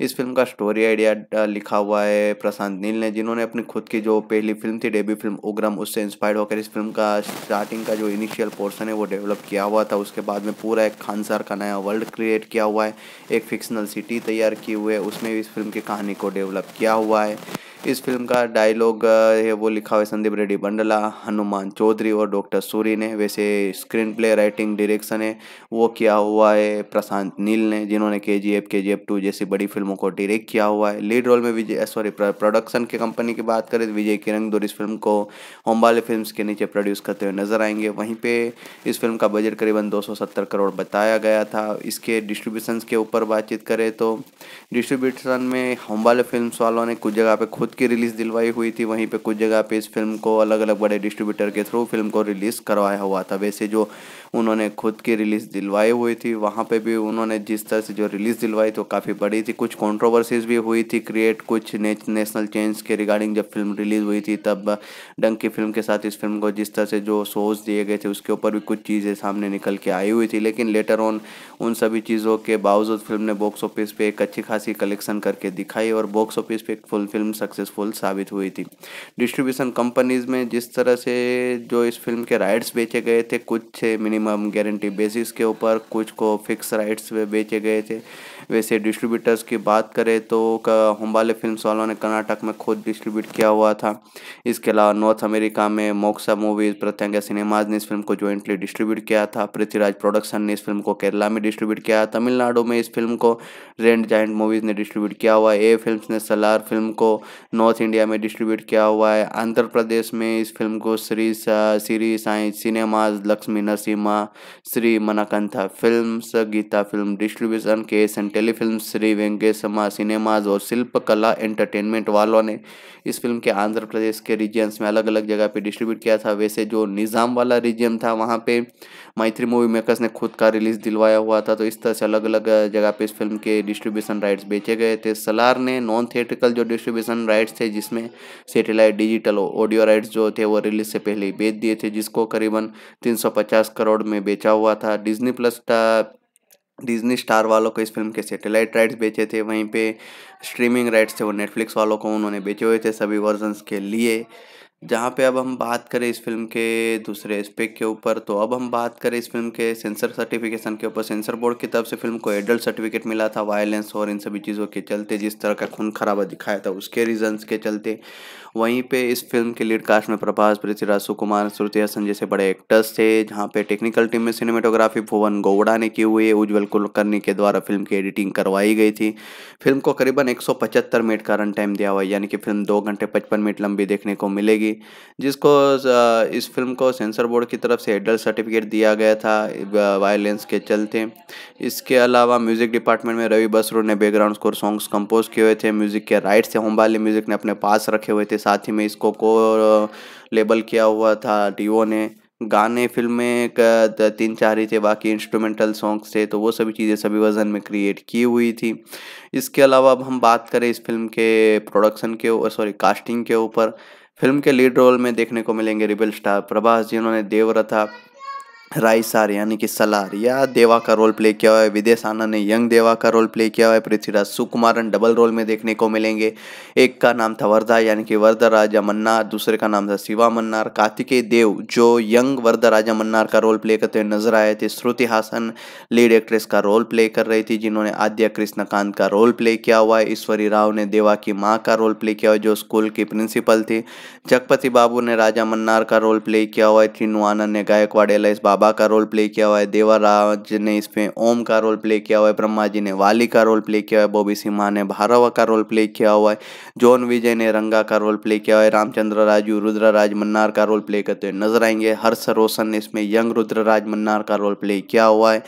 इस फिल्म का स्टोरी आइडिया लिखा हुआ है प्रशांत नील ने जिन्होंने अपनी खुद की जो पहली फिल्म थी डेब्यू फिल्म उग्रम उससे इंस्पायर्ड होकर इस फिल्म का स्टार्टिंग का जो इनिशियल पोर्सन है वो डेवलप किया हुआ था उसके बाद में पूरा एक खानसार का नया वर्ल्ड क्रिएट किया हुआ है एक फिक्शनल सिटी तैयार की हुई है उसमें इस फिल्म की कहानी को डेवलप किया हुआ Why? इस फिल्म का डायलॉग है वो लिखा हुआ है संदीप रेड्डी बंडला हनुमान चौधरी और डॉक्टर सूरी ने वैसे स्क्रीन प्ले राइटिंग डायरेक्शन है वो किया हुआ है प्रशांत नील ने जिन्होंने के जी एफ के जी एफ टू जैसी बड़ी फिल्मों को डायरेक्ट किया हुआ है लीड रोल में विजय सॉरी प्रोडक्शन की कंपनी की बात करें तो विजय दूर इस फिल्म को होम्बाले फिल्म के नीचे प्रोड्यूस करते हुए नजर आएंगे वहीं पर इस फिल्म का बजट करीबन दो करोड़ बताया गया था इसके डिस्ट्रीब्यूशन के ऊपर बातचीत करें तो डिस्ट्रीब्यूशन में होम्बाले फिल्म वालों ने कुछ जगह पर खुद खुद की रिलीज़ दिलवाई हुई थी वहीं पे कुछ जगह पे इस फिल्म को अलग अलग बड़े डिस्ट्रीब्यूटर के थ्रू फिल्म को रिलीज़ करवाया हुआ था वैसे जो उन्होंने खुद की रिलीज़ दिलवाई हुई थी वहाँ पे भी उन्होंने जिस तरह से जो रिलीज़ दिलवाई तो काफ़ी बड़ी थी कुछ कॉन्ट्रोवर्सीज भी हुई थी क्रिएट कुछ ने, नेशनल चेंज के रिगार्डिंग जब फिल्म रिलीज़ हुई थी तब डंकी फिल्म के साथ इस फिल्म को जिस तरह से जो शोज दिए गए थे उसके ऊपर भी कुछ चीज़ें सामने निकल के आई हुई थी लेकिन लेटर ऑन उन सभी चीज़ों के बावजूद फिल्म ने बॉक्स ऑफिस पर एक अच्छी खासी कलेक्शन करके दिखाई और बॉक्स ऑफिस पर एक फुल फिल्म सक्सेसफुल साबित हुई थी डिस्ट्रीब्यूशन कंपनीज में जिस तरह से जो इस फिल्म के राइट्स बेचे गए थे कुछ मिनिमम मिनिमम गारंटी बेसिस के ऊपर कुछ को फिक्स राइट्स पे बेचे गए थे वैसे डिस्ट्रीब्यूटर्स की बात करें तो होम्बाले फिल्म वालों ने कर्नाटक में खुद डिस्ट्रीब्यूट किया हुआ था इसके अलावा नॉर्थ अमेरिका में मोक्सा मूवीज़ प्रत्यंगा सिनेमाज ने इस फिल्म को जॉइंटली डिस्ट्रीब्यूट किया था पृथ्वीराज प्रोडक्शन ने इस फिल्म को केरला में डिस्ट्रीब्यूट किया तमिलनाडु में इस फिल्म को रेंड जाइंट मूवीज़ ने डिस्ट्रीब्यूट किया हुआ है ए फिल्म ने सलार फिल्म को नॉर्थ इंडिया में डिस्ट्रीब्यूट किया हुआ है आंध्र प्रदेश में इस फिल्म को Shri Shri Sai cinemas Lakshmi Narasimha Shri मनाकंथा film Gita film distribution के S and telefilm Shri वेंकेशमा cinemas और शिल्प कला एंटरटेनमेंट वालों ने इस फिल्म के आंध्र प्रदेश के रीजन्स में अलग अलग जगह पे डिस्ट्रीब्यूट किया था वैसे जो निज़ाम वाला रीजन था वहाँ पे मैत्री मूवी मेकर्स ने खुद का रिलीज दिलवाया हुआ था तो इस तरह से अलग अलग जगह पे इस फिल्म के डिस्ट्रीब्यूशन राइट्स बेचे गए थे सलार ने नॉन थिएट्रिकल जो डिस्ट्रीब्यूशन राइट्स थे जिसमें सेटेलाइट डिजिटल ऑडियो राइट्स जो थे वो रिलीज से पहले ही बेच दिए थे जिसको करीबन तीन करोड़ में बेचा हुआ था डिजनी प्लस डिज्नी स्टार वालों को इस फिल्म के सैटेलाइट राइट्स बेचे थे वहीं पे स्ट्रीमिंग राइट्स थे वो नेटफ्लिक्स वालों को उन्होंने बेचे हुए थे सभी वर्जन्स के लिए जहाँ पे अब हम बात करें इस फिल्म के दूसरे एस्पेक्ट के ऊपर तो अब हम बात करें इस फिल्म के सेंसर सर्टिफिकेशन के ऊपर सेंसर बोर्ड की तरफ से फिल्म को एडल्ट सर्टिफिकेट मिला था वायलेंस और इन सभी चीज़ों के चलते जिस तरह का खून खराबा दिखाया था उसके रीजंस के चलते वहीं पे इस फिल्म के लीड कास्ट में प्रभास पृथ्वीराज सुकुमार श्रुति हसन जैसे बड़े एक्टर्स थे जहाँ पे टेक्निकल टीम में सिनेमेटोग्राफी भुवन गौड़ा ने की हुई है उज्ज्वल कुलकर्णी के द्वारा फिल्म की एडिटिंग करवाई गई थी फिल्म को करीबन एक मिनट का रन टाइम दिया हुआ है यानी कि फिल्म दो घंटे पचपन मिनट लंबी देखने को मिलेगी जिसको इस फिल्म को सेंसर बोर्ड की तरफ से एडल्ट सर्टिफिकेट दिया गया था वायलेंस के चलते इसके अलावा म्यूजिक डिपार्टमेंट में रवि बसरू ने बैकग्राउंड स्कोर सॉन्ग्स कंपोज किए हुए थे म्यूजिक के राइट्स से होम्बाली म्यूजिक ने अपने पास रखे हुए थे साथ ही में इसको को लेबल किया हुआ था डीओ ने गाने फिल्म में तीन चार ही थे बाकी इंस्ट्रूमेंटल सॉन्ग्स थे तो वो सभी चीज़ें सभी वज़न में क्रिएट की हुई थी इसके अलावा अब हम बात करें इस फिल्म के प्रोडक्शन के सॉरी कास्टिंग के ऊपर फिल्म के लीड रोल में देखने को मिलेंगे रिबल स्टार प्रभास जिन्होंने देवरथा रायसार यानी कि सलार या देवा का रोल प्ले किया हुआ है विदेश आनंद ने यंग देवा का रोल प्ले किया हुआ है पृथ्वीराज सुकुमारन डबल रोल में देखने को मिलेंगे एक का नाम था वर्धा यानी कि वर्धा राजा मन्नार दूसरे का नाम था शिवा मन्नार कार्तिकेय देव जो यंग वर्धा राजा मन्नार का रोल प्ले करते हुए नजर आए थे श्रुति हासन लीड एक्ट्रेस का रोल प्ले कर रही थी जिन्होंने आद्या कृष्णकांत का रोल प्ले किया हुआ है ईश्वरी राव ने देवा की माँ का रोल प्ले किया हुआ जो स्कूल की प्रिंसिपल थी जगपति बाबू ने राजा मन्नार का रोल प्ले किया हुआ है तीनू आनंद ने गायकवाड़ एल एस बाबू बाबा का रोल प्ले किया हुआ है देवराज ने इसमें ओम का रोल प्ले किया हुआ है ब्रह्मा जी ने वाली का रोल प्ले किया हुआ है बॉबी सिम्हा ने भारवा का रोल प्ले किया हुआ है जॉन विजय ने रंगा का रोल प्ले किया हुआ है रामचंद्र राजू रुद्रराज मन्नार का रोल प्ले करते हुए नजर आएंगे हर्ष रोशन ने इसमें यंग रुद्रराज मन्नार का रोल प्ले किया हुआ है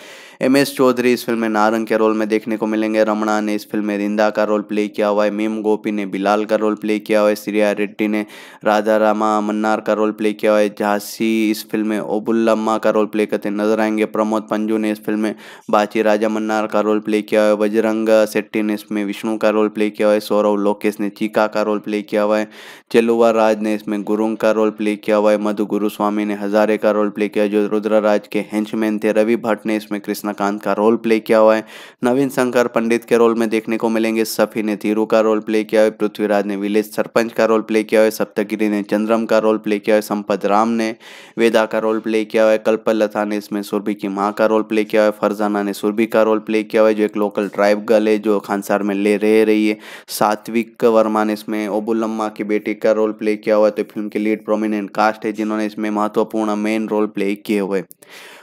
एम एस चौधरी इस फिल्म में नारंग के रोल में देखने को मिलेंगे रमणा ने इस फिल्म में रिंदा का रोल प्ले किया हुआ है मीम गोपी ने बिलाल का रोल प्ले किया हुआ है श्रिया रेड्डी ने राधा रामा मन्नार का रोल प्ले किया हुआ है झांसी इस फिल्म में ओबुल्लम्मा का रोल प्ले करते नजर आएंगे प्रमोद पंजू ने इस फिल्म में बाची राजा मन्नार का रोल प्ले किया हुआ है बजरंग सेट्टी ने इसमें विष्णु का रोल प्ले किया हुआ है सौरव लोकेश ने चीका का रोल प्ले किया हुआ है चेलुआ राज ने इसमें गुरुंग का रोल प्ले किया हुआ है मधु गुरुस्वामी ने हजारे का रोल प्ले किया जो रुद्रा राज के हैंचमैन थे रवि भट्ट ने इसमें कृष्णा रजनीकांत का रोल प्ले किया हुआ है नवीन शंकर पंडित के रोल में देखने को मिलेंगे सफ़ी ने धीरू का रोल प्ले किया है पृथ्वीराज ने विलेज सरपंच का रोल प्ले किया है सप्तगिरी ने चंद्रम का रोल प्ले किया है संपत राम ने वेदा का रोल प्ले किया हुआ है कल्पलता ने इसमें सुरभि की माँ का रोल प्ले किया है फरजाना ने सुरभि का रोल प्ले किया हुआ है जो एक लोकल ट्राइब गर्ल है जो खानसार में ले रह रही है सात्विक वर्मा ने इसमें ओबुलम्मा की बेटी का रोल प्ले किया हुआ है तो फिल्म के लीड प्रोमिनेंट कास्ट है जिन्होंने इसमें महत्वपूर्ण मेन रोल प्ले किए हुए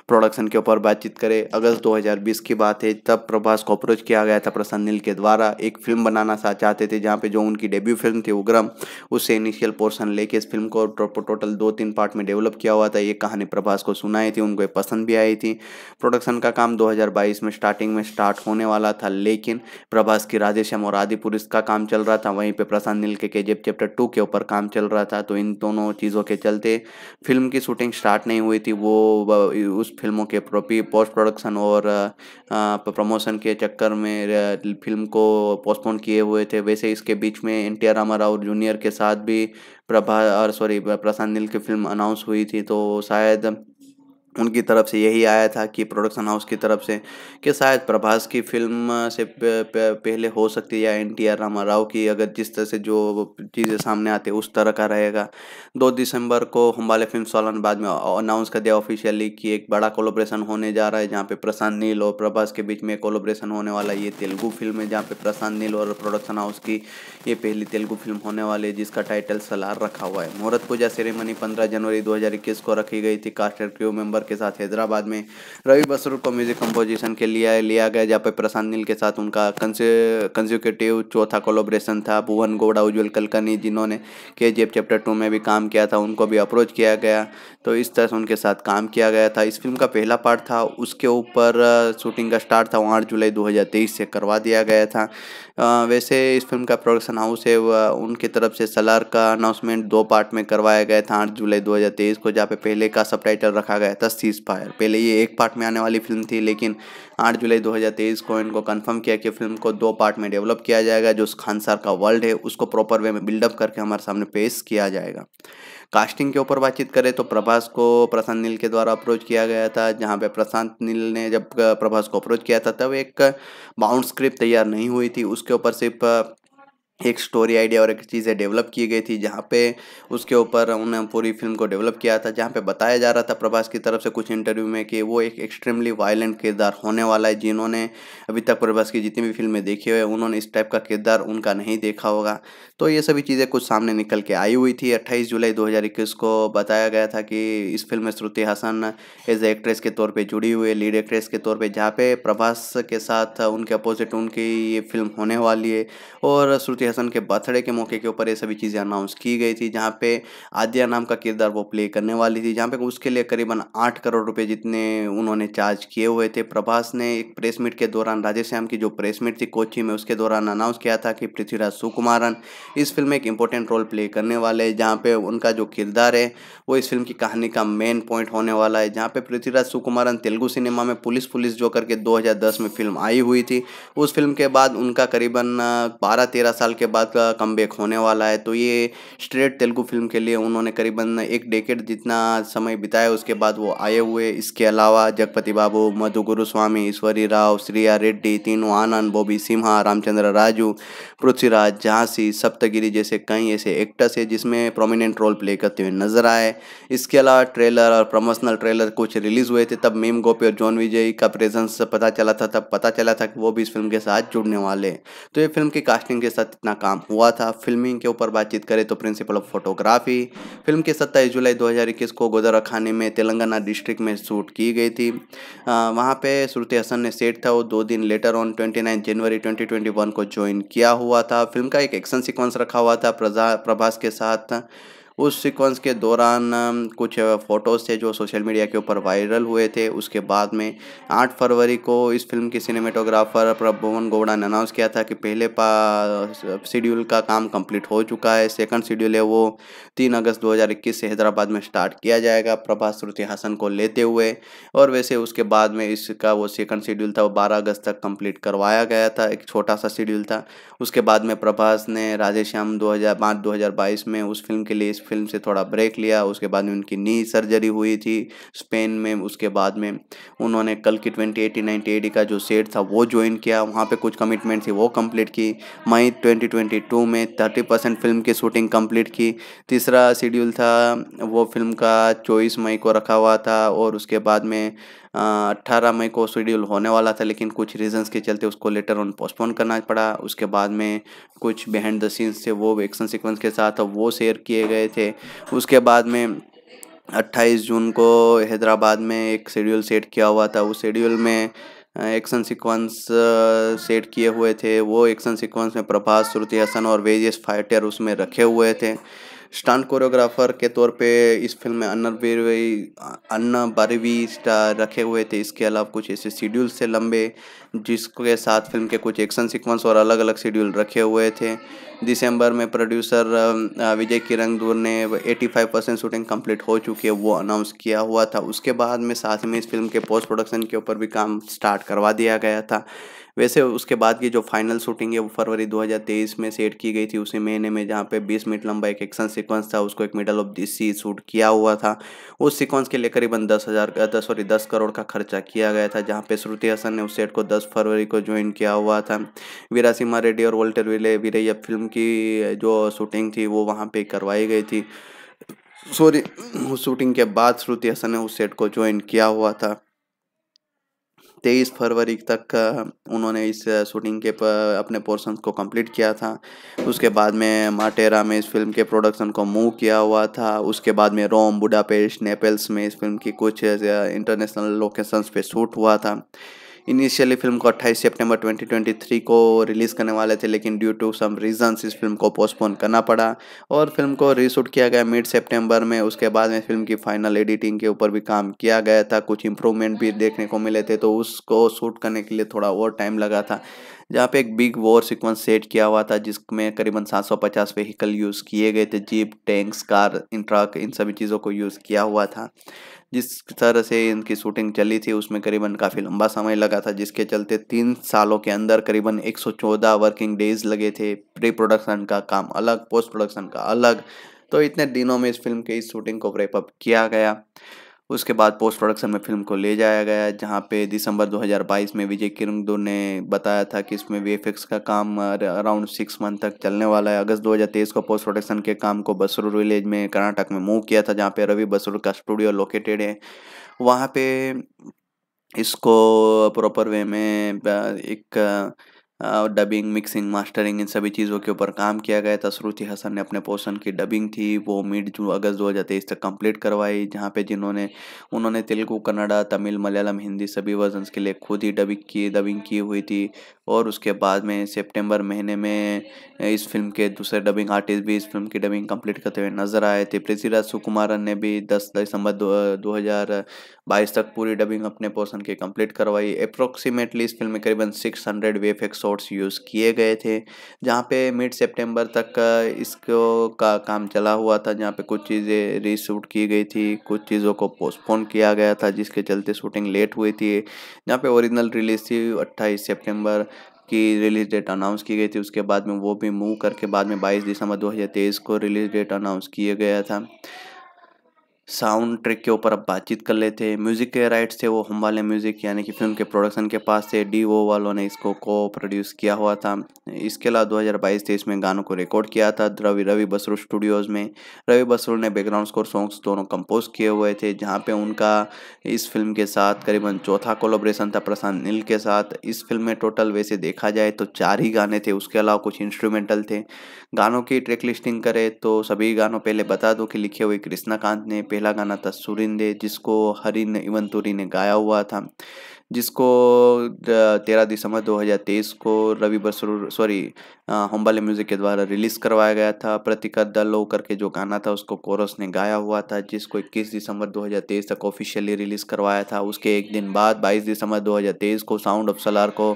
प्रोडक्शन के ऊपर बातचीत करें अगस्त 2020 की बात है तब प्रभास को अप्रोच किया गया था प्रसन्न नील के द्वारा एक फिल्म बनाना चाहते थे जहाँ पे जो उनकी डेब्यू फिल्म थी उग्रम उससे इनिशियल पोर्शन लेके इस फिल्म को टोटल दो तीन पार्ट में डेवलप किया हुआ था ये कहानी प्रभास को सुनाई थी उनको पसंद भी आई थी प्रोडक्शन का काम दो में स्टार्टिंग में स्टार्ट होने वाला था लेकिन प्रभास की राधेश्याम और आदिपुर का काम चल रहा था वहीं पर प्रसन्न नील के के चैप्टर टू के ऊपर काम चल रहा था तो इन दोनों चीज़ों के चलते फिल्म की शूटिंग स्टार्ट नहीं हुई थी वो उस फिल्मों के प्रोपी पोस्ट प्रोडक्शन और प्रमोशन के चक्कर में फिल्म को पोस्टपोन किए हुए थे वैसे इसके बीच में N T R Rama Rao junior के साथ भी प्रभा सॉरी प्रशांत नील की फिल्म अनाउंस हुई थी तो शायद उनकी तरफ से यही आया था कि प्रोडक्शन हाउस की तरफ से कि शायद प्रभास की फिल्म से पहले हो सकती है या N T R Rama Rao की अगर जिस तरह से जो चीज़ें सामने आती उस तरह का रहेगा दो दिसंबर को हम्बाले फिल्म सॉलन बाद में अनाउंस कर दिया ऑफिशियली कि एक बड़ा कोलोब्रेशन होने जा रहा है जहाँ पे प्रशांत नील और प्रभास के बीच में कोलोब्रेशन होने वाला ये तेलुगु फिल्म है जहाँ पे प्रशांत नील और प्रोडक्शन हाउस की ये पहली तेलुगु फिल्म होने वाली है जिसका टाइटल सलार रखा हुआ है मुहूर्त पूजा सेरेमनी पंद्रह जनवरी दो को रखी गई थी कास्टर एंड क्रू मेम्बर बाबर के साथ हैदराबाद में रवि बसरूर को म्यूजिक कंपोजिशन के लिए लिया गया जहाँ पे प्रशांत नील के साथ उनका कंज्यूकेटिव चौथा कोलोब्रेशन था भुवन गौड़ा उज्ज्वल कलकनी जिन्होंने के जी चैप्टर टू में भी काम किया था उनको भी अप्रोच किया गया तो इस तरह से उनके साथ काम किया गया था इस फिल्म का पहला पार्ट था उसके ऊपर शूटिंग uh, का स्टार्ट था वो आठ जुलाई 2023 से करवा दिया गया था वैसे इस फिल्म का प्रोडक्शन हाउस है वह उनकी तरफ से सलार का अनाउंसमेंट दो पार्ट में करवाया गया था आठ जुलाई 2023 को जहाँ पे पहले का सब रखा गया था सीज फायर पहले ये एक पार्ट में आने वाली फिल्म थी लेकिन आठ जुलाई 2023 को इनको कंफर्म किया कि फिल्म को दो पार्ट में डेवलप किया जाएगा जो खान सार का वर्ल्ड है उसको प्रॉपर वे में बिल्डअप करके हमारे सामने पेश किया जाएगा कास्टिंग के ऊपर बातचीत करें तो प्रभास को प्रशांत नील के द्वारा अप्रोच किया गया था जहाँ पे प्रशांत नील ने जब प्रभास को अप्रोच किया था तब एक बाउंड स्क्रिप्ट तैयार नहीं हुई थी उसके ऊपर सिर्फ एक स्टोरी आइडिया और एक चीज़ें डेवलप की गई थी जहाँ पे उसके ऊपर उन्होंने पूरी फिल्म को डेवलप किया था जहाँ पे बताया जा रहा था प्रभास की तरफ से कुछ इंटरव्यू में कि वो एक एक्सट्रीमली वायलेंट किरदार होने वाला है जिन्होंने अभी तक प्रभास की जितनी भी फिल्में देखी हुई है उन्होंने इस टाइप का किरदार उनका नहीं देखा होगा तो ये सभी चीज़ें कुछ सामने निकल के आई हुई थी अट्ठाईस जुलाई दो को बताया गया था कि इस फिल्म में श्रुति हासन एज एक्ट्रेस के तौर पर जुड़ी हुई है लीड एक्ट्रेस के तौर पर जहाँ पे प्रभास के साथ उनके अपोजिट उनकी ये फिल्म होने वाली है और श्रुति हसन के बर्थडे के मौके के ऊपर ये सभी चीज़ें अनाउंस की गई थी जहाँ पे आदिया नाम का किरदार वो प्ले करने वाली थी जहाँ पे उसके लिए करीबन आठ करोड़ रुपए जितने उन्होंने चार्ज किए हुए थे प्रभास ने एक प्रेस मीट के दौरान राधेश्याम की जो प्रेस मीट थी कोची में उसके दौरान अनाउंस किया था कि पृथ्वीराज सुकुमारन इस फिल्म में एक इंपॉर्टेंट रोल प्ले करने वाले हैं जहाँ पे उनका जो किरदार है वो इस फिल्म की कहानी का मेन पॉइंट होने वाला है जहाँ पे पृथ्वीराज सुकुमारन तेलुगु सिनेमा में पुलिस पुलिस जो करके दो में फिल्म आई हुई थी उस फिल्म के बाद उनका करीबन बारह तेरह साल के बाद का कम होने वाला है तो ये स्ट्रेट तेलुगु फिल्म के लिए उन्होंने करीबन एक डेकेट जितना समय बिताया उसके बाद वो आए हुए इसके अलावा जगपति बाबू मधु गुरुस्वामी ईश्वरी राव श्रिया रेड्डी तीनू आनंद बॉबी सिम्हा रामचंद्र राजू पृथ्वीराज झांसी सप्तगिरी जैसे कई ऐसे एक्टर्स है जिसमें प्रोमिनेंट रोल प्ले करते हुए नजर आए इसके अलावा ट्रेलर और प्रमोशनल ट्रेलर कुछ रिलीज हुए थे तब मीम गोपी और जॉन विजय का प्रेजेंस पता चला था तब पता चला था कि वो भी इस फिल्म के साथ जुड़ने वाले तो ये फिल्म की कास्टिंग के साथ अपना काम हुआ था फिल्मिंग के ऊपर बातचीत करें तो प्रिंसिपल ऑफ फोटोग्राफी फिल्म की सत्ताईस जुलाई 2021 को गोदरा खाने में तेलंगाना डिस्ट्रिक्ट में शूट की गई थी आ, वहाँ पे श्रुति हसन ने सेट था वो दो दिन लेटर ऑन 29 जनवरी 2021 को ज्वाइन किया हुआ था फिल्म का एक एक्शन सिक्वेंस रखा हुआ था प्रभास के साथ उस सीक्वेंस के दौरान कुछ फ़ोटोज़ थे जो सोशल मीडिया के ऊपर वायरल हुए थे उसके बाद में आठ फरवरी को इस फिल्म के सिनेमेटोग्राफर प्रभुवन गौड़ा ने अनाउंस किया था कि पहले शेड्यूल का काम कंप्लीट हो चुका है सेकंड शेड्यूल है वो तीन अगस्त 2021 से हैदराबाद में स्टार्ट किया जाएगा प्रभास श्रुति हासन को लेते हुए और वैसे उसके बाद में इसका वो सेकंड शेड्यूल था वो बारह अगस्त तक कम्प्लीट करवाया गया था एक छोटा सा शेड्यूल था उसके बाद में प्रभास ने राजेश्याम दो हज़ार में उस फिल्म के लिए इस फिल्म से थोड़ा ब्रेक लिया उसके बाद में उनकी नी सर्जरी हुई थी स्पेन में उसके बाद में उन्होंने कल की ट्वेंटी एटी नाइनटी एटी का जो सेट था वो ज्वाइन किया वहाँ पे कुछ कमिटमेंट थी वो कंप्लीट की मई ट्वेंटी ट्वेंटी टू में थर्टी परसेंट फिल्म की शूटिंग कंप्लीट की तीसरा शेड्यूल था वो फिल्म का चौबीस मई को रखा हुआ था और उसके बाद में अट्ठारह मई को शेड्यूल होने वाला था लेकिन कुछ रीजंस के चलते उसको लेटर ऑन पोस्टपोन करना पड़ा उसके बाद में कुछ बिहाइंड द सीन्स थे वो एक्शन सिक्वेंस के साथ वो शेयर किए गए थे उसके बाद में 28 जून को हैदराबाद में एक शेड्यूल सेट किया हुआ था उस शेड्यूल में एक्शन सीक्वेंस सेट किए हुए थे वो एक्शन सीक्वेंस में प्रभास श्रुति हसन और वेजियस फाइटर उसमें रखे हुए थे स्टंट कोरियोग्राफर के तौर पे इस फिल्म में अन्ना बीरवई अन्ना बारवी स्टार रखे हुए थे इसके अलावा कुछ ऐसे शेड्यूल से लंबे जिसके साथ फिल्म के कुछ एक्शन सीक्वेंस और अलग अलग शेड्यूल रखे हुए थे दिसंबर में प्रोड्यूसर विजय किरंगदूर ने 85 परसेंट शूटिंग कंप्लीट हो चुकी है वो अनाउंस किया हुआ था उसके बाद में साथ में इस फिल्म के पोस्ट प्रोडक्शन के ऊपर भी काम स्टार्ट करवा दिया गया था वैसे उसके बाद की जो फाइनल शूटिंग है वो फरवरी 2023 में सेट की गई थी उसी महीने में जहाँ पे 20 मिनट लंबा एक एक्शन सीक्वेंस था उसको एक middle of the sea shoot किया हुआ था उस सीक्वेंस के लिए करीबन दस हज़ार दस सॉरी दस करोड़ का खर्चा किया गया था जहाँ पे श्रुति हसन ने उस सेट को दस फरवरी को ज्वाइन किया हुआ था वीरा सिम्हा रेड्डी और वोल्टर विले वीरैया फिल्म की जो शूटिंग थी वो वहाँ पर करवाई गई थी सॉरी उस शूटिंग के बाद श्रुति हसन ने उस सेट को ज्वाइन किया हुआ था तेईस फरवरी तक उन्होंने इस शूटिंग के अपने पोर्सन को कंप्लीट किया था उसके बाद में माटेरा में इस फिल्म के प्रोडक्शन को मूव किया हुआ था उसके बाद में रोम बुडापेस्ट नेपल्स में इस फिल्म की कुछ इंटरनेशनल लोकेशंस पे शूट हुआ था इनिशियली फिल्म को 28 सितंबर 2023 को रिलीज़ करने वाले थे लेकिन ड्यू टू सम रीजंस इस फिल्म को पोस्टपोन करना पड़ा और फिल्म को रीशूट किया गया मिड सितंबर में उसके बाद में फिल्म की फाइनल एडिटिंग के ऊपर भी काम किया गया था कुछ इंप्रूवमेंट भी देखने को मिले थे तो उसको शूट करने के लिए थोड़ा और टाइम लगा था जहाँ पे एक बिग वॉर सीक्वेंस सेट किया हुआ था जिसमें करीबन 750 व्हीकल यूज़ किए गए थे जीप टैंक्स कार इन ट्रक इन सभी चीज़ों को यूज़ किया हुआ था जिस तरह से इनकी शूटिंग चली थी उसमें करीबन काफ़ी लंबा समय लगा था जिसके चलते तीन सालों के अंदर करीबन 114 वर्किंग डेज लगे थे प्री प्रोडक्शन का काम अलग पोस्ट प्रोडक्शन का अलग तो इतने दिनों में इस फिल्म के इस शूटिंग को रेपअप किया गया उसके बाद पोस्ट प्रोडक्शन में फिल्म को ले जाया गया जहाँ पे दिसंबर 2022 में विजय दो ने बताया था कि इसमें वी का काम अराउंड सिक्स मंथ तक चलने वाला है अगस्त 2023 को पोस्ट प्रोडक्शन के काम को बसरूर विलेज में कर्नाटक में मूव किया था जहाँ पे रवि बसरूर का स्टूडियो लोकेटेड है वहाँ पे इसको प्रॉपर वे में एक डबिंग मिक्सिंग मास्टरिंग इन सभी चीज़ों के ऊपर काम किया गया था श्रुति हसन ने अपने पोषण की डबिंग थी वो मिड जून अगस्त दो हज़ार तेईस तक कम्प्लीट करवाई जहाँ पे जिन्होंने उन्होंने तेलुगु कन्नड़ा तमिल मलयालम हिंदी सभी वर्जन के लिए खुद ही डबिंग की डबिंग की हुई थी और उसके बाद में सेप्टेम्बर महीने में इस फिल्म के दूसरे डबिंग आर्टिस्ट भी इस फिल्म की डबिंग कम्प्लीट करते हुए नजर आए थे पृथ्वीराज सुकुमारन ने भी दस दिसंबर दो हज़ार बाईस तक पूरी डबिंग अपने पोर्सन की कम्प्लीट करवाई अप्रोक्सीमेटली इस फिल्म में करीबन सिक्स हंड्रेड वेफ एक्सो रिसोर्स यूज़ किए गए थे जहाँ पे मिड सितंबर तक इसको का काम चला हुआ था जहाँ पे कुछ चीज़ें रीशूट की गई थी कुछ चीज़ों को पोस्टपोन किया गया था जिसके चलते शूटिंग लेट हुई थी जहाँ पे ओरिजिनल रिलीज़ थी अट्ठाईस सेप्टेम्बर की रिलीज़ डेट अनाउंस की गई थी उसके बाद में वो भी मूव करके बाद में 22 दिसंबर 2023 को रिलीज़ डेट अनाउंस किया गया था साउंड ट्रैक के ऊपर अब बातचीत कर लेते हैं म्यूज़िक के राइट्स थे वो हम वाले म्यूज़िक यानी कि फिल्म के प्रोडक्शन के पास थे डी ओ वालों ने इसको को प्रोड्यूस किया हुआ था इसके अलावा 2022 तेईस में गानों को रिकॉर्ड किया था रवि रवि बसरू स्टूडियोज़ में रवि बसरू ने बैकग्राउंड स्कोर सॉन्ग्स दोनों कंपोज किए हुए थे जहाँ पर उनका इस फिल्म के साथ करीबन चौथा कोलोब्रेशन था प्रशांत नील के साथ इस फिल्म में टोटल वैसे देखा जाए तो चार ही गाने थे उसके अलावा कुछ इंस्ट्रूमेंटल थे गानों की ट्रैक लिस्टिंग करें तो सभी गानों पहले बता दो कि लिखे हुए कृष्णाकांत ने पहला गाना था सुरिंदे जिसको हरिन इवंतुरी ने गाया हुआ था जिसको तेरह दिसंबर 2023 को रवि बसर सॉरी हम्बाले म्यूज़िक के द्वारा रिलीज़ करवाया गया था प्रतिका दलो करके जो गाना था उसको कोरस ने गाया हुआ था जिसको 21 दिसंबर 2023 तक ऑफिशियली रिलीज़ करवाया था उसके एक दिन बाद 22 दिसंबर 2023 को साउंड ऑफ सलार को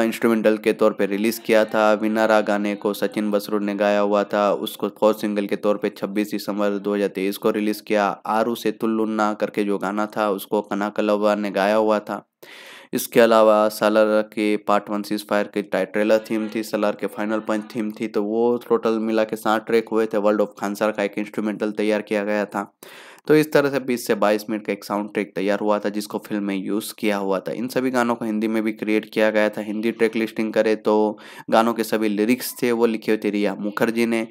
इंस्ट्रूमेंटल के तौर पे रिलीज़ किया था विनारा गाने को सचिन बसरूर ने गाया हुआ था उसको फोर्थ सिंगल के तौर पे 26 दिसंबर 2023 को रिलीज़ किया आरू से तुल्लुन्ना करके जो गाना था उसको कना कलवा ने गाया हुआ था इसके अलावा सालर के पार्ट वन सीज फायर की ट्रेलर थीम थी सलार के फाइनल पंच थीम थी तो वो टोटल मिला के सात ट्रैक हुए थे वर्ल्ड ऑफ खानसार का एक इंस्ट्रूमेंटल तैयार किया गया था तो इस तरह से बीस से बाईस मिनट का एक साउंड ट्रैक तैयार हुआ था जिसको फिल्म में यूज़ किया हुआ था इन सभी गानों को हिंदी में भी क्रिएट किया गया था हिंदी ट्रैक लिस्टिंग करे तो गानों के सभी लिरिक्स थे वो लिखे हुए थे रिया मुखर्जी ने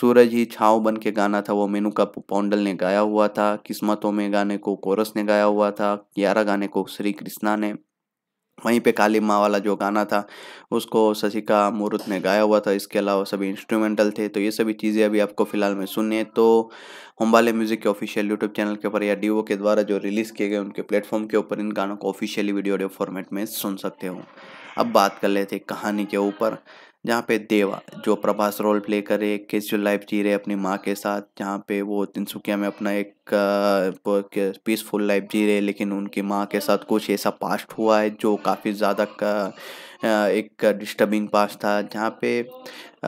सूरज ही छाव बन के गाना था वो मेनूका पौंडल ने गाया हुआ था किस्मतों में गाने को कोरस ने गाया हुआ था ग्यारह गाने को श्री कृष्णा ने वहीं पे काली माँ वाला जो गाना था उसको शशिका मूर्त ने गाया हुआ था इसके अलावा सभी इंस्ट्रूमेंटल थे तो ये सभी चीज़ें अभी आपको फ़िलहाल में सुनने तो होम्बाले म्यूज़िक के ऑफिशियल यूट्यूब चैनल के ऊपर या डीओ के द्वारा जो रिलीज़ किए गए उनके प्लेटफॉर्म के ऊपर इन गानों को ऑफिशियली वीडियो ऑडियो फॉर्मेट में सुन सकते हो अब बात कर लेते कहानी के ऊपर जहाँ पे देवा जो प्रभास रोल प्ले करे कैजुअल लाइफ जी रहे अपनी माँ के साथ जहाँ पे वो तिनसुकिया में अपना एक पीसफुल लाइफ जी रहे लेकिन उनकी माँ के साथ कुछ ऐसा पास्ट हुआ है जो काफ़ी ज़्यादा का एक डिस्टर्बिंग पास्ट था जहाँ पे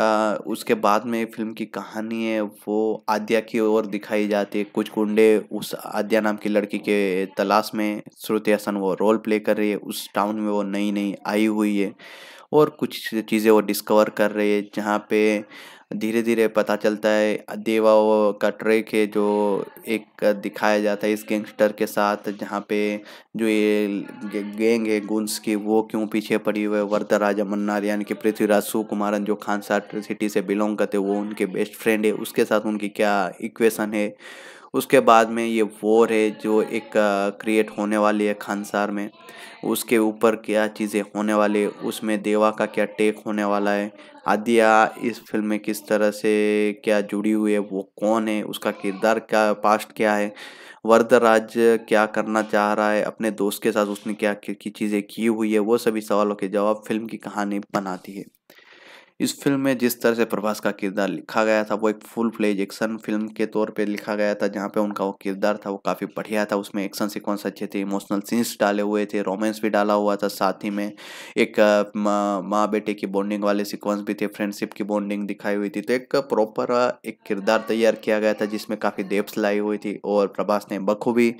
आ, उसके बाद में फिल्म की कहानी है वो आद्या की ओर दिखाई जाती है कुछ गुंडे उस आद्या नाम की लड़की के तलाश में श्रुति हसन वो रोल प्ले कर रही है उस टाउन में वो नई नई आई हुई है और कुछ चीज़ें वो डिस्कवर कर रहे हैं जहाँ पे धीरे धीरे पता चलता है देवा का ट्रैक है जो एक दिखाया जाता है इस गैंगस्टर के साथ जहाँ पे जो ये गैंग है गुंस की वो क्यों पीछे पड़ी हुई है वरदा राजा मन्नार यानी कि पृथ्वीराज सुकुमारन जो खानसा सिटी से बिलोंग करते वो उनके बेस्ट फ्रेंड है उसके साथ उनकी क्या इक्वेशन है उसके बाद में ये वॉर है जो एक क्रिएट होने वाली है खानसार में उसके ऊपर क्या चीज़ें होने वाली है उसमें देवा का क्या टेक होने वाला है आदिया इस फिल्म में किस तरह से क्या जुड़ी हुई है वो कौन है उसका किरदार क्या पास्ट क्या है वरदराज क्या करना चाह रहा है अपने दोस्त के साथ उसने क्या की चीज़ें की हुई है वो सभी सवालों के जवाब फिल्म की कहानी बनाती है इस फिल्म में जिस तरह से प्रभास का किरदार लिखा गया था वो एक फुल फ्लेज एक्शन फिल्म के तौर पे लिखा गया था जहाँ पे उनका वो किरदार था वो काफ़ी बढ़िया था उसमें एक्शन सिक्वेंस अच्छे थे इमोशनल सीन्स डाले हुए थे रोमांस भी डाला हुआ था साथ ही में एक माँ बेटे की बॉन्डिंग वाले सिक्वेंस भी थे फ्रेंडशिप की बॉन्डिंग दिखाई हुई थी तो एक प्रॉपर एक किरदार तैयार किया गया था जिसमें काफ़ी डेप्स लाई हुई थी और प्रभास ने बखूबी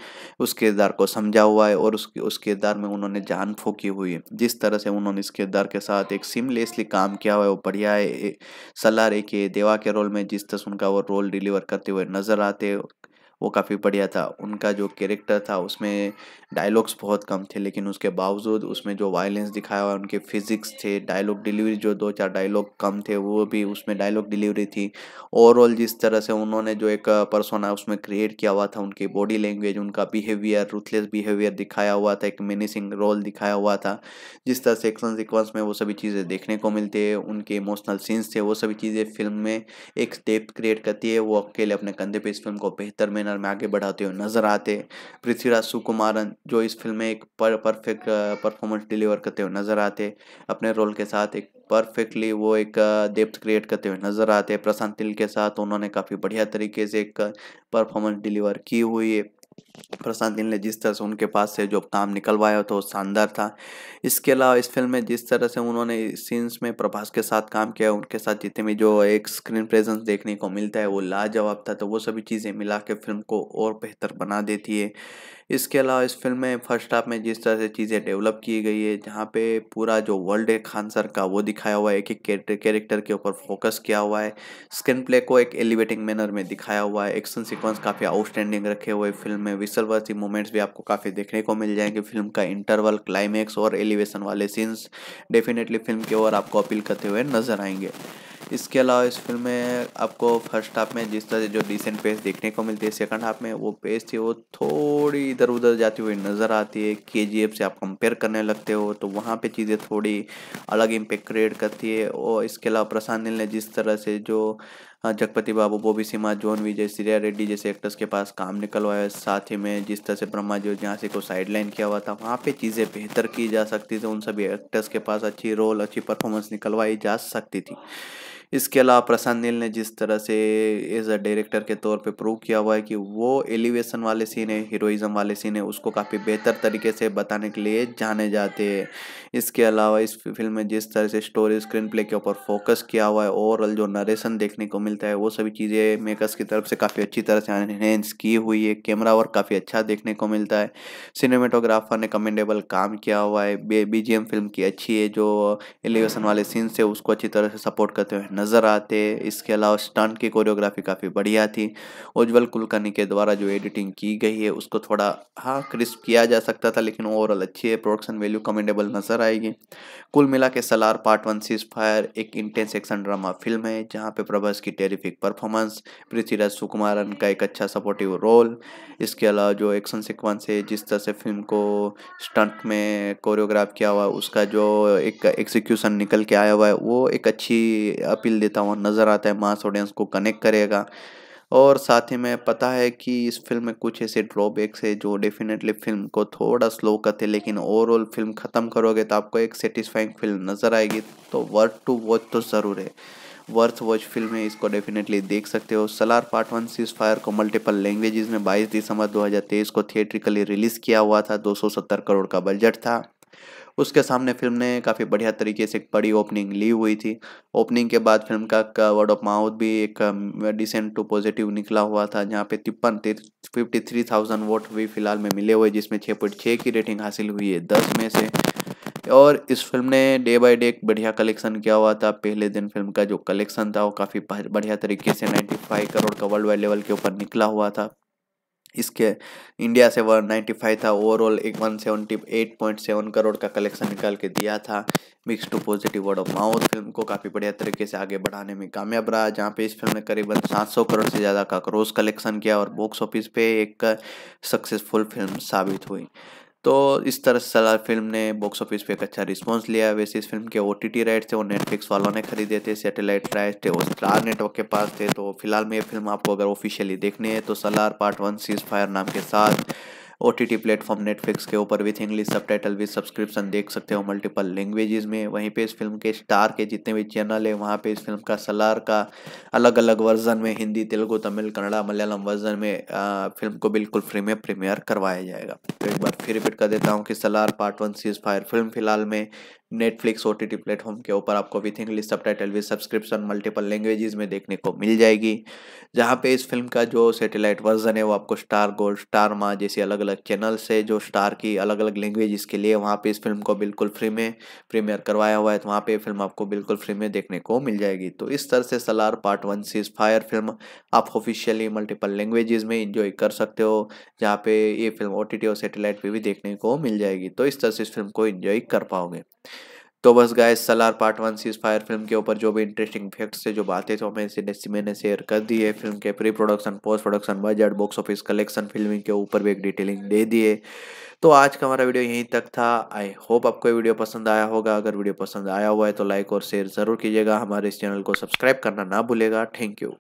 उस किरदार को समझा हुआ है और उस उस किरदार में उन्होंने जान फूकी हुई है जिस तरह से उन्होंने इस किरदार के साथ एक सिमलेसली काम किया हुआ है बढ़िया सलार के देवा के रोल में जिस तरह उनका वो रोल डिलीवर करते हुए नज़र आते वो काफ़ी बढ़िया था उनका जो कैरेक्टर था उसमें डायलॉग्स बहुत कम थे लेकिन उसके बावजूद उसमें जो वायलेंस दिखाया हुआ उनके फिजिक्स थे डायलॉग डिलीवरी जो दो चार डायलॉग कम थे वो भी उसमें डायलॉग डिलीवरी थी ओवरऑल जिस तरह से उन्होंने जो एक पर्सोना उसमें क्रिएट किया हुआ था उनकी बॉडी लैंग्वेज उनका बिहेवियर रूथलेस बिहेवियर दिखाया हुआ था एक मेनिसिंग रोल दिखाया हुआ था जिस तरह से एक्शन सिक्वेंस में वो सभी चीज़ें देखने को मिलती है उनके इमोशनल सीन्स थे वो सभी चीज़ें फिल्म में एक स्टेप क्रिएट करती है वो अकेले अपने कंधे पर इस फिल्म को बेहतर में बैनर में आगे बढ़ाते हुए नजर आते पृथ्वीराज सुकुमारन जो इस फिल्म में एक पर परफेक्ट परफॉर्मेंस डिलीवर करते हुए नजर आते अपने रोल के साथ एक परफेक्टली वो एक डेप्थ क्रिएट करते हुए नजर आते प्रशांत तिल के साथ उन्होंने काफ़ी बढ़िया तरीके से एक परफॉर्मेंस डिलीवर की हुई है प्रशांत ने जिस तरह से उनके पास से जो काम निकलवाया तो शानदार था इसके अलावा इस फिल्म में जिस तरह से उन्होंने सीन्स में प्रभास के साथ काम किया उनके साथ जितने भी जो एक स्क्रीन प्रेजेंस देखने को मिलता है वो लाजवाब था तो वो सभी चीज़ें मिला के फिल्म को और बेहतर बना देती है इसके अलावा इस फिल्म में फर्स्ट हाफ में जिस तरह से चीज़ें डेवलप की गई है जहाँ पे पूरा जो वर्ल्ड है खान सर का वो दिखाया हुआ है एक एक कैरेक्टर के ऊपर फोकस किया हुआ है स्क्रीन प्ले को एक एलिवेटिंग मैनर में दिखाया हुआ है एक्शन सिक्वेंस काफ़ी आउटस्टैंडिंग रखे हुए फिल्म में विसलवर्ती मोमेंट्स भी आपको काफ़ी देखने को मिल जाएंगे फिल्म का इंटरवल क्लाइमैक्स और एलिवेशन वाले सीन्स डेफिनेटली फिल्म की ओर आपको अपील करते हुए नजर आएंगे इसके अलावा इस फिल्म में आपको फर्स्ट हाफ में जिस तरह से जो डिसेंट पेस देखने को मिलती है सेकंड हाफ में वो पेस थी वो थोड़ी इधर उधर जाती हुई नज़र आती है के जी एफ से आप कंपेयर करने लगते हो तो वहाँ पे चीज़ें थोड़ी अलग इम्पेक्ट क्रिएट करती है और इसके अलावा प्रशांत नील ने जिस तरह से जो हाँ, जगपति बाबू बॉबी सिम्हा जोन विजय सीरिया रेड्डी जैसे एक्टर्स के पास काम निकलवाया साथ ही में जिस तरह से ब्रह्मा जो से को साइडलाइन किया हुआ था वहाँ पे चीज़ें बेहतर की जा सकती थी उन सभी एक्टर्स के पास अच्छी रोल अच्छी परफॉर्मेंस निकलवाई जा सकती थी इसके अलावा प्रशांत नील ने जिस तरह से एज अ डायरेक्टर के तौर पे प्रूव किया हुआ है कि वो एलिवेशन वाले सीन है हीरोइज़म वाले सीन है उसको काफ़ी बेहतर तरीके से बताने के लिए जाने जाते हैं इसके अलावा इस फिल्म में जिस तरह से स्टोरी स्क्रीन प्ले के ऊपर फोकस किया हुआ है ओवरऑल जो नरेशन देखने को मिलता है वो सभी चीज़ें मेकर्स की तरफ से काफ़ी अच्छी तरह से एनहेंस की हुई है कैमरा वर्क काफ़ी अच्छा देखने को मिलता है सिनेमेटोग्राफर ने कमेंडेबल काम किया हुआ है बी फिल्म की अच्छी है जो एलिवेशन वाले सीन्स है उसको अच्छी तरह से सपोर्ट करते हुए नज़र आते इसके अलावा स्टंट की कोरियोग्राफी काफ़ी बढ़िया थी उज्जवल कुलकर्णी के द्वारा जो एडिटिंग की गई है उसको थोड़ा हाँ क्रिस्प किया जा सकता था लेकिन ओवरऑल अच्छी है प्रोडक्शन वैल्यू कमेंडेबल नज़र आएगी कुल मिला के Salaar part one cease fire एक इंटेंस एक्शन ड्रामा फिल्म है जहाँ पे प्रभास की टेरिफिक परफॉर्मेंस पृथ्वीराज सुकुमारन का एक अच्छा सपोर्टिव रोल इसके अलावा जो एक्शन सिक्वेंस है जिस तरह से फिल्म को स्टंट में कोरियोग्राफ किया हुआ उसका जो एक एग्जीक्यूशन निकल के आया हुआ है वो एक अच्छी अपील देता हुआ नज़र आता है मास ऑडियंस को कनेक्ट करेगा और साथ ही में पता है कि इस फिल्म में कुछ ऐसे ड्रॉबैक्स है जो डेफिनेटली फिल्म को थोड़ा स्लो करते हैं लेकिन ओवरऑल फिल्म ख़त्म करोगे तो आपको एक सेटिस्फाइंग फिल्म नज़र आएगी तो वर्थ टू वॉच तो ज़रूर है वर्थ वॉच फिल्म है इसको डेफिनेटली देख सकते हो Salaar part one cease fire को मल्टीपल लैंग्वेजेस में 22 दिसंबर 2023 को थिएट्रिकली रिलीज़ किया हुआ था 270 करोड़ का बजट था उसके सामने फिल्म ने काफ़ी बढ़िया तरीके से एक बड़ी ओपनिंग ली हुई थी ओपनिंग के बाद फिल्म का वर्ड ऑफ माउथ भी एक डिसेंट टू पॉजिटिव निकला हुआ था जहाँ पे तिप्पन फिफ्टी थ्री थाउजेंड वोट भी फिलहाल में मिले हुए जिसमें छः पॉइंट छः की रेटिंग हासिल हुई है दस में से और इस फिल्म ने डे बाय डे एक बढ़िया कलेक्शन किया हुआ था पहले दिन फिल्म का जो कलेक्शन था वो काफ़ी बढ़िया तरीके से 95 करोड़ का वर्ल्ड वाइड लेवल के ऊपर निकला हुआ था इसके इंडिया से वन फाइव था ओवरऑल एक one seventy eight point seven crore का कलेक्शन निकाल के दिया था mix to positive word of mouth film को काफ़ी बढ़िया तरीके से आगे बढ़ाने में कामयाब रहा जहाँ पे इस फिल्म ने करीबन सौ करोड़ से ज़्यादा का क्रोस कलेक्शन किया और बॉक्स ऑफिस पे एक सक्सेसफुल फिल्म साबित हुई तो इस तरह से सलार फिल्म ने बॉक्स ऑफिस पे एक अच्छा रिस्पांस लिया वैसे इस फिल्म के ओ टी टी राइट थे वो नेटफ्लिक्स वालों ने खरीदे थे सैटेलाइट राइट थे और स्टार नेटवर्क के पास थे तो फिलहाल में ये फिल्म आपको अगर ऑफिशियली देखनी है तो Salaar part one cease fire नाम के साथ O T T platform Netflix के ऊपर with English subtitle with subscription देख सकते हो मल्टीपल लैंग्वेजेस में वहीं पे इस फिल्म के स्टार के जितने भी चैनल है वहाँ पे इस फिल्म का सलार का अलग अलग वर्जन में हिंदी तेलुगु तमिल कन्नड़ा मलयालम वर्जन में आ, फिल्म को बिल्कुल फ्री में प्रीमियर करवाया जाएगा तो एक बार फिर रिपीट कर देता हूँ कि Salaar part one cease fire film फिलहाल में नेटफ्लिक्स ओ टी प्लेटफॉर्म के ऊपर आपको with English subtitle with subscription multiple languages में देखने को मिल जाएगी जहाँ पे इस फिल्म का जो सैटेलाइट वर्जन है वो आपको स्टार गोल्ड स्टार माँ जैसी अलग अलग चैनल्स है जो स्टार की अलग अलग लैंग्वेज के लिए वहाँ पे इस फिल्म को बिल्कुल फ्री में प्रीमियर करवाया हुआ है तो वहाँ पे फिल्म आपको बिल्कुल फ्री में देखने को मिल जाएगी तो इस तरह से Salaar part one cease fire film आप ऑफिशियली मल्टीपल लैंग्वेजेस में इंजॉय कर सकते हो जहाँ पे ये फिल्म ओ टी टी और सेटेलाइट पर भी देखने को मिल जाएगी तो इस तरह से इस फिल्म को इंजॉय कर पाओगे तो बस guy Salaar part one cease fire film के ऊपर जो भी इंटरेस्टिंग फैक्ट्स थे जो बातें थे हमें मैंने शेयर कर दी है फिल्म के pre production post production budget box office collection filming के ऊपर भी एक डिटेलिंग दे दिए तो आज का हमारा वीडियो यहीं तक था आई होप आपको वीडियो पसंद आया होगा अगर वीडियो पसंद आया हुआ है तो लाइक और शेयर जरूर कीजिएगा हमारे इस चैनल को सब्सक्राइब करना ना भूलेगा थैंक यू